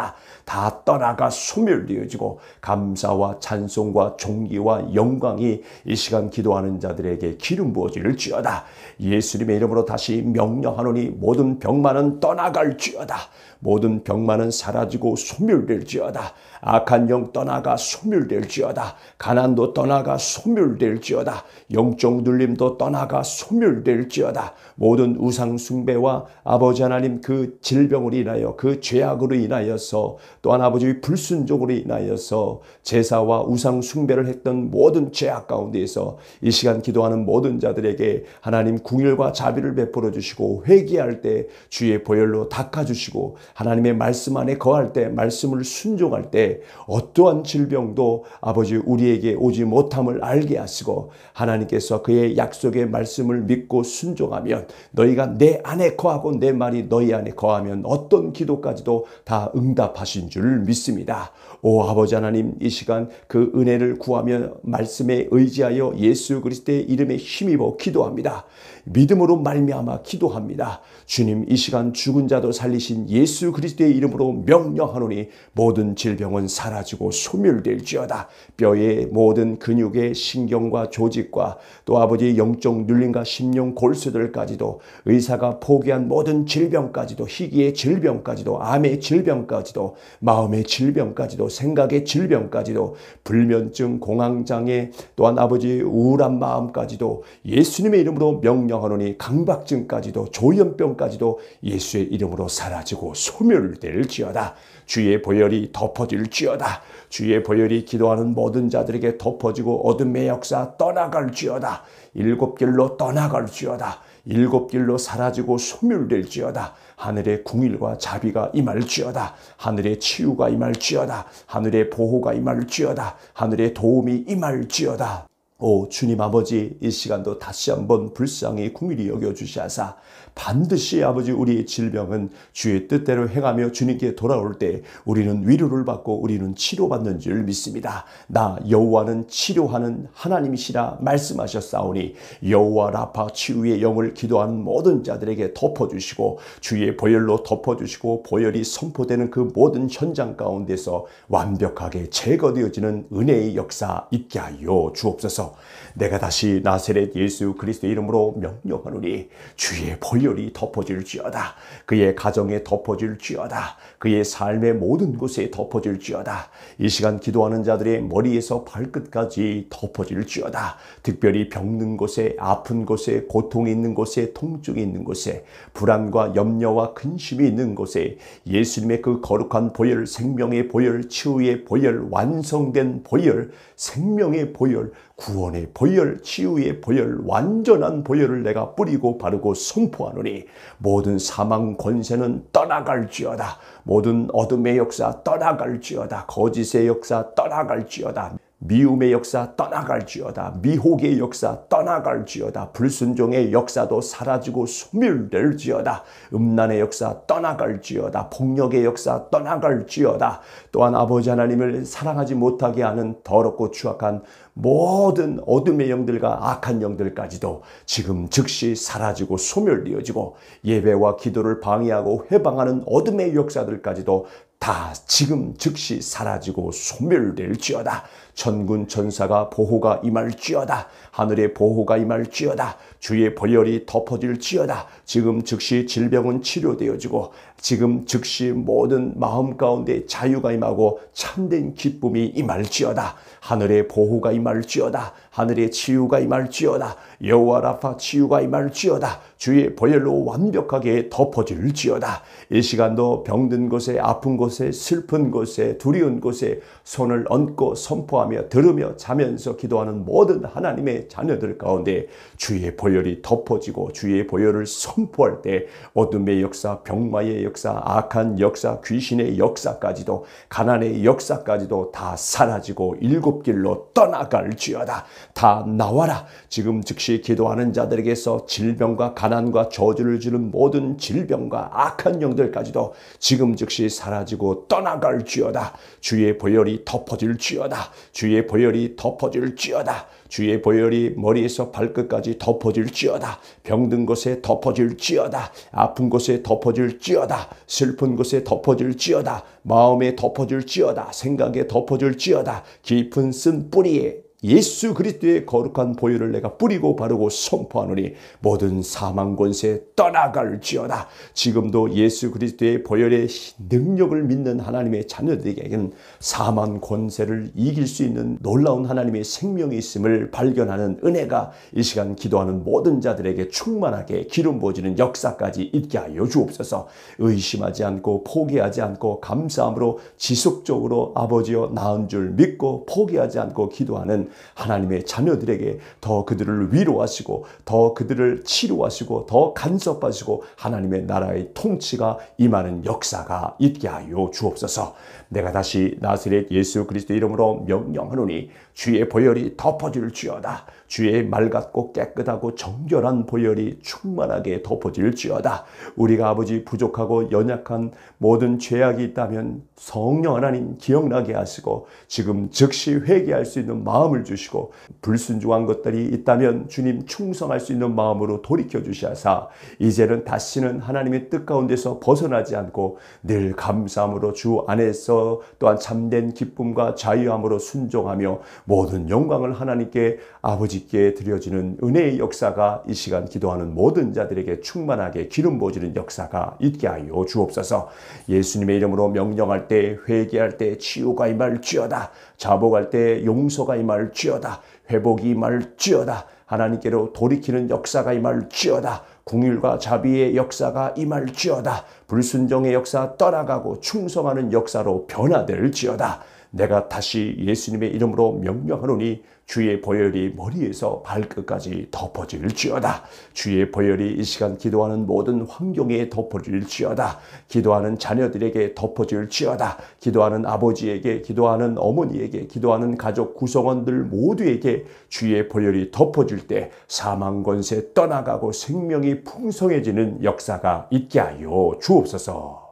다 떠나가 소멸되어지고 감사와 찬송과 종기와 영광이 이 시간 기도하는 자들에게 기름 부어지를 지어다. 예수님의 이름으로 다시 명령하노니 모든 병만은 떠나갈지어다. 모든 병만은 사라지고 소멸될지어다. 악한 영 떠나가 소멸될지어다. 가난도 떠나가 소멸될지어다. 영적 눌림도 떠나가 소멸될지어다. 모든 우상 숭배와 아버지 하나님 그 질병으로 인하여 그 죄악으로 인하여서 또한 아버지의 불순종으로 인하여서 제사와 우상 숭배를 했던 모든 죄악 가운데에서 이 시간 기도하는 모든 자들에게 하나님 궁일과 자비를 베풀어 주시고 회개할 때 주의 보혈로 닦아 주시고 하나님의 말씀 안에 거할 때 말씀을 순종할 때 어떠한 질병도 아버지 우리에게 오지 못함을 알게 하시고 하나님께서 그의 약속의 말씀을 믿고 순종하면 너희가 내 안에 거하고 내 말이 너희 안에 거하면 어떤 기도까지도 다 응답하신 주줄 믿습니다. 오 아버지 하나님 이 시간 그 은혜를 구하며 말씀에 의지하여 예수 그리스도의 이름에 힘입어 기도합니다. 믿음으로 말미암아 기도합니다. 주님 이 시간 죽은 자도 살리신 예수 그리스도의 이름으로 명령하노니 모든 질병은 사라지고 소멸될지어다. 뼈의 모든 근육의 신경과 조직과 또 아버지의 영적 눌림과 심령 골수들까지도 의사가 포기한 모든 질병까지도 희귀의 질병까지도 암의 질병까지도 마음의 질병까지도 생각의 질병까지도 불면증 공황장애 또한 아버지의 우울한 마음까지도 예수님의 이름으로 명령하노니 강박증까지도 조현병 땅까지도 예수의 이름으로 사라지고 소멸될지어다. 주의 보혈이 덮어질지어다. 주의 보혈이 기도하는 모든 자들에게 덮어지고 어둠의 역사 떠나갈지어다. 일곱 길로 떠나갈지어다. 일곱 길로 사라지고 소멸될지어다. 하늘의 궁일과 자비가 임할지어다. 하늘의 치유가 임할지어다. 하늘의 보호가 임할지어다. 하늘의 도움이 임할지어다. 오 주님 아버지 이 시간도 다시 한번 불쌍히 궁일이 여겨주시사 반드시 아버지 우리의 질병은 주의 뜻대로 행하며 주님께 돌아올 때 우리는 위로를 받고 우리는 치료받는 줄 믿습니다. 나 여호와는 치료하는 하나님이시라 말씀하셨사오니 여호와 라파 치유의 영을 기도한 모든 자들에게 덮어주시고 주의 보혈로 덮어주시고 보혈이 선포되는 그 모든 현장 가운데서 완벽하게 제거되어지는 은혜의 역사 있게 하여 주옵소서. 내가 다시 나세렛 예수 그리스도 이름으로 명령하노니 주의 벌열이 덮어질지어다. 그의 가정에 덮어질지어다. 그의 삶의 모든 곳에 덮어질지어다. 이 시간 기도하는 자들의 머리에서 발끝까지 덮어질지어다. 특별히 병든 곳에, 아픈 곳에, 고통이 있는 곳에, 통증이 있는 곳에, 불안과 염려와 근심이 있는 곳에 예수님의 그 거룩한 보혈, 생명의 보혈, 치유의 보혈, 완성된 보혈, 생명의 보혈, 구원의 보혈, 치유의 보혈, 완전한 보혈을 내가 뿌리고 바르고 선포하노니 모든 사망 권세는 떠나갈지어다. 모든 어둠의 역사 떠나갈지어다. 거짓의 역사 떠나갈지어다. 미움의 역사 떠나갈지어다. 미혹의 역사 떠나갈지어다. 불순종의 역사도 사라지고 소멸될지어다. 음란의 역사 떠나갈지어다. 폭력의 역사 떠나갈지어다. 또한 아버지 하나님을 사랑하지 못하게 하는 더럽고 추악한 모든 어둠의 영들과 악한 영들까지도 지금 즉시 사라지고 소멸되어지고 예배와 기도를 방해하고 해방하는 어둠의 역사들까지도 다 지금 즉시 사라지고 소멸될지어다. 천군 천사가 보호가 임할지어다. 하늘의 보호가 임할지어다. 주의 벌열이 덮어질지어다. 지금 즉시 질병은 치료되어지고 지금 즉시 모든 마음 가운데 자유가 임하고 참된 기쁨이 임할지어다. 하늘의 보호가 임할지어다 하늘의 치유가 임할지어다. 여호와 라파 치유가 임할지어다. 주의 보혈로 완벽하게 덮어질지어다. 이 시간도 병든 곳에 아픈 곳에 슬픈 곳에 두려운 곳에 손을 얹고 선포하며 들으며 자면서 기도하는 모든 하나님의 자녀들 가운데 주의 보혈이 덮어지고 주의 보혈을 선포할 때 어둠의 역사, 병마의 역사, 악한 역사, 귀신의 역사까지도 가난의 역사까지도 다 사라지고 일곱 길로 떠나갈지어다. 다 나와라. 지금 즉시 기도하는 자들에게서 질병과 가난과 저주를 주는 모든 질병과 악한 영들까지도 지금 즉시 사라지고 떠나갈지어다. 주의 보혈이 덮어질지어다. 주의 보혈이 덮어질지어다. 주의 보혈이 머리에서 발끝까지 덮어질지어다. 병든 곳에 덮어질지어다. 아픈 곳에 덮어질지어다. 슬픈 곳에 덮어질지어다. 마음에 덮어질지어다. 생각에 덮어질지어다. 깊은 쓴 뿌리에 예수 그리스도의 거룩한 보혈을 내가 뿌리고 바르고 선포하노니 모든 사망 권세 떠나갈지어다. 지금도 예수 그리스도의 보혈의 능력을 믿는 하나님의 자녀들에게는 사망 권세를 이길 수 있는 놀라운 하나님의 생명이 있음을 발견하는 은혜가 이 시간 기도하는 모든 자들에게 충만하게 기름 부어지는 역사까지 있게 하여 주옵소서. 의심하지 않고 포기하지 않고 감사함으로 지속적으로 아버지여 나은 줄 믿고 포기하지 않고 기도하는 하나님의 자녀들에게 더 그들을 위로하시고 더 그들을 치료하시고 더 간섭하시고 하나님의 나라의 통치가 임하는 역사가 있게 하여 주옵소서. 내가 다시 나스렛 예수 그리스도 이름으로 명령하노니 주의 보혈이 덮어질 주여다. 주의 맑았고 깨끗하고 정결한 보혈이 충만하게 덮어질지어다. 우리가 아버지 부족하고 연약한 모든 죄악이 있다면 성령 하나님 기억나게 하시고 지금 즉시 회개할 수 있는 마음을 주시고 불순종한 것들이 있다면 주님 충성할 수 있는 마음으로 돌이켜 주시사 이제는 다시는 하나님의 뜻 가운데서 벗어나지 않고 늘 감사함으로 주 안에서 또한 참된 기쁨과 자유함으로 순종하며 모든 영광을 하나님께 아버지 아버지께 드려지는 은혜의 역사가 이 시간 기도하는 모든 자들에게 충만하게 기름 부어지는 역사가 있게 하여 주옵소서. 예수님의 이름으로 명령할 때 회개할 때 치유가 임할지어다. 자복할 때 용서가 임할지어다. 회복이 임할지어다. 하나님께로 돌이키는 역사가 임할지어다. 궁율과 자비의 역사가 임할지어다. 불순종의 역사 떠나가고 충성하는 역사로 변화될지어다. 내가 다시 예수님의 이름으로 명령하노니 주의 보혈이 머리에서 발끝까지 덮어질지어다. 주의 보혈이 이 시간 기도하는 모든 환경에 덮어질지어다. 기도하는 자녀들에게 덮어질지어다. 기도하는 아버지에게, 기도하는 어머니에게, 기도하는 가족 구성원들 모두에게 주의 보혈이 덮어질 때 사망 권세 떠나가고 생명이 풍성해지는 역사가 있게 하여 주옵소서.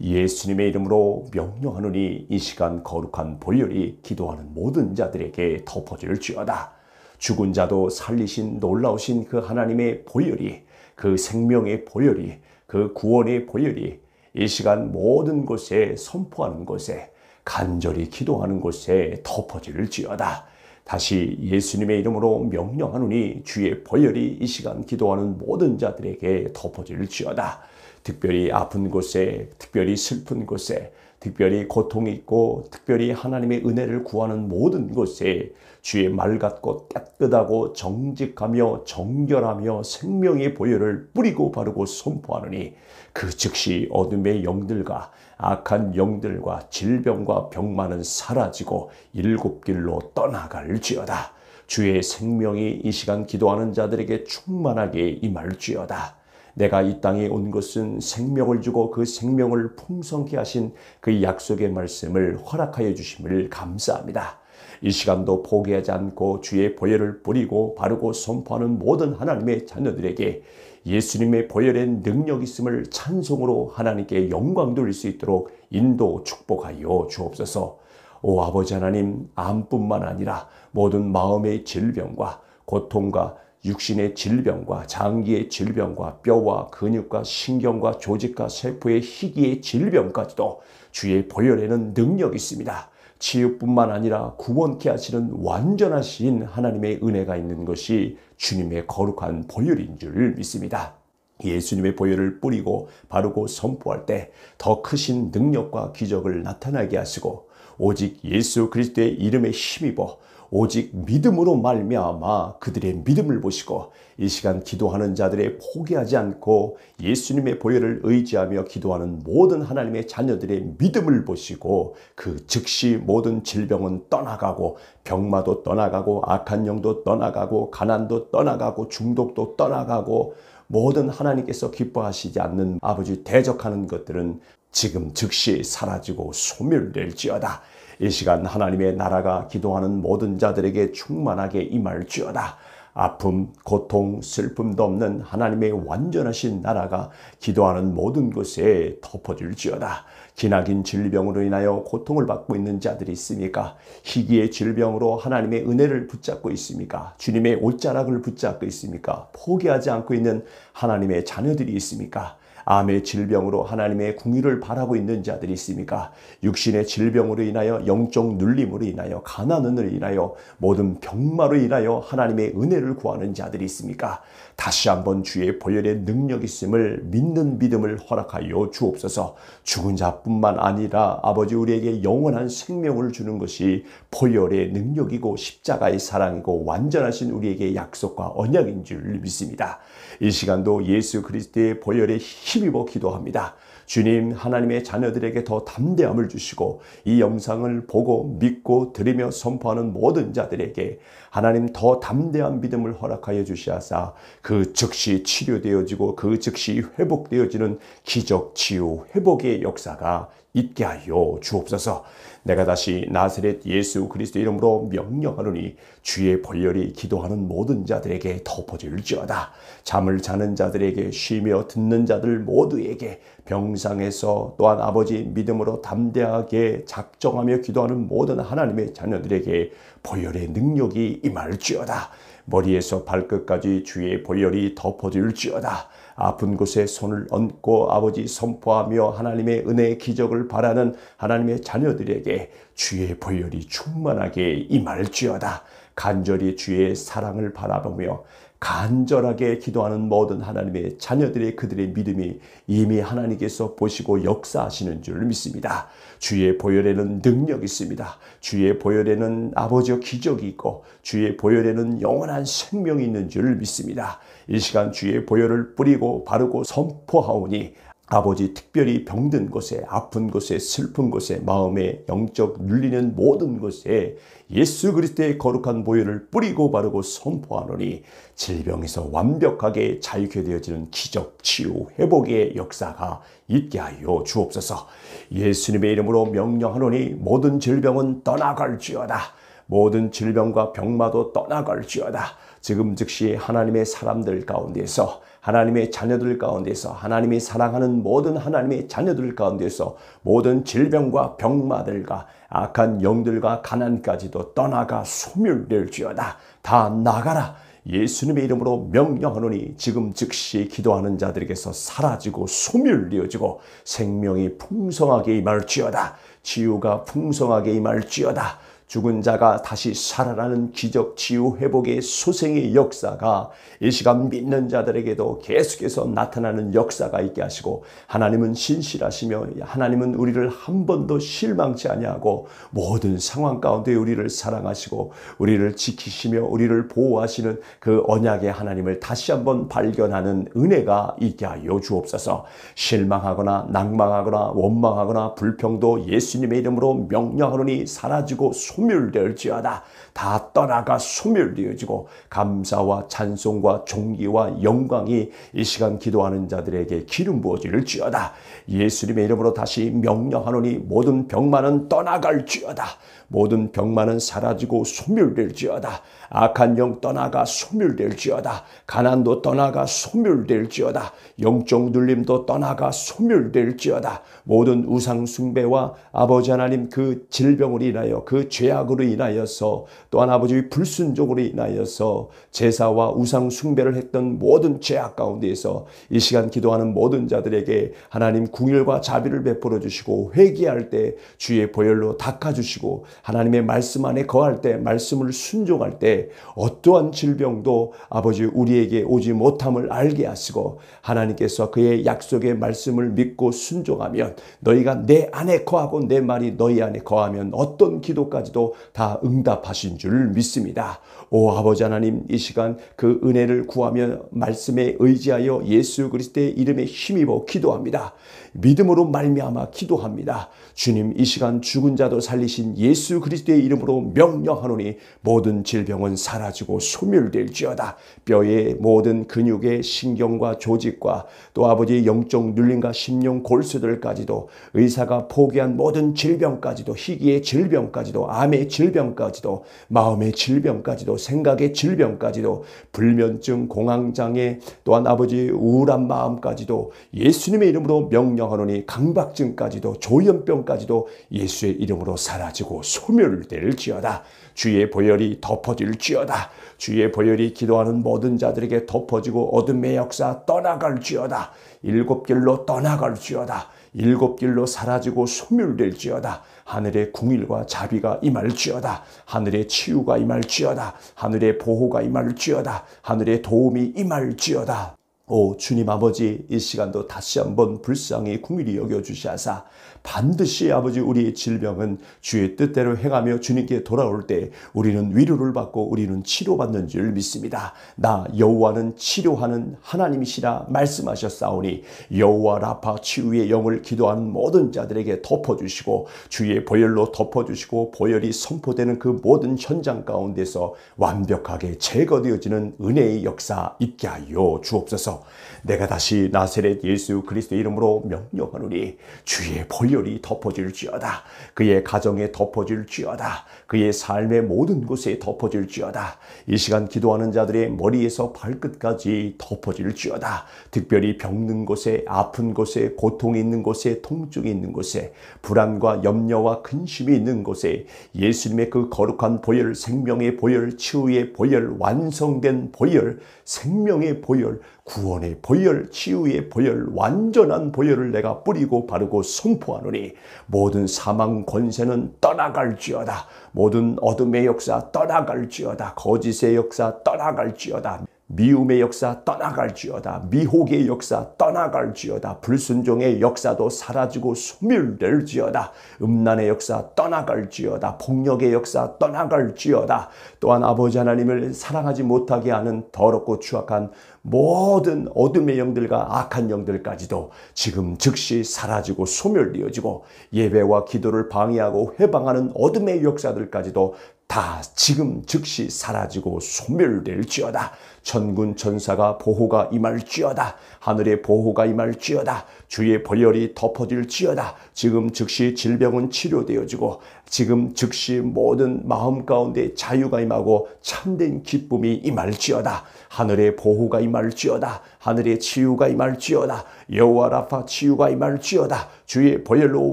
예수님의 이름으로 명령하노니 이 시간 거룩한 볼일이 기도하는 모든 자들에게 덮어질 지어다. 죽은 자도 살리신 놀라우신 그 하나님의 보혈이 그 생명의 보혈이 그 구원의 보혈이 이 시간 모든 곳에 선포하는 곳에 간절히 기도하는 곳에 덮어질지어다. 다시 예수님의 이름으로 명령하노니 주의 보혈이 이 시간 기도하는 모든 자들에게 덮어질지어다. 특별히 아픈 곳에, 특별히 슬픈 곳에, 특별히 고통이 있고, 특별히 하나님의 은혜를 구하는 모든 곳에 주의 말 같고 깨끗하고 정직하며 정결하며 생명의 보혈을 뿌리고 바르고 선포하느니 그 즉시 어둠의 영들과 악한 영들과 질병과 병만은 사라지고 일곱 길로 떠나갈지어다. 주의 생명이 이 시간 기도하는 자들에게 충만하게 임할지어다. 내가 이 땅에 온 것은 생명을 주고 그 생명을 풍성케 하신 그 약속의 말씀을 허락하여 주심을 감사합니다. 이 시간도 포기하지 않고 주의 보혈을 뿌리고 바르고 선포하는 모든 하나님의 자녀들에게 예수님의 보혈의 능력 있음을 찬송으로 하나님께 영광 돌릴 수 있도록 인도 축복하여 주옵소서. 오 아버지 하나님 암뿐만 아니라 모든 마음의 질병과 고통과 육신의 질병과 장기의 질병과 뼈와 근육과 신경과 조직과 세포의 희귀의 질병까지도 주의 보혈에는 능력이 있습니다. 치유뿐만 아니라 구원케 하시는 완전하신 하나님의 은혜가 있는 것이 주님의 거룩한 보혈인 줄 믿습니다. 예수님의 보혈을 뿌리고 바르고 선포할 때 더 크신 능력과 기적을 나타나게 하시고 오직 예수 그리스도의 이름에 힘입어 오직 믿음으로 말미암아 그들의 믿음을 보시고 이 시간 기도하는 자들의 포기하지 않고 예수님의 보혈을 의지하며 기도하는 모든 하나님의 자녀들의 믿음을 보시고 그 즉시 모든 질병은 떠나가고 병마도 떠나가고 악한 영도 떠나가고 가난도 떠나가고 중독도 떠나가고 모든 하나님께서 기뻐하시지 않는 아버지 대적하는 것들은 지금 즉시 사라지고 소멸될지어다. 이 시간 하나님의 나라가 기도하는 모든 자들에게 충만하게 임할지어다. 아픔, 고통, 슬픔도 없는 하나님의 완전하신 나라가 기도하는 모든 곳에 덮어질지어다. 기나긴 질병으로 인하여 고통을 받고 있는 자들이 있습니까? 희귀의 질병으로 하나님의 은혜를 붙잡고 있습니까? 주님의 옷자락을 붙잡고 있습니까? 포기하지 않고 있는 하나님의 자녀들이 있습니까? 암의 질병으로 하나님의 궁유를 바라고 있는 자들이 있습니까? 육신의 질병으로 인하여 영적 눌림으로 인하여 가난은을 인하여 모든 병마로 인하여 하나님의 은혜를 구하는 자들이 있습니까? 다시 한번 주의 보혈의 능력 이 있음을 믿는 믿음을 허락하여 주옵소서 죽은 자뿐만 아니라 아버지 우리에게 영원한 생명을 주는 것이 보혈의 능력이고 십자가의 사랑이고 완전하신 우리에게 약속과 언약인 줄 믿습니다. 이 시간도 예수 그리스도의 보혈에 힘입어 기도합니다. 주님 하나님의 자녀들에게 더 담대함을 주시고 이 영상을 보고 믿고 드리며 선포하는 모든 자들에게 하나님 더 담대한 믿음을 허락하여 주시하사 그 즉시 치료되어지고 그 즉시 회복되어지는 기적 치유 회복의 역사가 있게 하여 주옵소서. 내가 다시 나사렛 예수 그리스도 이름으로 명령하노니 주의 벌열이 기도하는 모든 자들에게 덮어질지어다. 잠을 자는 자들에게 쉬며 듣는 자들 모두에게 병상에서 또한 아버지 믿음으로 담대하게 작정하며 기도하는 모든 하나님의 자녀들에게 벌열의 능력이 임할지어다. 머리에서 발끝까지 주의 벌열이 덮어질지어다. 아픈 곳에 손을 얹고 아버지 선포하며 하나님의 은혜의 기적을 바라는 하나님의 자녀들에게 주의 보혈이 충만하게 임할지어다. 간절히 주의 사랑을 바라보며 간절하게 기도하는 모든 하나님의 자녀들의 그들의 믿음이 이미 하나님께서 보시고 역사하시는 줄 믿습니다. 주의 보혈에는 능력이 있습니다. 주의 보혈에는 아버지의 기적이 있고 주의 보혈에는 영원한 생명이 있는 줄 믿습니다. 이 시간 주의 보혈을 뿌리고 바르고 선포하오니 아버지 특별히 병든 곳에 아픈 곳에 슬픈 곳에 마음에 영적 눌리는 모든 곳에 예수 그리스도의 거룩한 보혈을 뿌리고 바르고 선포하노니 질병에서 완벽하게 자유케 되어지는 기적 치유 회복의 역사가 있게 하여 주옵소서 예수님의 이름으로 명령하노니 모든 질병은 떠나갈지어다 모든 질병과 병마도 떠나갈지어다 지금 즉시 하나님의 사람들 가운데서 하나님의 자녀들 가운데서 하나님이 사랑하는 모든 하나님의 자녀들 가운데서 모든 질병과 병마들과 악한 영들과 가난까지도 떠나가 소멸될지어다. 다 나가라. 예수님의 이름으로 명령하노니 지금 즉시 기도하는 자들에게서 사라지고 소멸되어지고 생명이 풍성하게 임할지어다. 치유가 풍성하게 임할지어다. 죽은 자가 다시 살아나는 기적, 치유, 회복의 소생의 역사가 이 시간 믿는 자들에게도 계속해서 나타나는 역사가 있게 하시고 하나님은 신실하시며 하나님은 우리를 한 번도 실망치 아니하고 모든 상황 가운데 우리를 사랑하시고 우리를 지키시며 우리를 보호하시는 그 언약의 하나님을 다시 한 번 발견하는 은혜가 있게 하여 주옵소서. 실망하거나 낙망하거나 원망하거나 불평도 예수님의 이름으로 명령하노니 사라지고 소멸 소멸될지어다 다 떠나가 소멸되어지고 감사와 찬송과 종기와 영광이 이 시간 기도하는 자들에게 기름 부어질지어다 예수님의 이름으로 다시 명령하노니 모든 병만은 떠나갈지어다 모든 병만은 사라지고 소멸될지어다 악한 영 떠나가 소멸될지어다. 가난도 떠나가 소멸될지어다. 영적 눌림도 떠나가 소멸될지어다. 모든 우상 숭배와 아버지 하나님 그 질병으로 인하여 그 죄악으로 인하여서 또한 아버지의 불순종으로 인하여서 제사와 우상 숭배를 했던 모든 죄악 가운데에서 이 시간 기도하는 모든 자들에게 하나님 궁일과 자비를 베풀어 주시고 회개할 때 주의 보혈로 닦아 주시고 하나님의 말씀 안에 거할 때 말씀을 순종할 때 어떠한 질병도 아버지 우리에게 오지 못함을 알게 하시고 하나님께서 그의 약속의 말씀을 믿고 순종하면 너희가 내 안에 거하고 내 말이 너희 안에 거하면 어떤 기도까지도 다 응답하신 줄 믿습니다. 오 아버지 하나님 이 시간 그 은혜를 구하며 말씀에 의지하여 예수 그리스도의 이름에 힘입어 기도합니다. 믿음으로 말미암아 기도합니다. 주님 이 시간 죽은 자도 살리신 예수 그리스도의 이름으로 명령하노니 모든 질병은 사라지고 소멸될지어다. 뼈의 모든 근육의 신경과 조직과 또 아버지의 영적 눌림과 심령 골수들까지도 의사가 포기한 모든 질병까지도 희귀의 질병까지도 암의 질병까지도 마음의 질병까지도 생각의 질병까지도 불면증 공황장애 또한 아버지의 우울한 마음까지도 예수님의 이름으로 명령 명하노니 강박증까지도 조현병까지도 예수의 이름으로 사라지고 소멸될지어다. 주의 보혈이 덮어질지어다. 주의 보혈이 기도하는 모든 자들에게 덮어지고 어둠의 역사 떠나갈지어다. 일곱 길로 떠나갈지어다. 일곱 길로 사라지고 소멸될지어다. 하늘의 궁일과 자비가 임할지어다. 하늘의 치유가 임할지어다. 하늘의 보호가 임할지어다. 하늘의 도움이 임할지어다. 오 주님 아버지 이 시간도 다시 한번 불쌍히 구밀히 여겨주시하사 반드시 아버지 우리의 질병은 주의 뜻대로 행하며 주님께 돌아올 때 우리는 위로를 받고 우리는 치료받는 줄 믿습니다. 나 여호와는 치료하는 하나님이시라 말씀하셨사오니 여호와 라파 치유의 영을 기도한 모든 자들에게 덮어주시고 주의 보혈로 덮어주시고 보혈이 선포되는 그 모든 현장 가운데서 완벽하게 제거되어지는 은혜의 역사 있게 하여 주옵소서 내가 다시 나세렛 예수 그리스도 이름으로 명령하노니 주의 보혈 극렬히 덮어질지어다. 그의 가정에 덮어질지어다. 그의 삶의 모든 곳에 덮어질지어다. 이 시간 기도하는 자들의 머리에서 발끝까지 덮어질지어다. 특별히 병든 곳에, 아픈 곳에, 고통이 있는 곳에, 통증이 있는 곳에, 불안과 염려와 근심이 있는 곳에 예수님의 그 거룩한 보혈, 생명의 보혈, 치유의 보혈, 완성된 보혈, 생명의 보혈, 구원의 보혈, 치유의 보혈, 완전한 보혈을 내가 뿌리고 바르고 선포하노니 모든 사망 권세는 떠나갈지어다. 모든 어둠의 역사 떠나갈지어다. 거짓의 역사 떠나갈지어다. 미움의 역사 떠나갈지어다. 미혹의 역사 떠나갈지어다. 불순종의 역사도 사라지고 소멸될지어다. 음란의 역사 떠나갈지어다. 폭력의 역사 떠나갈지어다. 또한 아버지 하나님을 사랑하지 못하게 하는 더럽고 추악한 모든 어둠의 영들과 악한 영들까지도 지금 즉시 사라지고 소멸되어지고 예배와 기도를 방해하고 해방하는 어둠의 역사들까지도 다 지금 즉시 사라지고 소멸될지어다. 천군 천사가 보호가 임할지어다. 하늘의 보호가 임할지어다. 주의 벌열이 덮어질지어다. 지금 즉시 질병은 치료되어지고 지금 즉시 모든 마음 가운데 자유가 임하고 참된 기쁨이 임할지어다. 하늘의 보호가 임할지어다 하늘의 치유가 임할지어다. 여호와 라파 치유가 임할지어다. 주의 보혈로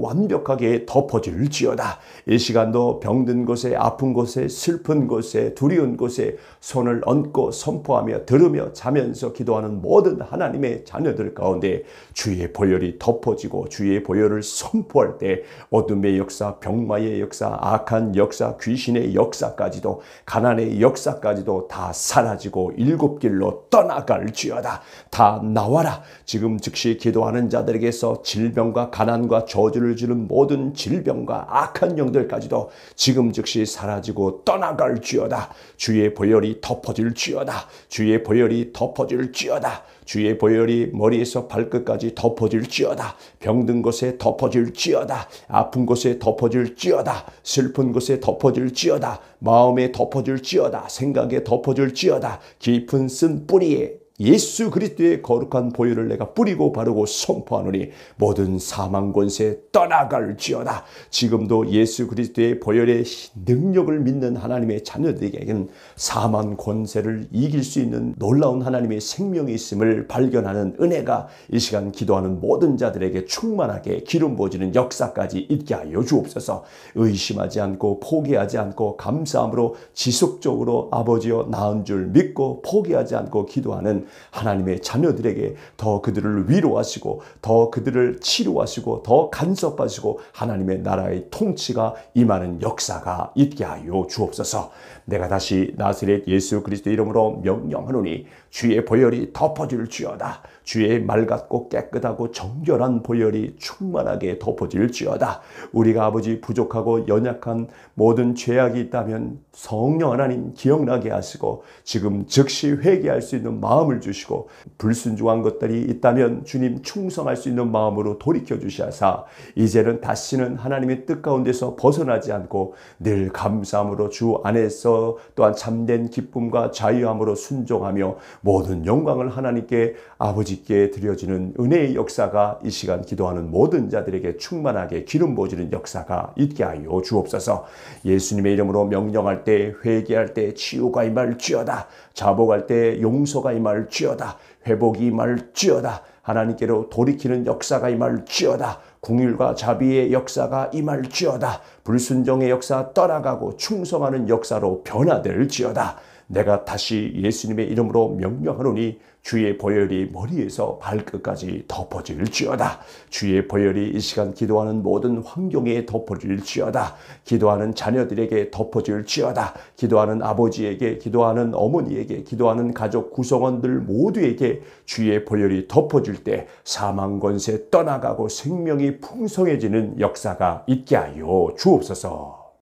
완벽하게 덮어질지어다. 이 시간도 병든 곳에 아픈 곳에 슬픈 곳에 두려운 곳에 손을 얹고 선포하며 들으며 자면서 기도하는 모든 하나님의 자녀들 가운데 주의 보혈이 덮어지고 주의 보혈을 선포할 때 어둠의 역사, 병마의 역사, 악한 역사, 귀신의 역사까지도 가난의 역사까지도 다 사라지고 일곱 길로 떠나갈지어다. 다 나와라. 지금 즉시 기도하는 자들에게서 질병과 가난과 저주를 주는 모든 질병과 악한 영들까지도 지금 즉시 사라지고 떠나갈지어다. 주의 보혈이 덮어질지어다. 주의 보혈이 덮어질지어다. 주의 보혈이 머리에서 발끝까지 덮어질지어다. 병든 곳에 덮어질지어다. 아픈 곳에 덮어질지어다. 슬픈 곳에 덮어질지어다. 마음에 덮어질지어다. 생각에 덮어질지어다. 깊은 쓴 뿌리에 예수 그리스도의 거룩한 보혈을 내가 뿌리고 바르고 선포하노니 모든 사망 권세 떠나갈지어다. 지금도 예수 그리스도의 보혈의 능력을 믿는 하나님의 자녀들에게는 사망 권세를 이길 수 있는 놀라운 하나님의 생명이 있음을 발견하는 은혜가 이 시간 기도하는 모든 자들에게 충만하게 기름 부어지는 역사까지 있게 하여 주옵소서. 의심하지 않고 포기하지 않고 감사함으로 지속적으로 아버지여 나은 줄 믿고 포기하지 않고 기도하는 하나님의 자녀들에게 더 그들을 위로하시고 더 그들을 치료하시고 더 간섭하시고 하나님의 나라의 통치가 임하는 역사가 있게 하여 주옵소서. 내가 다시 나스렛 예수 그리스도 이름으로 명령하노니 주의 보혈이 덮어질 주여다. 주의 맑았고 깨끗하고 정결한 보혈이 충만하게 덮어질지어다. 우리가 아버지 부족하고 연약한 모든 죄악이 있다면 성령 하나님 기억나게 하시고 지금 즉시 회개할 수 있는 마음을 주시고 불순종한 것들이 있다면 주님 충성할 수 있는 마음으로 돌이켜 주시사 이제는 다시는 하나님의 뜻 가운데서 벗어나지 않고 늘 감사함으로 주 안에서 또한 참된 기쁨과 자유함으로 순종하며 모든 영광을 하나님께 아버지 아버지께 드려지는 은혜의 역사가 이 시간 기도하는 모든 자들에게 충만하게 기름 부어지는 역사가 있게 하여 주옵소서. 예수님의 이름으로 명령할 때 회개할 때 치유가 임할지어다. 자복할 때 용서가 임할지어다. 회복이 임할지어다. 하나님께로 돌이키는 역사가 임할지어다. 궁율과 자비의 역사가 임할지어다. 불순종의 역사 떠나가고 충성하는 역사로 변화될지어다. 내가 다시 예수님의 이름으로 명령하노니 주의 보혈이 머리에서 발끝까지 덮어질지어다. 주의 보혈이 이 시간 기도하는 모든 환경에 덮어질지어다. 기도하는 자녀들에게 덮어질지어다. 기도하는 아버지에게, 기도하는 어머니에게, 기도하는 가족 구성원들 모두에게 주의 보혈이 덮어질 때 사망 권세 떠나가고 생명이 풍성해지는 역사가 있게 하여 주옵소서.